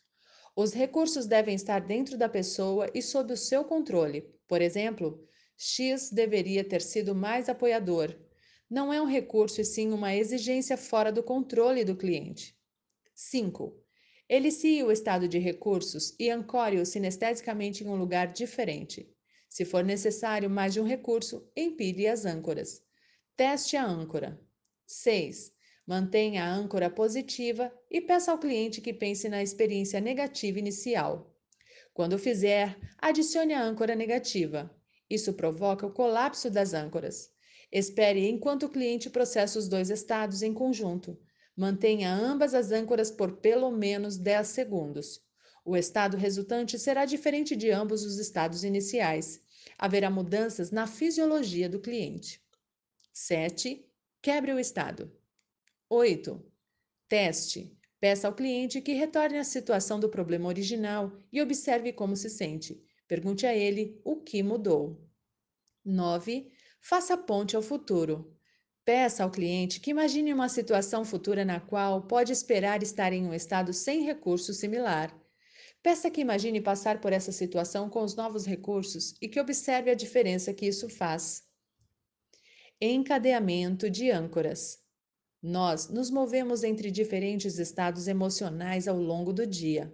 Speaker 1: Os recursos devem estar dentro da pessoa e sob o seu controle. Por exemplo, X deveria ter sido mais apoiador. Não é um recurso e sim uma exigência fora do controle do cliente. 5. Elicie o estado de recursos e ancore-o sinesteticamente em um lugar diferente. Se for necessário mais de um recurso, empilhe as âncoras. Teste a âncora. 6. Mantenha a âncora positiva e peça ao cliente que pense na experiência negativa inicial. Quando fizer, adicione a âncora negativa. Isso provoca o colapso das âncoras. Espere enquanto o cliente processa os dois estados em conjunto. Mantenha ambas as âncoras por pelo menos 10 segundos. O estado resultante será diferente de ambos os estados iniciais. Haverá mudanças na fisiologia do cliente. 7. Quebre o estado. 8. Teste. Peça ao cliente que retorne à situação do problema original e observe como se sente. Pergunte a ele o que mudou. 9. Faça ponte ao futuro. Peça ao cliente que imagine uma situação futura na qual pode esperar estar em um estado sem recurso similar. Peça que imagine passar por essa situação com os novos recursos e que observe a diferença que isso faz. Encadeamento de âncoras. Nós nos movemos entre diferentes estados emocionais ao longo do dia.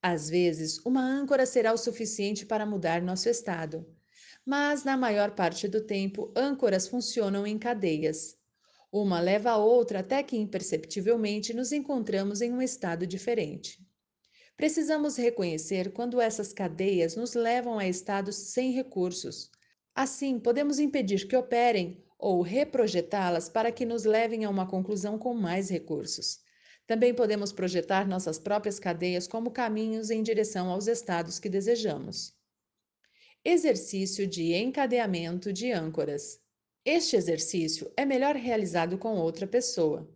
Speaker 1: Às vezes, uma âncora será o suficiente para mudar nosso estado, mas na maior parte do tempo, âncoras funcionam em cadeias. Uma leva a outra até que imperceptivelmente nos encontramos em um estado diferente. Precisamos reconhecer quando essas cadeias nos levam a estados sem recursos. Assim, podemos impedir que operem ou reprojetá-las para que nos levem a uma conclusão com mais recursos. Também podemos projetar nossas próprias cadeias como caminhos em direção aos estados que desejamos. Exercício de encadeamento de âncoras. Este exercício é melhor realizado com outra pessoa.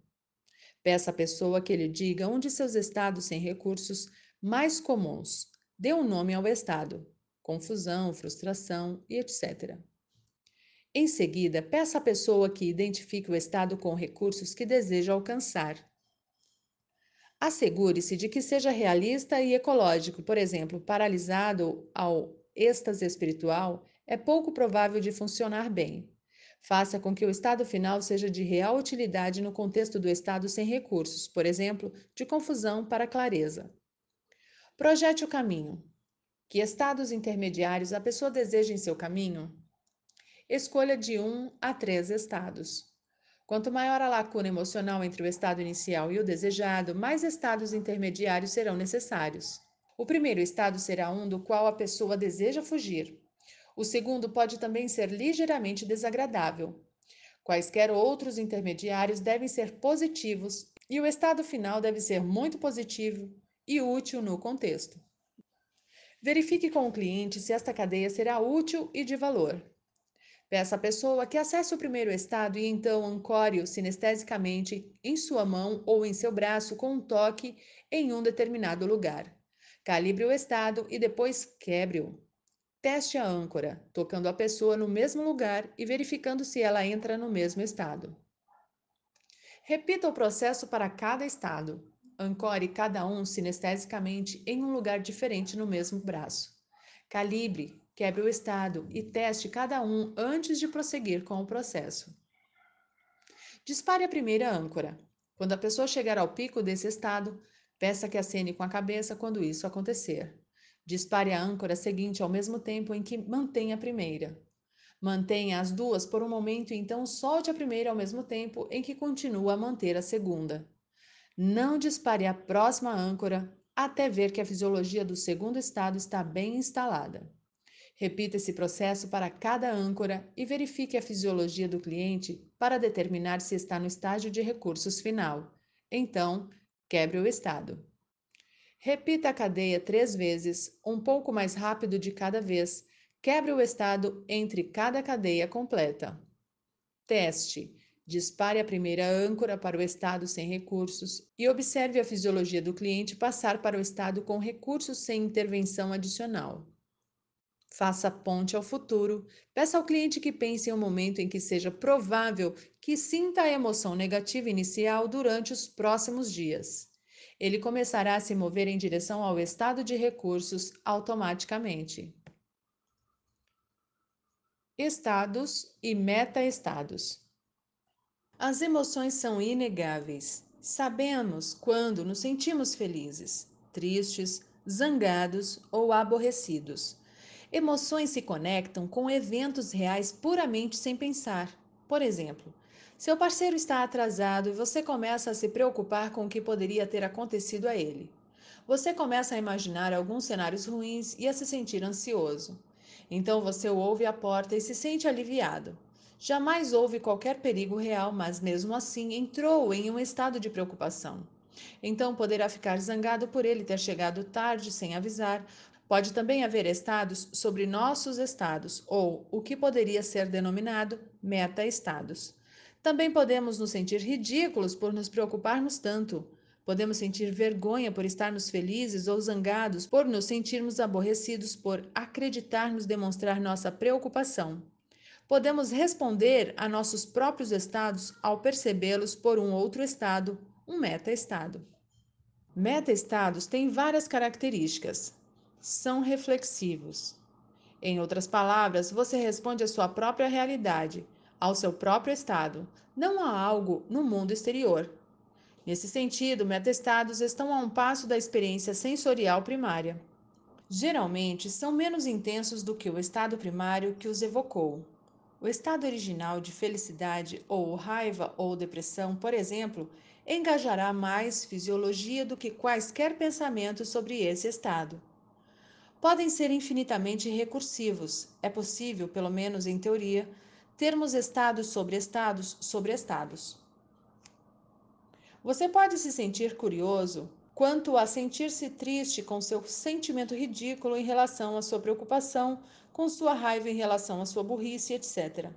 Speaker 1: Peça à pessoa que lhe diga um de seus estados sem recursos mais comuns. Dê um nome ao estado: confusão, frustração e etc. Em seguida, peça à pessoa que identifique o estado com recursos que deseja alcançar. Assegure-se de que seja realista e ecológico. Por exemplo, paralisado ao êxtase espiritual, é pouco provável de funcionar bem. Faça com que o estado final seja de real utilidade no contexto do estado sem recursos, por exemplo, de confusão para clareza. Projete o caminho. Que estados intermediários a pessoa deseja em seu caminho? escolha de um a três estados. Quanto maior a lacuna emocional entre o estado inicial e o desejado, mais estados intermediários serão necessários. O primeiro estado será um do qual a pessoa deseja fugir. O segundo pode também ser ligeiramente desagradável. Quaisquer outros intermediários devem ser positivos e o estado final deve ser muito positivo e útil no contexto. Verifique com o cliente se esta cadeia será útil e de valor. Peça à pessoa que acesse o primeiro estado e então ancore-o sinestesicamente em sua mão ou em seu braço com um toque em um determinado lugar. Calibre o estado e depois quebre-o. Teste a âncora, tocando a pessoa no mesmo lugar e verificando se ela entra no mesmo estado. Repita o processo para cada estado. Ancore cada um sinestesicamente em um lugar diferente no mesmo braço. Calibre Quebre o estado e teste cada um antes de prosseguir com o processo. Dispare a primeira âncora. Quando a pessoa chegar ao pico desse estado, peça que acene com a cabeça quando isso acontecer. Dispare a âncora seguinte ao mesmo tempo em que mantém a primeira. Mantenha as duas por um momento e então solte a primeira ao mesmo tempo em que continua a manter a segunda. Não dispare a próxima âncora até ver que a fisiologia do segundo estado está bem instalada. Repita esse processo para cada âncora e verifique a fisiologia do cliente para determinar se está no estágio de recursos final. Então, quebre o estado. Repita a cadeia três vezes, um pouco mais rápido de cada vez. Quebre o estado entre cada cadeia completa. Teste. Dispare a primeira âncora para o estado sem recursos e observe a fisiologia do cliente passar para o estado com recursos sem intervenção adicional. Faça ponte ao futuro. Peça ao cliente que pense em um momento em que seja provável que sinta a emoção negativa inicial durante os próximos dias. Ele começará a se mover em direção ao estado de recursos automaticamente. Estados e meta-estados. As emoções são inegáveis. Sabemos quando nos sentimos felizes, tristes, zangados ou aborrecidos. Emoções se conectam com eventos reais puramente sem pensar. Por exemplo, seu parceiro está atrasado e você começa a se preocupar com o que poderia ter acontecido a ele. Você começa a imaginar alguns cenários ruins e a se sentir ansioso. Então você ouve a porta e se sente aliviado. Jamais houve qualquer perigo real, mas mesmo assim entrou em um estado de preocupação. Então poderá ficar zangado por ele ter chegado tarde sem avisar, Pode também haver estados sobre nossos estados, ou o que poderia ser denominado meta-estados. Também podemos nos sentir ridículos por nos preocuparmos tanto. Podemos sentir vergonha por estarmos felizes ou zangados, por nos sentirmos aborrecidos, por acreditarmos demonstrar nossa preocupação. Podemos responder a nossos próprios estados ao percebê-los por um outro estado, um meta-estado. Meta-estados têm várias características são reflexivos. Em outras palavras, você responde à sua própria realidade, ao seu próprio estado, não a algo no mundo exterior. Nesse sentido, metaestados estão a um passo da experiência sensorial primária. Geralmente, são menos intensos do que o estado primário que os evocou. O estado original de felicidade ou raiva ou depressão, por exemplo, engajará mais fisiologia do que quaisquer pensamentos sobre esse estado podem ser infinitamente recursivos. É possível, pelo menos em teoria, termos estados sobre estados sobre estados. Você pode se sentir curioso quanto a sentir-se triste com seu sentimento ridículo em relação à sua preocupação, com sua raiva em relação à sua burrice, etc.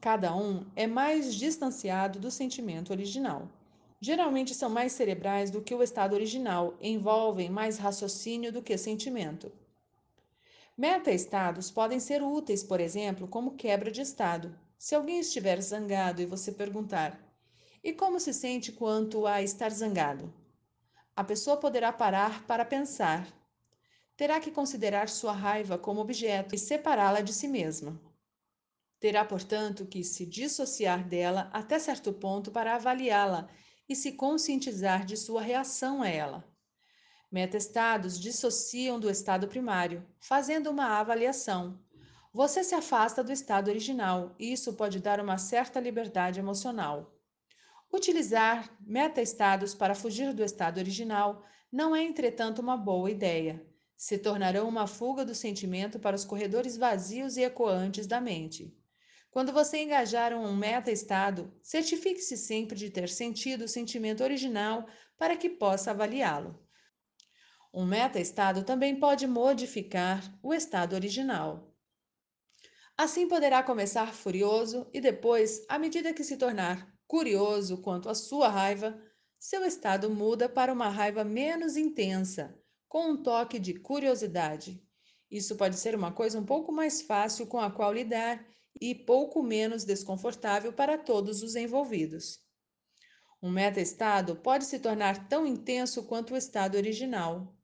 Speaker 1: Cada um é mais distanciado do sentimento original. Geralmente são mais cerebrais do que o estado original, envolvem mais raciocínio do que sentimento. Meta-estados podem ser úteis, por exemplo, como quebra de estado. Se alguém estiver zangado e você perguntar: E como se sente quanto a estar zangado? A pessoa poderá parar para pensar. Terá que considerar sua raiva como objeto e separá-la de si mesma. Terá, portanto, que se dissociar dela até certo ponto para avaliá-la e se conscientizar de sua reação a ela. Metaestados dissociam do estado primário, fazendo uma avaliação. Você se afasta do estado original, e isso pode dar uma certa liberdade emocional. Utilizar metaestados para fugir do estado original não é, entretanto, uma boa ideia. Se tornarão uma fuga do sentimento para os corredores vazios e ecoantes da mente. Quando você engajar um meta-estado, certifique-se sempre de ter sentido o sentimento original para que possa avaliá-lo. Um meta-estado também pode modificar o estado original. Assim poderá começar furioso e depois, à medida que se tornar curioso quanto à sua raiva, seu estado muda para uma raiva menos intensa, com um toque de curiosidade. Isso pode ser uma coisa um pouco mais fácil com a qual lidar e pouco menos desconfortável para todos os envolvidos. Um meta-estado pode se tornar tão intenso quanto o estado original.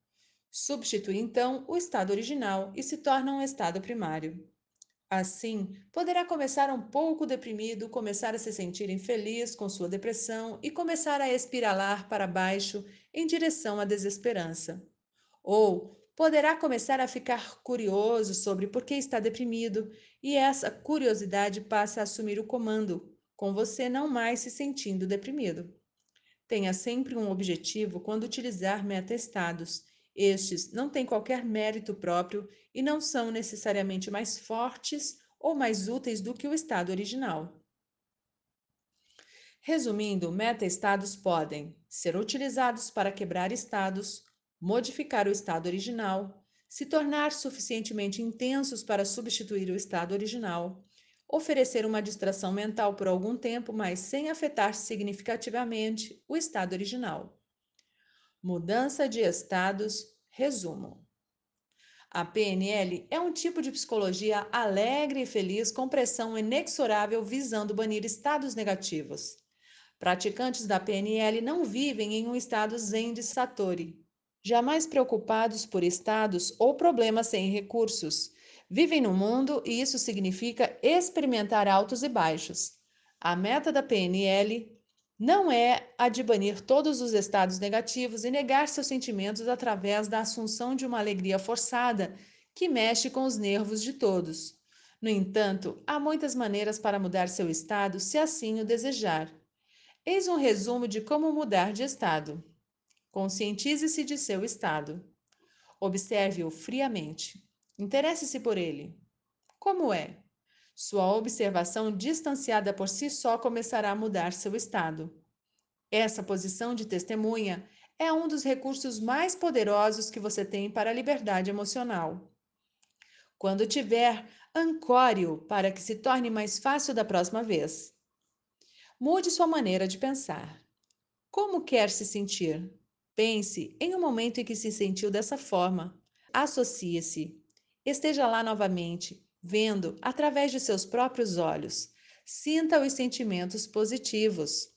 Speaker 1: Substitui então o estado original e se torna um estado primário. Assim, poderá começar um pouco deprimido, começar a se sentir infeliz com sua depressão e começar a espiralar para baixo em direção à desesperança. Ou poderá começar a ficar curioso sobre por que está deprimido e essa curiosidade passa a assumir o comando, com você não mais se sentindo deprimido. Tenha sempre um objetivo quando utilizar meta-estados estes não têm qualquer mérito próprio e não são necessariamente mais fortes ou mais úteis do que o estado original. Resumindo, meta-estados podem ser utilizados para quebrar estados, modificar o estado original, se tornar suficientemente intensos para substituir o estado original, oferecer uma distração mental por algum tempo, mas sem afetar significativamente o estado original. Mudança de estados, resumo. A PNL é um tipo de psicologia alegre e feliz com pressão inexorável visando banir estados negativos. Praticantes da PNL não vivem em um estado zen de Satori, jamais preocupados por estados ou problemas sem recursos. Vivem no mundo e isso significa experimentar altos e baixos. A meta da PNL não é a de banir todos os estados negativos e negar seus sentimentos através da assunção de uma alegria forçada que mexe com os nervos de todos. No entanto, há muitas maneiras para mudar seu estado se assim o desejar. Eis um resumo de como mudar de estado. Conscientize-se de seu estado. Observe-o friamente. Interesse-se por ele. Como é? Sua observação distanciada por si só começará a mudar seu estado. Essa posição de testemunha é um dos recursos mais poderosos que você tem para a liberdade emocional. Quando tiver, ancore-o para que se torne mais fácil da próxima vez. Mude sua maneira de pensar. Como quer se sentir? Pense em um momento em que se sentiu dessa forma. Associe-se. Esteja lá novamente vendo através de seus próprios olhos. Sinta os sentimentos positivos.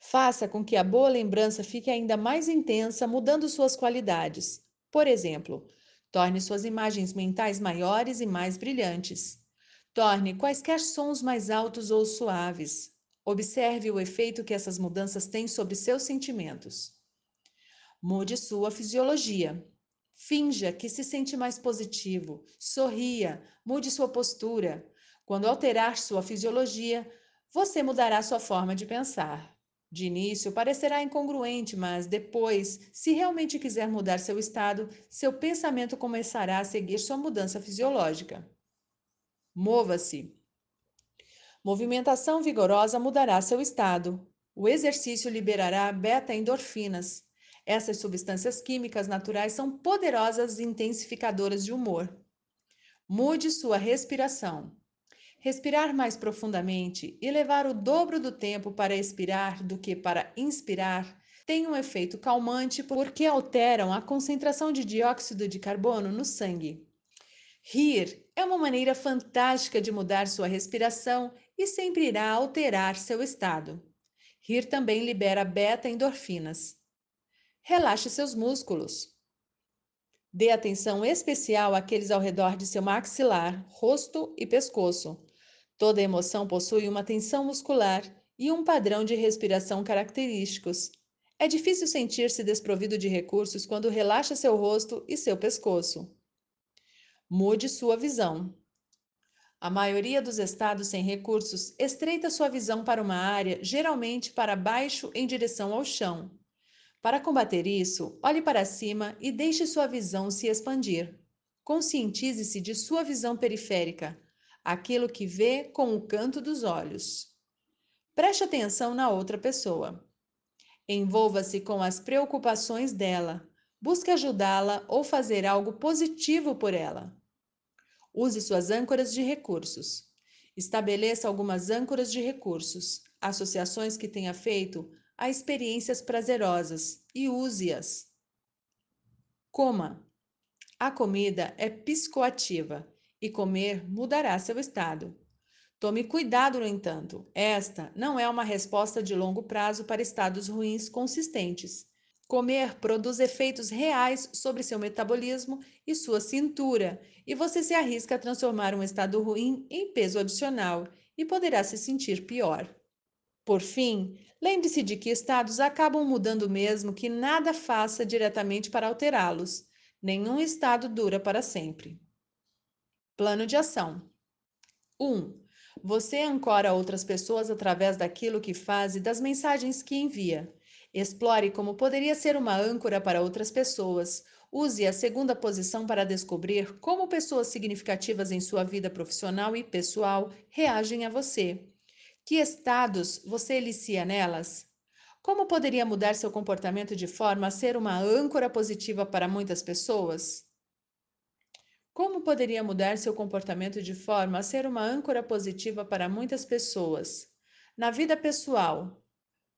Speaker 1: Faça com que a boa lembrança fique ainda mais intensa, mudando suas qualidades. Por exemplo, torne suas imagens mentais maiores e mais brilhantes. Torne quaisquer sons mais altos ou suaves. Observe o efeito que essas mudanças têm sobre seus sentimentos. Mude sua fisiologia. Finja que se sente mais positivo, sorria, mude sua postura. Quando alterar sua fisiologia, você mudará sua forma de pensar. De início parecerá incongruente, mas depois, se realmente quiser mudar seu estado, seu pensamento começará a seguir sua mudança fisiológica. Mova-se. Movimentação vigorosa mudará seu estado. O exercício liberará beta-endorfinas, essas substâncias químicas naturais são poderosas intensificadoras de humor. Mude sua respiração. Respirar mais profundamente e levar o dobro do tempo para expirar do que para inspirar tem um efeito calmante porque alteram a concentração de dióxido de carbono no sangue. Rir é uma maneira fantástica de mudar sua respiração e sempre irá alterar seu estado. Rir também libera beta-endorfinas. Relaxe seus músculos. Dê atenção especial àqueles ao redor de seu maxilar, rosto e pescoço. Toda emoção possui uma tensão muscular e um padrão de respiração característicos. É difícil sentir-se desprovido de recursos quando relaxa seu rosto e seu pescoço. Mude sua visão. A maioria dos estados sem recursos estreita sua visão para uma área, geralmente para baixo em direção ao chão. Para combater isso, olhe para cima e deixe sua visão se expandir. Conscientize-se de sua visão periférica, aquilo que vê com o canto dos olhos. Preste atenção na outra pessoa. Envolva-se com as preocupações dela. Busque ajudá-la ou fazer algo positivo por ela. Use suas âncoras de recursos. Estabeleça algumas âncoras de recursos, associações que tenha feito a experiências prazerosas e use-as. Coma. A comida é psicoativa e comer mudará seu estado. Tome cuidado, no entanto, esta não é uma resposta de longo prazo para estados ruins consistentes. Comer produz efeitos reais sobre seu metabolismo e sua cintura, e você se arrisca a transformar um estado ruim em peso adicional e poderá se sentir pior. Por fim, lembre-se de que estados acabam mudando mesmo que nada faça diretamente para alterá-los. Nenhum estado dura para sempre. Plano de ação: 1. Um, você ancora outras pessoas através daquilo que faz e das mensagens que envia. Explore como poderia ser uma âncora para outras pessoas. Use a segunda posição para descobrir como pessoas significativas em sua vida profissional e pessoal reagem a você. Que estados você elicia nelas? Como poderia mudar seu comportamento de forma a ser uma âncora positiva para muitas pessoas? Como poderia mudar seu comportamento de forma a ser uma âncora positiva para muitas pessoas? Na vida pessoal,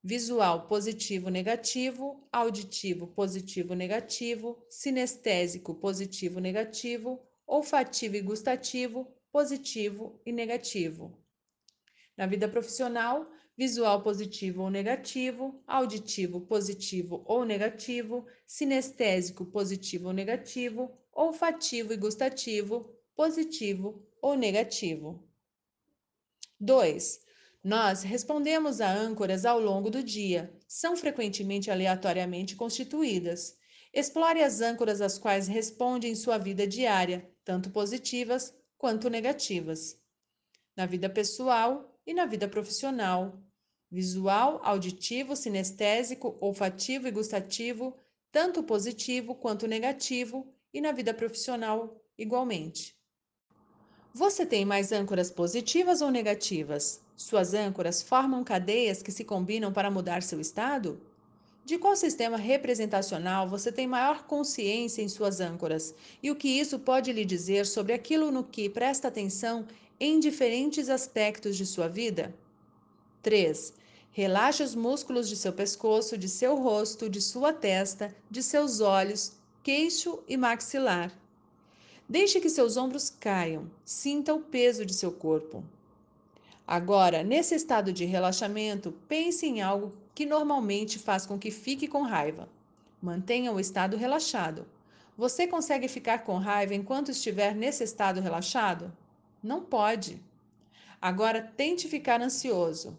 Speaker 1: visual positivo negativo, auditivo positivo negativo, sinestésico positivo negativo, olfativo e gustativo positivo e negativo. Na vida profissional, visual positivo ou negativo, auditivo positivo ou negativo, sinestésico positivo ou negativo, olfativo e gustativo positivo ou negativo. 2. Nós respondemos a âncoras ao longo do dia, são frequentemente aleatoriamente constituídas. Explore as âncoras às quais responde em sua vida diária, tanto positivas quanto negativas. Na vida pessoal, e na vida profissional. Visual, auditivo, sinestésico, olfativo e gustativo, tanto positivo quanto negativo, e na vida profissional igualmente. Você tem mais âncoras positivas ou negativas? Suas âncoras formam cadeias que se combinam para mudar seu estado? De qual sistema representacional você tem maior consciência em suas âncoras e o que isso pode lhe dizer sobre aquilo no que presta atenção em diferentes aspectos de sua vida? 3. Relaxe os músculos de seu pescoço, de seu rosto, de sua testa, de seus olhos, queixo e maxilar. Deixe que seus ombros caiam, sinta o peso de seu corpo. Agora, nesse estado de relaxamento, pense em algo que normalmente faz com que fique com raiva. Mantenha o estado relaxado. Você consegue ficar com raiva enquanto estiver nesse estado relaxado? Não pode. Agora tente ficar ansioso.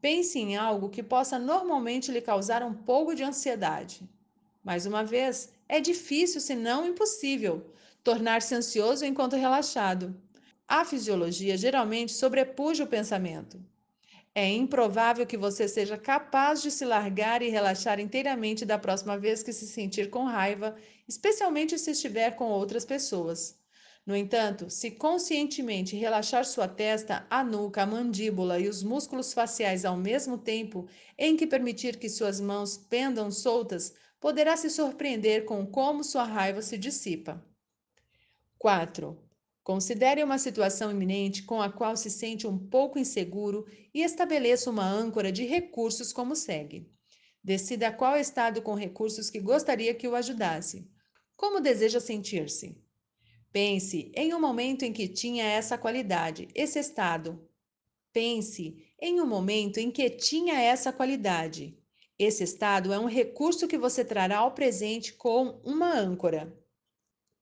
Speaker 1: Pense em algo que possa normalmente lhe causar um pouco de ansiedade. Mais uma vez, é difícil, se não impossível, tornar-se ansioso enquanto relaxado. A fisiologia geralmente sobrepuja o pensamento. É improvável que você seja capaz de se largar e relaxar inteiramente da próxima vez que se sentir com raiva, especialmente se estiver com outras pessoas. No entanto, se conscientemente relaxar sua testa, a nuca, a mandíbula e os músculos faciais ao mesmo tempo, em que permitir que suas mãos pendam soltas, poderá se surpreender com como sua raiva se dissipa. 4. Considere uma situação iminente com a qual se sente um pouco inseguro e estabeleça uma âncora de recursos como segue. Decida qual estado com recursos que gostaria que o ajudasse. Como deseja sentir-se? Pense em um momento em que tinha essa qualidade, esse estado. Pense em um momento em que tinha essa qualidade. Esse estado é um recurso que você trará ao presente com uma âncora.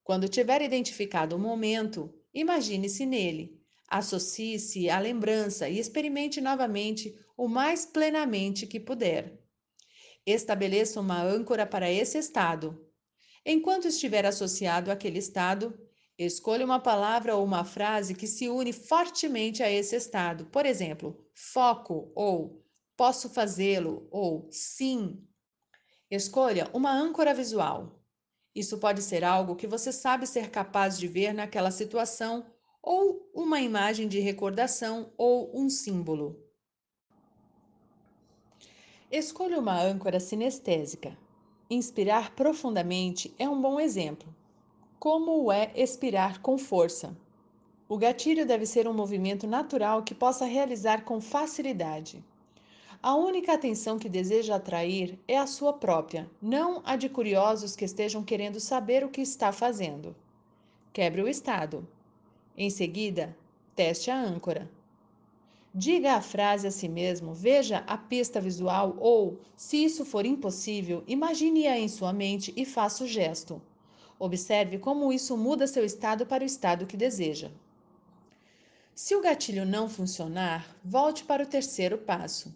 Speaker 1: Quando tiver identificado o um momento, imagine-se nele. Associe-se à lembrança e experimente novamente o mais plenamente que puder. Estabeleça uma âncora para esse estado. Enquanto estiver associado àquele estado, Escolha uma palavra ou uma frase que se une fortemente a esse estado. Por exemplo, foco ou posso fazê-lo ou sim. Escolha uma âncora visual. Isso pode ser algo que você sabe ser capaz de ver naquela situação ou uma imagem de recordação ou um símbolo. Escolha uma âncora sinestésica. Inspirar profundamente é um bom exemplo. Como é expirar com força? O gatilho deve ser um movimento natural que possa realizar com facilidade. A única atenção que deseja atrair é a sua própria, não a de curiosos que estejam querendo saber o que está fazendo. Quebre o estado. Em seguida, teste a âncora. Diga a frase a si mesmo, veja a pista visual ou, se isso for impossível, imagine-a em sua mente e faça o gesto. Observe como isso muda seu estado para o estado que deseja. Se o gatilho não funcionar, volte para o terceiro passo.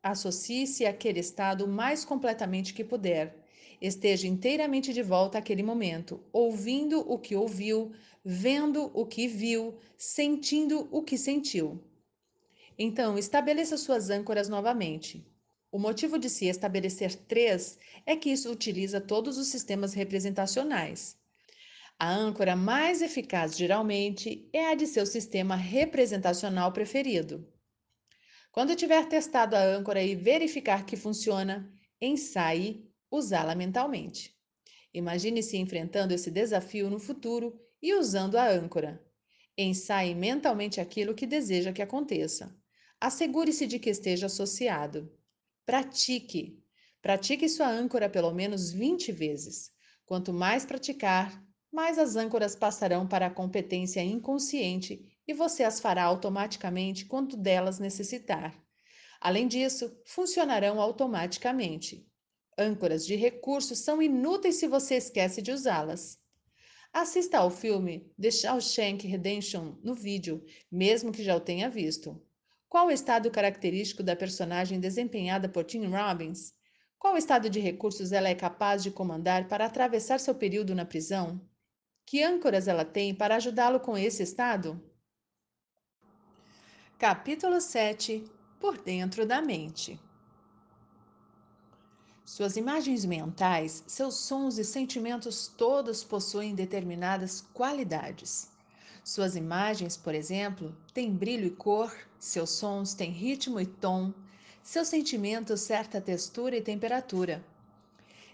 Speaker 1: Associe-se àquele estado mais completamente que puder. Esteja inteiramente de volta àquele momento, ouvindo o que ouviu, vendo o que viu, sentindo o que sentiu. Então, estabeleça suas âncoras novamente. O motivo de se estabelecer três é que isso utiliza todos os sistemas representacionais. A âncora mais eficaz, geralmente, é a de seu sistema representacional preferido. Quando tiver testado a âncora e verificar que funciona, ensaie usá-la mentalmente. Imagine-se enfrentando esse desafio no futuro e usando a âncora. Ensaie mentalmente aquilo que deseja que aconteça. Assegure-se de que esteja associado. Pratique. Pratique sua âncora pelo menos 20 vezes. Quanto mais praticar, mais as âncoras passarão para a competência inconsciente e você as fará automaticamente quando delas necessitar. Além disso, funcionarão automaticamente. Âncoras de recursos são inúteis se você esquece de usá-las. Assista ao filme The Shawshank Redemption no vídeo, mesmo que já o tenha visto. Qual o estado característico da personagem desempenhada por Tim Robbins? Qual estado de recursos ela é capaz de comandar para atravessar seu período na prisão? Que âncoras ela tem para ajudá-lo com esse estado? Capítulo 7 Por dentro da mente. Suas imagens mentais, seus sons e sentimentos todos possuem determinadas qualidades. Suas imagens, por exemplo, têm brilho e cor, seus sons têm ritmo e tom, seus sentimentos certa textura e temperatura.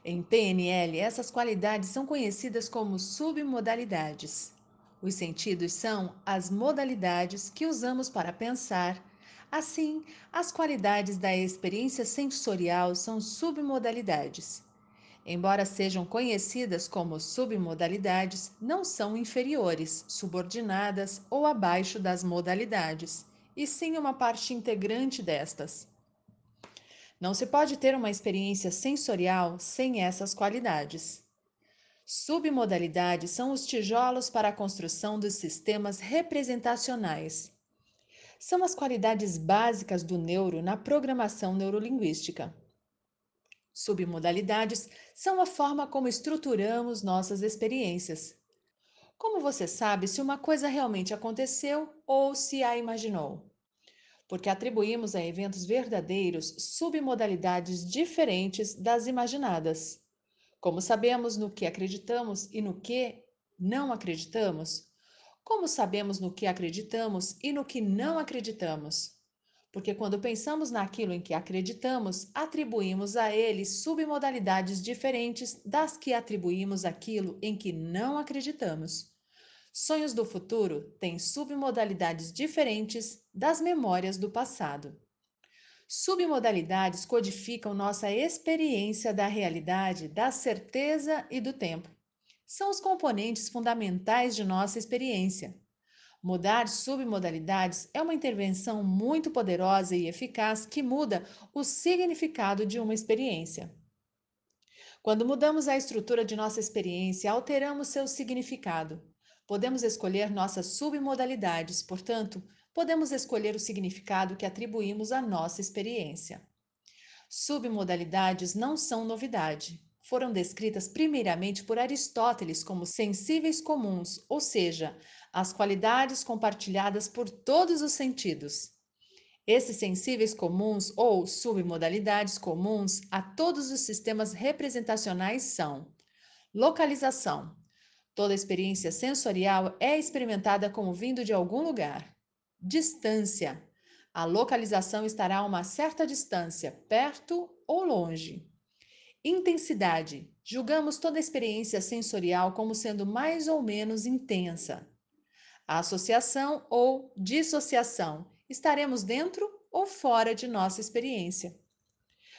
Speaker 1: Em PNL, essas qualidades são conhecidas como submodalidades. Os sentidos são as modalidades que usamos para pensar. Assim, as qualidades da experiência sensorial são submodalidades embora sejam conhecidas como submodalidades, não são inferiores, subordinadas ou abaixo das modalidades, e sim uma parte integrante destas. Não se pode ter uma experiência sensorial sem essas qualidades. Submodalidades são os tijolos para a construção dos sistemas representacionais. São as qualidades básicas do neuro na programação neurolinguística. Submodalidades são a forma como estruturamos nossas experiências. Como você sabe se uma coisa realmente aconteceu ou se a imaginou? Porque atribuímos a eventos verdadeiros submodalidades diferentes das imaginadas. Como sabemos no que acreditamos e no que não acreditamos? Como sabemos no que acreditamos e no que não acreditamos? porque quando pensamos naquilo em que acreditamos, atribuímos a ele submodalidades diferentes das que atribuímos àquilo em que não acreditamos. Sonhos do futuro têm submodalidades diferentes das memórias do passado. Submodalidades codificam nossa experiência da realidade, da certeza e do tempo. São os componentes fundamentais de nossa experiência. Mudar submodalidades é uma intervenção muito poderosa e eficaz que muda o significado de uma experiência. Quando mudamos a estrutura de nossa experiência, alteramos seu significado. Podemos escolher nossas submodalidades, portanto, podemos escolher o significado que atribuímos à nossa experiência. Submodalidades não são novidade foram descritas primeiramente por Aristóteles como sensíveis comuns, ou seja, as qualidades compartilhadas por todos os sentidos. Esses sensíveis comuns ou submodalidades comuns a todos os sistemas representacionais são: localização. Toda experiência sensorial é experimentada como vindo de algum lugar. Distância. A localização estará a uma certa distância, perto ou longe. Intensidade. Julgamos toda experiência sensorial como sendo mais ou menos intensa. associação ou dissociação. Estaremos dentro ou fora de nossa experiência.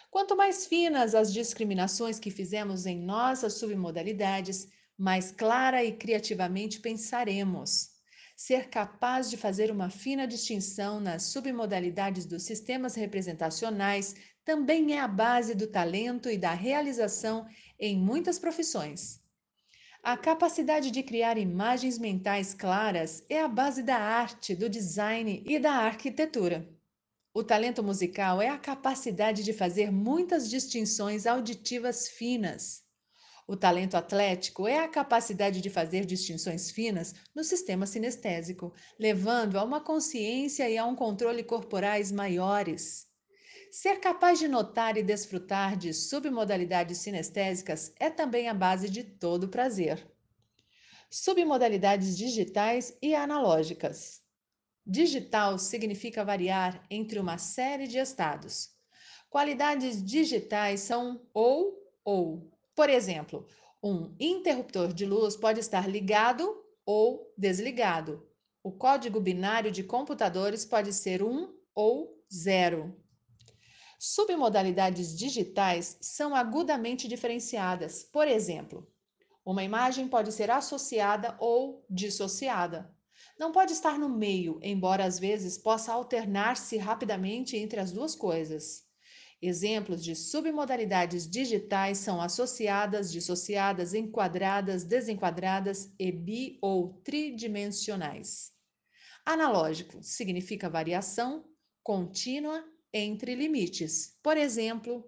Speaker 1: Quanto mais finas as discriminações que fizemos em nossas submodalidades, mais clara e criativamente pensaremos. Ser capaz de fazer uma fina distinção nas submodalidades dos sistemas representacionais também é a base do talento e da realização em muitas profissões. A capacidade de criar imagens mentais claras é a base da arte, do design e da arquitetura. O talento musical é a capacidade de fazer muitas distinções auditivas finas. O talento atlético é a capacidade de fazer distinções finas no sistema sinestésico, levando a uma consciência e a um controle corporais maiores. Ser capaz de notar e desfrutar de submodalidades sinestésicas é também a base de todo prazer. Submodalidades digitais e analógicas. Digital significa variar entre uma série de estados. Qualidades digitais são ou ou. Por exemplo, um interruptor de luz pode estar ligado ou desligado. O código binário de computadores pode ser um ou zero submodalidades digitais são agudamente diferenciadas. Por exemplo, uma imagem pode ser associada ou dissociada. Não pode estar no meio, embora às vezes possa alternar-se rapidamente entre as duas coisas. Exemplos de submodalidades digitais são associadas, dissociadas, enquadradas, desenquadradas e bi ou tridimensionais. Analógico significa variação contínua entre limites. Por exemplo,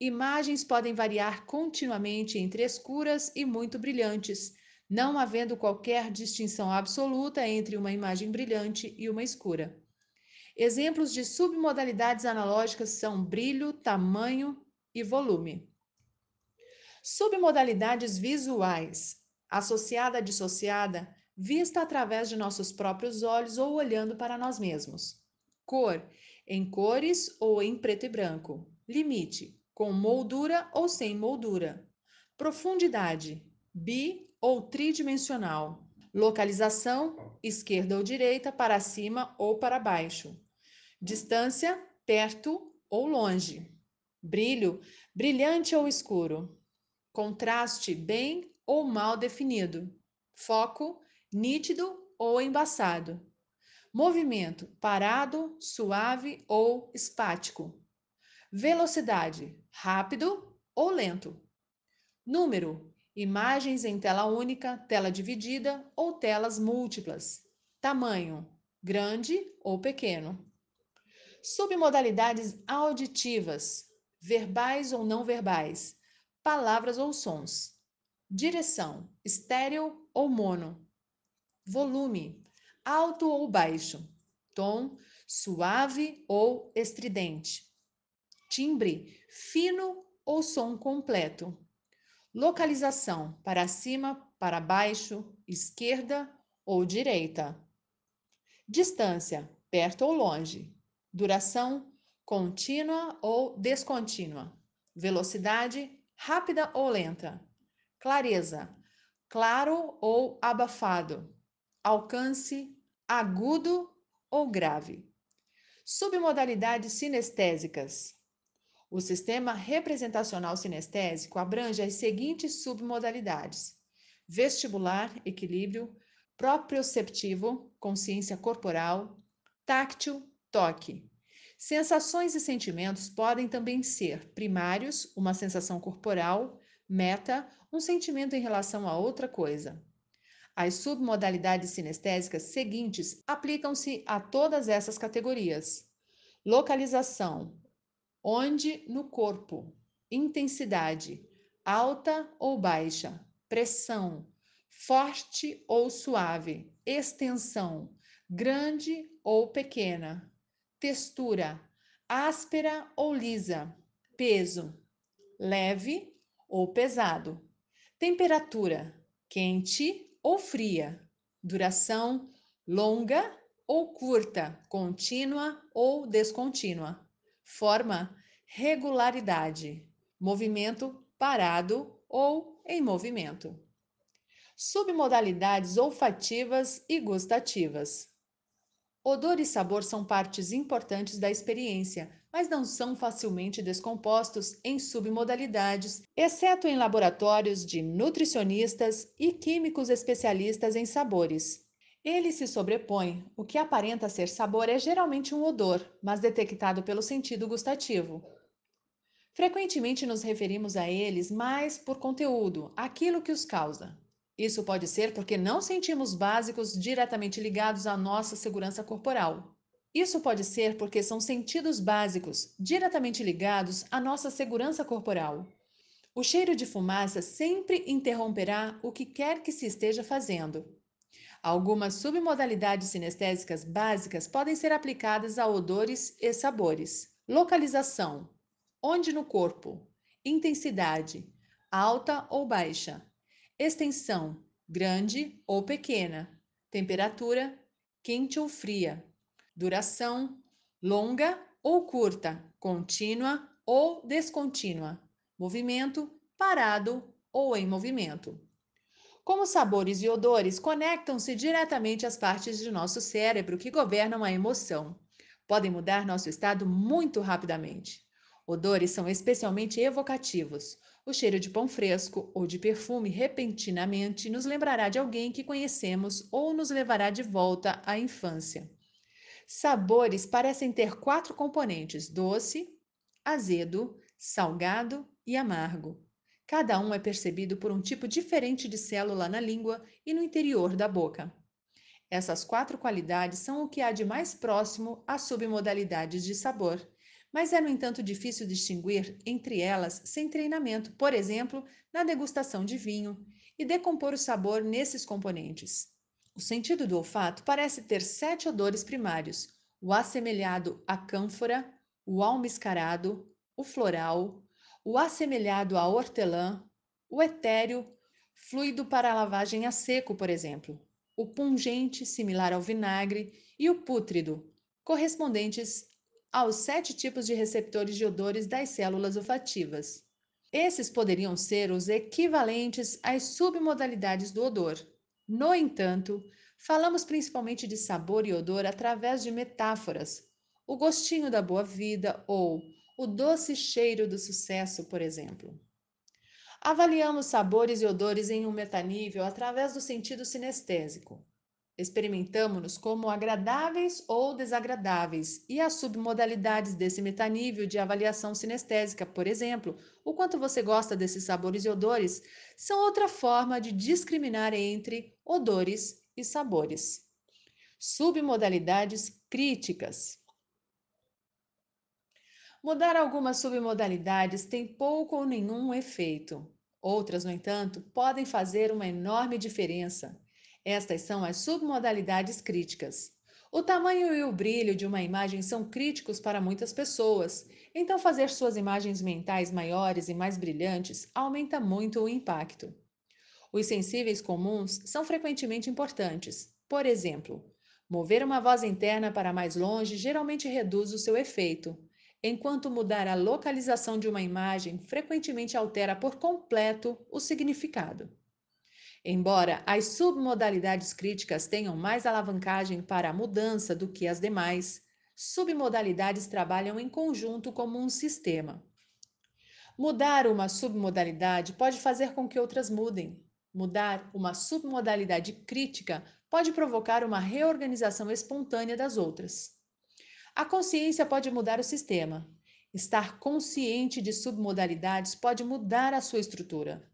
Speaker 1: imagens podem variar continuamente entre escuras e muito brilhantes, não havendo qualquer distinção absoluta entre uma imagem brilhante e uma escura. Exemplos de submodalidades analógicas são brilho, tamanho e volume. Submodalidades visuais, associada dissociada, vista através de nossos próprios olhos ou olhando para nós mesmos. Cor, em cores ou em preto e branco. Limite: com moldura ou sem moldura. Profundidade: bi ou tridimensional. Localização: esquerda ou direita, para cima ou para baixo. Distância: perto ou longe. Brilho: brilhante ou escuro. Contraste: bem ou mal definido. Foco: nítido ou embaçado. Movimento parado, suave ou espático. Velocidade rápido ou lento. Número: imagens em tela única, tela dividida ou telas múltiplas. Tamanho: grande ou pequeno. Submodalidades auditivas: verbais ou não verbais, palavras ou sons. Direção: estéreo ou mono. Volume: alto ou baixo, tom suave ou estridente, timbre fino ou som completo, localização para cima, para baixo, esquerda ou direita, distância perto ou longe, duração contínua ou descontínua, velocidade rápida ou lenta, clareza claro ou abafado, alcance agudo ou grave. Submodalidades sinestésicas. O sistema representacional sinestésico abrange as seguintes submodalidades: vestibular, equilíbrio, proprioceptivo, consciência corporal, táctil, toque. Sensações e sentimentos podem também ser primários, uma sensação corporal, meta, um sentimento em relação a outra coisa. As submodalidades sinestésicas seguintes aplicam-se a todas essas categorias: localização, onde no corpo, intensidade, alta ou baixa, pressão, forte ou suave, extensão, grande ou pequena, textura, áspera ou lisa, peso, leve ou pesado, temperatura, quente ou fria, duração longa ou curta, contínua ou descontínua, forma, regularidade, movimento parado ou em movimento. Submodalidades olfativas e gustativas. Odor e sabor são partes importantes da experiência, mas não são facilmente descompostos em submodalidades, exceto em laboratórios de nutricionistas e químicos especialistas em sabores. Ele se sobrepõe. O que aparenta ser sabor é geralmente um odor, mas detectado pelo sentido gustativo. Frequentemente nos referimos a eles mais por conteúdo, aquilo que os causa. Isso pode ser porque não sentimos básicos diretamente ligados à nossa segurança corporal, isso pode ser porque são sentidos básicos, diretamente ligados à nossa segurança corporal. O cheiro de fumaça sempre interromperá o que quer que se esteja fazendo. Algumas submodalidades sinestésicas básicas podem ser aplicadas a odores e sabores. Localização: onde no corpo, intensidade, alta ou baixa, extensão, grande ou pequena, temperatura, quente ou fria, duração longa ou curta, contínua ou descontínua, movimento parado ou em movimento. Como sabores e odores conectam-se diretamente às partes de nosso cérebro que governam a emoção, podem mudar nosso estado muito rapidamente. Odores são especialmente evocativos. O cheiro de pão fresco ou de perfume repentinamente nos lembrará de alguém que conhecemos ou nos levará de volta à infância. Sabores parecem ter quatro componentes: doce, azedo, salgado e amargo. Cada um é percebido por um tipo diferente de célula na língua e no interior da boca. Essas quatro qualidades são o que há de mais próximo às submodalidades de sabor, mas é, no entanto, difícil distinguir entre elas sem treinamento, por exemplo, na degustação de vinho, e decompor o sabor nesses componentes. O sentido do olfato parece ter sete odores primários: o assemelhado à cânfora, o almiscarado, o floral, o assemelhado à hortelã, o etéreo, fluido para lavagem a seco, por exemplo, o pungente, similar ao vinagre, e o pútrido, correspondentes aos sete tipos de receptores de odores das células olfativas. Esses poderiam ser os equivalentes às submodalidades do odor. No entanto, falamos principalmente de sabor e odor através de metáforas. O gostinho da boa vida ou o doce cheiro do sucesso, por exemplo. Avaliamos sabores e odores em um metanível através do sentido sinestésico. Experimentamos-nos como agradáveis ou desagradáveis, e as submodalidades desse metanível de avaliação sinestésica, por exemplo, o quanto você gosta desses sabores e odores, são outra forma de discriminar entre odores e sabores. Submodalidades críticas. Mudar algumas submodalidades tem pouco ou nenhum efeito. Outras, no entanto, podem fazer uma enorme diferença. Estas são as submodalidades críticas. O tamanho e o brilho de uma imagem são críticos para muitas pessoas, então fazer suas imagens mentais maiores e mais brilhantes aumenta muito o impacto. Os sensíveis comuns são frequentemente importantes. Por exemplo, mover uma voz interna para mais longe geralmente reduz o seu efeito, enquanto mudar a localização de uma imagem frequentemente altera por completo o significado. Embora as submodalidades críticas tenham mais alavancagem para a mudança do que as demais, submodalidades trabalham em conjunto como um sistema. Mudar uma submodalidade pode fazer com que outras mudem, Mudar uma submodalidade crítica pode provocar uma reorganização espontânea das outras. A consciência pode mudar o sistema. Estar consciente de submodalidades pode mudar a sua estrutura.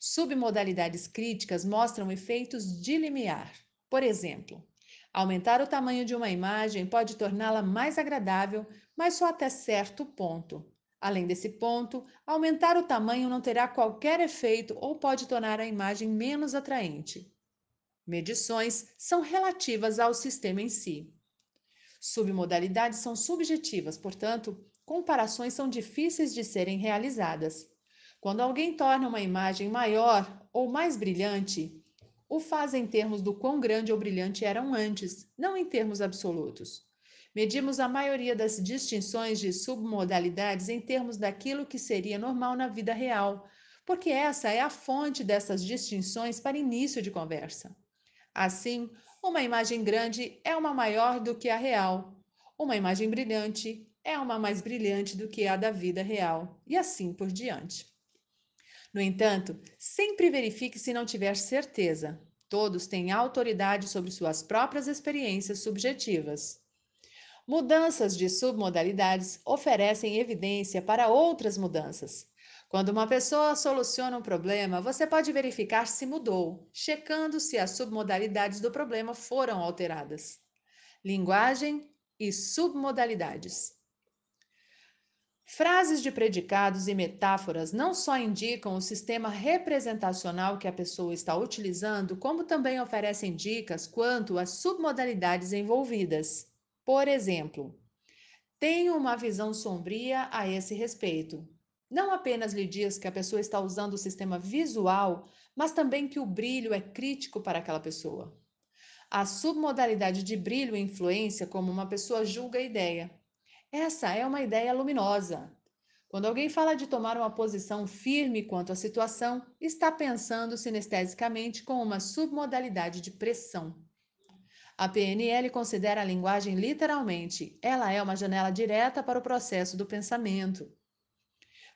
Speaker 1: Submodalidades críticas mostram efeitos de limiar. Por exemplo, aumentar o tamanho de uma imagem pode torná-la mais agradável, mas só até certo ponto. Além desse ponto, aumentar o tamanho não terá qualquer efeito ou pode tornar a imagem menos atraente. Medições são relativas ao sistema em si. Submodalidades são subjetivas, portanto, comparações são difíceis de serem realizadas. Quando alguém torna uma imagem maior ou mais brilhante, o faz em termos do quão grande ou brilhante eram antes, não em termos absolutos. Medimos a maioria das distinções de submodalidades em termos daquilo que seria normal na vida real, porque essa é a fonte dessas distinções para início de conversa. Assim, uma imagem grande é uma maior do que a real, uma imagem brilhante é uma mais brilhante do que a da vida real, e assim por diante. No entanto, sempre verifique se não tiver certeza. Todos têm autoridade sobre suas próprias experiências subjetivas. Mudanças de submodalidades oferecem evidência para outras mudanças. Quando uma pessoa soluciona um problema, você pode verificar se mudou, checando se as submodalidades do problema foram alteradas. Linguagem e submodalidades. Frases de predicados e metáforas não só indicam o sistema representacional que a pessoa está utilizando, como também oferecem dicas quanto às submodalidades envolvidas. Por exemplo, tenho uma visão sombria a esse respeito. Não apenas lhe diz que a pessoa está usando o sistema visual, mas também que o brilho é crítico para aquela pessoa. A submodalidade de brilho influencia como uma pessoa julga a ideia. Essa é uma ideia luminosa. Quando alguém fala de tomar uma posição firme quanto à situação, está pensando sinestesicamente com uma submodalidade de pressão. A PNL considera a linguagem literalmente, ela é uma janela direta para o processo do pensamento.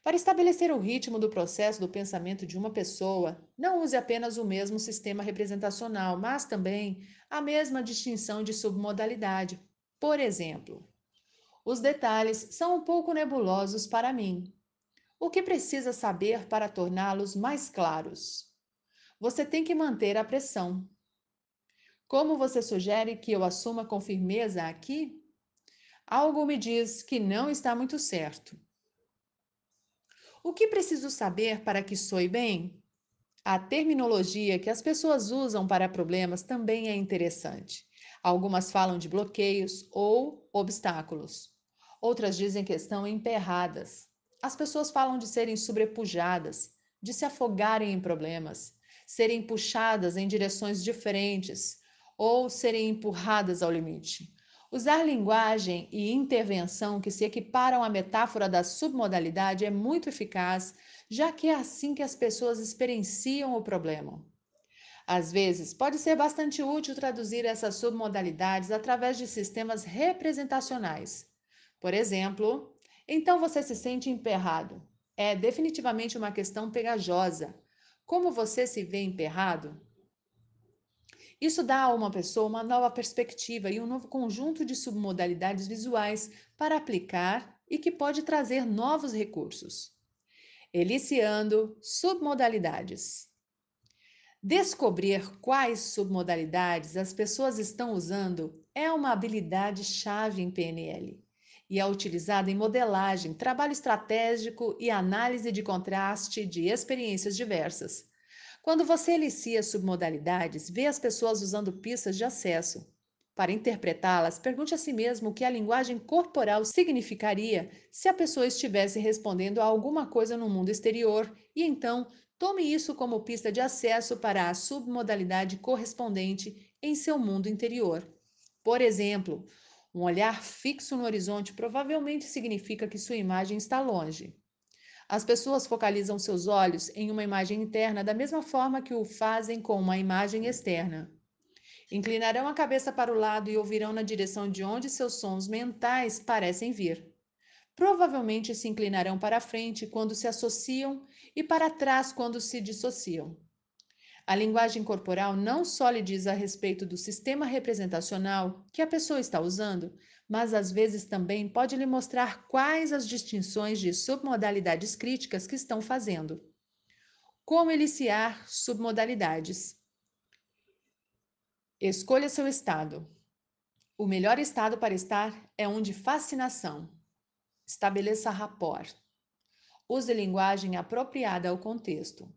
Speaker 1: Para estabelecer o ritmo do processo do pensamento de uma pessoa, não use apenas o mesmo sistema representacional, mas também a mesma distinção de submodalidade. Por exemplo, os detalhes são um pouco nebulosos para mim. O que precisa saber para torná-los mais claros? Você tem que manter a pressão. Como você sugere que eu assuma com firmeza aqui? Algo me diz que não está muito certo. O que preciso saber para que soe bem? A terminologia que as pessoas usam para problemas também é interessante. Algumas falam de bloqueios ou obstáculos. Outras dizem que estão emperradas. As pessoas falam de serem sobrepujadas, de se afogarem em problemas, serem puxadas em direções diferentes, ou serem empurradas ao limite. Usar linguagem e intervenção que se equiparam à metáfora da submodalidade é muito eficaz, já que é assim que as pessoas experienciam o problema. Às vezes, pode ser bastante útil traduzir essas submodalidades através de sistemas representacionais. Por exemplo, então você se sente emperrado. É definitivamente uma questão pegajosa. Como você se vê emperrado? Isso dá a uma pessoa uma nova perspectiva e um novo conjunto de submodalidades visuais para aplicar e que pode trazer novos recursos. Eliciando submodalidades. Descobrir quais submodalidades as pessoas estão usando é uma habilidade chave em PNL e é utilizada em modelagem, trabalho estratégico e análise de contraste de experiências diversas. Quando você elicia submodalidades, vê as pessoas usando pistas de acesso. Para interpretá-las, pergunte a si mesmo o que a linguagem corporal significaria se a pessoa estivesse respondendo a alguma coisa no mundo exterior, e então tome isso como pista de acesso para a submodalidade correspondente em seu mundo interior. Por exemplo, um olhar fixo no horizonte provavelmente significa que sua imagem está longe. As pessoas focalizam seus olhos em uma imagem interna da mesma forma que o fazem com uma imagem externa. Inclinarão a cabeça para o lado e ouvirão na direção de onde seus sons mentais parecem vir. Provavelmente se inclinarão para frente quando se associam e para trás quando se dissociam. A linguagem corporal não só lhe diz a respeito do sistema representacional que a pessoa está usando, mas às vezes também pode lhe mostrar quais as distinções de submodalidades críticas que estão fazendo. Como eliciar submodalidades? Escolha seu estado. O melhor estado para estar é onde fascinação. Estabeleça rapport. Use linguagem apropriada ao contexto.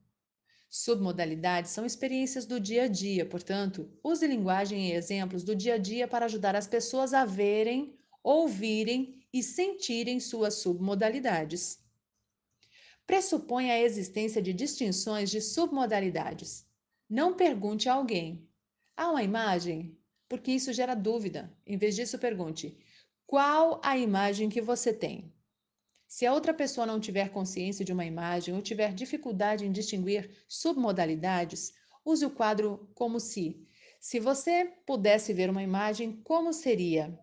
Speaker 1: Submodalidades são experiências do dia a dia, portanto, use linguagem e exemplos do dia a dia para ajudar as pessoas a verem, ouvirem e sentirem suas submodalidades. Pressupõe a existência de distinções de submodalidades. Não pergunte a alguém: há ah, uma imagem? Porque isso gera dúvida. Em vez disso, pergunte: qual a imagem que você tem? Se a outra pessoa não tiver consciência de uma imagem ou tiver dificuldade em distinguir submodalidades, use o quadro como se. Se você pudesse ver uma imagem, como seria?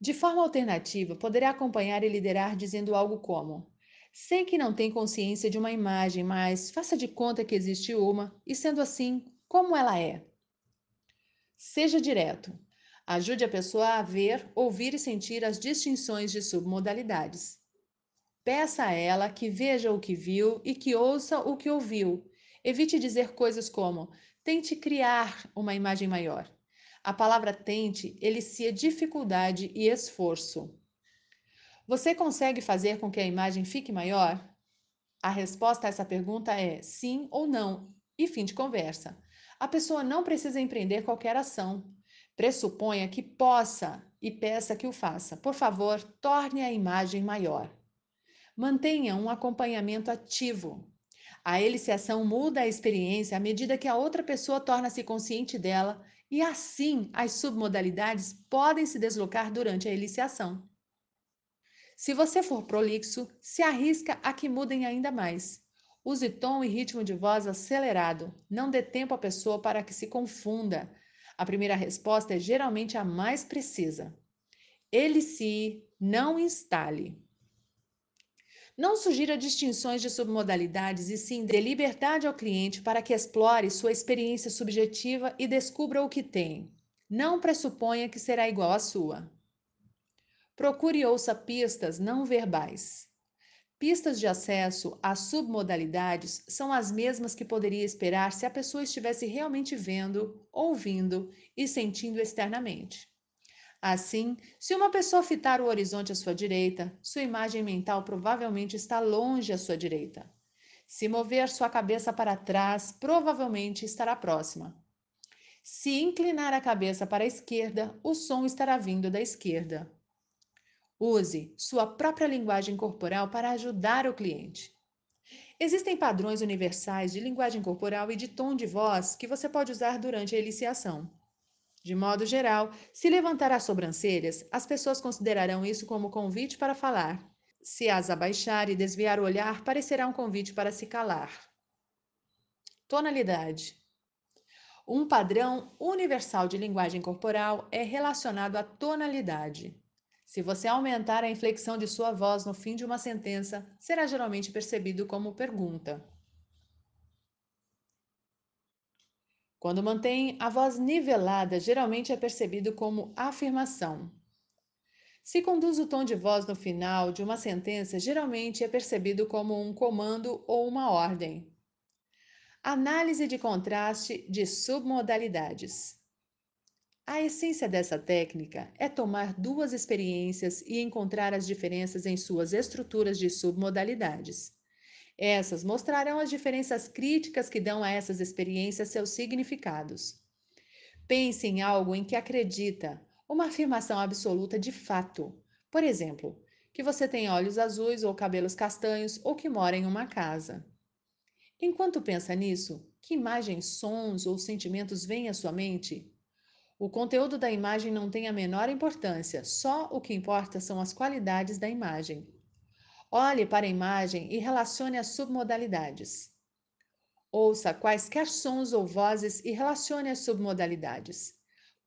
Speaker 1: De forma alternativa, poderá acompanhar e liderar dizendo algo como: Sei que não tem consciência de uma imagem, mas faça de conta que existe uma, e sendo assim, como ela é. Seja direto. Ajude a pessoa a ver, ouvir e sentir as distinções de submodalidades. Peça a ela que veja o que viu e que ouça o que ouviu. Evite dizer coisas como: tente criar uma imagem maior. A palavra tente elicia dificuldade e esforço. Você consegue fazer com que a imagem fique maior? A resposta a essa pergunta é sim ou não, e fim de conversa. A pessoa não precisa empreender qualquer ação. Pressuponha que possa e peça que o faça. Por favor, torne a imagem maior. Mantenha um acompanhamento ativo. A eliciação muda a experiência à medida que a outra pessoa torna-se consciente dela e assim as submodalidades podem se deslocar durante a eliciação. Se você for prolixo, se arrisca a que mudem ainda mais. Use tom e ritmo de voz acelerado, não dê tempo à pessoa para que se confunda. A primeira resposta é geralmente a mais precisa. Elicie, não instale. Não sugira distinções de submodalidades e sim dê liberdade ao cliente para que explore sua experiência subjetiva e descubra o que tem. Não pressuponha que será igual à sua. Procure e ouça pistas não verbais. Pistas de acesso às submodalidades são as mesmas que poderia esperar se a pessoa estivesse realmente vendo, ouvindo e sentindo externamente. Assim, se uma pessoa fitar o horizonte à sua direita, sua imagem mental provavelmente está longe à sua direita. Se mover sua cabeça para trás, provavelmente estará próxima. Se inclinar a cabeça para a esquerda, o som estará vindo da esquerda. Use sua própria linguagem corporal para ajudar o cliente. Existem padrões universais de linguagem corporal e de tom de voz que você pode usar durante a eliciação. De modo geral, se levantar as sobrancelhas, as pessoas considerarão isso como convite para falar. Se as abaixar e desviar o olhar, parecerá um convite para se calar. Tonalidade. Um padrão universal de linguagem corporal é relacionado à tonalidade. Se você aumentar a inflexão de sua voz no fim de uma sentença, será geralmente percebido como pergunta. Quando mantém a voz nivelada, geralmente é percebido como afirmação. Se conduz o tom de voz no final de uma sentença, geralmente é percebido como um comando ou uma ordem. Análise de contraste de submodalidades. A essência dessa técnica é tomar duas experiências e encontrar as diferenças em suas estruturas de submodalidades. Essas mostrarão as diferenças críticas que dão a essas experiências seus significados. Pense em algo em que acredita, uma afirmação absoluta de fato. Por exemplo, que você tem olhos azuis ou cabelos castanhos ou que mora em uma casa. Enquanto pensa nisso, que imagens, sons ou sentimentos vêm à sua mente? O conteúdo da imagem não tem a menor importância, só o que importa são as qualidades da imagem. Olhe para a imagem e relacione as submodalidades. Ouça quaisquer sons ou vozes e relacione as submodalidades.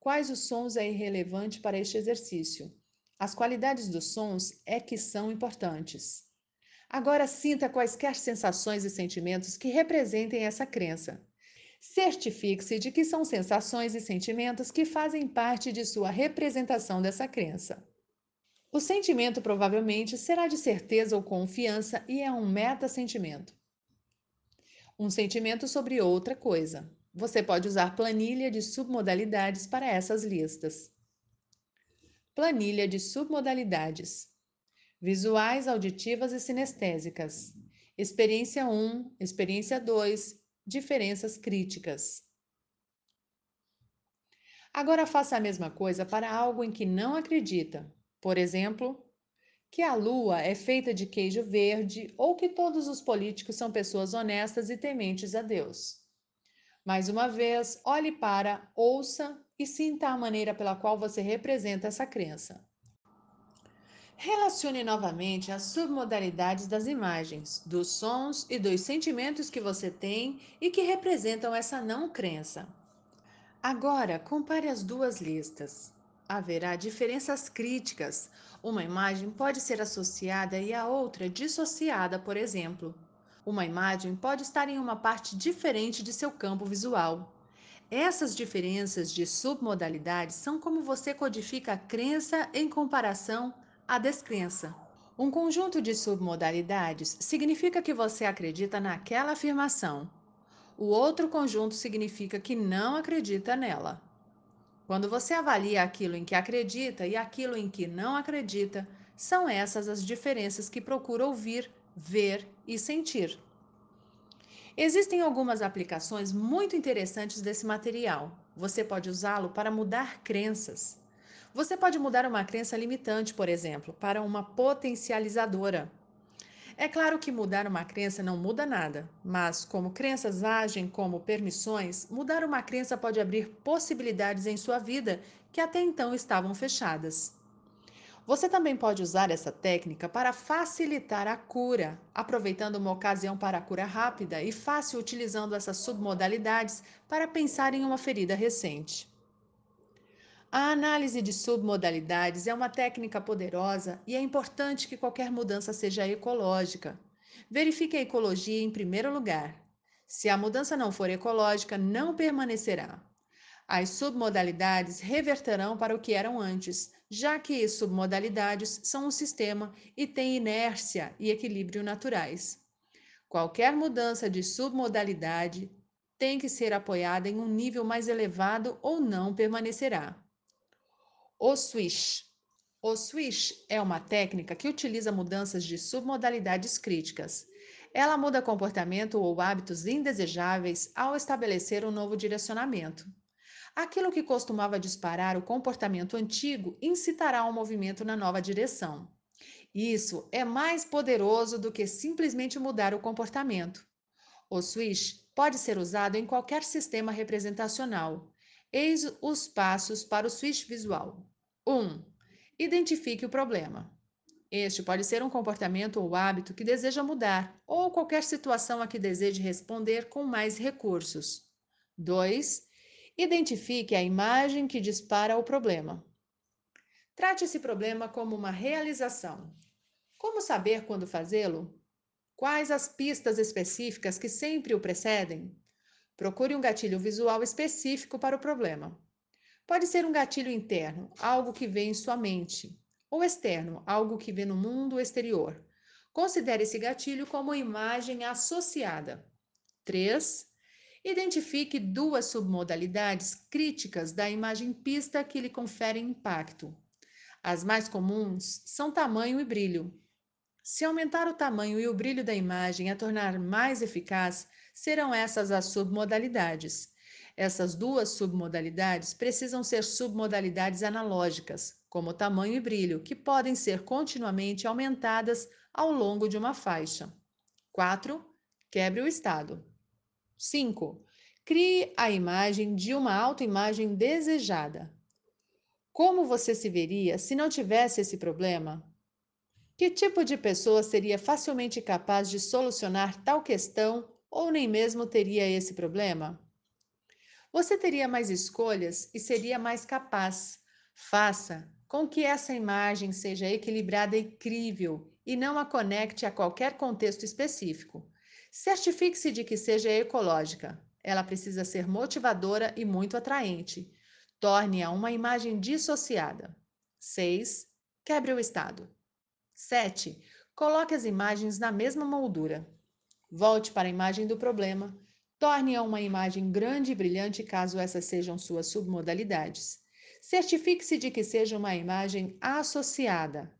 Speaker 1: Quais os sons é irrelevante para este exercício? As qualidades dos sons é que são importantes. Agora sinta quaisquer sensações e sentimentos que representem essa crença. Certifique-se de que são sensações e sentimentos que fazem parte de sua representação dessa crença. O sentimento provavelmente será de certeza ou confiança e é um meta-sentimento. Um sentimento sobre outra coisa. Você pode usar planilha de submodalidades para essas listas. Planilha de submodalidades: visuais, auditivas e sinestésicas. Experiência 1, experiência 2, diferenças críticas. Agora faça a mesma coisa para algo em que não acredita, por exemplo, que a lua é feita de queijo verde ou que todos os políticos são pessoas honestas e tementes a Deus. Mais uma vez, olhe para, ouça e sinta a maneira pela qual você representa essa crença. Relacione novamente as submodalidades das imagens, dos sons e dos sentimentos que você tem e que representam essa não crença. Agora, compare as duas listas haverá diferenças críticas. Uma imagem pode ser associada e a outra dissociada, por exemplo. Uma imagem pode estar em uma parte diferente de seu campo visual. Essas diferenças de submodalidades são como você codifica a crença em comparação à descrença. Um conjunto de submodalidades significa que você acredita naquela afirmação. O outro conjunto significa que não acredita nela. Quando você avalia aquilo em que acredita e aquilo em que não acredita, são essas as diferenças que procura ouvir, ver e sentir. Existem algumas aplicações muito interessantes desse material. Você pode usá-lo para mudar crenças. Você pode mudar uma crença limitante, por exemplo, para uma potencializadora. É claro que mudar uma crença não muda nada, mas como crenças agem como permissões, mudar uma crença pode abrir possibilidades em sua vida que até então estavam fechadas. Você também pode usar essa técnica para facilitar a cura, aproveitando uma ocasião para a cura rápida e fácil utilizando essas submodalidades para pensar em uma ferida recente. A análise de submodalidades é uma técnica poderosa e é importante que qualquer mudança seja ecológica. Verifique a ecologia em primeiro lugar. Se a mudança não for ecológica, não permanecerá. As submodalidades reverterão para o que eram antes, já que submodalidades são um sistema e têm inércia e equilíbrio naturais. Qualquer mudança de submodalidade tem que ser apoiada em um nível mais elevado ou não permanecerá. O switch. O switch é uma técnica que utiliza mudanças de submodalidades críticas. Ela muda comportamento ou hábitos indesejáveis ao estabelecer um novo direcionamento. Aquilo que costumava disparar o comportamento antigo incitará um movimento na nova direção. Isso é mais poderoso do que simplesmente mudar o comportamento. O switch pode ser usado em qualquer sistema representacional. Eis os passos para o switch visual. 1. Identifique o problema. Este pode ser um comportamento ou hábito que deseja mudar, ou qualquer situação a que deseje responder com mais recursos. 2. Identifique a imagem que dispara o problema. Trate esse problema como uma realização. Como saber quando fazê-lo? Quais as pistas específicas que sempre o precedem? Procure um gatilho visual específico para o problema. Pode ser um gatilho interno, algo que vem em sua mente, ou externo, algo que vê no mundo exterior. Considere esse gatilho como uma imagem associada. 3. Identifique duas submodalidades críticas da imagem pista que lhe conferem impacto. As mais comuns são tamanho e brilho. Se aumentar o tamanho e o brilho da imagem a tornar mais eficaz, serão essas as submodalidades. Essas duas submodalidades precisam ser submodalidades analógicas, como tamanho e brilho, que podem ser continuamente aumentadas ao longo de uma faixa. 4. Quebre o estado. 5. Crie a imagem de uma autoimagem desejada. Como você se veria se não tivesse esse problema? Que tipo de pessoa seria facilmente capaz de solucionar tal questão ou nem mesmo teria esse problema? Você teria mais escolhas e seria mais capaz. Faça com que essa imagem seja equilibrada e crível e não a conecte a qualquer contexto específico. Certifique-se de que seja ecológica. Ela precisa ser motivadora e muito atraente. Torne-a uma imagem dissociada. 6. Quebre o estado. 7. Coloque as imagens na mesma moldura. Volte para a imagem do problema. Torne-a uma imagem grande e brilhante caso essas sejam suas submodalidades. Certifique-se de que seja uma imagem associada.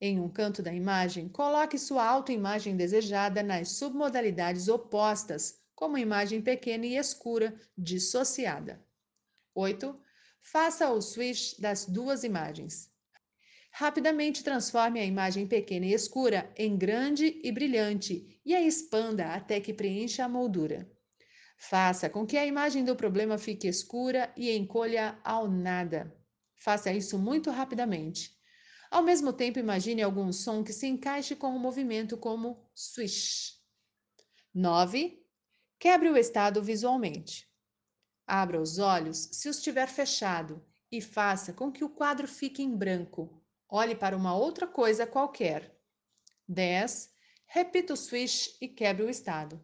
Speaker 1: Em um canto da imagem, coloque sua autoimagem desejada nas submodalidades opostas, como imagem pequena e escura, dissociada. 8. Faça o switch das duas imagens. Rapidamente transforme a imagem pequena e escura em grande e brilhante e a expanda até que preencha a moldura. Faça com que a imagem do problema fique escura e encolha ao nada. Faça isso muito rapidamente. Ao mesmo tempo, imagine algum som que se encaixe com o um movimento, como swish. 9. Quebre o estado visualmente. Abra os olhos se os tiver fechado e faça com que o quadro fique em branco. Olhe para uma outra coisa qualquer. 10. Repita o swish e quebre o estado.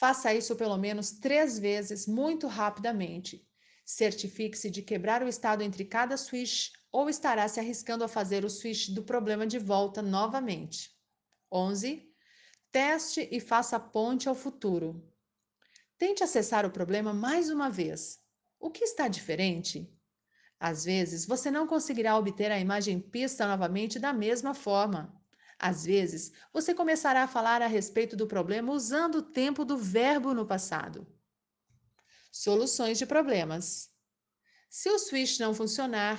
Speaker 1: Faça isso pelo menos três vezes, muito rapidamente. Certifique-se de quebrar o estado entre cada switch ou estará se arriscando a fazer o switch do problema de volta novamente. 11. Teste e faça ponte ao futuro. Tente acessar o problema mais uma vez. O que está diferente? Às vezes, você não conseguirá obter a imagem pista novamente da mesma forma. Às vezes, você começará a falar a respeito do problema usando o tempo do verbo no passado. Soluções de problemas. Se o switch não funcionar,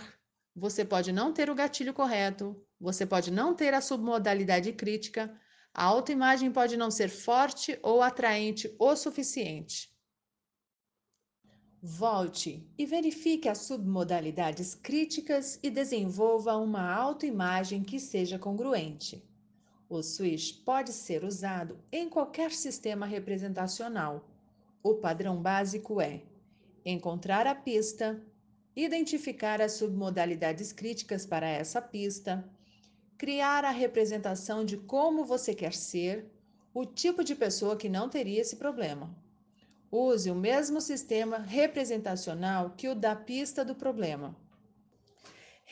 Speaker 1: você pode não ter o gatilho correto, você pode não ter a submodalidade crítica, a autoimagem pode não ser forte ou atraente o suficiente. Volte e verifique as submodalidades críticas e desenvolva uma autoimagem que seja congruente. O switch pode ser usado em qualquer sistema representacional. O padrão básico é encontrar a pista, identificar as submodalidades críticas para essa pista, criar a representação de como você quer ser, o tipo de pessoa que não teria esse problema. Use o mesmo sistema representacional que o da pista do problema.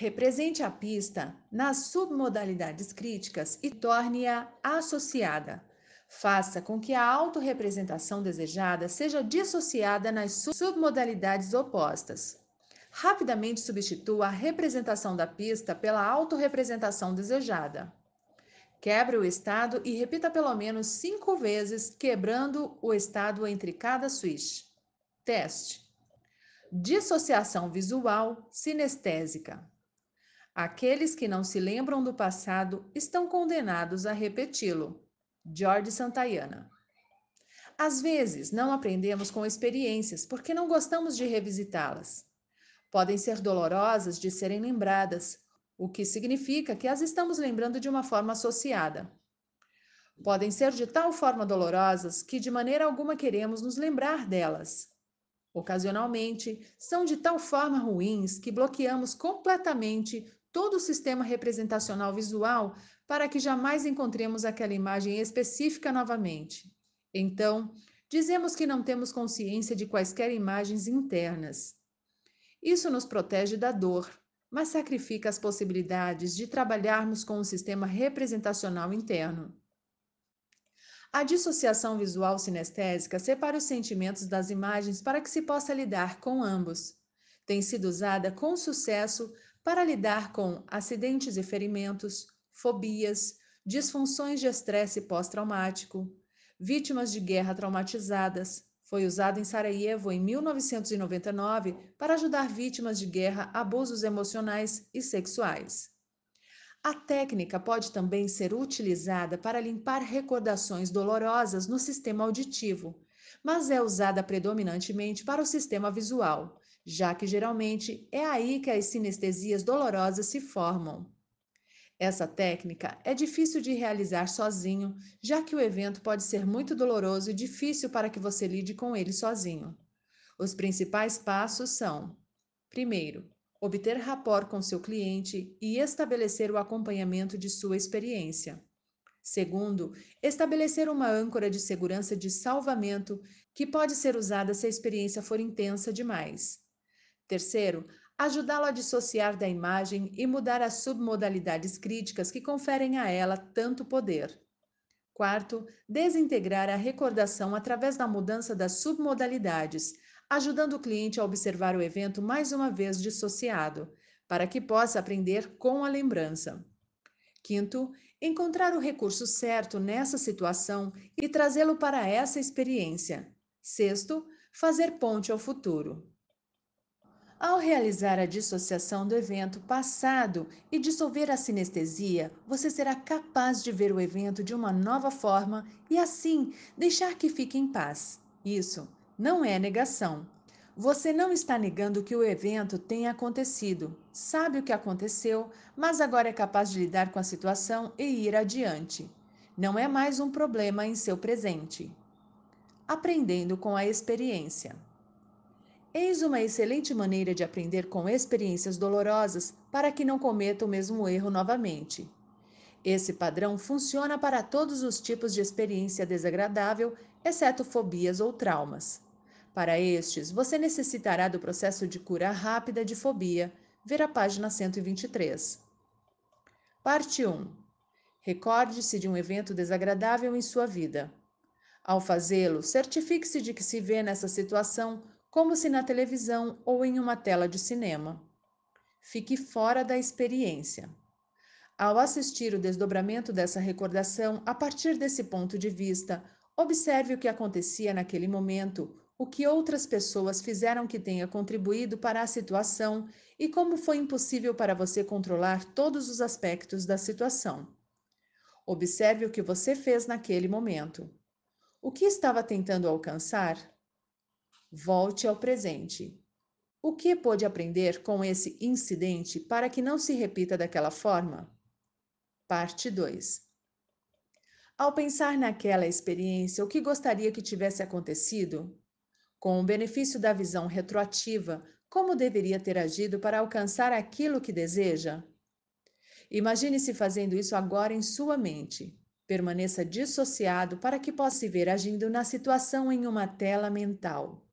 Speaker 1: Represente a pista nas submodalidades críticas e torne-a associada. Faça com que a autorrepresentação desejada seja dissociada nas submodalidades opostas. Rapidamente substitua a representação da pista pela autorrepresentação desejada. Quebre o estado e repita pelo menos cinco vezes, quebrando o estado entre cada switch. Teste: dissociação visual sinestésica. Aqueles que não se lembram do passado estão condenados a repeti-lo. George Santayana. Às vezes, não aprendemos com experiências porque não gostamos de revisitá-las. Podem ser dolorosas de serem lembradas, o que significa que as estamos lembrando de uma forma associada. Podem ser de tal forma dolorosas que de maneira alguma queremos nos lembrar delas. Ocasionalmente, são de tal forma ruins que bloqueamos completamente todo o sistema representacional visual para que jamais encontremos aquela imagem específica novamente. Então, dizemos que não temos consciência de quaisquer imagens internas. Isso nos protege da dor, mas sacrifica as possibilidades de trabalharmos com o sistema representacional interno. A dissociação visual sinestésica separa os sentimentos das imagens para que se possa lidar com ambos. Tem sido usada com sucesso para lidar com acidentes e ferimentos, fobias, disfunções de estresse pós-traumático, vítimas de guerra traumatizadas. Foi usado em Sarajevo em 1999 para ajudar vítimas de guerra, abusos emocionais e sexuais. A técnica pode também ser utilizada para limpar recordações dolorosas no sistema auditivo, mas é usada predominantemente para o sistema visual já que geralmente é aí que as sinestesias dolorosas se formam. Essa técnica é difícil de realizar sozinho, já que o evento pode ser muito doloroso e difícil para que você lide com ele sozinho. Os principais passos são: primeiro, obter rapport com seu cliente e estabelecer o acompanhamento de sua experiência. Segundo, estabelecer uma âncora de segurança de salvamento que pode ser usada se a experiência for intensa demais. Terceiro, ajudá-lo a dissociar da imagem e mudar as submodalidades críticas que conferem a ela tanto poder. Quarto, desintegrar a recordação através da mudança das submodalidades, ajudando o cliente a observar o evento mais uma vez dissociado, para que possa aprender com a lembrança. Quinto, encontrar o recurso certo nessa situação e trazê-lo para essa experiência. Sexto, fazer ponte ao futuro. Ao realizar a dissociação do evento passado e dissolver a sinestesia, você será capaz de ver o evento de uma nova forma e, assim, deixar que fique em paz. Isso não é negação. Você não está negando que o evento tenha acontecido, sabe o que aconteceu, mas agora é capaz de lidar com a situação e ir adiante. Não é mais um problema em seu presente. Aprendendo com a experiência. Eis uma excelente maneira de aprender com experiências dolorosas para que não cometa o mesmo erro novamente. Esse padrão funciona para todos os tipos de experiência desagradável, exceto fobias ou traumas. Para estes, você necessitará do processo de cura rápida de fobia, ver a página 123. Parte 1. Recorde-se de um evento desagradável em sua vida. Ao fazê-lo, certifique-se de que se vê nessa situação como se na televisão ou em uma tela de cinema. Fique fora da experiência. Ao assistir o desdobramento dessa recordação a partir desse ponto de vista, observe o que acontecia naquele momento, o que outras pessoas fizeram que tenha contribuído para a situação e como foi impossível para você controlar todos os aspectos da situação. Observe o que você fez naquele momento. O que estava tentando alcançar? Volte ao presente. O que pôde aprender com esse incidente para que não se repita daquela forma? Parte 2. Ao pensar naquela experiência, o que gostaria que tivesse acontecido? Com o benefício da visão retroativa, como deveria ter agido para alcançar aquilo que deseja? Imagine-se fazendo isso agora em sua mente. Permaneça dissociado para que possa se ver agindo na situação em uma tela mental.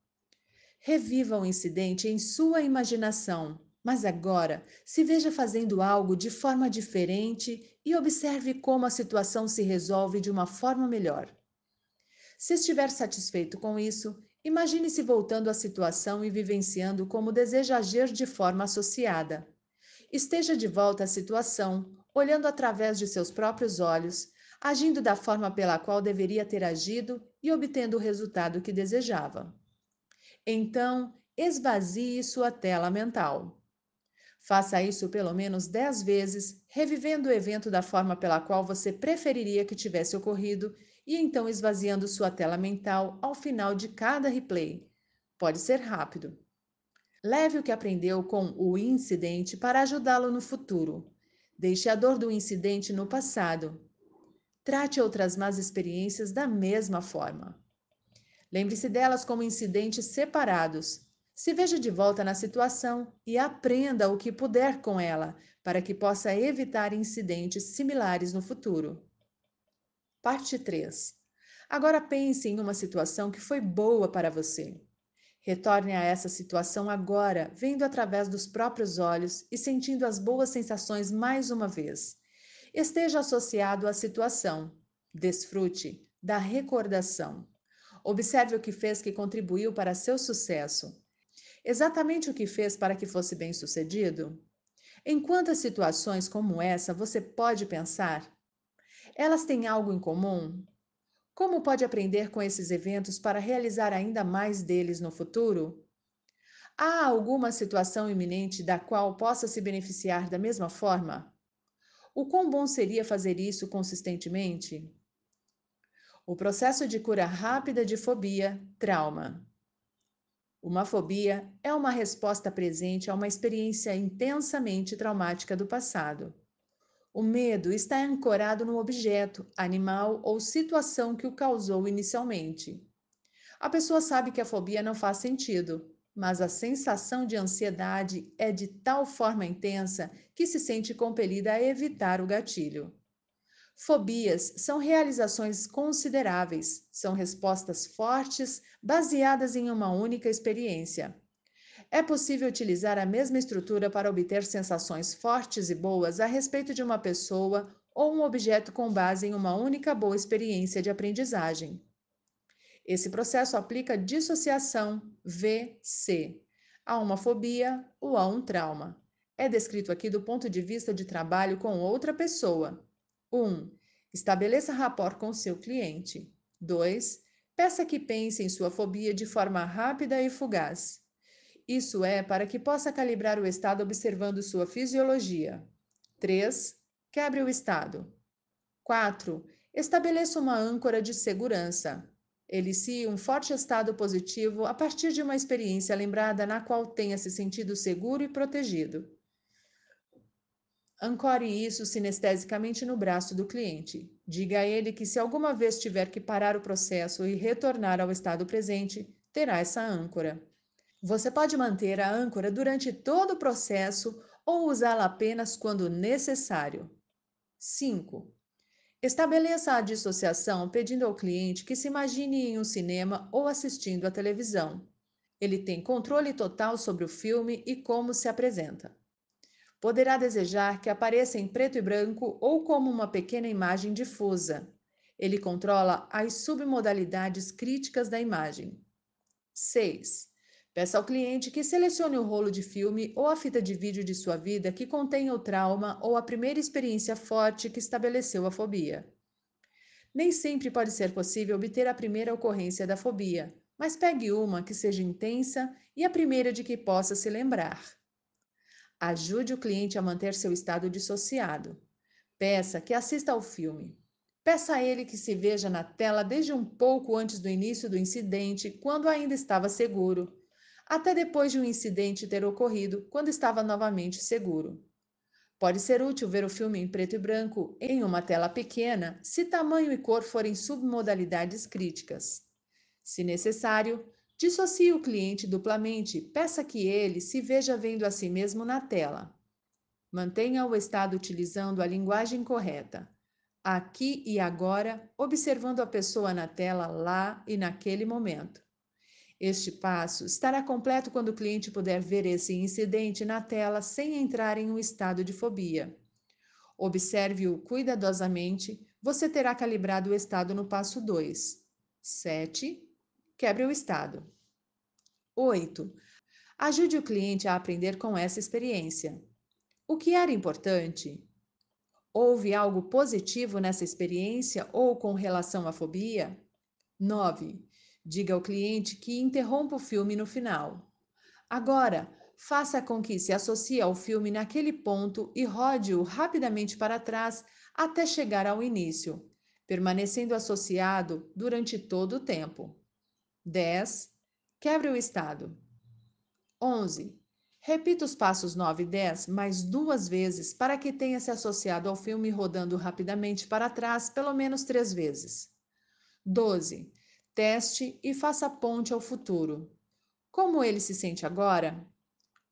Speaker 1: Reviva o incidente em sua imaginação, mas agora se veja fazendo algo de forma diferente e observe como a situação se resolve de uma forma melhor. Se estiver satisfeito com isso, imagine-se voltando à situação e vivenciando como deseja agir de forma associada. Esteja de volta à situação, olhando através de seus próprios olhos, agindo da forma pela qual deveria ter agido e obtendo o resultado que desejava. Então, esvazie sua tela mental. Faça isso pelo menos 10 vezes, revivendo o evento da forma pela qual você preferiria que tivesse ocorrido e então esvaziando sua tela mental ao final de cada replay. Pode ser rápido. Leve o que aprendeu com o incidente para ajudá-lo no futuro. Deixe a dor do incidente no passado. Trate outras más experiências da mesma forma. Lembre-se delas como incidentes separados. Se veja de volta na situação e aprenda o que puder com ela, para que possa evitar incidentes similares no futuro. Parte 3. Agora pense em uma situação que foi boa para você. Retorne a essa situação agora, vendo através dos próprios olhos e sentindo as boas sensações mais uma vez. Esteja associado à situação. Desfrute da recordação. Observe o que fez que contribuiu para seu sucesso. Exatamente o que fez para que fosse bem-sucedido? Em quantas situações como essa você pode pensar? Elas têm algo em comum? Como pode aprender com esses eventos para realizar ainda mais deles no futuro? Há alguma situação iminente da qual possa se beneficiar da mesma forma? O quão bom seria fazer isso consistentemente? o processo de cura rápida de fobia, trauma. Uma fobia é uma resposta presente a uma experiência intensamente traumática do passado. O medo está ancorado no objeto, animal ou situação que o causou inicialmente. A pessoa sabe que a fobia não faz sentido, mas a sensação de ansiedade é de tal forma intensa que se sente compelida a evitar o gatilho. Fobias são realizações consideráveis, são respostas fortes baseadas em uma única experiência. É possível utilizar a mesma estrutura para obter sensações fortes e boas a respeito de uma pessoa ou um objeto com base em uma única boa experiência de aprendizagem. Esse processo aplica dissociação VC a uma fobia ou a um trauma. É descrito aqui do ponto de vista de trabalho com outra pessoa, 1. Estabeleça rapport com seu cliente. 2. Peça que pense em sua fobia de forma rápida e fugaz. Isso é para que possa calibrar o estado observando sua fisiologia. 3. Quebre o estado. 4. Estabeleça uma âncora de segurança. Elicie um forte estado positivo a partir de uma experiência lembrada na qual tenha se sentido seguro e protegido. Ancore isso sinestesicamente no braço do cliente. Diga a ele que, se alguma vez tiver que parar o processo e retornar ao estado presente, terá essa âncora. Você pode manter a âncora durante todo o processo ou usá-la apenas quando necessário. 5. Estabeleça a dissociação pedindo ao cliente que se imagine em um cinema ou assistindo à televisão. Ele tem controle total sobre o filme e como se apresenta poderá desejar que apareça em preto e branco ou como uma pequena imagem difusa. Ele controla as submodalidades críticas da imagem. 6. Peça ao cliente que selecione o rolo de filme ou a fita de vídeo de sua vida que contenha o trauma ou a primeira experiência forte que estabeleceu a fobia. Nem sempre pode ser possível obter a primeira ocorrência da fobia, mas pegue uma que seja intensa e a primeira de que possa se lembrar. Ajude o cliente a manter seu estado dissociado. Peça que assista ao filme. Peça a ele que se veja na tela desde um pouco antes do início do incidente, quando ainda estava seguro, até depois de um incidente ter ocorrido, quando estava novamente seguro. Pode ser útil ver o filme em preto e branco em uma tela pequena, se tamanho e cor forem submodalidades críticas. Se necessário, Dissocie o cliente duplamente, peça que ele se veja vendo a si mesmo na tela. Mantenha o estado utilizando a linguagem correta. Aqui e agora, observando a pessoa na tela lá e naquele momento. Este passo estará completo quando o cliente puder ver esse incidente na tela sem entrar em um estado de fobia. Observe-o cuidadosamente, você terá calibrado o estado no passo 2. 7. Quebre o estado. 8. Ajude o cliente a aprender com essa experiência. O que era importante? Houve algo positivo nessa experiência ou com relação à fobia? 9. Diga ao cliente que interrompa o filme no final. Agora, faça com que se associe ao filme naquele ponto e rode-o rapidamente para trás até chegar ao início, permanecendo associado durante todo o tempo. 10. Quebre o estado. 11. Repita os passos 9 e 10 mais duas vezes para que tenha se associado ao filme rodando rapidamente para trás pelo menos três vezes. 12. Teste e faça ponte ao futuro. Como ele se sente agora?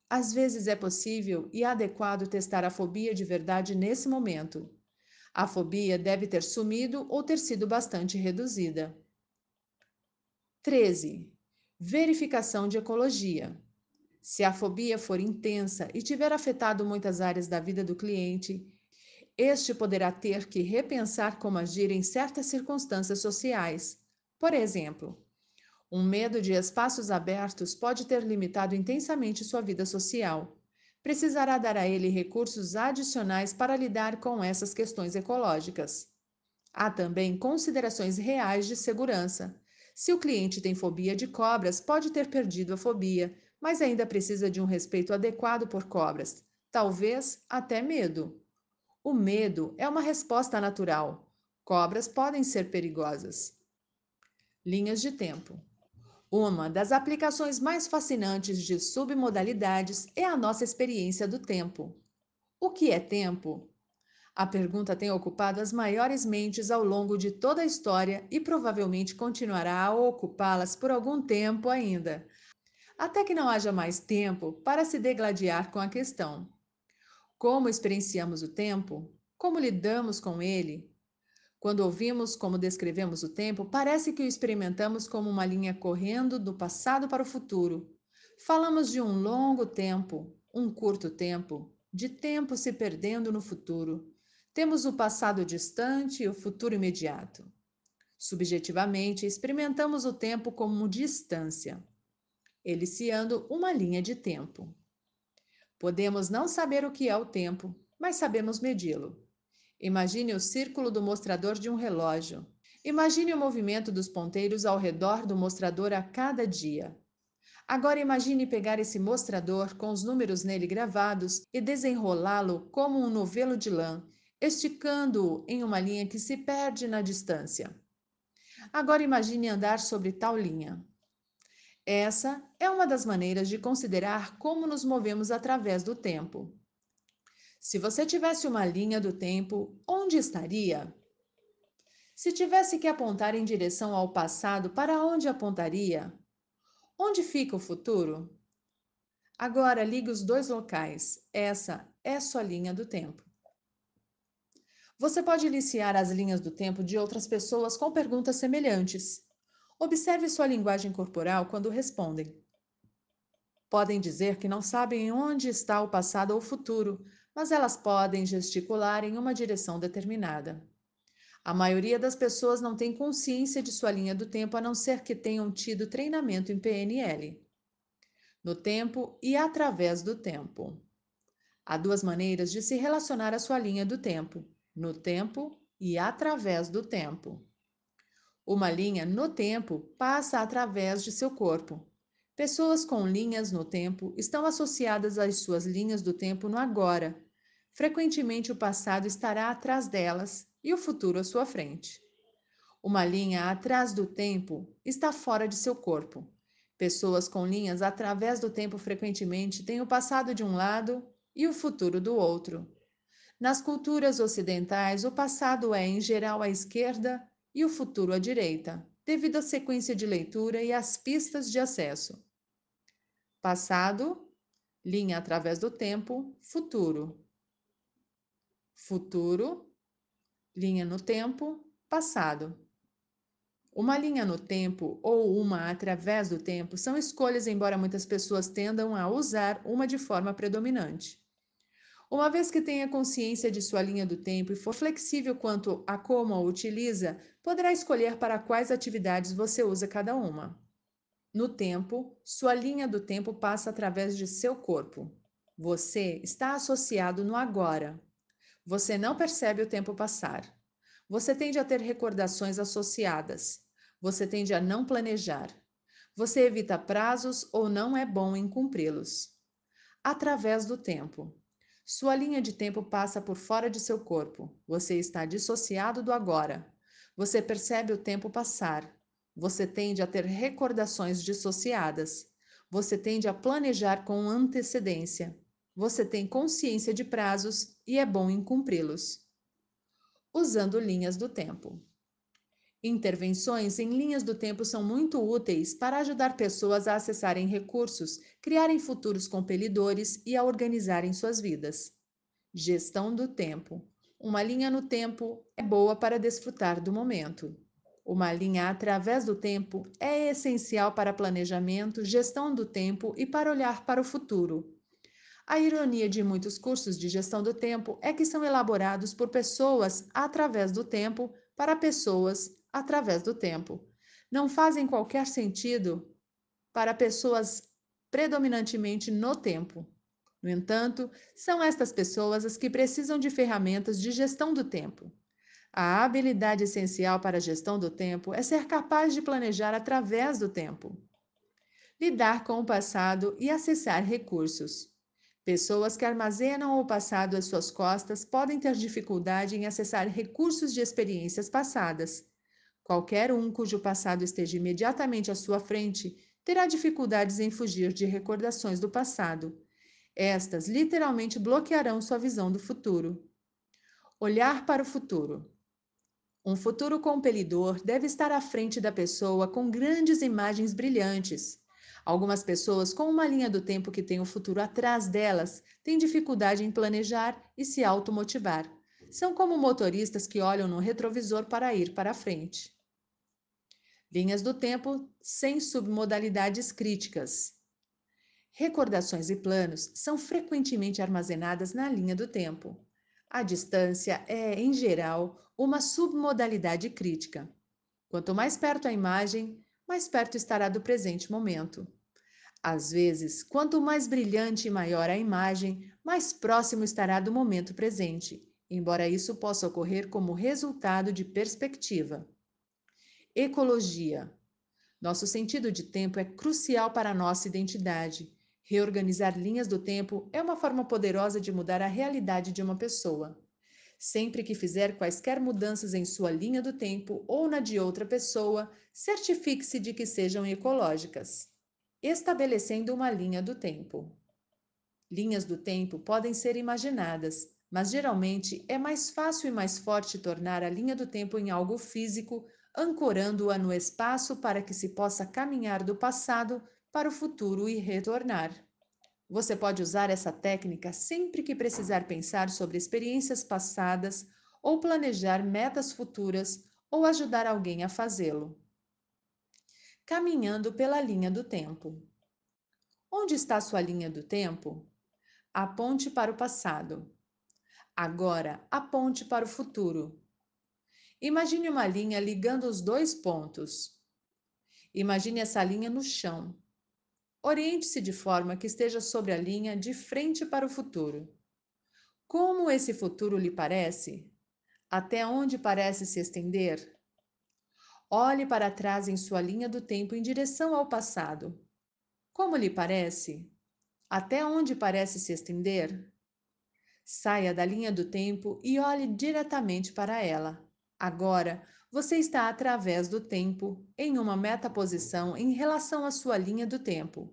Speaker 1: Às vezes é possível e adequado testar a fobia de verdade nesse momento. A fobia deve ter sumido ou ter sido bastante reduzida. 13. Verificação de ecologia. Se a fobia for intensa e tiver afetado muitas áreas da vida do cliente, este poderá ter que repensar como agir em certas circunstâncias sociais. Por exemplo, um medo de espaços abertos pode ter limitado intensamente sua vida social. Precisará dar a ele recursos adicionais para lidar com essas questões ecológicas. Há também considerações reais de segurança, se o cliente tem fobia de cobras, pode ter perdido a fobia, mas ainda precisa de um respeito adequado por cobras, talvez até medo. O medo é uma resposta natural. Cobras podem ser perigosas. Linhas de tempo. Uma das aplicações mais fascinantes de submodalidades é a nossa experiência do tempo. O que é tempo? A pergunta tem ocupado as maiores mentes ao longo de toda a história e provavelmente continuará a ocupá-las por algum tempo ainda, até que não haja mais tempo para se degladiar com a questão. Como experienciamos o tempo? Como lidamos com ele? Quando ouvimos como descrevemos o tempo, parece que o experimentamos como uma linha correndo do passado para o futuro. Falamos de um longo tempo, um curto tempo, de tempo se perdendo no futuro. Temos o passado distante e o futuro imediato. Subjetivamente, experimentamos o tempo como distância, eliciando uma linha de tempo. Podemos não saber o que é o tempo, mas sabemos medi-lo. Imagine o círculo do mostrador de um relógio. Imagine o movimento dos ponteiros ao redor do mostrador a cada dia. Agora imagine pegar esse mostrador com os números nele gravados e desenrolá-lo como um novelo de lã esticando-o em uma linha que se perde na distância. Agora imagine andar sobre tal linha. Essa é uma das maneiras de considerar como nos movemos através do tempo. Se você tivesse uma linha do tempo, onde estaria? Se tivesse que apontar em direção ao passado, para onde apontaria? Onde fica o futuro? Agora ligue os dois locais. Essa é sua linha do tempo. Você pode iniciar as linhas do tempo de outras pessoas com perguntas semelhantes. Observe sua linguagem corporal quando respondem. Podem dizer que não sabem onde está o passado ou o futuro, mas elas podem gesticular em uma direção determinada. A maioria das pessoas não tem consciência de sua linha do tempo a não ser que tenham tido treinamento em PNL. No tempo e através do tempo. Há duas maneiras de se relacionar à sua linha do tempo no tempo e através do tempo. Uma linha no tempo passa através de seu corpo. Pessoas com linhas no tempo estão associadas às suas linhas do tempo no agora. Frequentemente, o passado estará atrás delas e o futuro à sua frente. Uma linha atrás do tempo está fora de seu corpo. Pessoas com linhas através do tempo frequentemente têm o passado de um lado e o futuro do outro. Nas culturas ocidentais, o passado é, em geral, à esquerda e o futuro à direita, devido à sequência de leitura e às pistas de acesso. Passado, linha através do tempo, futuro. Futuro, linha no tempo, passado. Uma linha no tempo ou uma através do tempo são escolhas, embora muitas pessoas tendam a usar uma de forma predominante. Uma vez que tenha consciência de sua linha do tempo e for flexível quanto a como a utiliza, poderá escolher para quais atividades você usa cada uma. No tempo, sua linha do tempo passa através de seu corpo. Você está associado no agora. Você não percebe o tempo passar. Você tende a ter recordações associadas. Você tende a não planejar. Você evita prazos ou não é bom em cumpri-los. Através do tempo. Sua linha de tempo passa por fora de seu corpo. Você está dissociado do agora. Você percebe o tempo passar. Você tende a ter recordações dissociadas. Você tende a planejar com antecedência. Você tem consciência de prazos e é bom em cumpri-los. Usando linhas do tempo. Intervenções em linhas do tempo são muito úteis para ajudar pessoas a acessarem recursos, criarem futuros compelidores e a organizarem suas vidas. Gestão do tempo. Uma linha no tempo é boa para desfrutar do momento. Uma linha através do tempo é essencial para planejamento, gestão do tempo e para olhar para o futuro. A ironia de muitos cursos de gestão do tempo é que são elaborados por pessoas através do tempo para pessoas através do tempo. Não fazem qualquer sentido para pessoas predominantemente no tempo. No entanto, são estas pessoas as que precisam de ferramentas de gestão do tempo. A habilidade essencial para a gestão do tempo é ser capaz de planejar através do tempo, lidar com o passado e acessar recursos. Pessoas que armazenam o passado às suas costas podem ter dificuldade em acessar recursos de experiências passadas. Qualquer um cujo passado esteja imediatamente à sua frente terá dificuldades em fugir de recordações do passado. Estas literalmente bloquearão sua visão do futuro. Olhar para o futuro. Um futuro compelidor deve estar à frente da pessoa com grandes imagens brilhantes. Algumas pessoas com uma linha do tempo que tem o futuro atrás delas têm dificuldade em planejar e se automotivar. São como motoristas que olham no retrovisor para ir para a frente. Linhas do tempo sem submodalidades críticas. Recordações e planos são frequentemente armazenadas na linha do tempo. A distância é, em geral, uma submodalidade crítica. Quanto mais perto a imagem, mais perto estará do presente momento. Às vezes, quanto mais brilhante e maior a imagem, mais próximo estará do momento presente, embora isso possa ocorrer como resultado de perspectiva. Ecologia. Nosso sentido de tempo é crucial para a nossa identidade. Reorganizar linhas do tempo é uma forma poderosa de mudar a realidade de uma pessoa. Sempre que fizer quaisquer mudanças em sua linha do tempo ou na de outra pessoa, certifique-se de que sejam ecológicas. Estabelecendo uma linha do tempo. Linhas do tempo podem ser imaginadas, mas geralmente é mais fácil e mais forte tornar a linha do tempo em algo físico ancorando-a no espaço para que se possa caminhar do passado para o futuro e retornar. Você pode usar essa técnica sempre que precisar pensar sobre experiências passadas ou planejar metas futuras ou ajudar alguém a fazê-lo. Caminhando pela linha do tempo. Onde está sua linha do tempo? Aponte para o passado. Agora, aponte para o futuro. Imagine uma linha ligando os dois pontos. Imagine essa linha no chão. Oriente-se de forma que esteja sobre a linha de frente para o futuro. Como esse futuro lhe parece? Até onde parece se estender? Olhe para trás em sua linha do tempo em direção ao passado. Como lhe parece? Até onde parece se estender? Saia da linha do tempo e olhe diretamente para ela. Agora, você está através do tempo, em uma metaposição em relação à sua linha do tempo.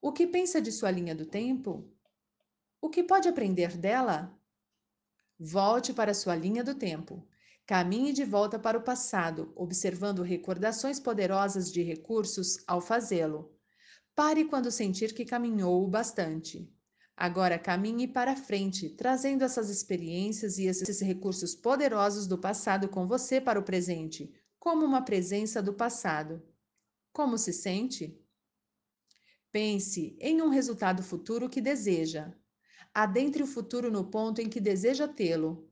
Speaker 1: O que pensa de sua linha do tempo? O que pode aprender dela? Volte para sua linha do tempo. Caminhe de volta para o passado, observando recordações poderosas de recursos ao fazê-lo. Pare quando sentir que caminhou o bastante. Agora caminhe para frente, trazendo essas experiências e esses recursos poderosos do passado com você para o presente, como uma presença do passado. Como se sente? Pense em um resultado futuro que deseja. Adentre o futuro no ponto em que deseja tê-lo.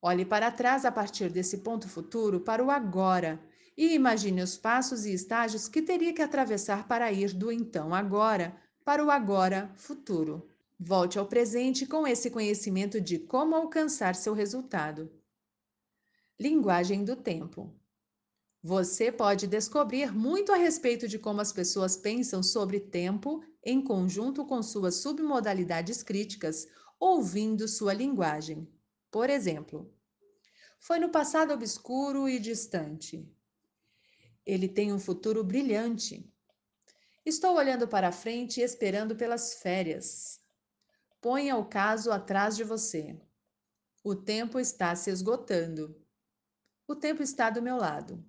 Speaker 1: Olhe para trás a partir desse ponto futuro para o agora e imagine os passos e estágios que teria que atravessar para ir do então agora para o agora futuro. Volte ao presente com esse conhecimento de como alcançar seu resultado. Linguagem do tempo. Você pode descobrir muito a respeito de como as pessoas pensam sobre tempo em conjunto com suas submodalidades críticas, ouvindo sua linguagem. Por exemplo, foi no passado obscuro e distante. Ele tem um futuro brilhante. Estou olhando para frente e esperando pelas férias. Ponha o caso atrás de você. O tempo está se esgotando. O tempo está do meu lado.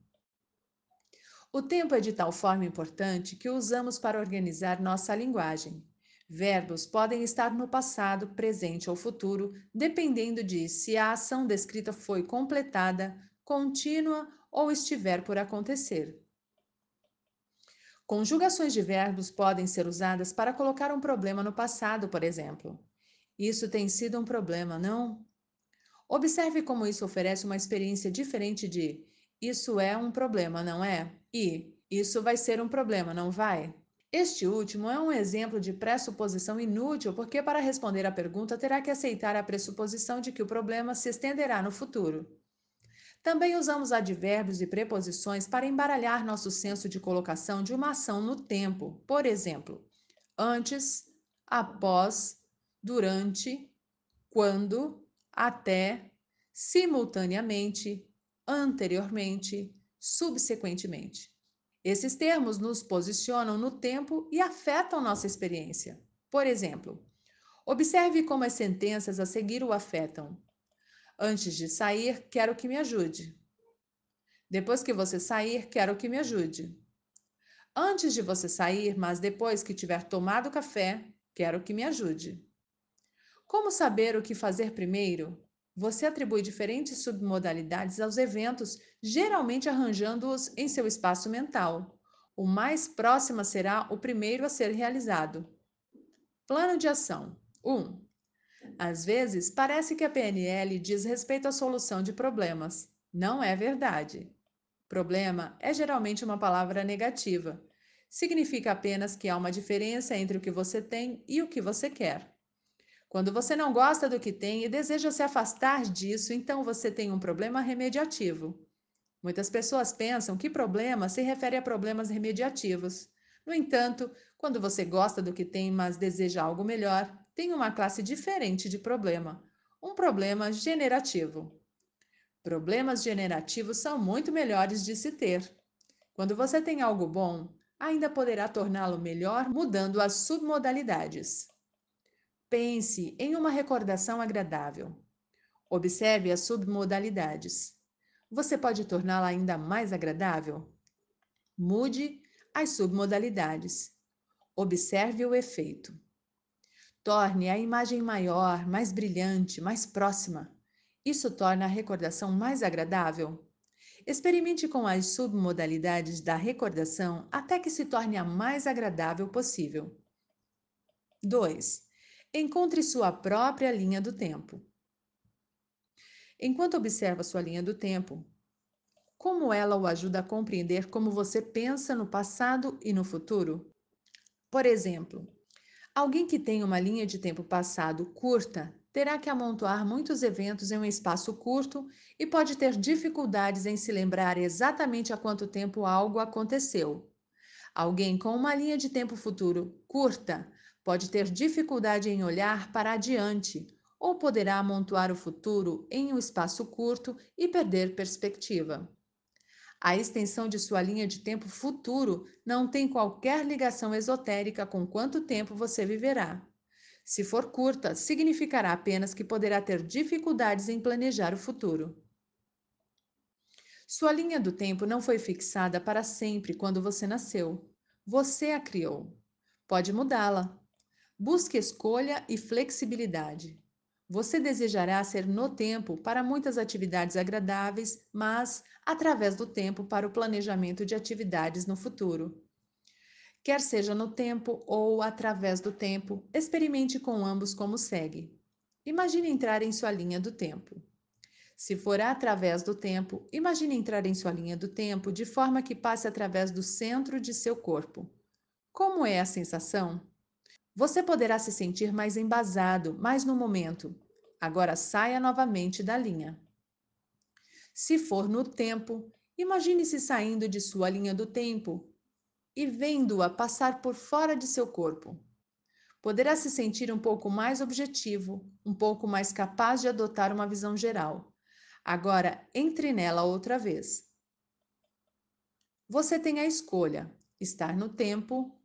Speaker 1: O tempo é de tal forma importante que usamos para organizar nossa linguagem. Verbos podem estar no passado, presente ou futuro, dependendo de se a ação descrita foi completada, contínua ou estiver por acontecer. Conjugações de verbos podem ser usadas para colocar um problema no passado, por exemplo. Isso tem sido um problema, não? Observe como isso oferece uma experiência diferente de isso é um problema, não é? E isso vai ser um problema, não vai? Este último é um exemplo de pressuposição inútil, porque para responder à pergunta terá que aceitar a pressuposição de que o problema se estenderá no futuro. Também usamos advérbios e preposições para embaralhar nosso senso de colocação de uma ação no tempo. Por exemplo, antes, após, durante, quando, até, simultaneamente, anteriormente, subsequentemente. Esses termos nos posicionam no tempo e afetam nossa experiência. Por exemplo, observe como as sentenças a seguir o afetam. Antes de sair, quero que me ajude. Depois que você sair, quero que me ajude. Antes de você sair, mas depois que tiver tomado café, quero que me ajude. Como saber o que fazer primeiro? Você atribui diferentes submodalidades aos eventos, geralmente arranjando-os em seu espaço mental. O mais próximo será o primeiro a ser realizado. Plano de ação: 1. Um, às vezes, parece que a PNL diz respeito à solução de problemas. Não é verdade. Problema é geralmente uma palavra negativa. Significa apenas que há uma diferença entre o que você tem e o que você quer. Quando você não gosta do que tem e deseja se afastar disso, então você tem um problema remediativo. Muitas pessoas pensam que problema se refere a problemas remediativos. No entanto, quando você gosta do que tem, mas deseja algo melhor, tem uma classe diferente de problema, um problema generativo. Problemas generativos são muito melhores de se ter. Quando você tem algo bom, ainda poderá torná-lo melhor mudando as submodalidades. Pense em uma recordação agradável. Observe as submodalidades. Você pode torná-la ainda mais agradável? Mude as submodalidades. Observe o efeito torne a imagem maior, mais brilhante, mais próxima. Isso torna a recordação mais agradável. Experimente com as submodalidades da recordação até que se torne a mais agradável possível. 2. Encontre sua própria linha do tempo. Enquanto observa sua linha do tempo, como ela o ajuda a compreender como você pensa no passado e no futuro? Por exemplo, Alguém que tem uma linha de tempo passado curta terá que amontoar muitos eventos em um espaço curto e pode ter dificuldades em se lembrar exatamente há quanto tempo algo aconteceu. Alguém com uma linha de tempo futuro curta pode ter dificuldade em olhar para adiante ou poderá amontoar o futuro em um espaço curto e perder perspectiva. A extensão de sua linha de tempo futuro não tem qualquer ligação esotérica com quanto tempo você viverá. Se for curta, significará apenas que poderá ter dificuldades em planejar o futuro. Sua linha do tempo não foi fixada para sempre quando você nasceu. Você a criou. Pode mudá-la. Busque escolha e flexibilidade. Você desejará ser no tempo para muitas atividades agradáveis, mas através do tempo para o planejamento de atividades no futuro. Quer seja no tempo ou através do tempo, experimente com ambos como segue. Imagine entrar em sua linha do tempo. Se for através do tempo, imagine entrar em sua linha do tempo de forma que passe através do centro de seu corpo. Como é a sensação? Você poderá se sentir mais embasado, mais no momento. Agora saia novamente da linha. Se for no tempo, imagine-se saindo de sua linha do tempo e vendo-a passar por fora de seu corpo. Poderá se sentir um pouco mais objetivo, um pouco mais capaz de adotar uma visão geral. Agora entre nela outra vez. Você tem a escolha: estar no tempo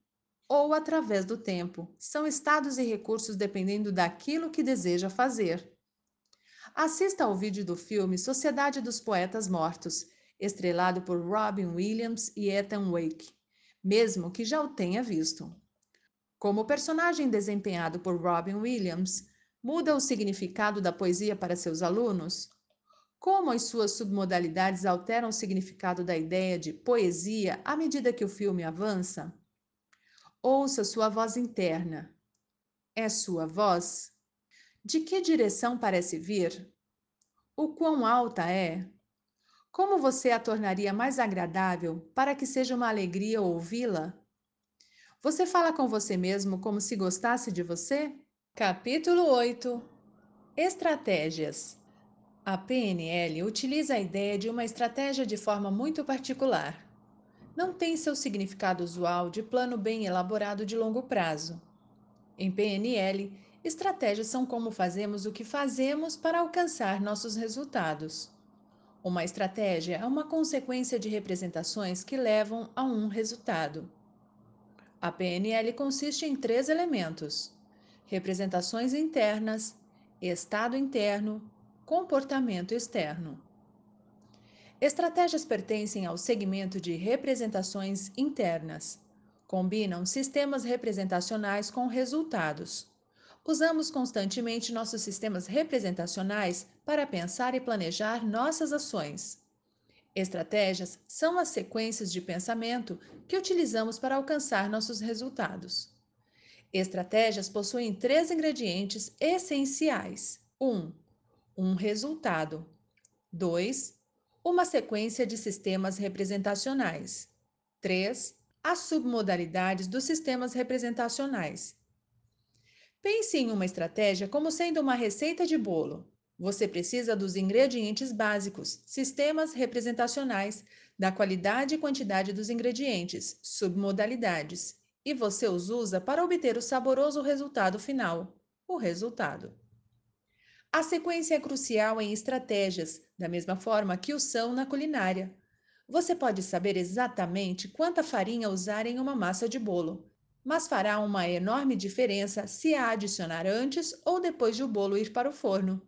Speaker 1: ou através do tempo. São estados e recursos dependendo daquilo que deseja fazer. Assista ao vídeo do filme Sociedade dos Poetas Mortos, estrelado por Robin Williams e Ethan Wake, mesmo que já o tenha visto. Como o personagem desempenhado por Robin Williams muda o significado da poesia para seus alunos? Como as suas submodalidades alteram o significado da ideia de poesia à medida que o filme avança? Ouça sua voz interna. É sua voz? De que direção parece vir? O quão alta é? Como você a tornaria mais agradável para que seja uma alegria ouvi-la? Você fala com você mesmo como se gostasse de você? Capítulo 8 Estratégias A PNL utiliza a ideia de uma estratégia de forma muito particular não tem seu significado usual de plano bem elaborado de longo prazo. Em PNL, estratégias são como fazemos o que fazemos para alcançar nossos resultados. Uma estratégia é uma consequência de representações que levam a um resultado. A PNL consiste em três elementos: representações internas, estado interno, comportamento externo. Estratégias pertencem ao segmento de representações internas. Combinam sistemas representacionais com resultados. Usamos constantemente nossos sistemas representacionais para pensar e planejar nossas ações. Estratégias são as sequências de pensamento que utilizamos para alcançar nossos resultados. Estratégias possuem três ingredientes essenciais: 1. Um, um resultado. 2 uma sequência de sistemas representacionais. 3. As submodalidades dos sistemas representacionais. Pense em uma estratégia como sendo uma receita de bolo. Você precisa dos ingredientes básicos, sistemas representacionais, da qualidade e quantidade dos ingredientes, submodalidades, e você os usa para obter o saboroso resultado final, o resultado. A sequência é crucial em estratégias, da mesma forma que o são na culinária. Você pode saber exatamente quanta farinha usar em uma massa de bolo, mas fará uma enorme diferença se a adicionar antes ou depois de o bolo ir para o forno.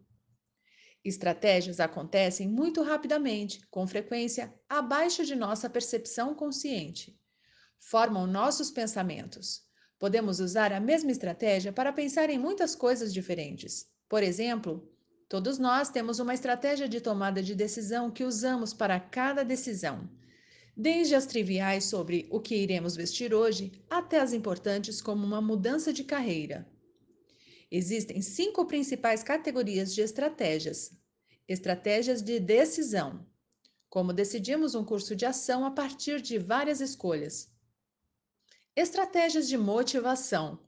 Speaker 1: Estratégias acontecem muito rapidamente, com frequência abaixo de nossa percepção consciente. Formam nossos pensamentos. Podemos usar a mesma estratégia para pensar em muitas coisas diferentes. Por exemplo, todos nós temos uma estratégia de tomada de decisão que usamos para cada decisão. Desde as triviais sobre o que iremos vestir hoje, até as importantes como uma mudança de carreira. Existem cinco principais categorias de estratégias. Estratégias de decisão. Como decidimos um curso de ação a partir de várias escolhas. Estratégias de motivação.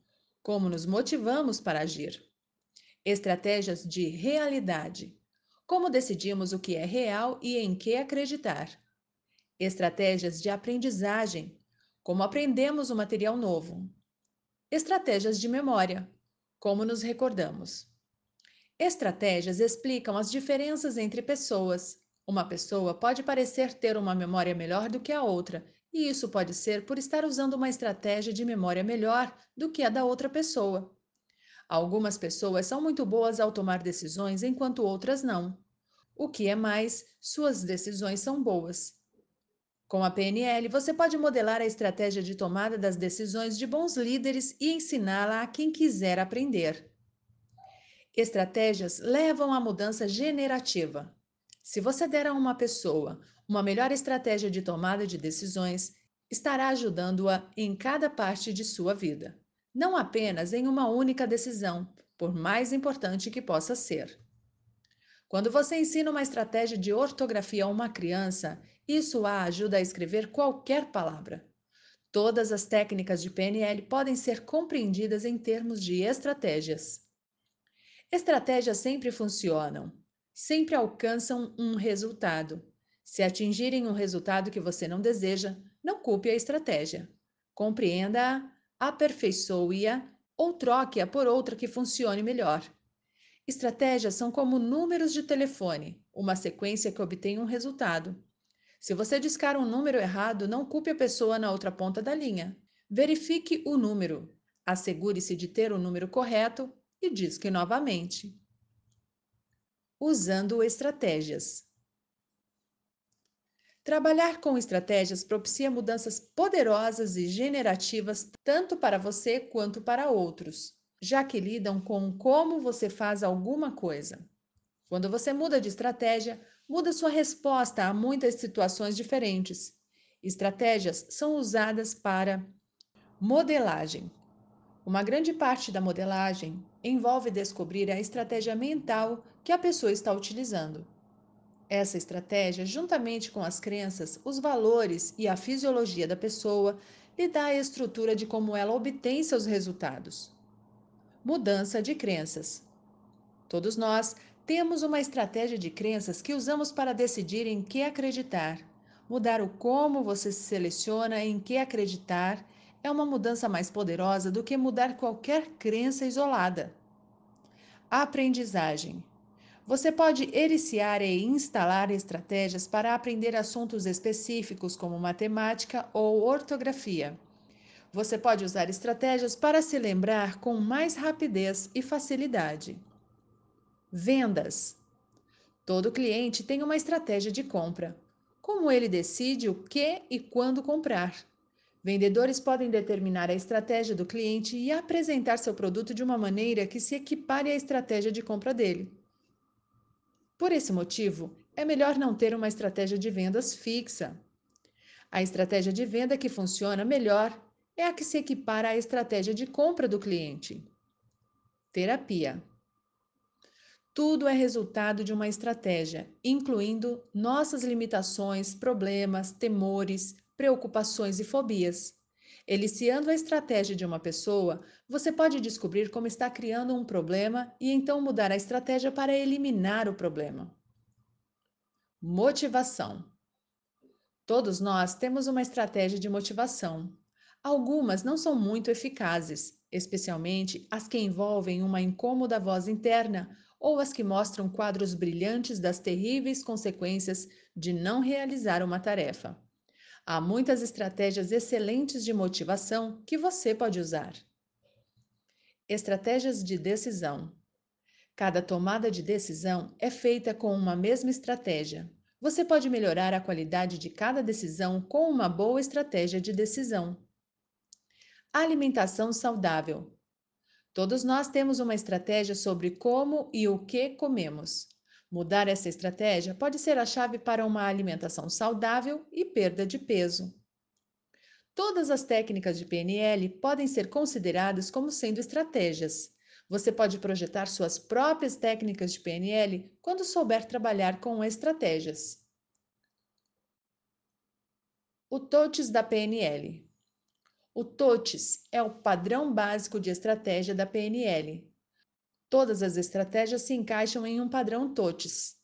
Speaker 1: Como nos motivamos para agir. Estratégias de realidade. Como decidimos o que é real e em que acreditar? Estratégias de aprendizagem. Como aprendemos o material novo? Estratégias de memória. Como nos recordamos? Estratégias explicam as diferenças entre pessoas. Uma pessoa pode parecer ter uma memória melhor do que a outra, e isso pode ser por estar usando uma estratégia de memória melhor do que a da outra pessoa. Algumas pessoas são muito boas ao tomar decisões, enquanto outras não. O que é mais, suas decisões são boas. Com a PNL, você pode modelar a estratégia de tomada das decisões de bons líderes e ensiná-la a quem quiser aprender. Estratégias levam à mudança generativa. Se você der a uma pessoa uma melhor estratégia de tomada de decisões, estará ajudando-a em cada parte de sua vida não apenas em uma única decisão, por mais importante que possa ser. Quando você ensina uma estratégia de ortografia a uma criança, isso a ajuda a escrever qualquer palavra. Todas as técnicas de PNL podem ser compreendidas em termos de estratégias. Estratégias sempre funcionam, sempre alcançam um resultado. Se atingirem um resultado que você não deseja, não culpe a estratégia. Compreenda-a aperfeiçoe-a ou troque-a por outra que funcione melhor. Estratégias são como números de telefone, uma sequência que obtém um resultado. Se você discar um número errado, não culpe a pessoa na outra ponta da linha. Verifique o número, assegure-se de ter o número correto e disque novamente. Usando estratégias. Trabalhar com estratégias propicia mudanças poderosas e generativas tanto para você quanto para outros, já que lidam com como você faz alguma coisa. Quando você muda de estratégia, muda sua resposta a muitas situações diferentes. Estratégias são usadas para modelagem. Uma grande parte da modelagem envolve descobrir a estratégia mental que a pessoa está utilizando. Essa estratégia, juntamente com as crenças, os valores e a fisiologia da pessoa, lhe dá a estrutura de como ela obtém seus resultados. Mudança de crenças. Todos nós temos uma estratégia de crenças que usamos para decidir em que acreditar. Mudar o como você se seleciona em que acreditar é uma mudança mais poderosa do que mudar qualquer crença isolada. Aprendizagem. Você pode ericiar e instalar estratégias para aprender assuntos específicos como matemática ou ortografia. Você pode usar estratégias para se lembrar com mais rapidez e facilidade. Vendas. Todo cliente tem uma estratégia de compra. Como ele decide o que e quando comprar? Vendedores podem determinar a estratégia do cliente e apresentar seu produto de uma maneira que se equipare à estratégia de compra dele. Por esse motivo, é melhor não ter uma estratégia de vendas fixa. A estratégia de venda que funciona melhor é a que se equipara à estratégia de compra do cliente. Terapia. Tudo é resultado de uma estratégia, incluindo nossas limitações, problemas, temores, preocupações e fobias. Eliciando a estratégia de uma pessoa, você pode descobrir como está criando um problema e então mudar a estratégia para eliminar o problema. Motivação. Todos nós temos uma estratégia de motivação. Algumas não são muito eficazes, especialmente as que envolvem uma incômoda voz interna ou as que mostram quadros brilhantes das terríveis consequências de não realizar uma tarefa. Há muitas estratégias excelentes de motivação que você pode usar. Estratégias de decisão. Cada tomada de decisão é feita com uma mesma estratégia. Você pode melhorar a qualidade de cada decisão com uma boa estratégia de decisão. Alimentação saudável. Todos nós temos uma estratégia sobre como e o que comemos. Mudar essa estratégia pode ser a chave para uma alimentação saudável e perda de peso. Todas as técnicas de PNL podem ser consideradas como sendo estratégias. Você pode projetar suas próprias técnicas de PNL quando souber trabalhar com estratégias. O TOTS da PNL. O TOTS é o padrão básico de estratégia da PNL, Todas as estratégias se encaixam em um padrão TOTS.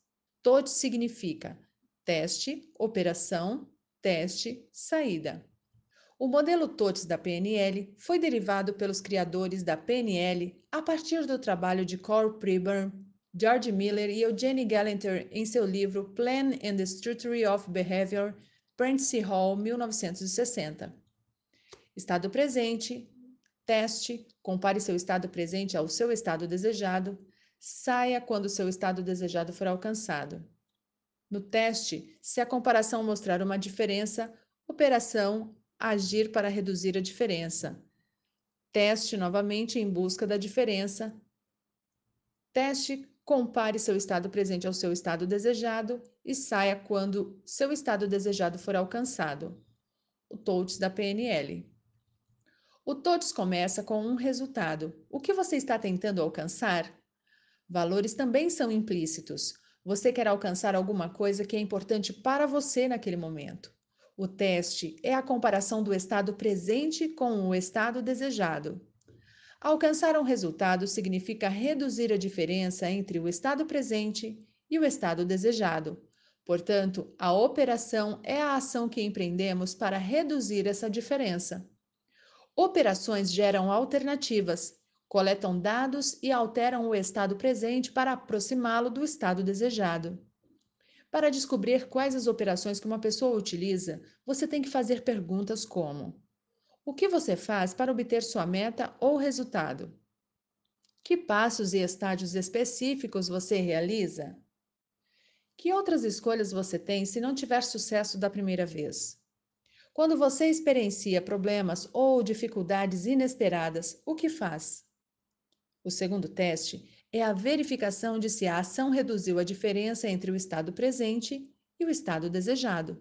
Speaker 1: TOTS significa teste, operação, teste, saída. O modelo TOTS da PNL foi derivado pelos criadores da PNL a partir do trabalho de Corey Preburn, George Miller e Eugene Gallanter em seu livro Plan and the Structure of Behavior, Prentice Hall, 1960. Estado presente, Teste, compare seu estado presente ao seu estado desejado. Saia quando seu estado desejado for alcançado. No teste, se a comparação mostrar uma diferença, operação agir para reduzir a diferença. Teste novamente em busca da diferença. Teste, compare seu estado presente ao seu estado desejado e saia quando seu estado desejado for alcançado. O TOUCH da PNL. O todos começa com um resultado. O que você está tentando alcançar? Valores também são implícitos. Você quer alcançar alguma coisa que é importante para você naquele momento. O teste é a comparação do estado presente com o estado desejado. Alcançar um resultado significa reduzir a diferença entre o estado presente e o estado desejado. Portanto, a operação é a ação que empreendemos para reduzir essa diferença. Operações geram alternativas, coletam dados e alteram o estado presente para aproximá-lo do estado desejado. Para descobrir quais as operações que uma pessoa utiliza, você tem que fazer perguntas como: O que você faz para obter sua meta ou resultado? Que passos e estágios específicos você realiza? Que outras escolhas você tem se não tiver sucesso da primeira vez? Quando você experiencia problemas ou dificuldades inesperadas, o que faz? O segundo teste é a verificação de se a ação reduziu a diferença entre o estado presente e o estado desejado.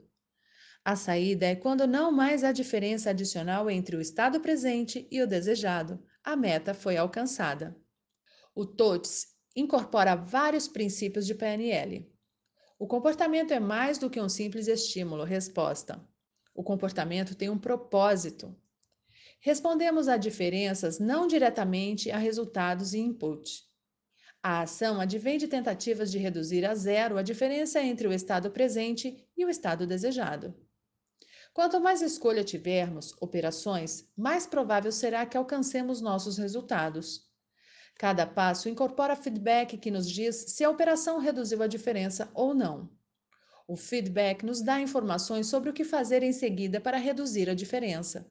Speaker 1: A saída é quando não mais há diferença adicional entre o estado presente e o desejado. A meta foi alcançada. O TOTS incorpora vários princípios de PNL. O comportamento é mais do que um simples estímulo-resposta. O comportamento tem um propósito. Respondemos a diferenças não diretamente a resultados e input. A ação advém de tentativas de reduzir a zero a diferença entre o estado presente e o estado desejado. Quanto mais escolha tivermos, operações, mais provável será que alcancemos nossos resultados. Cada passo incorpora feedback que nos diz se a operação reduziu a diferença ou não. O feedback nos dá informações sobre o que fazer em seguida para reduzir a diferença.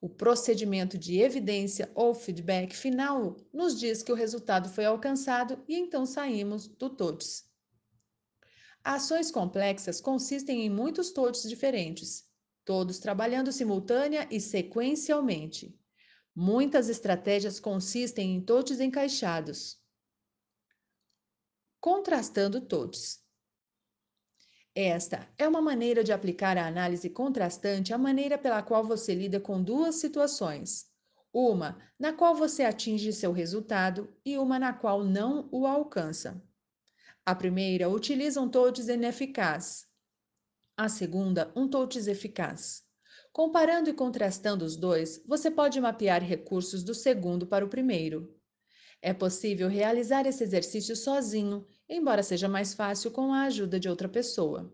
Speaker 1: O procedimento de evidência ou feedback final nos diz que o resultado foi alcançado e então saímos do TOTS. Ações complexas consistem em muitos TOTS diferentes, todos trabalhando simultânea e sequencialmente. Muitas estratégias consistem em TOTS encaixados. Contrastando TOTS. Esta é uma maneira de aplicar a análise contrastante à maneira pela qual você lida com duas situações. Uma na qual você atinge seu resultado e uma na qual não o alcança. A primeira utiliza um TOTS ineficaz, a segunda, um TOTS eficaz. Comparando e contrastando os dois, você pode mapear recursos do segundo para o primeiro. É possível realizar esse exercício sozinho, embora seja mais fácil com a ajuda de outra pessoa.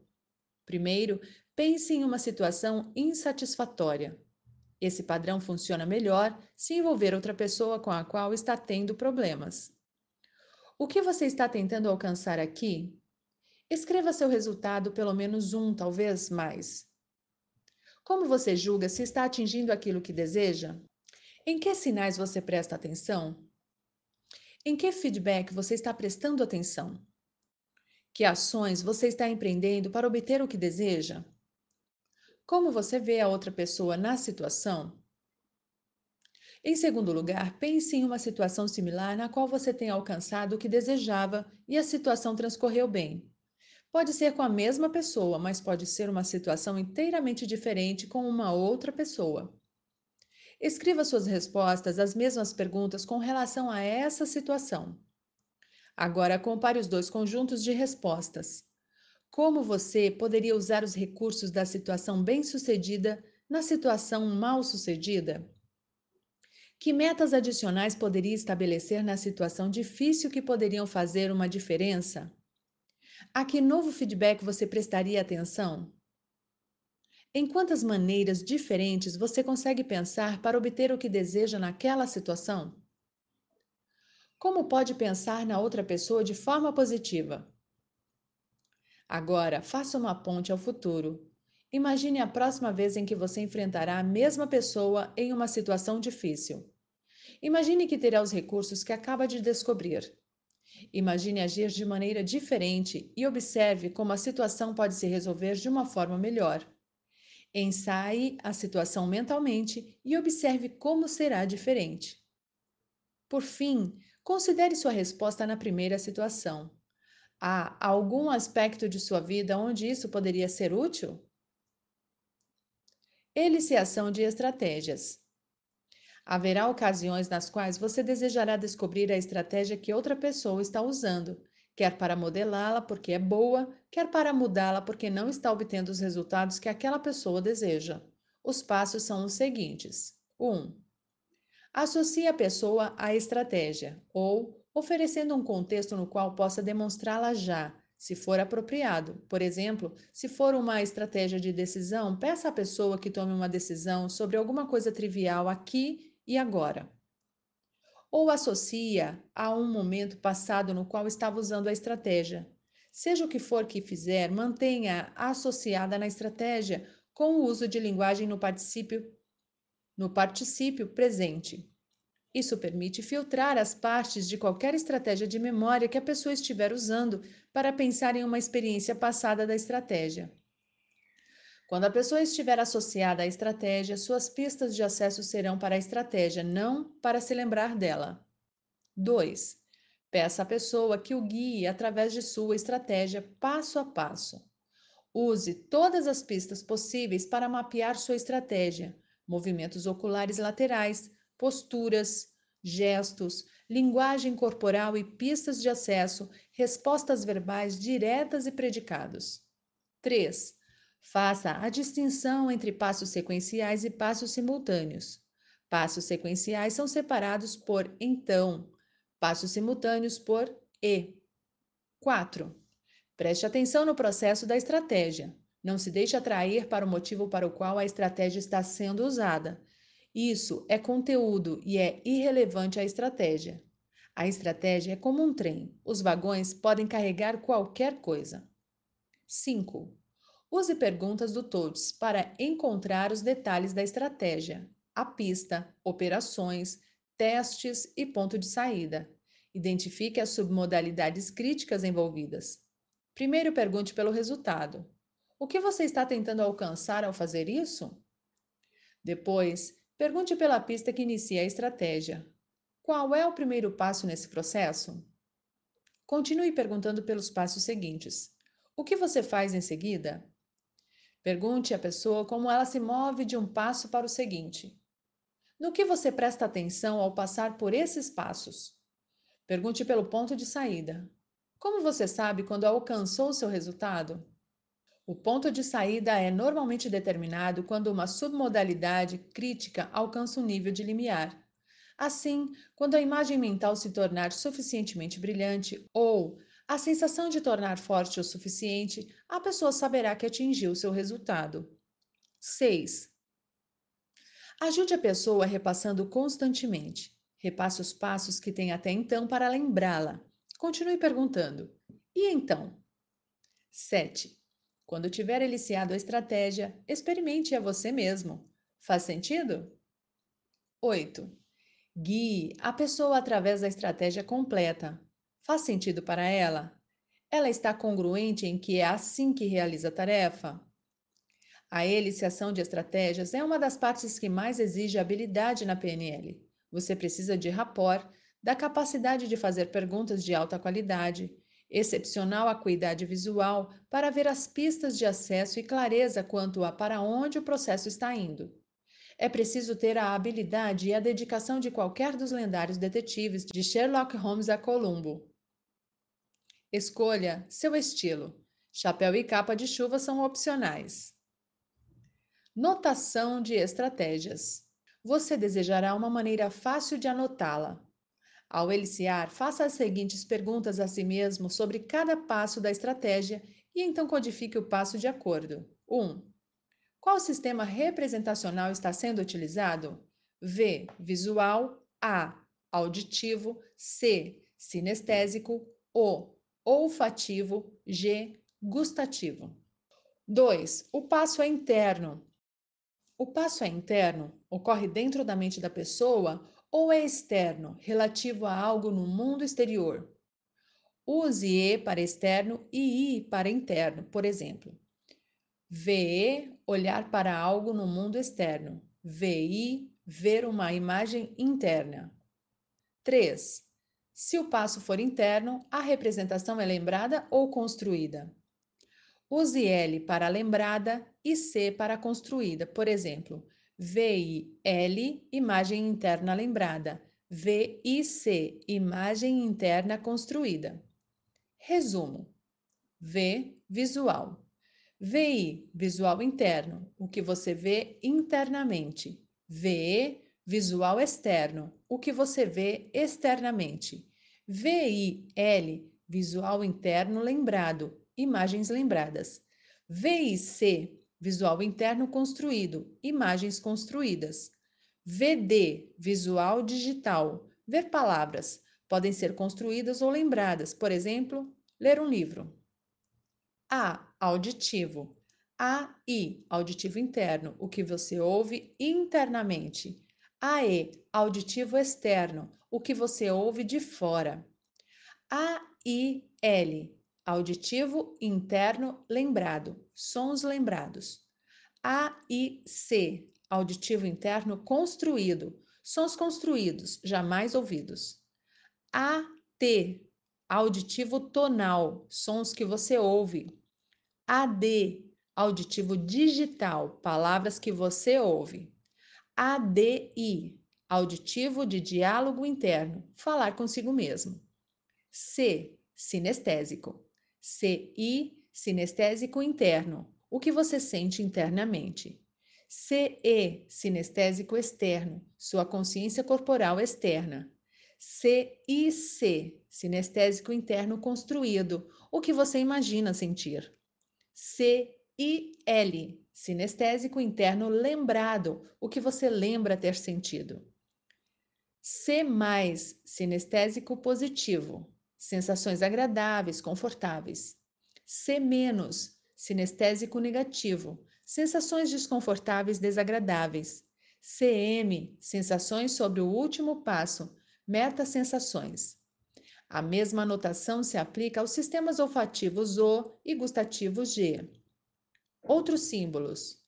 Speaker 1: Primeiro, pense em uma situação insatisfatória. Esse padrão funciona melhor se envolver outra pessoa com a qual está tendo problemas. O que você está tentando alcançar aqui? Escreva seu resultado, pelo menos um, talvez mais. Como você julga se está atingindo aquilo que deseja? Em que sinais você presta atenção? Em que feedback você está prestando atenção? Que ações você está empreendendo para obter o que deseja? Como você vê a outra pessoa na situação? Em segundo lugar, pense em uma situação similar na qual você tem alcançado o que desejava e a situação transcorreu bem. Pode ser com a mesma pessoa, mas pode ser uma situação inteiramente diferente com uma outra pessoa. Escreva suas respostas às mesmas perguntas com relação a essa situação. Agora compare os dois conjuntos de respostas. Como você poderia usar os recursos da situação bem-sucedida na situação mal-sucedida? Que metas adicionais poderia estabelecer na situação difícil que poderiam fazer uma diferença? A que novo feedback você prestaria atenção? Em quantas maneiras diferentes você consegue pensar para obter o que deseja naquela situação? Como pode pensar na outra pessoa de forma positiva? Agora, faça uma ponte ao futuro. Imagine a próxima vez em que você enfrentará a mesma pessoa em uma situação difícil. Imagine que terá os recursos que acaba de descobrir. Imagine agir de maneira diferente e observe como a situação pode se resolver de uma forma melhor. Ensaie a situação mentalmente e observe como será diferente. Por fim, considere sua resposta na primeira situação. Há algum aspecto de sua vida onde isso poderia ser útil? Eliciação de estratégias. Haverá ocasiões nas quais você desejará descobrir a estratégia que outra pessoa está usando quer para modelá-la porque é boa, quer para mudá-la porque não está obtendo os resultados que aquela pessoa deseja. Os passos são os seguintes: 1. Um, associe a pessoa à estratégia, ou oferecendo um contexto no qual possa demonstrá-la já, se for apropriado. Por exemplo, se for uma estratégia de decisão, peça à pessoa que tome uma decisão sobre alguma coisa trivial aqui e agora ou associa a um momento passado no qual estava usando a estratégia. Seja o que for que fizer, mantenha associada na estratégia com o uso de linguagem no particípio no particípio presente. Isso permite filtrar as partes de qualquer estratégia de memória que a pessoa estiver usando para pensar em uma experiência passada da estratégia. Quando a pessoa estiver associada à estratégia, suas pistas de acesso serão para a estratégia, não para se lembrar dela. 2. Peça à pessoa que o guie através de sua estratégia passo a passo. Use todas as pistas possíveis para mapear sua estratégia: movimentos oculares laterais, posturas, gestos, linguagem corporal e pistas de acesso, respostas verbais diretas e predicados. 3. Faça a distinção entre passos sequenciais e passos simultâneos. Passos sequenciais são separados por então, passos simultâneos por e. 4. Preste atenção no processo da estratégia. Não se deixe atrair para o motivo para o qual a estratégia está sendo usada. Isso é conteúdo e é irrelevante à estratégia. A estratégia é como um trem. Os vagões podem carregar qualquer coisa. 5. Use perguntas do TODES para encontrar os detalhes da estratégia, a pista, operações, testes e ponto de saída. Identifique as submodalidades críticas envolvidas. Primeiro, pergunte pelo resultado. O que você está tentando alcançar ao fazer isso? Depois, pergunte pela pista que inicia a estratégia. Qual é o primeiro passo nesse processo? Continue perguntando pelos passos seguintes. O que você faz em seguida? Pergunte à pessoa como ela se move de um passo para o seguinte. No que você presta atenção ao passar por esses passos? Pergunte pelo ponto de saída. Como você sabe quando alcançou seu resultado? O ponto de saída é normalmente determinado quando uma submodalidade crítica alcança um nível de limiar. Assim, quando a imagem mental se tornar suficientemente brilhante ou a sensação de tornar forte o suficiente, a pessoa saberá que atingiu seu resultado. 6. Ajude a pessoa repassando constantemente. Repasse os passos que tem até então para lembrá-la. Continue perguntando: e então? 7. Quando tiver eliciado a estratégia, experimente a você mesmo. Faz sentido? 8. Guie a pessoa através da estratégia completa, Faz sentido para ela? Ela está congruente em que é assim que realiza a tarefa? A eliciação de estratégias é uma das partes que mais exige habilidade na PNL. Você precisa de rapor, da capacidade de fazer perguntas de alta qualidade, excepcional acuidade visual para ver as pistas de acesso e clareza quanto a para onde o processo está indo. É preciso ter a habilidade e a dedicação de qualquer dos lendários detetives de Sherlock Holmes a Columbo. Escolha seu estilo. Chapéu e capa de chuva são opcionais. Notação de estratégias. Você desejará uma maneira fácil de anotá-la. Ao eliciar, faça as seguintes perguntas a si mesmo sobre cada passo da estratégia e então codifique o passo de acordo. 1. Um, qual sistema representacional está sendo utilizado? V. Visual. A. Auditivo. C. Sinestésico. O olfativo, G, gustativo. 2. O passo é interno. O passo é interno, ocorre dentro da mente da pessoa ou é externo, relativo a algo no mundo exterior. Use E para externo e I para interno, por exemplo. VE, olhar para algo no mundo externo. VI, ver uma imagem interna. 3. Se o passo for interno, a representação é lembrada ou construída. Use L para lembrada e C para construída. Por exemplo, VIL, imagem interna lembrada. VIC, imagem interna construída. Resumo: V, visual. VI, visual interno, o que você vê internamente. VE, Visual externo, o que você vê externamente. VIL, visual interno lembrado, imagens lembradas. VIC, visual interno construído, imagens construídas. VD, visual digital, ver palavras, podem ser construídas ou lembradas, por exemplo, ler um livro. A, auditivo. AI, auditivo interno, o que você ouve internamente. AE, auditivo externo, o que você ouve de fora. AIL, auditivo interno lembrado, sons lembrados. AIC, auditivo interno construído, sons construídos, jamais ouvidos. AT, auditivo tonal, sons que você ouve. AD, auditivo digital, palavras que você ouve. ADI, auditivo de diálogo interno, falar consigo mesmo. C, sinestésico. CI, sinestésico interno, o que você sente internamente. CE, sinestésico externo, sua consciência corporal externa. CIC, sinestésico interno construído, o que você imagina sentir. CIL, Sinestésico interno lembrado, o que você lembra ter sentido. C mais sinestésico positivo, sensações agradáveis, confortáveis. C menos sinestésico negativo, sensações desconfortáveis, desagradáveis. CM, sensações sobre o último passo, meta sensações. A mesma anotação se aplica aos sistemas olfativos O e gustativos G. Outros símbolos.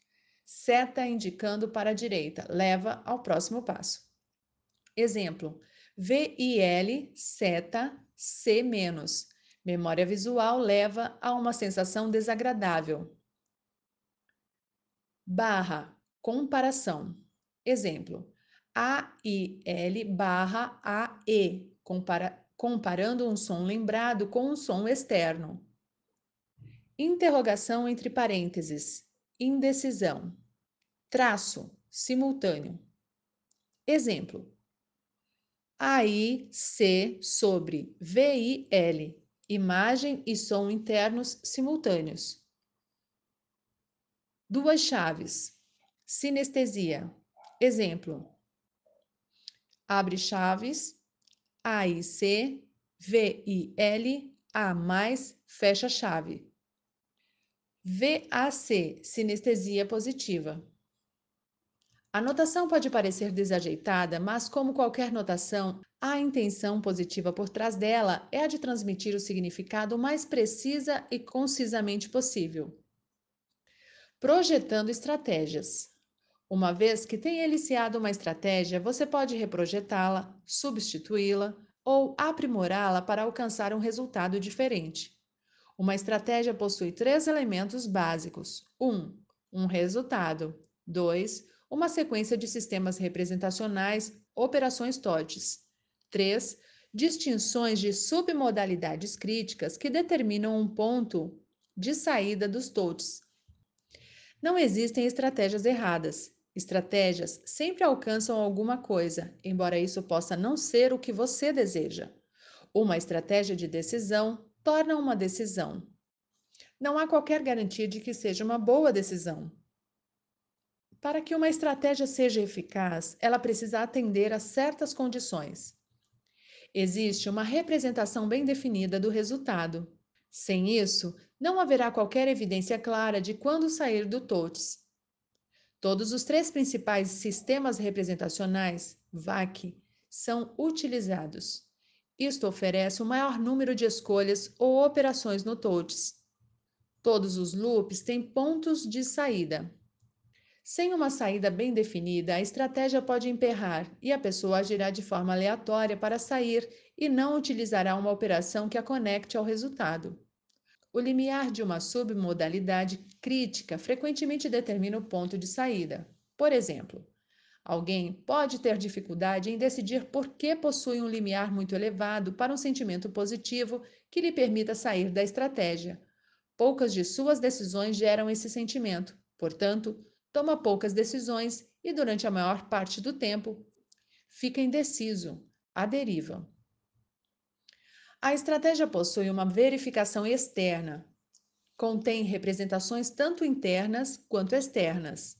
Speaker 1: Seta indicando para a direita, leva ao próximo passo. Exemplo: v l seta, C-. Memória visual leva a uma sensação desagradável. Barra, comparação. Exemplo: a l barra a compara, comparando um som lembrado com um som externo. Interrogação entre parênteses. Indecisão. Traço. Simultâneo. Exemplo. AI C sobre VIL. Imagem e som internos simultâneos. Duas chaves. Sinestesia. Exemplo. Abre chaves. AIC, VIL, A mais, fecha chave. VAC, sinestesia positiva. A notação pode parecer desajeitada, mas como qualquer notação, a intenção positiva por trás dela é a de transmitir o significado mais precisa e concisamente possível. Projetando estratégias. Uma vez que tenha iniciado uma estratégia, você pode reprojetá-la, substituí-la ou aprimorá-la para alcançar um resultado diferente. Uma estratégia possui três elementos básicos: um, um resultado, dois, uma sequência de sistemas representacionais, operações TOTs, três, distinções de submodalidades críticas que determinam um ponto de saída dos TOTs. Não existem estratégias erradas. Estratégias sempre alcançam alguma coisa, embora isso possa não ser o que você deseja. Uma estratégia de decisão, torna uma decisão. Não há qualquer garantia de que seja uma boa decisão. Para que uma estratégia seja eficaz, ela precisa atender a certas condições. Existe uma representação bem definida do resultado. Sem isso, não haverá qualquer evidência clara de quando sair do TOTS. Todos os três principais sistemas representacionais, VAC, são utilizados. Isto oferece o maior número de escolhas ou operações no TOTS. Todos os loops têm pontos de saída. Sem uma saída bem definida, a estratégia pode emperrar e a pessoa agirá de forma aleatória para sair e não utilizará uma operação que a conecte ao resultado. O limiar de uma submodalidade crítica frequentemente determina o ponto de saída. Por exemplo, Alguém pode ter dificuldade em decidir por que possui um limiar muito elevado para um sentimento positivo que lhe permita sair da estratégia. Poucas de suas decisões geram esse sentimento, portanto, toma poucas decisões e, durante a maior parte do tempo, fica indeciso, à deriva. A estratégia possui uma verificação externa, contém representações tanto internas quanto externas.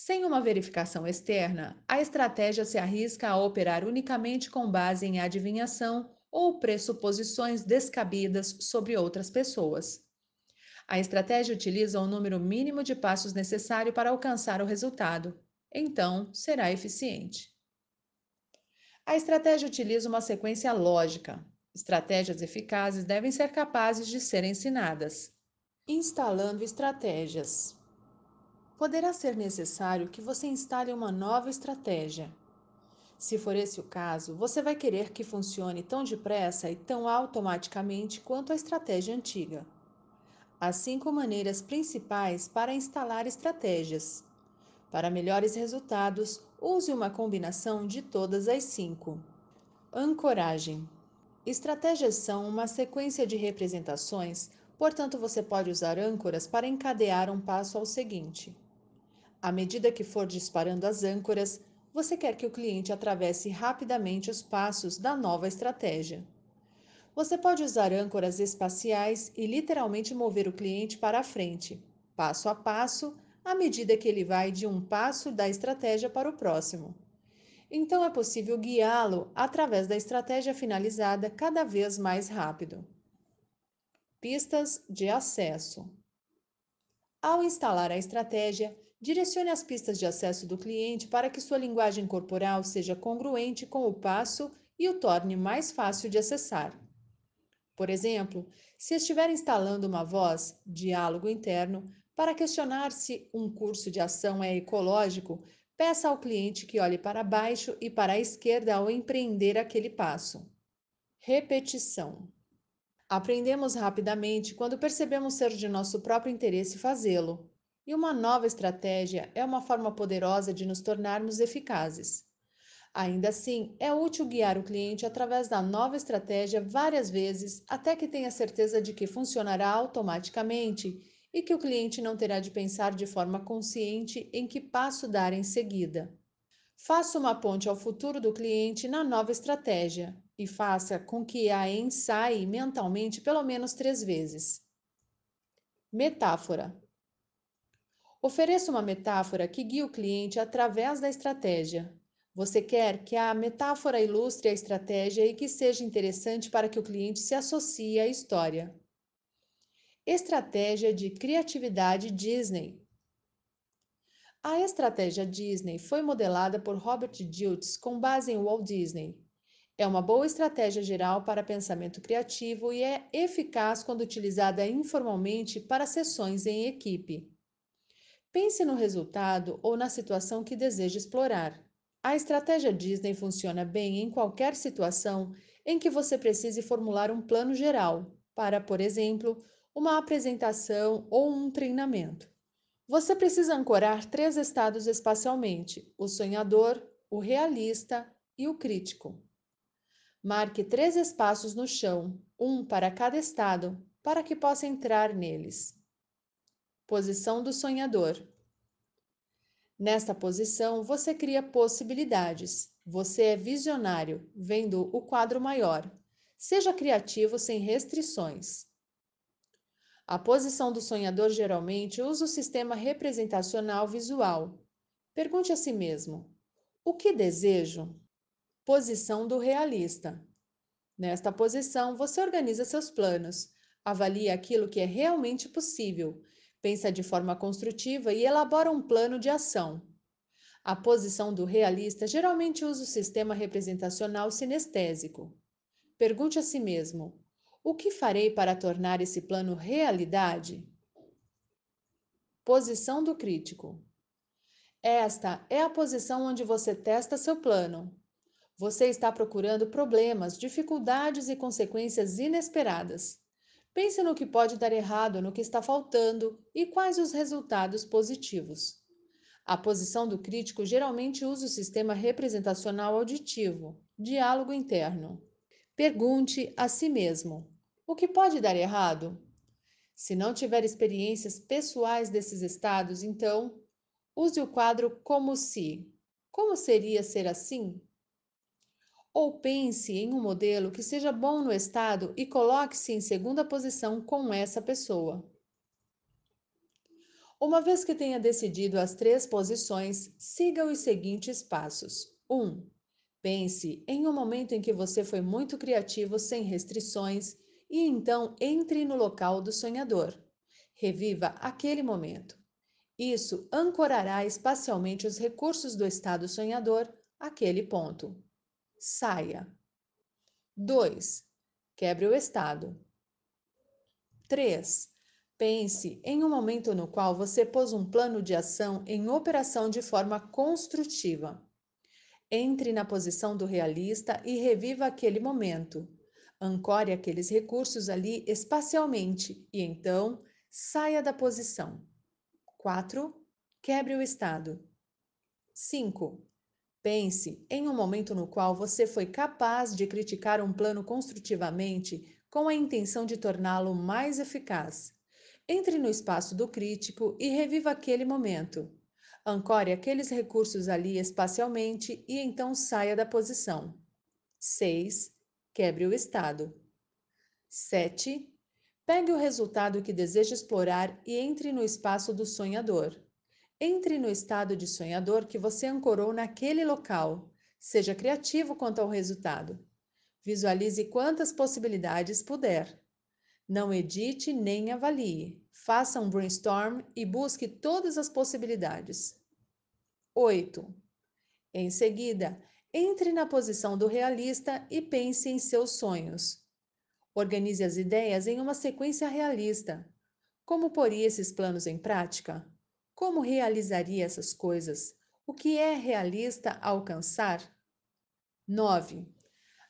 Speaker 1: Sem uma verificação externa, a estratégia se arrisca a operar unicamente com base em adivinhação ou pressuposições descabidas sobre outras pessoas. A estratégia utiliza o número mínimo de passos necessário para alcançar o resultado, então será eficiente. A estratégia utiliza uma sequência lógica. Estratégias eficazes devem ser capazes de ser ensinadas. Instalando estratégias poderá ser necessário que você instale uma nova estratégia. Se for esse o caso, você vai querer que funcione tão depressa e tão automaticamente quanto a estratégia antiga. Há cinco maneiras principais para instalar estratégias. Para melhores resultados, use uma combinação de todas as cinco. Ancoragem: Estratégias são uma sequência de representações, portanto, você pode usar âncoras para encadear um passo ao seguinte. À medida que for disparando as âncoras, você quer que o cliente atravesse rapidamente os passos da nova estratégia. Você pode usar âncoras espaciais e literalmente mover o cliente para a frente, passo a passo, à medida que ele vai de um passo da estratégia para o próximo. Então é possível guiá-lo através da estratégia finalizada cada vez mais rápido. Pistas de acesso. Ao instalar a estratégia, Direcione as pistas de acesso do cliente para que sua linguagem corporal seja congruente com o passo e o torne mais fácil de acessar. Por exemplo, se estiver instalando uma voz, diálogo interno, para questionar se um curso de ação é ecológico, peça ao cliente que olhe para baixo e para a esquerda ao empreender aquele passo. Repetição. Aprendemos rapidamente quando percebemos ser de nosso próprio interesse fazê-lo. E uma nova estratégia é uma forma poderosa de nos tornarmos eficazes. Ainda assim, é útil guiar o cliente através da nova estratégia várias vezes até que tenha certeza de que funcionará automaticamente e que o cliente não terá de pensar de forma consciente em que passo dar em seguida. Faça uma ponte ao futuro do cliente na nova estratégia e faça com que a ensaie mentalmente pelo menos três vezes. Metáfora: Ofereça uma metáfora que guie o cliente através da estratégia. Você quer que a metáfora ilustre a estratégia e que seja interessante para que o cliente se associe à história. Estratégia de criatividade Disney. A estratégia Disney foi modelada por Robert Diltz com base em Walt Disney. É uma boa estratégia geral para pensamento criativo e é eficaz quando utilizada informalmente para sessões em equipe. Pense no resultado ou na situação que deseja explorar. A estratégia Disney funciona bem em qualquer situação em que você precise formular um plano geral para, por exemplo, uma apresentação ou um treinamento. Você precisa ancorar três estados espacialmente: o sonhador, o realista e o crítico. Marque três espaços no chão, um para cada estado, para que possa entrar neles. Posição do sonhador. Nesta posição, você cria possibilidades. Você é visionário, vendo o quadro maior. Seja criativo sem restrições. A posição do sonhador geralmente usa o sistema representacional visual. Pergunte a si mesmo: o que desejo? Posição do realista. Nesta posição, você organiza seus planos, avalia aquilo que é realmente possível pensa de forma construtiva e elabora um plano de ação. A posição do realista geralmente usa o sistema representacional sinestésico. Pergunte a si mesmo: o que farei para tornar esse plano realidade? Posição do crítico. Esta é a posição onde você testa seu plano. Você está procurando problemas, dificuldades e consequências inesperadas. Pense no que pode dar errado, no que está faltando e quais os resultados positivos. A posição do crítico geralmente usa o sistema representacional auditivo, diálogo interno. Pergunte a si mesmo: o que pode dar errado? Se não tiver experiências pessoais desses estados, então use o quadro como se. Como seria ser assim? ou pense em um modelo que seja bom no Estado e coloque-se em segunda posição com essa pessoa. Uma vez que tenha decidido as três posições, siga os seguintes passos. 1. Um, pense em um momento em que você foi muito criativo sem restrições e então entre no local do sonhador. Reviva aquele momento. Isso ancorará espacialmente os recursos do estado sonhador àquele ponto saia. 2. Quebre o estado. 3. Pense em um momento no qual você pôs um plano de ação em operação de forma construtiva. Entre na posição do realista e reviva aquele momento. Ancore aqueles recursos ali espacialmente e então saia da posição. 4. Quebre o estado. 5. Pense em um momento no qual você foi capaz de criticar um plano construtivamente com a intenção de torná-lo mais eficaz. Entre no espaço do crítico e reviva aquele momento. Ancore aqueles recursos ali espacialmente e então saia da posição. 6. Quebre o estado. 7. Pegue o resultado que deseja explorar e entre no espaço do sonhador. Entre no estado de sonhador que você ancorou naquele local. Seja criativo quanto ao resultado. Visualize quantas possibilidades puder. Não edite nem avalie. Faça um brainstorm e busque todas as possibilidades. 8. Em seguida, entre na posição do realista e pense em seus sonhos. Organize as ideias em uma sequência realista. Como poria esses planos em prática? Como realizaria essas coisas? O que é realista alcançar? 9.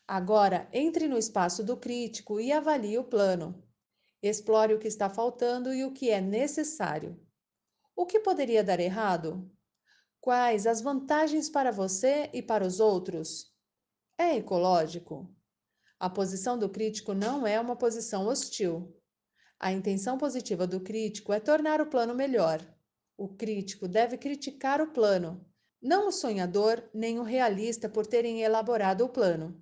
Speaker 1: Agora, entre no espaço do crítico e avalie o plano. Explore o que está faltando e o que é necessário. O que poderia dar errado? Quais as vantagens para você e para os outros? É ecológico? A posição do crítico não é uma posição hostil. A intenção positiva do crítico é tornar o plano melhor. O crítico deve criticar o plano, não o sonhador nem o realista por terem elaborado o plano.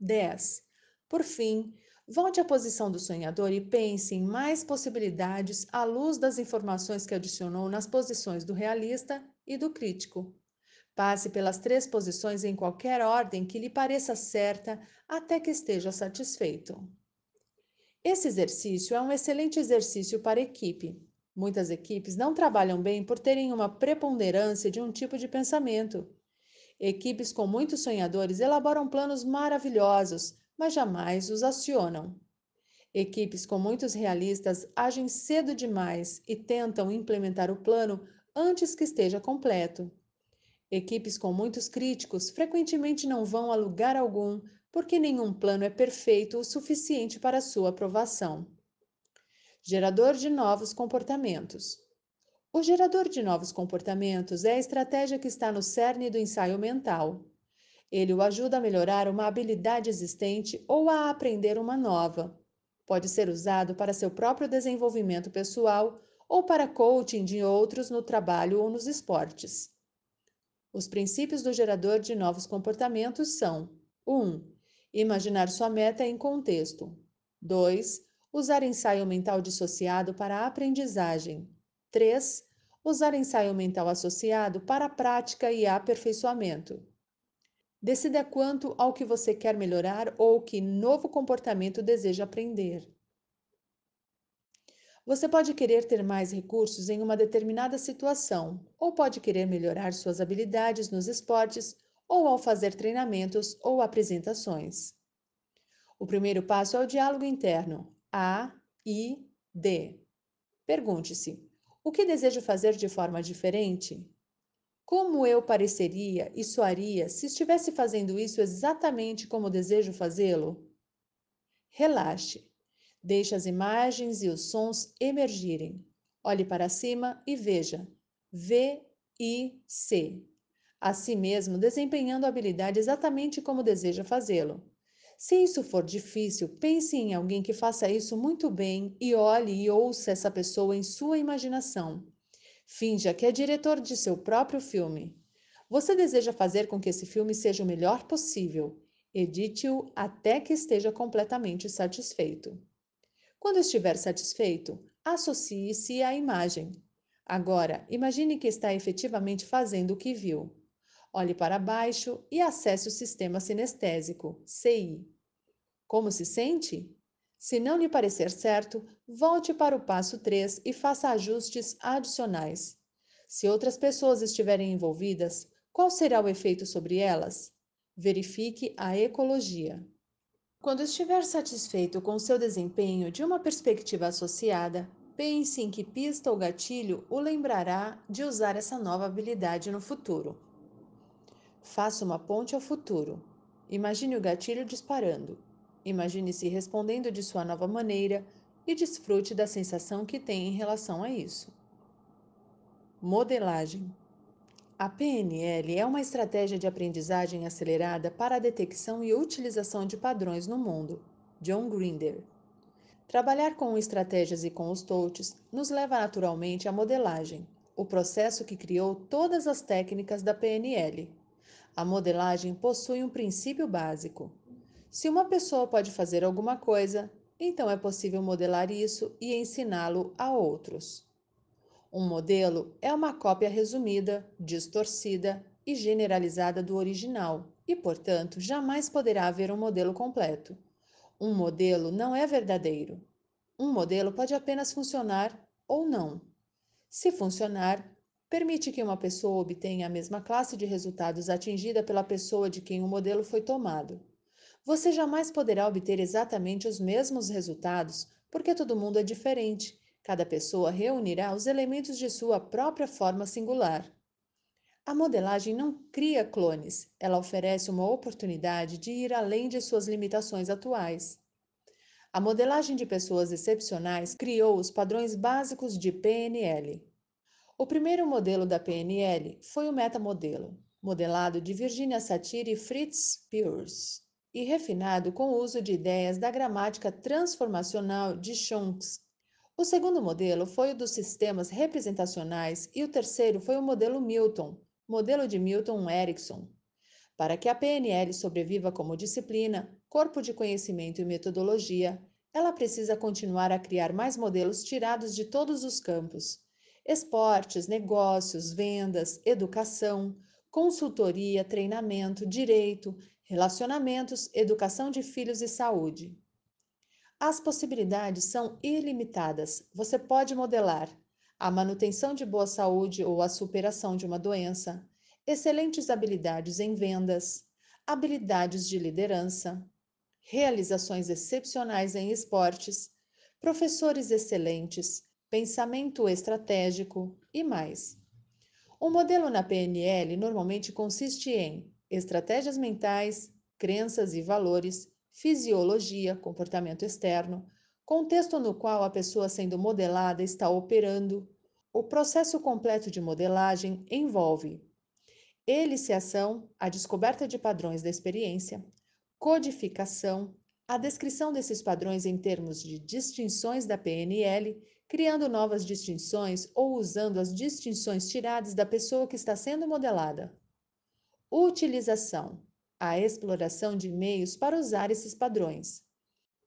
Speaker 1: 10. Por fim, volte à posição do sonhador e pense em mais possibilidades à luz das informações que adicionou nas posições do realista e do crítico. Passe pelas três posições em qualquer ordem que lhe pareça certa até que esteja satisfeito. Esse exercício é um excelente exercício para equipe. Muitas equipes não trabalham bem por terem uma preponderância de um tipo de pensamento. Equipes com muitos sonhadores elaboram planos maravilhosos, mas jamais os acionam. Equipes com muitos realistas agem cedo demais e tentam implementar o plano antes que esteja completo. Equipes com muitos críticos frequentemente não vão a lugar algum, porque nenhum plano é perfeito o suficiente para sua aprovação gerador de novos comportamentos. O gerador de novos comportamentos é a estratégia que está no cerne do ensaio mental. Ele o ajuda a melhorar uma habilidade existente ou a aprender uma nova. Pode ser usado para seu próprio desenvolvimento pessoal ou para coaching de outros no trabalho ou nos esportes. Os princípios do gerador de novos comportamentos são: 1. Um, imaginar sua meta em contexto. 2. Usar ensaio mental dissociado para a aprendizagem. 3. Usar ensaio mental associado para a prática e aperfeiçoamento. Decida quanto ao que você quer melhorar ou que novo comportamento deseja aprender. Você pode querer ter mais recursos em uma determinada situação, ou pode querer melhorar suas habilidades nos esportes, ou ao fazer treinamentos ou apresentações. O primeiro passo é o diálogo interno, a I, D. Pergunte-se: o que desejo fazer de forma diferente? Como eu pareceria e soaria se estivesse fazendo isso exatamente como desejo fazê-lo? Relaxe. Deixe as imagens e os sons emergirem. Olhe para cima e veja. V I, C. A si mesmo desempenhando a habilidade exatamente como deseja fazê-lo. Se isso for difícil, pense em alguém que faça isso muito bem e olhe e ouça essa pessoa em sua imaginação. Finja que é diretor de seu próprio filme. Você deseja fazer com que esse filme seja o melhor possível. Edite-o até que esteja completamente satisfeito. Quando estiver satisfeito, associe-se à imagem. Agora, imagine que está efetivamente fazendo o que viu. Olhe para baixo e acesse o sistema sinestésico, CI. Como se sente? Se não lhe parecer certo, volte para o passo 3 e faça ajustes adicionais. Se outras pessoas estiverem envolvidas, qual será o efeito sobre elas? Verifique a ecologia. Quando estiver satisfeito com seu desempenho de uma perspectiva associada, pense em que pista ou gatilho o lembrará de usar essa nova habilidade no futuro. Faça uma ponte ao futuro. Imagine o gatilho disparando. Imagine-se respondendo de sua nova maneira e desfrute da sensação que tem em relação a isso. Modelagem. A PNL é uma estratégia de aprendizagem acelerada para a detecção e utilização de padrões no mundo. John Grinder. Trabalhar com estratégias e com os touches nos leva naturalmente à modelagem, o processo que criou todas as técnicas da PNL, a modelagem possui um princípio básico. Se uma pessoa pode fazer alguma coisa, então é possível modelar isso e ensiná-lo a outros. Um modelo é uma cópia resumida, distorcida e generalizada do original e, portanto, jamais poderá haver um modelo completo. Um modelo não é verdadeiro. Um modelo pode apenas funcionar ou não. Se funcionar, permite que uma pessoa obtenha a mesma classe de resultados atingida pela pessoa de quem o modelo foi tomado. Você jamais poderá obter exatamente os mesmos resultados, porque todo mundo é diferente. Cada pessoa reunirá os elementos de sua própria forma singular. A modelagem não cria clones, ela oferece uma oportunidade de ir além de suas limitações atuais. A modelagem de pessoas excepcionais criou os padrões básicos de PNL, o primeiro modelo da PNL foi o metamodelo, modelado de Virginia Satir e Fritz Perls, e refinado com o uso de ideias da gramática transformacional de Chomsky. O segundo modelo foi o dos sistemas representacionais e o terceiro foi o modelo Milton, modelo de Milton Erickson. Para que a PNL sobreviva como disciplina, corpo de conhecimento e metodologia, ela precisa continuar a criar mais modelos tirados de todos os campos, esportes, negócios, vendas, educação, consultoria, treinamento, direito, relacionamentos, educação de filhos e saúde. As possibilidades são ilimitadas. Você pode modelar a manutenção de boa saúde ou a superação de uma doença, excelentes habilidades em vendas, habilidades de liderança, realizações excepcionais em esportes, professores excelentes, pensamento estratégico e mais. O modelo na PNL normalmente consiste em estratégias mentais, crenças e valores, fisiologia, comportamento externo, contexto no qual a pessoa sendo modelada está operando. O processo completo de modelagem envolve eliciação, a descoberta de padrões da experiência, codificação, a descrição desses padrões em termos de distinções da PNL criando novas distinções ou usando as distinções tiradas da pessoa que está sendo modelada. Utilização a exploração de meios para usar esses padrões.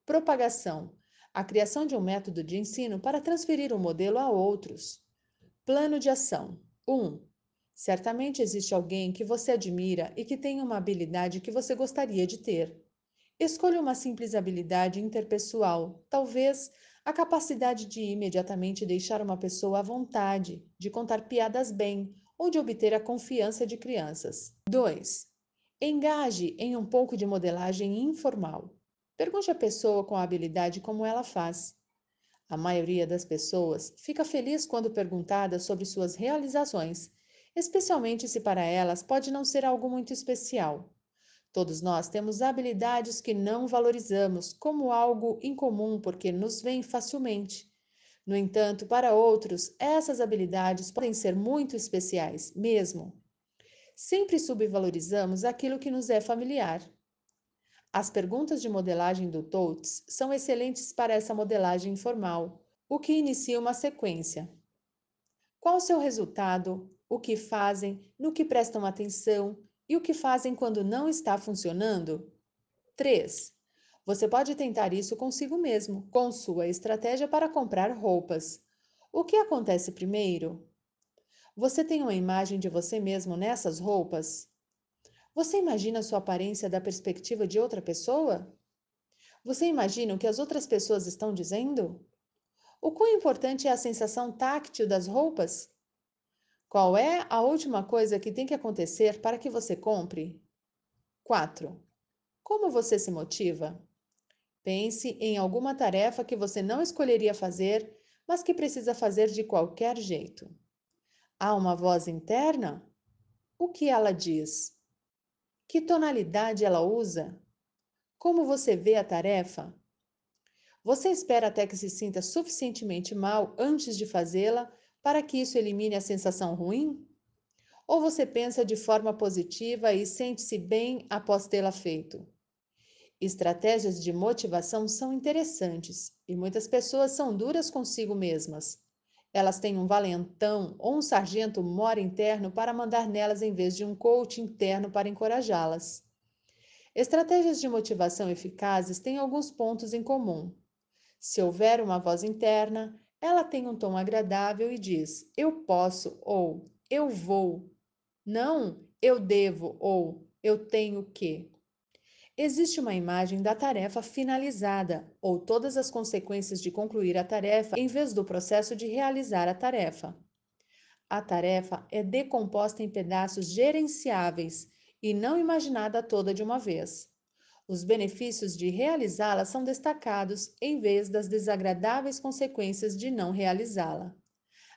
Speaker 1: Propagação a criação de um método de ensino para transferir um modelo a outros. Plano de ação: 1. Um, certamente existe alguém que você admira e que tem uma habilidade que você gostaria de ter. Escolha uma simples habilidade interpessoal, talvez a capacidade de imediatamente deixar uma pessoa à vontade, de contar piadas bem ou de obter a confiança de crianças. 2. Engaje em um pouco de modelagem informal. Pergunte à pessoa com a habilidade como ela faz. A maioria das pessoas fica feliz quando perguntada sobre suas realizações, especialmente se para elas pode não ser algo muito especial. Todos nós temos habilidades que não valorizamos como algo incomum porque nos vem facilmente. No entanto, para outros, essas habilidades podem ser muito especiais, mesmo. Sempre subvalorizamos aquilo que nos é familiar. As perguntas de modelagem do TOTS são excelentes para essa modelagem informal, o que inicia uma sequência. Qual o seu resultado? O que fazem? No que prestam atenção? E o que fazem quando não está funcionando? 3. Você pode tentar isso consigo mesmo, com sua estratégia para comprar roupas. O que acontece primeiro? Você tem uma imagem de você mesmo nessas roupas? Você imagina sua aparência da perspectiva de outra pessoa? Você imagina o que as outras pessoas estão dizendo? O quão importante é a sensação táctil das roupas? Qual é a última coisa que tem que acontecer para que você compre? 4. Como você se motiva? Pense em alguma tarefa que você não escolheria fazer, mas que precisa fazer de qualquer jeito. Há uma voz interna? O que ela diz? Que tonalidade ela usa? Como você vê a tarefa? Você espera até que se sinta suficientemente mal antes de fazê-la para que isso elimine a sensação ruim? Ou você pensa de forma positiva e sente-se bem após tê-la feito? Estratégias de motivação são interessantes e muitas pessoas são duras consigo mesmas. Elas têm um valentão ou um sargento mora interno para mandar nelas em vez de um coach interno para encorajá-las. Estratégias de motivação eficazes têm alguns pontos em comum. Se houver uma voz interna, ela tem um tom agradável e diz: eu posso ou eu vou. Não eu devo ou eu tenho que. Existe uma imagem da tarefa finalizada, ou todas as consequências de concluir a tarefa em vez do processo de realizar a tarefa. A tarefa é decomposta em pedaços gerenciáveis e não imaginada toda de uma vez. Os benefícios de realizá-la são destacados em vez das desagradáveis consequências de não realizá-la.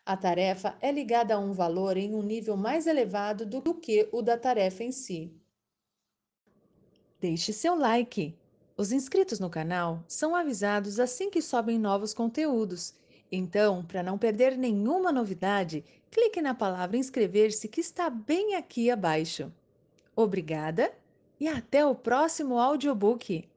Speaker 1: A tarefa é ligada a um valor em um nível mais elevado do que o da tarefa em si. Deixe seu like. Os inscritos no canal são avisados assim que sobem novos conteúdos. Então, para não perder nenhuma novidade, clique na palavra inscrever-se que está bem aqui abaixo. Obrigada e até o próximo audiobook.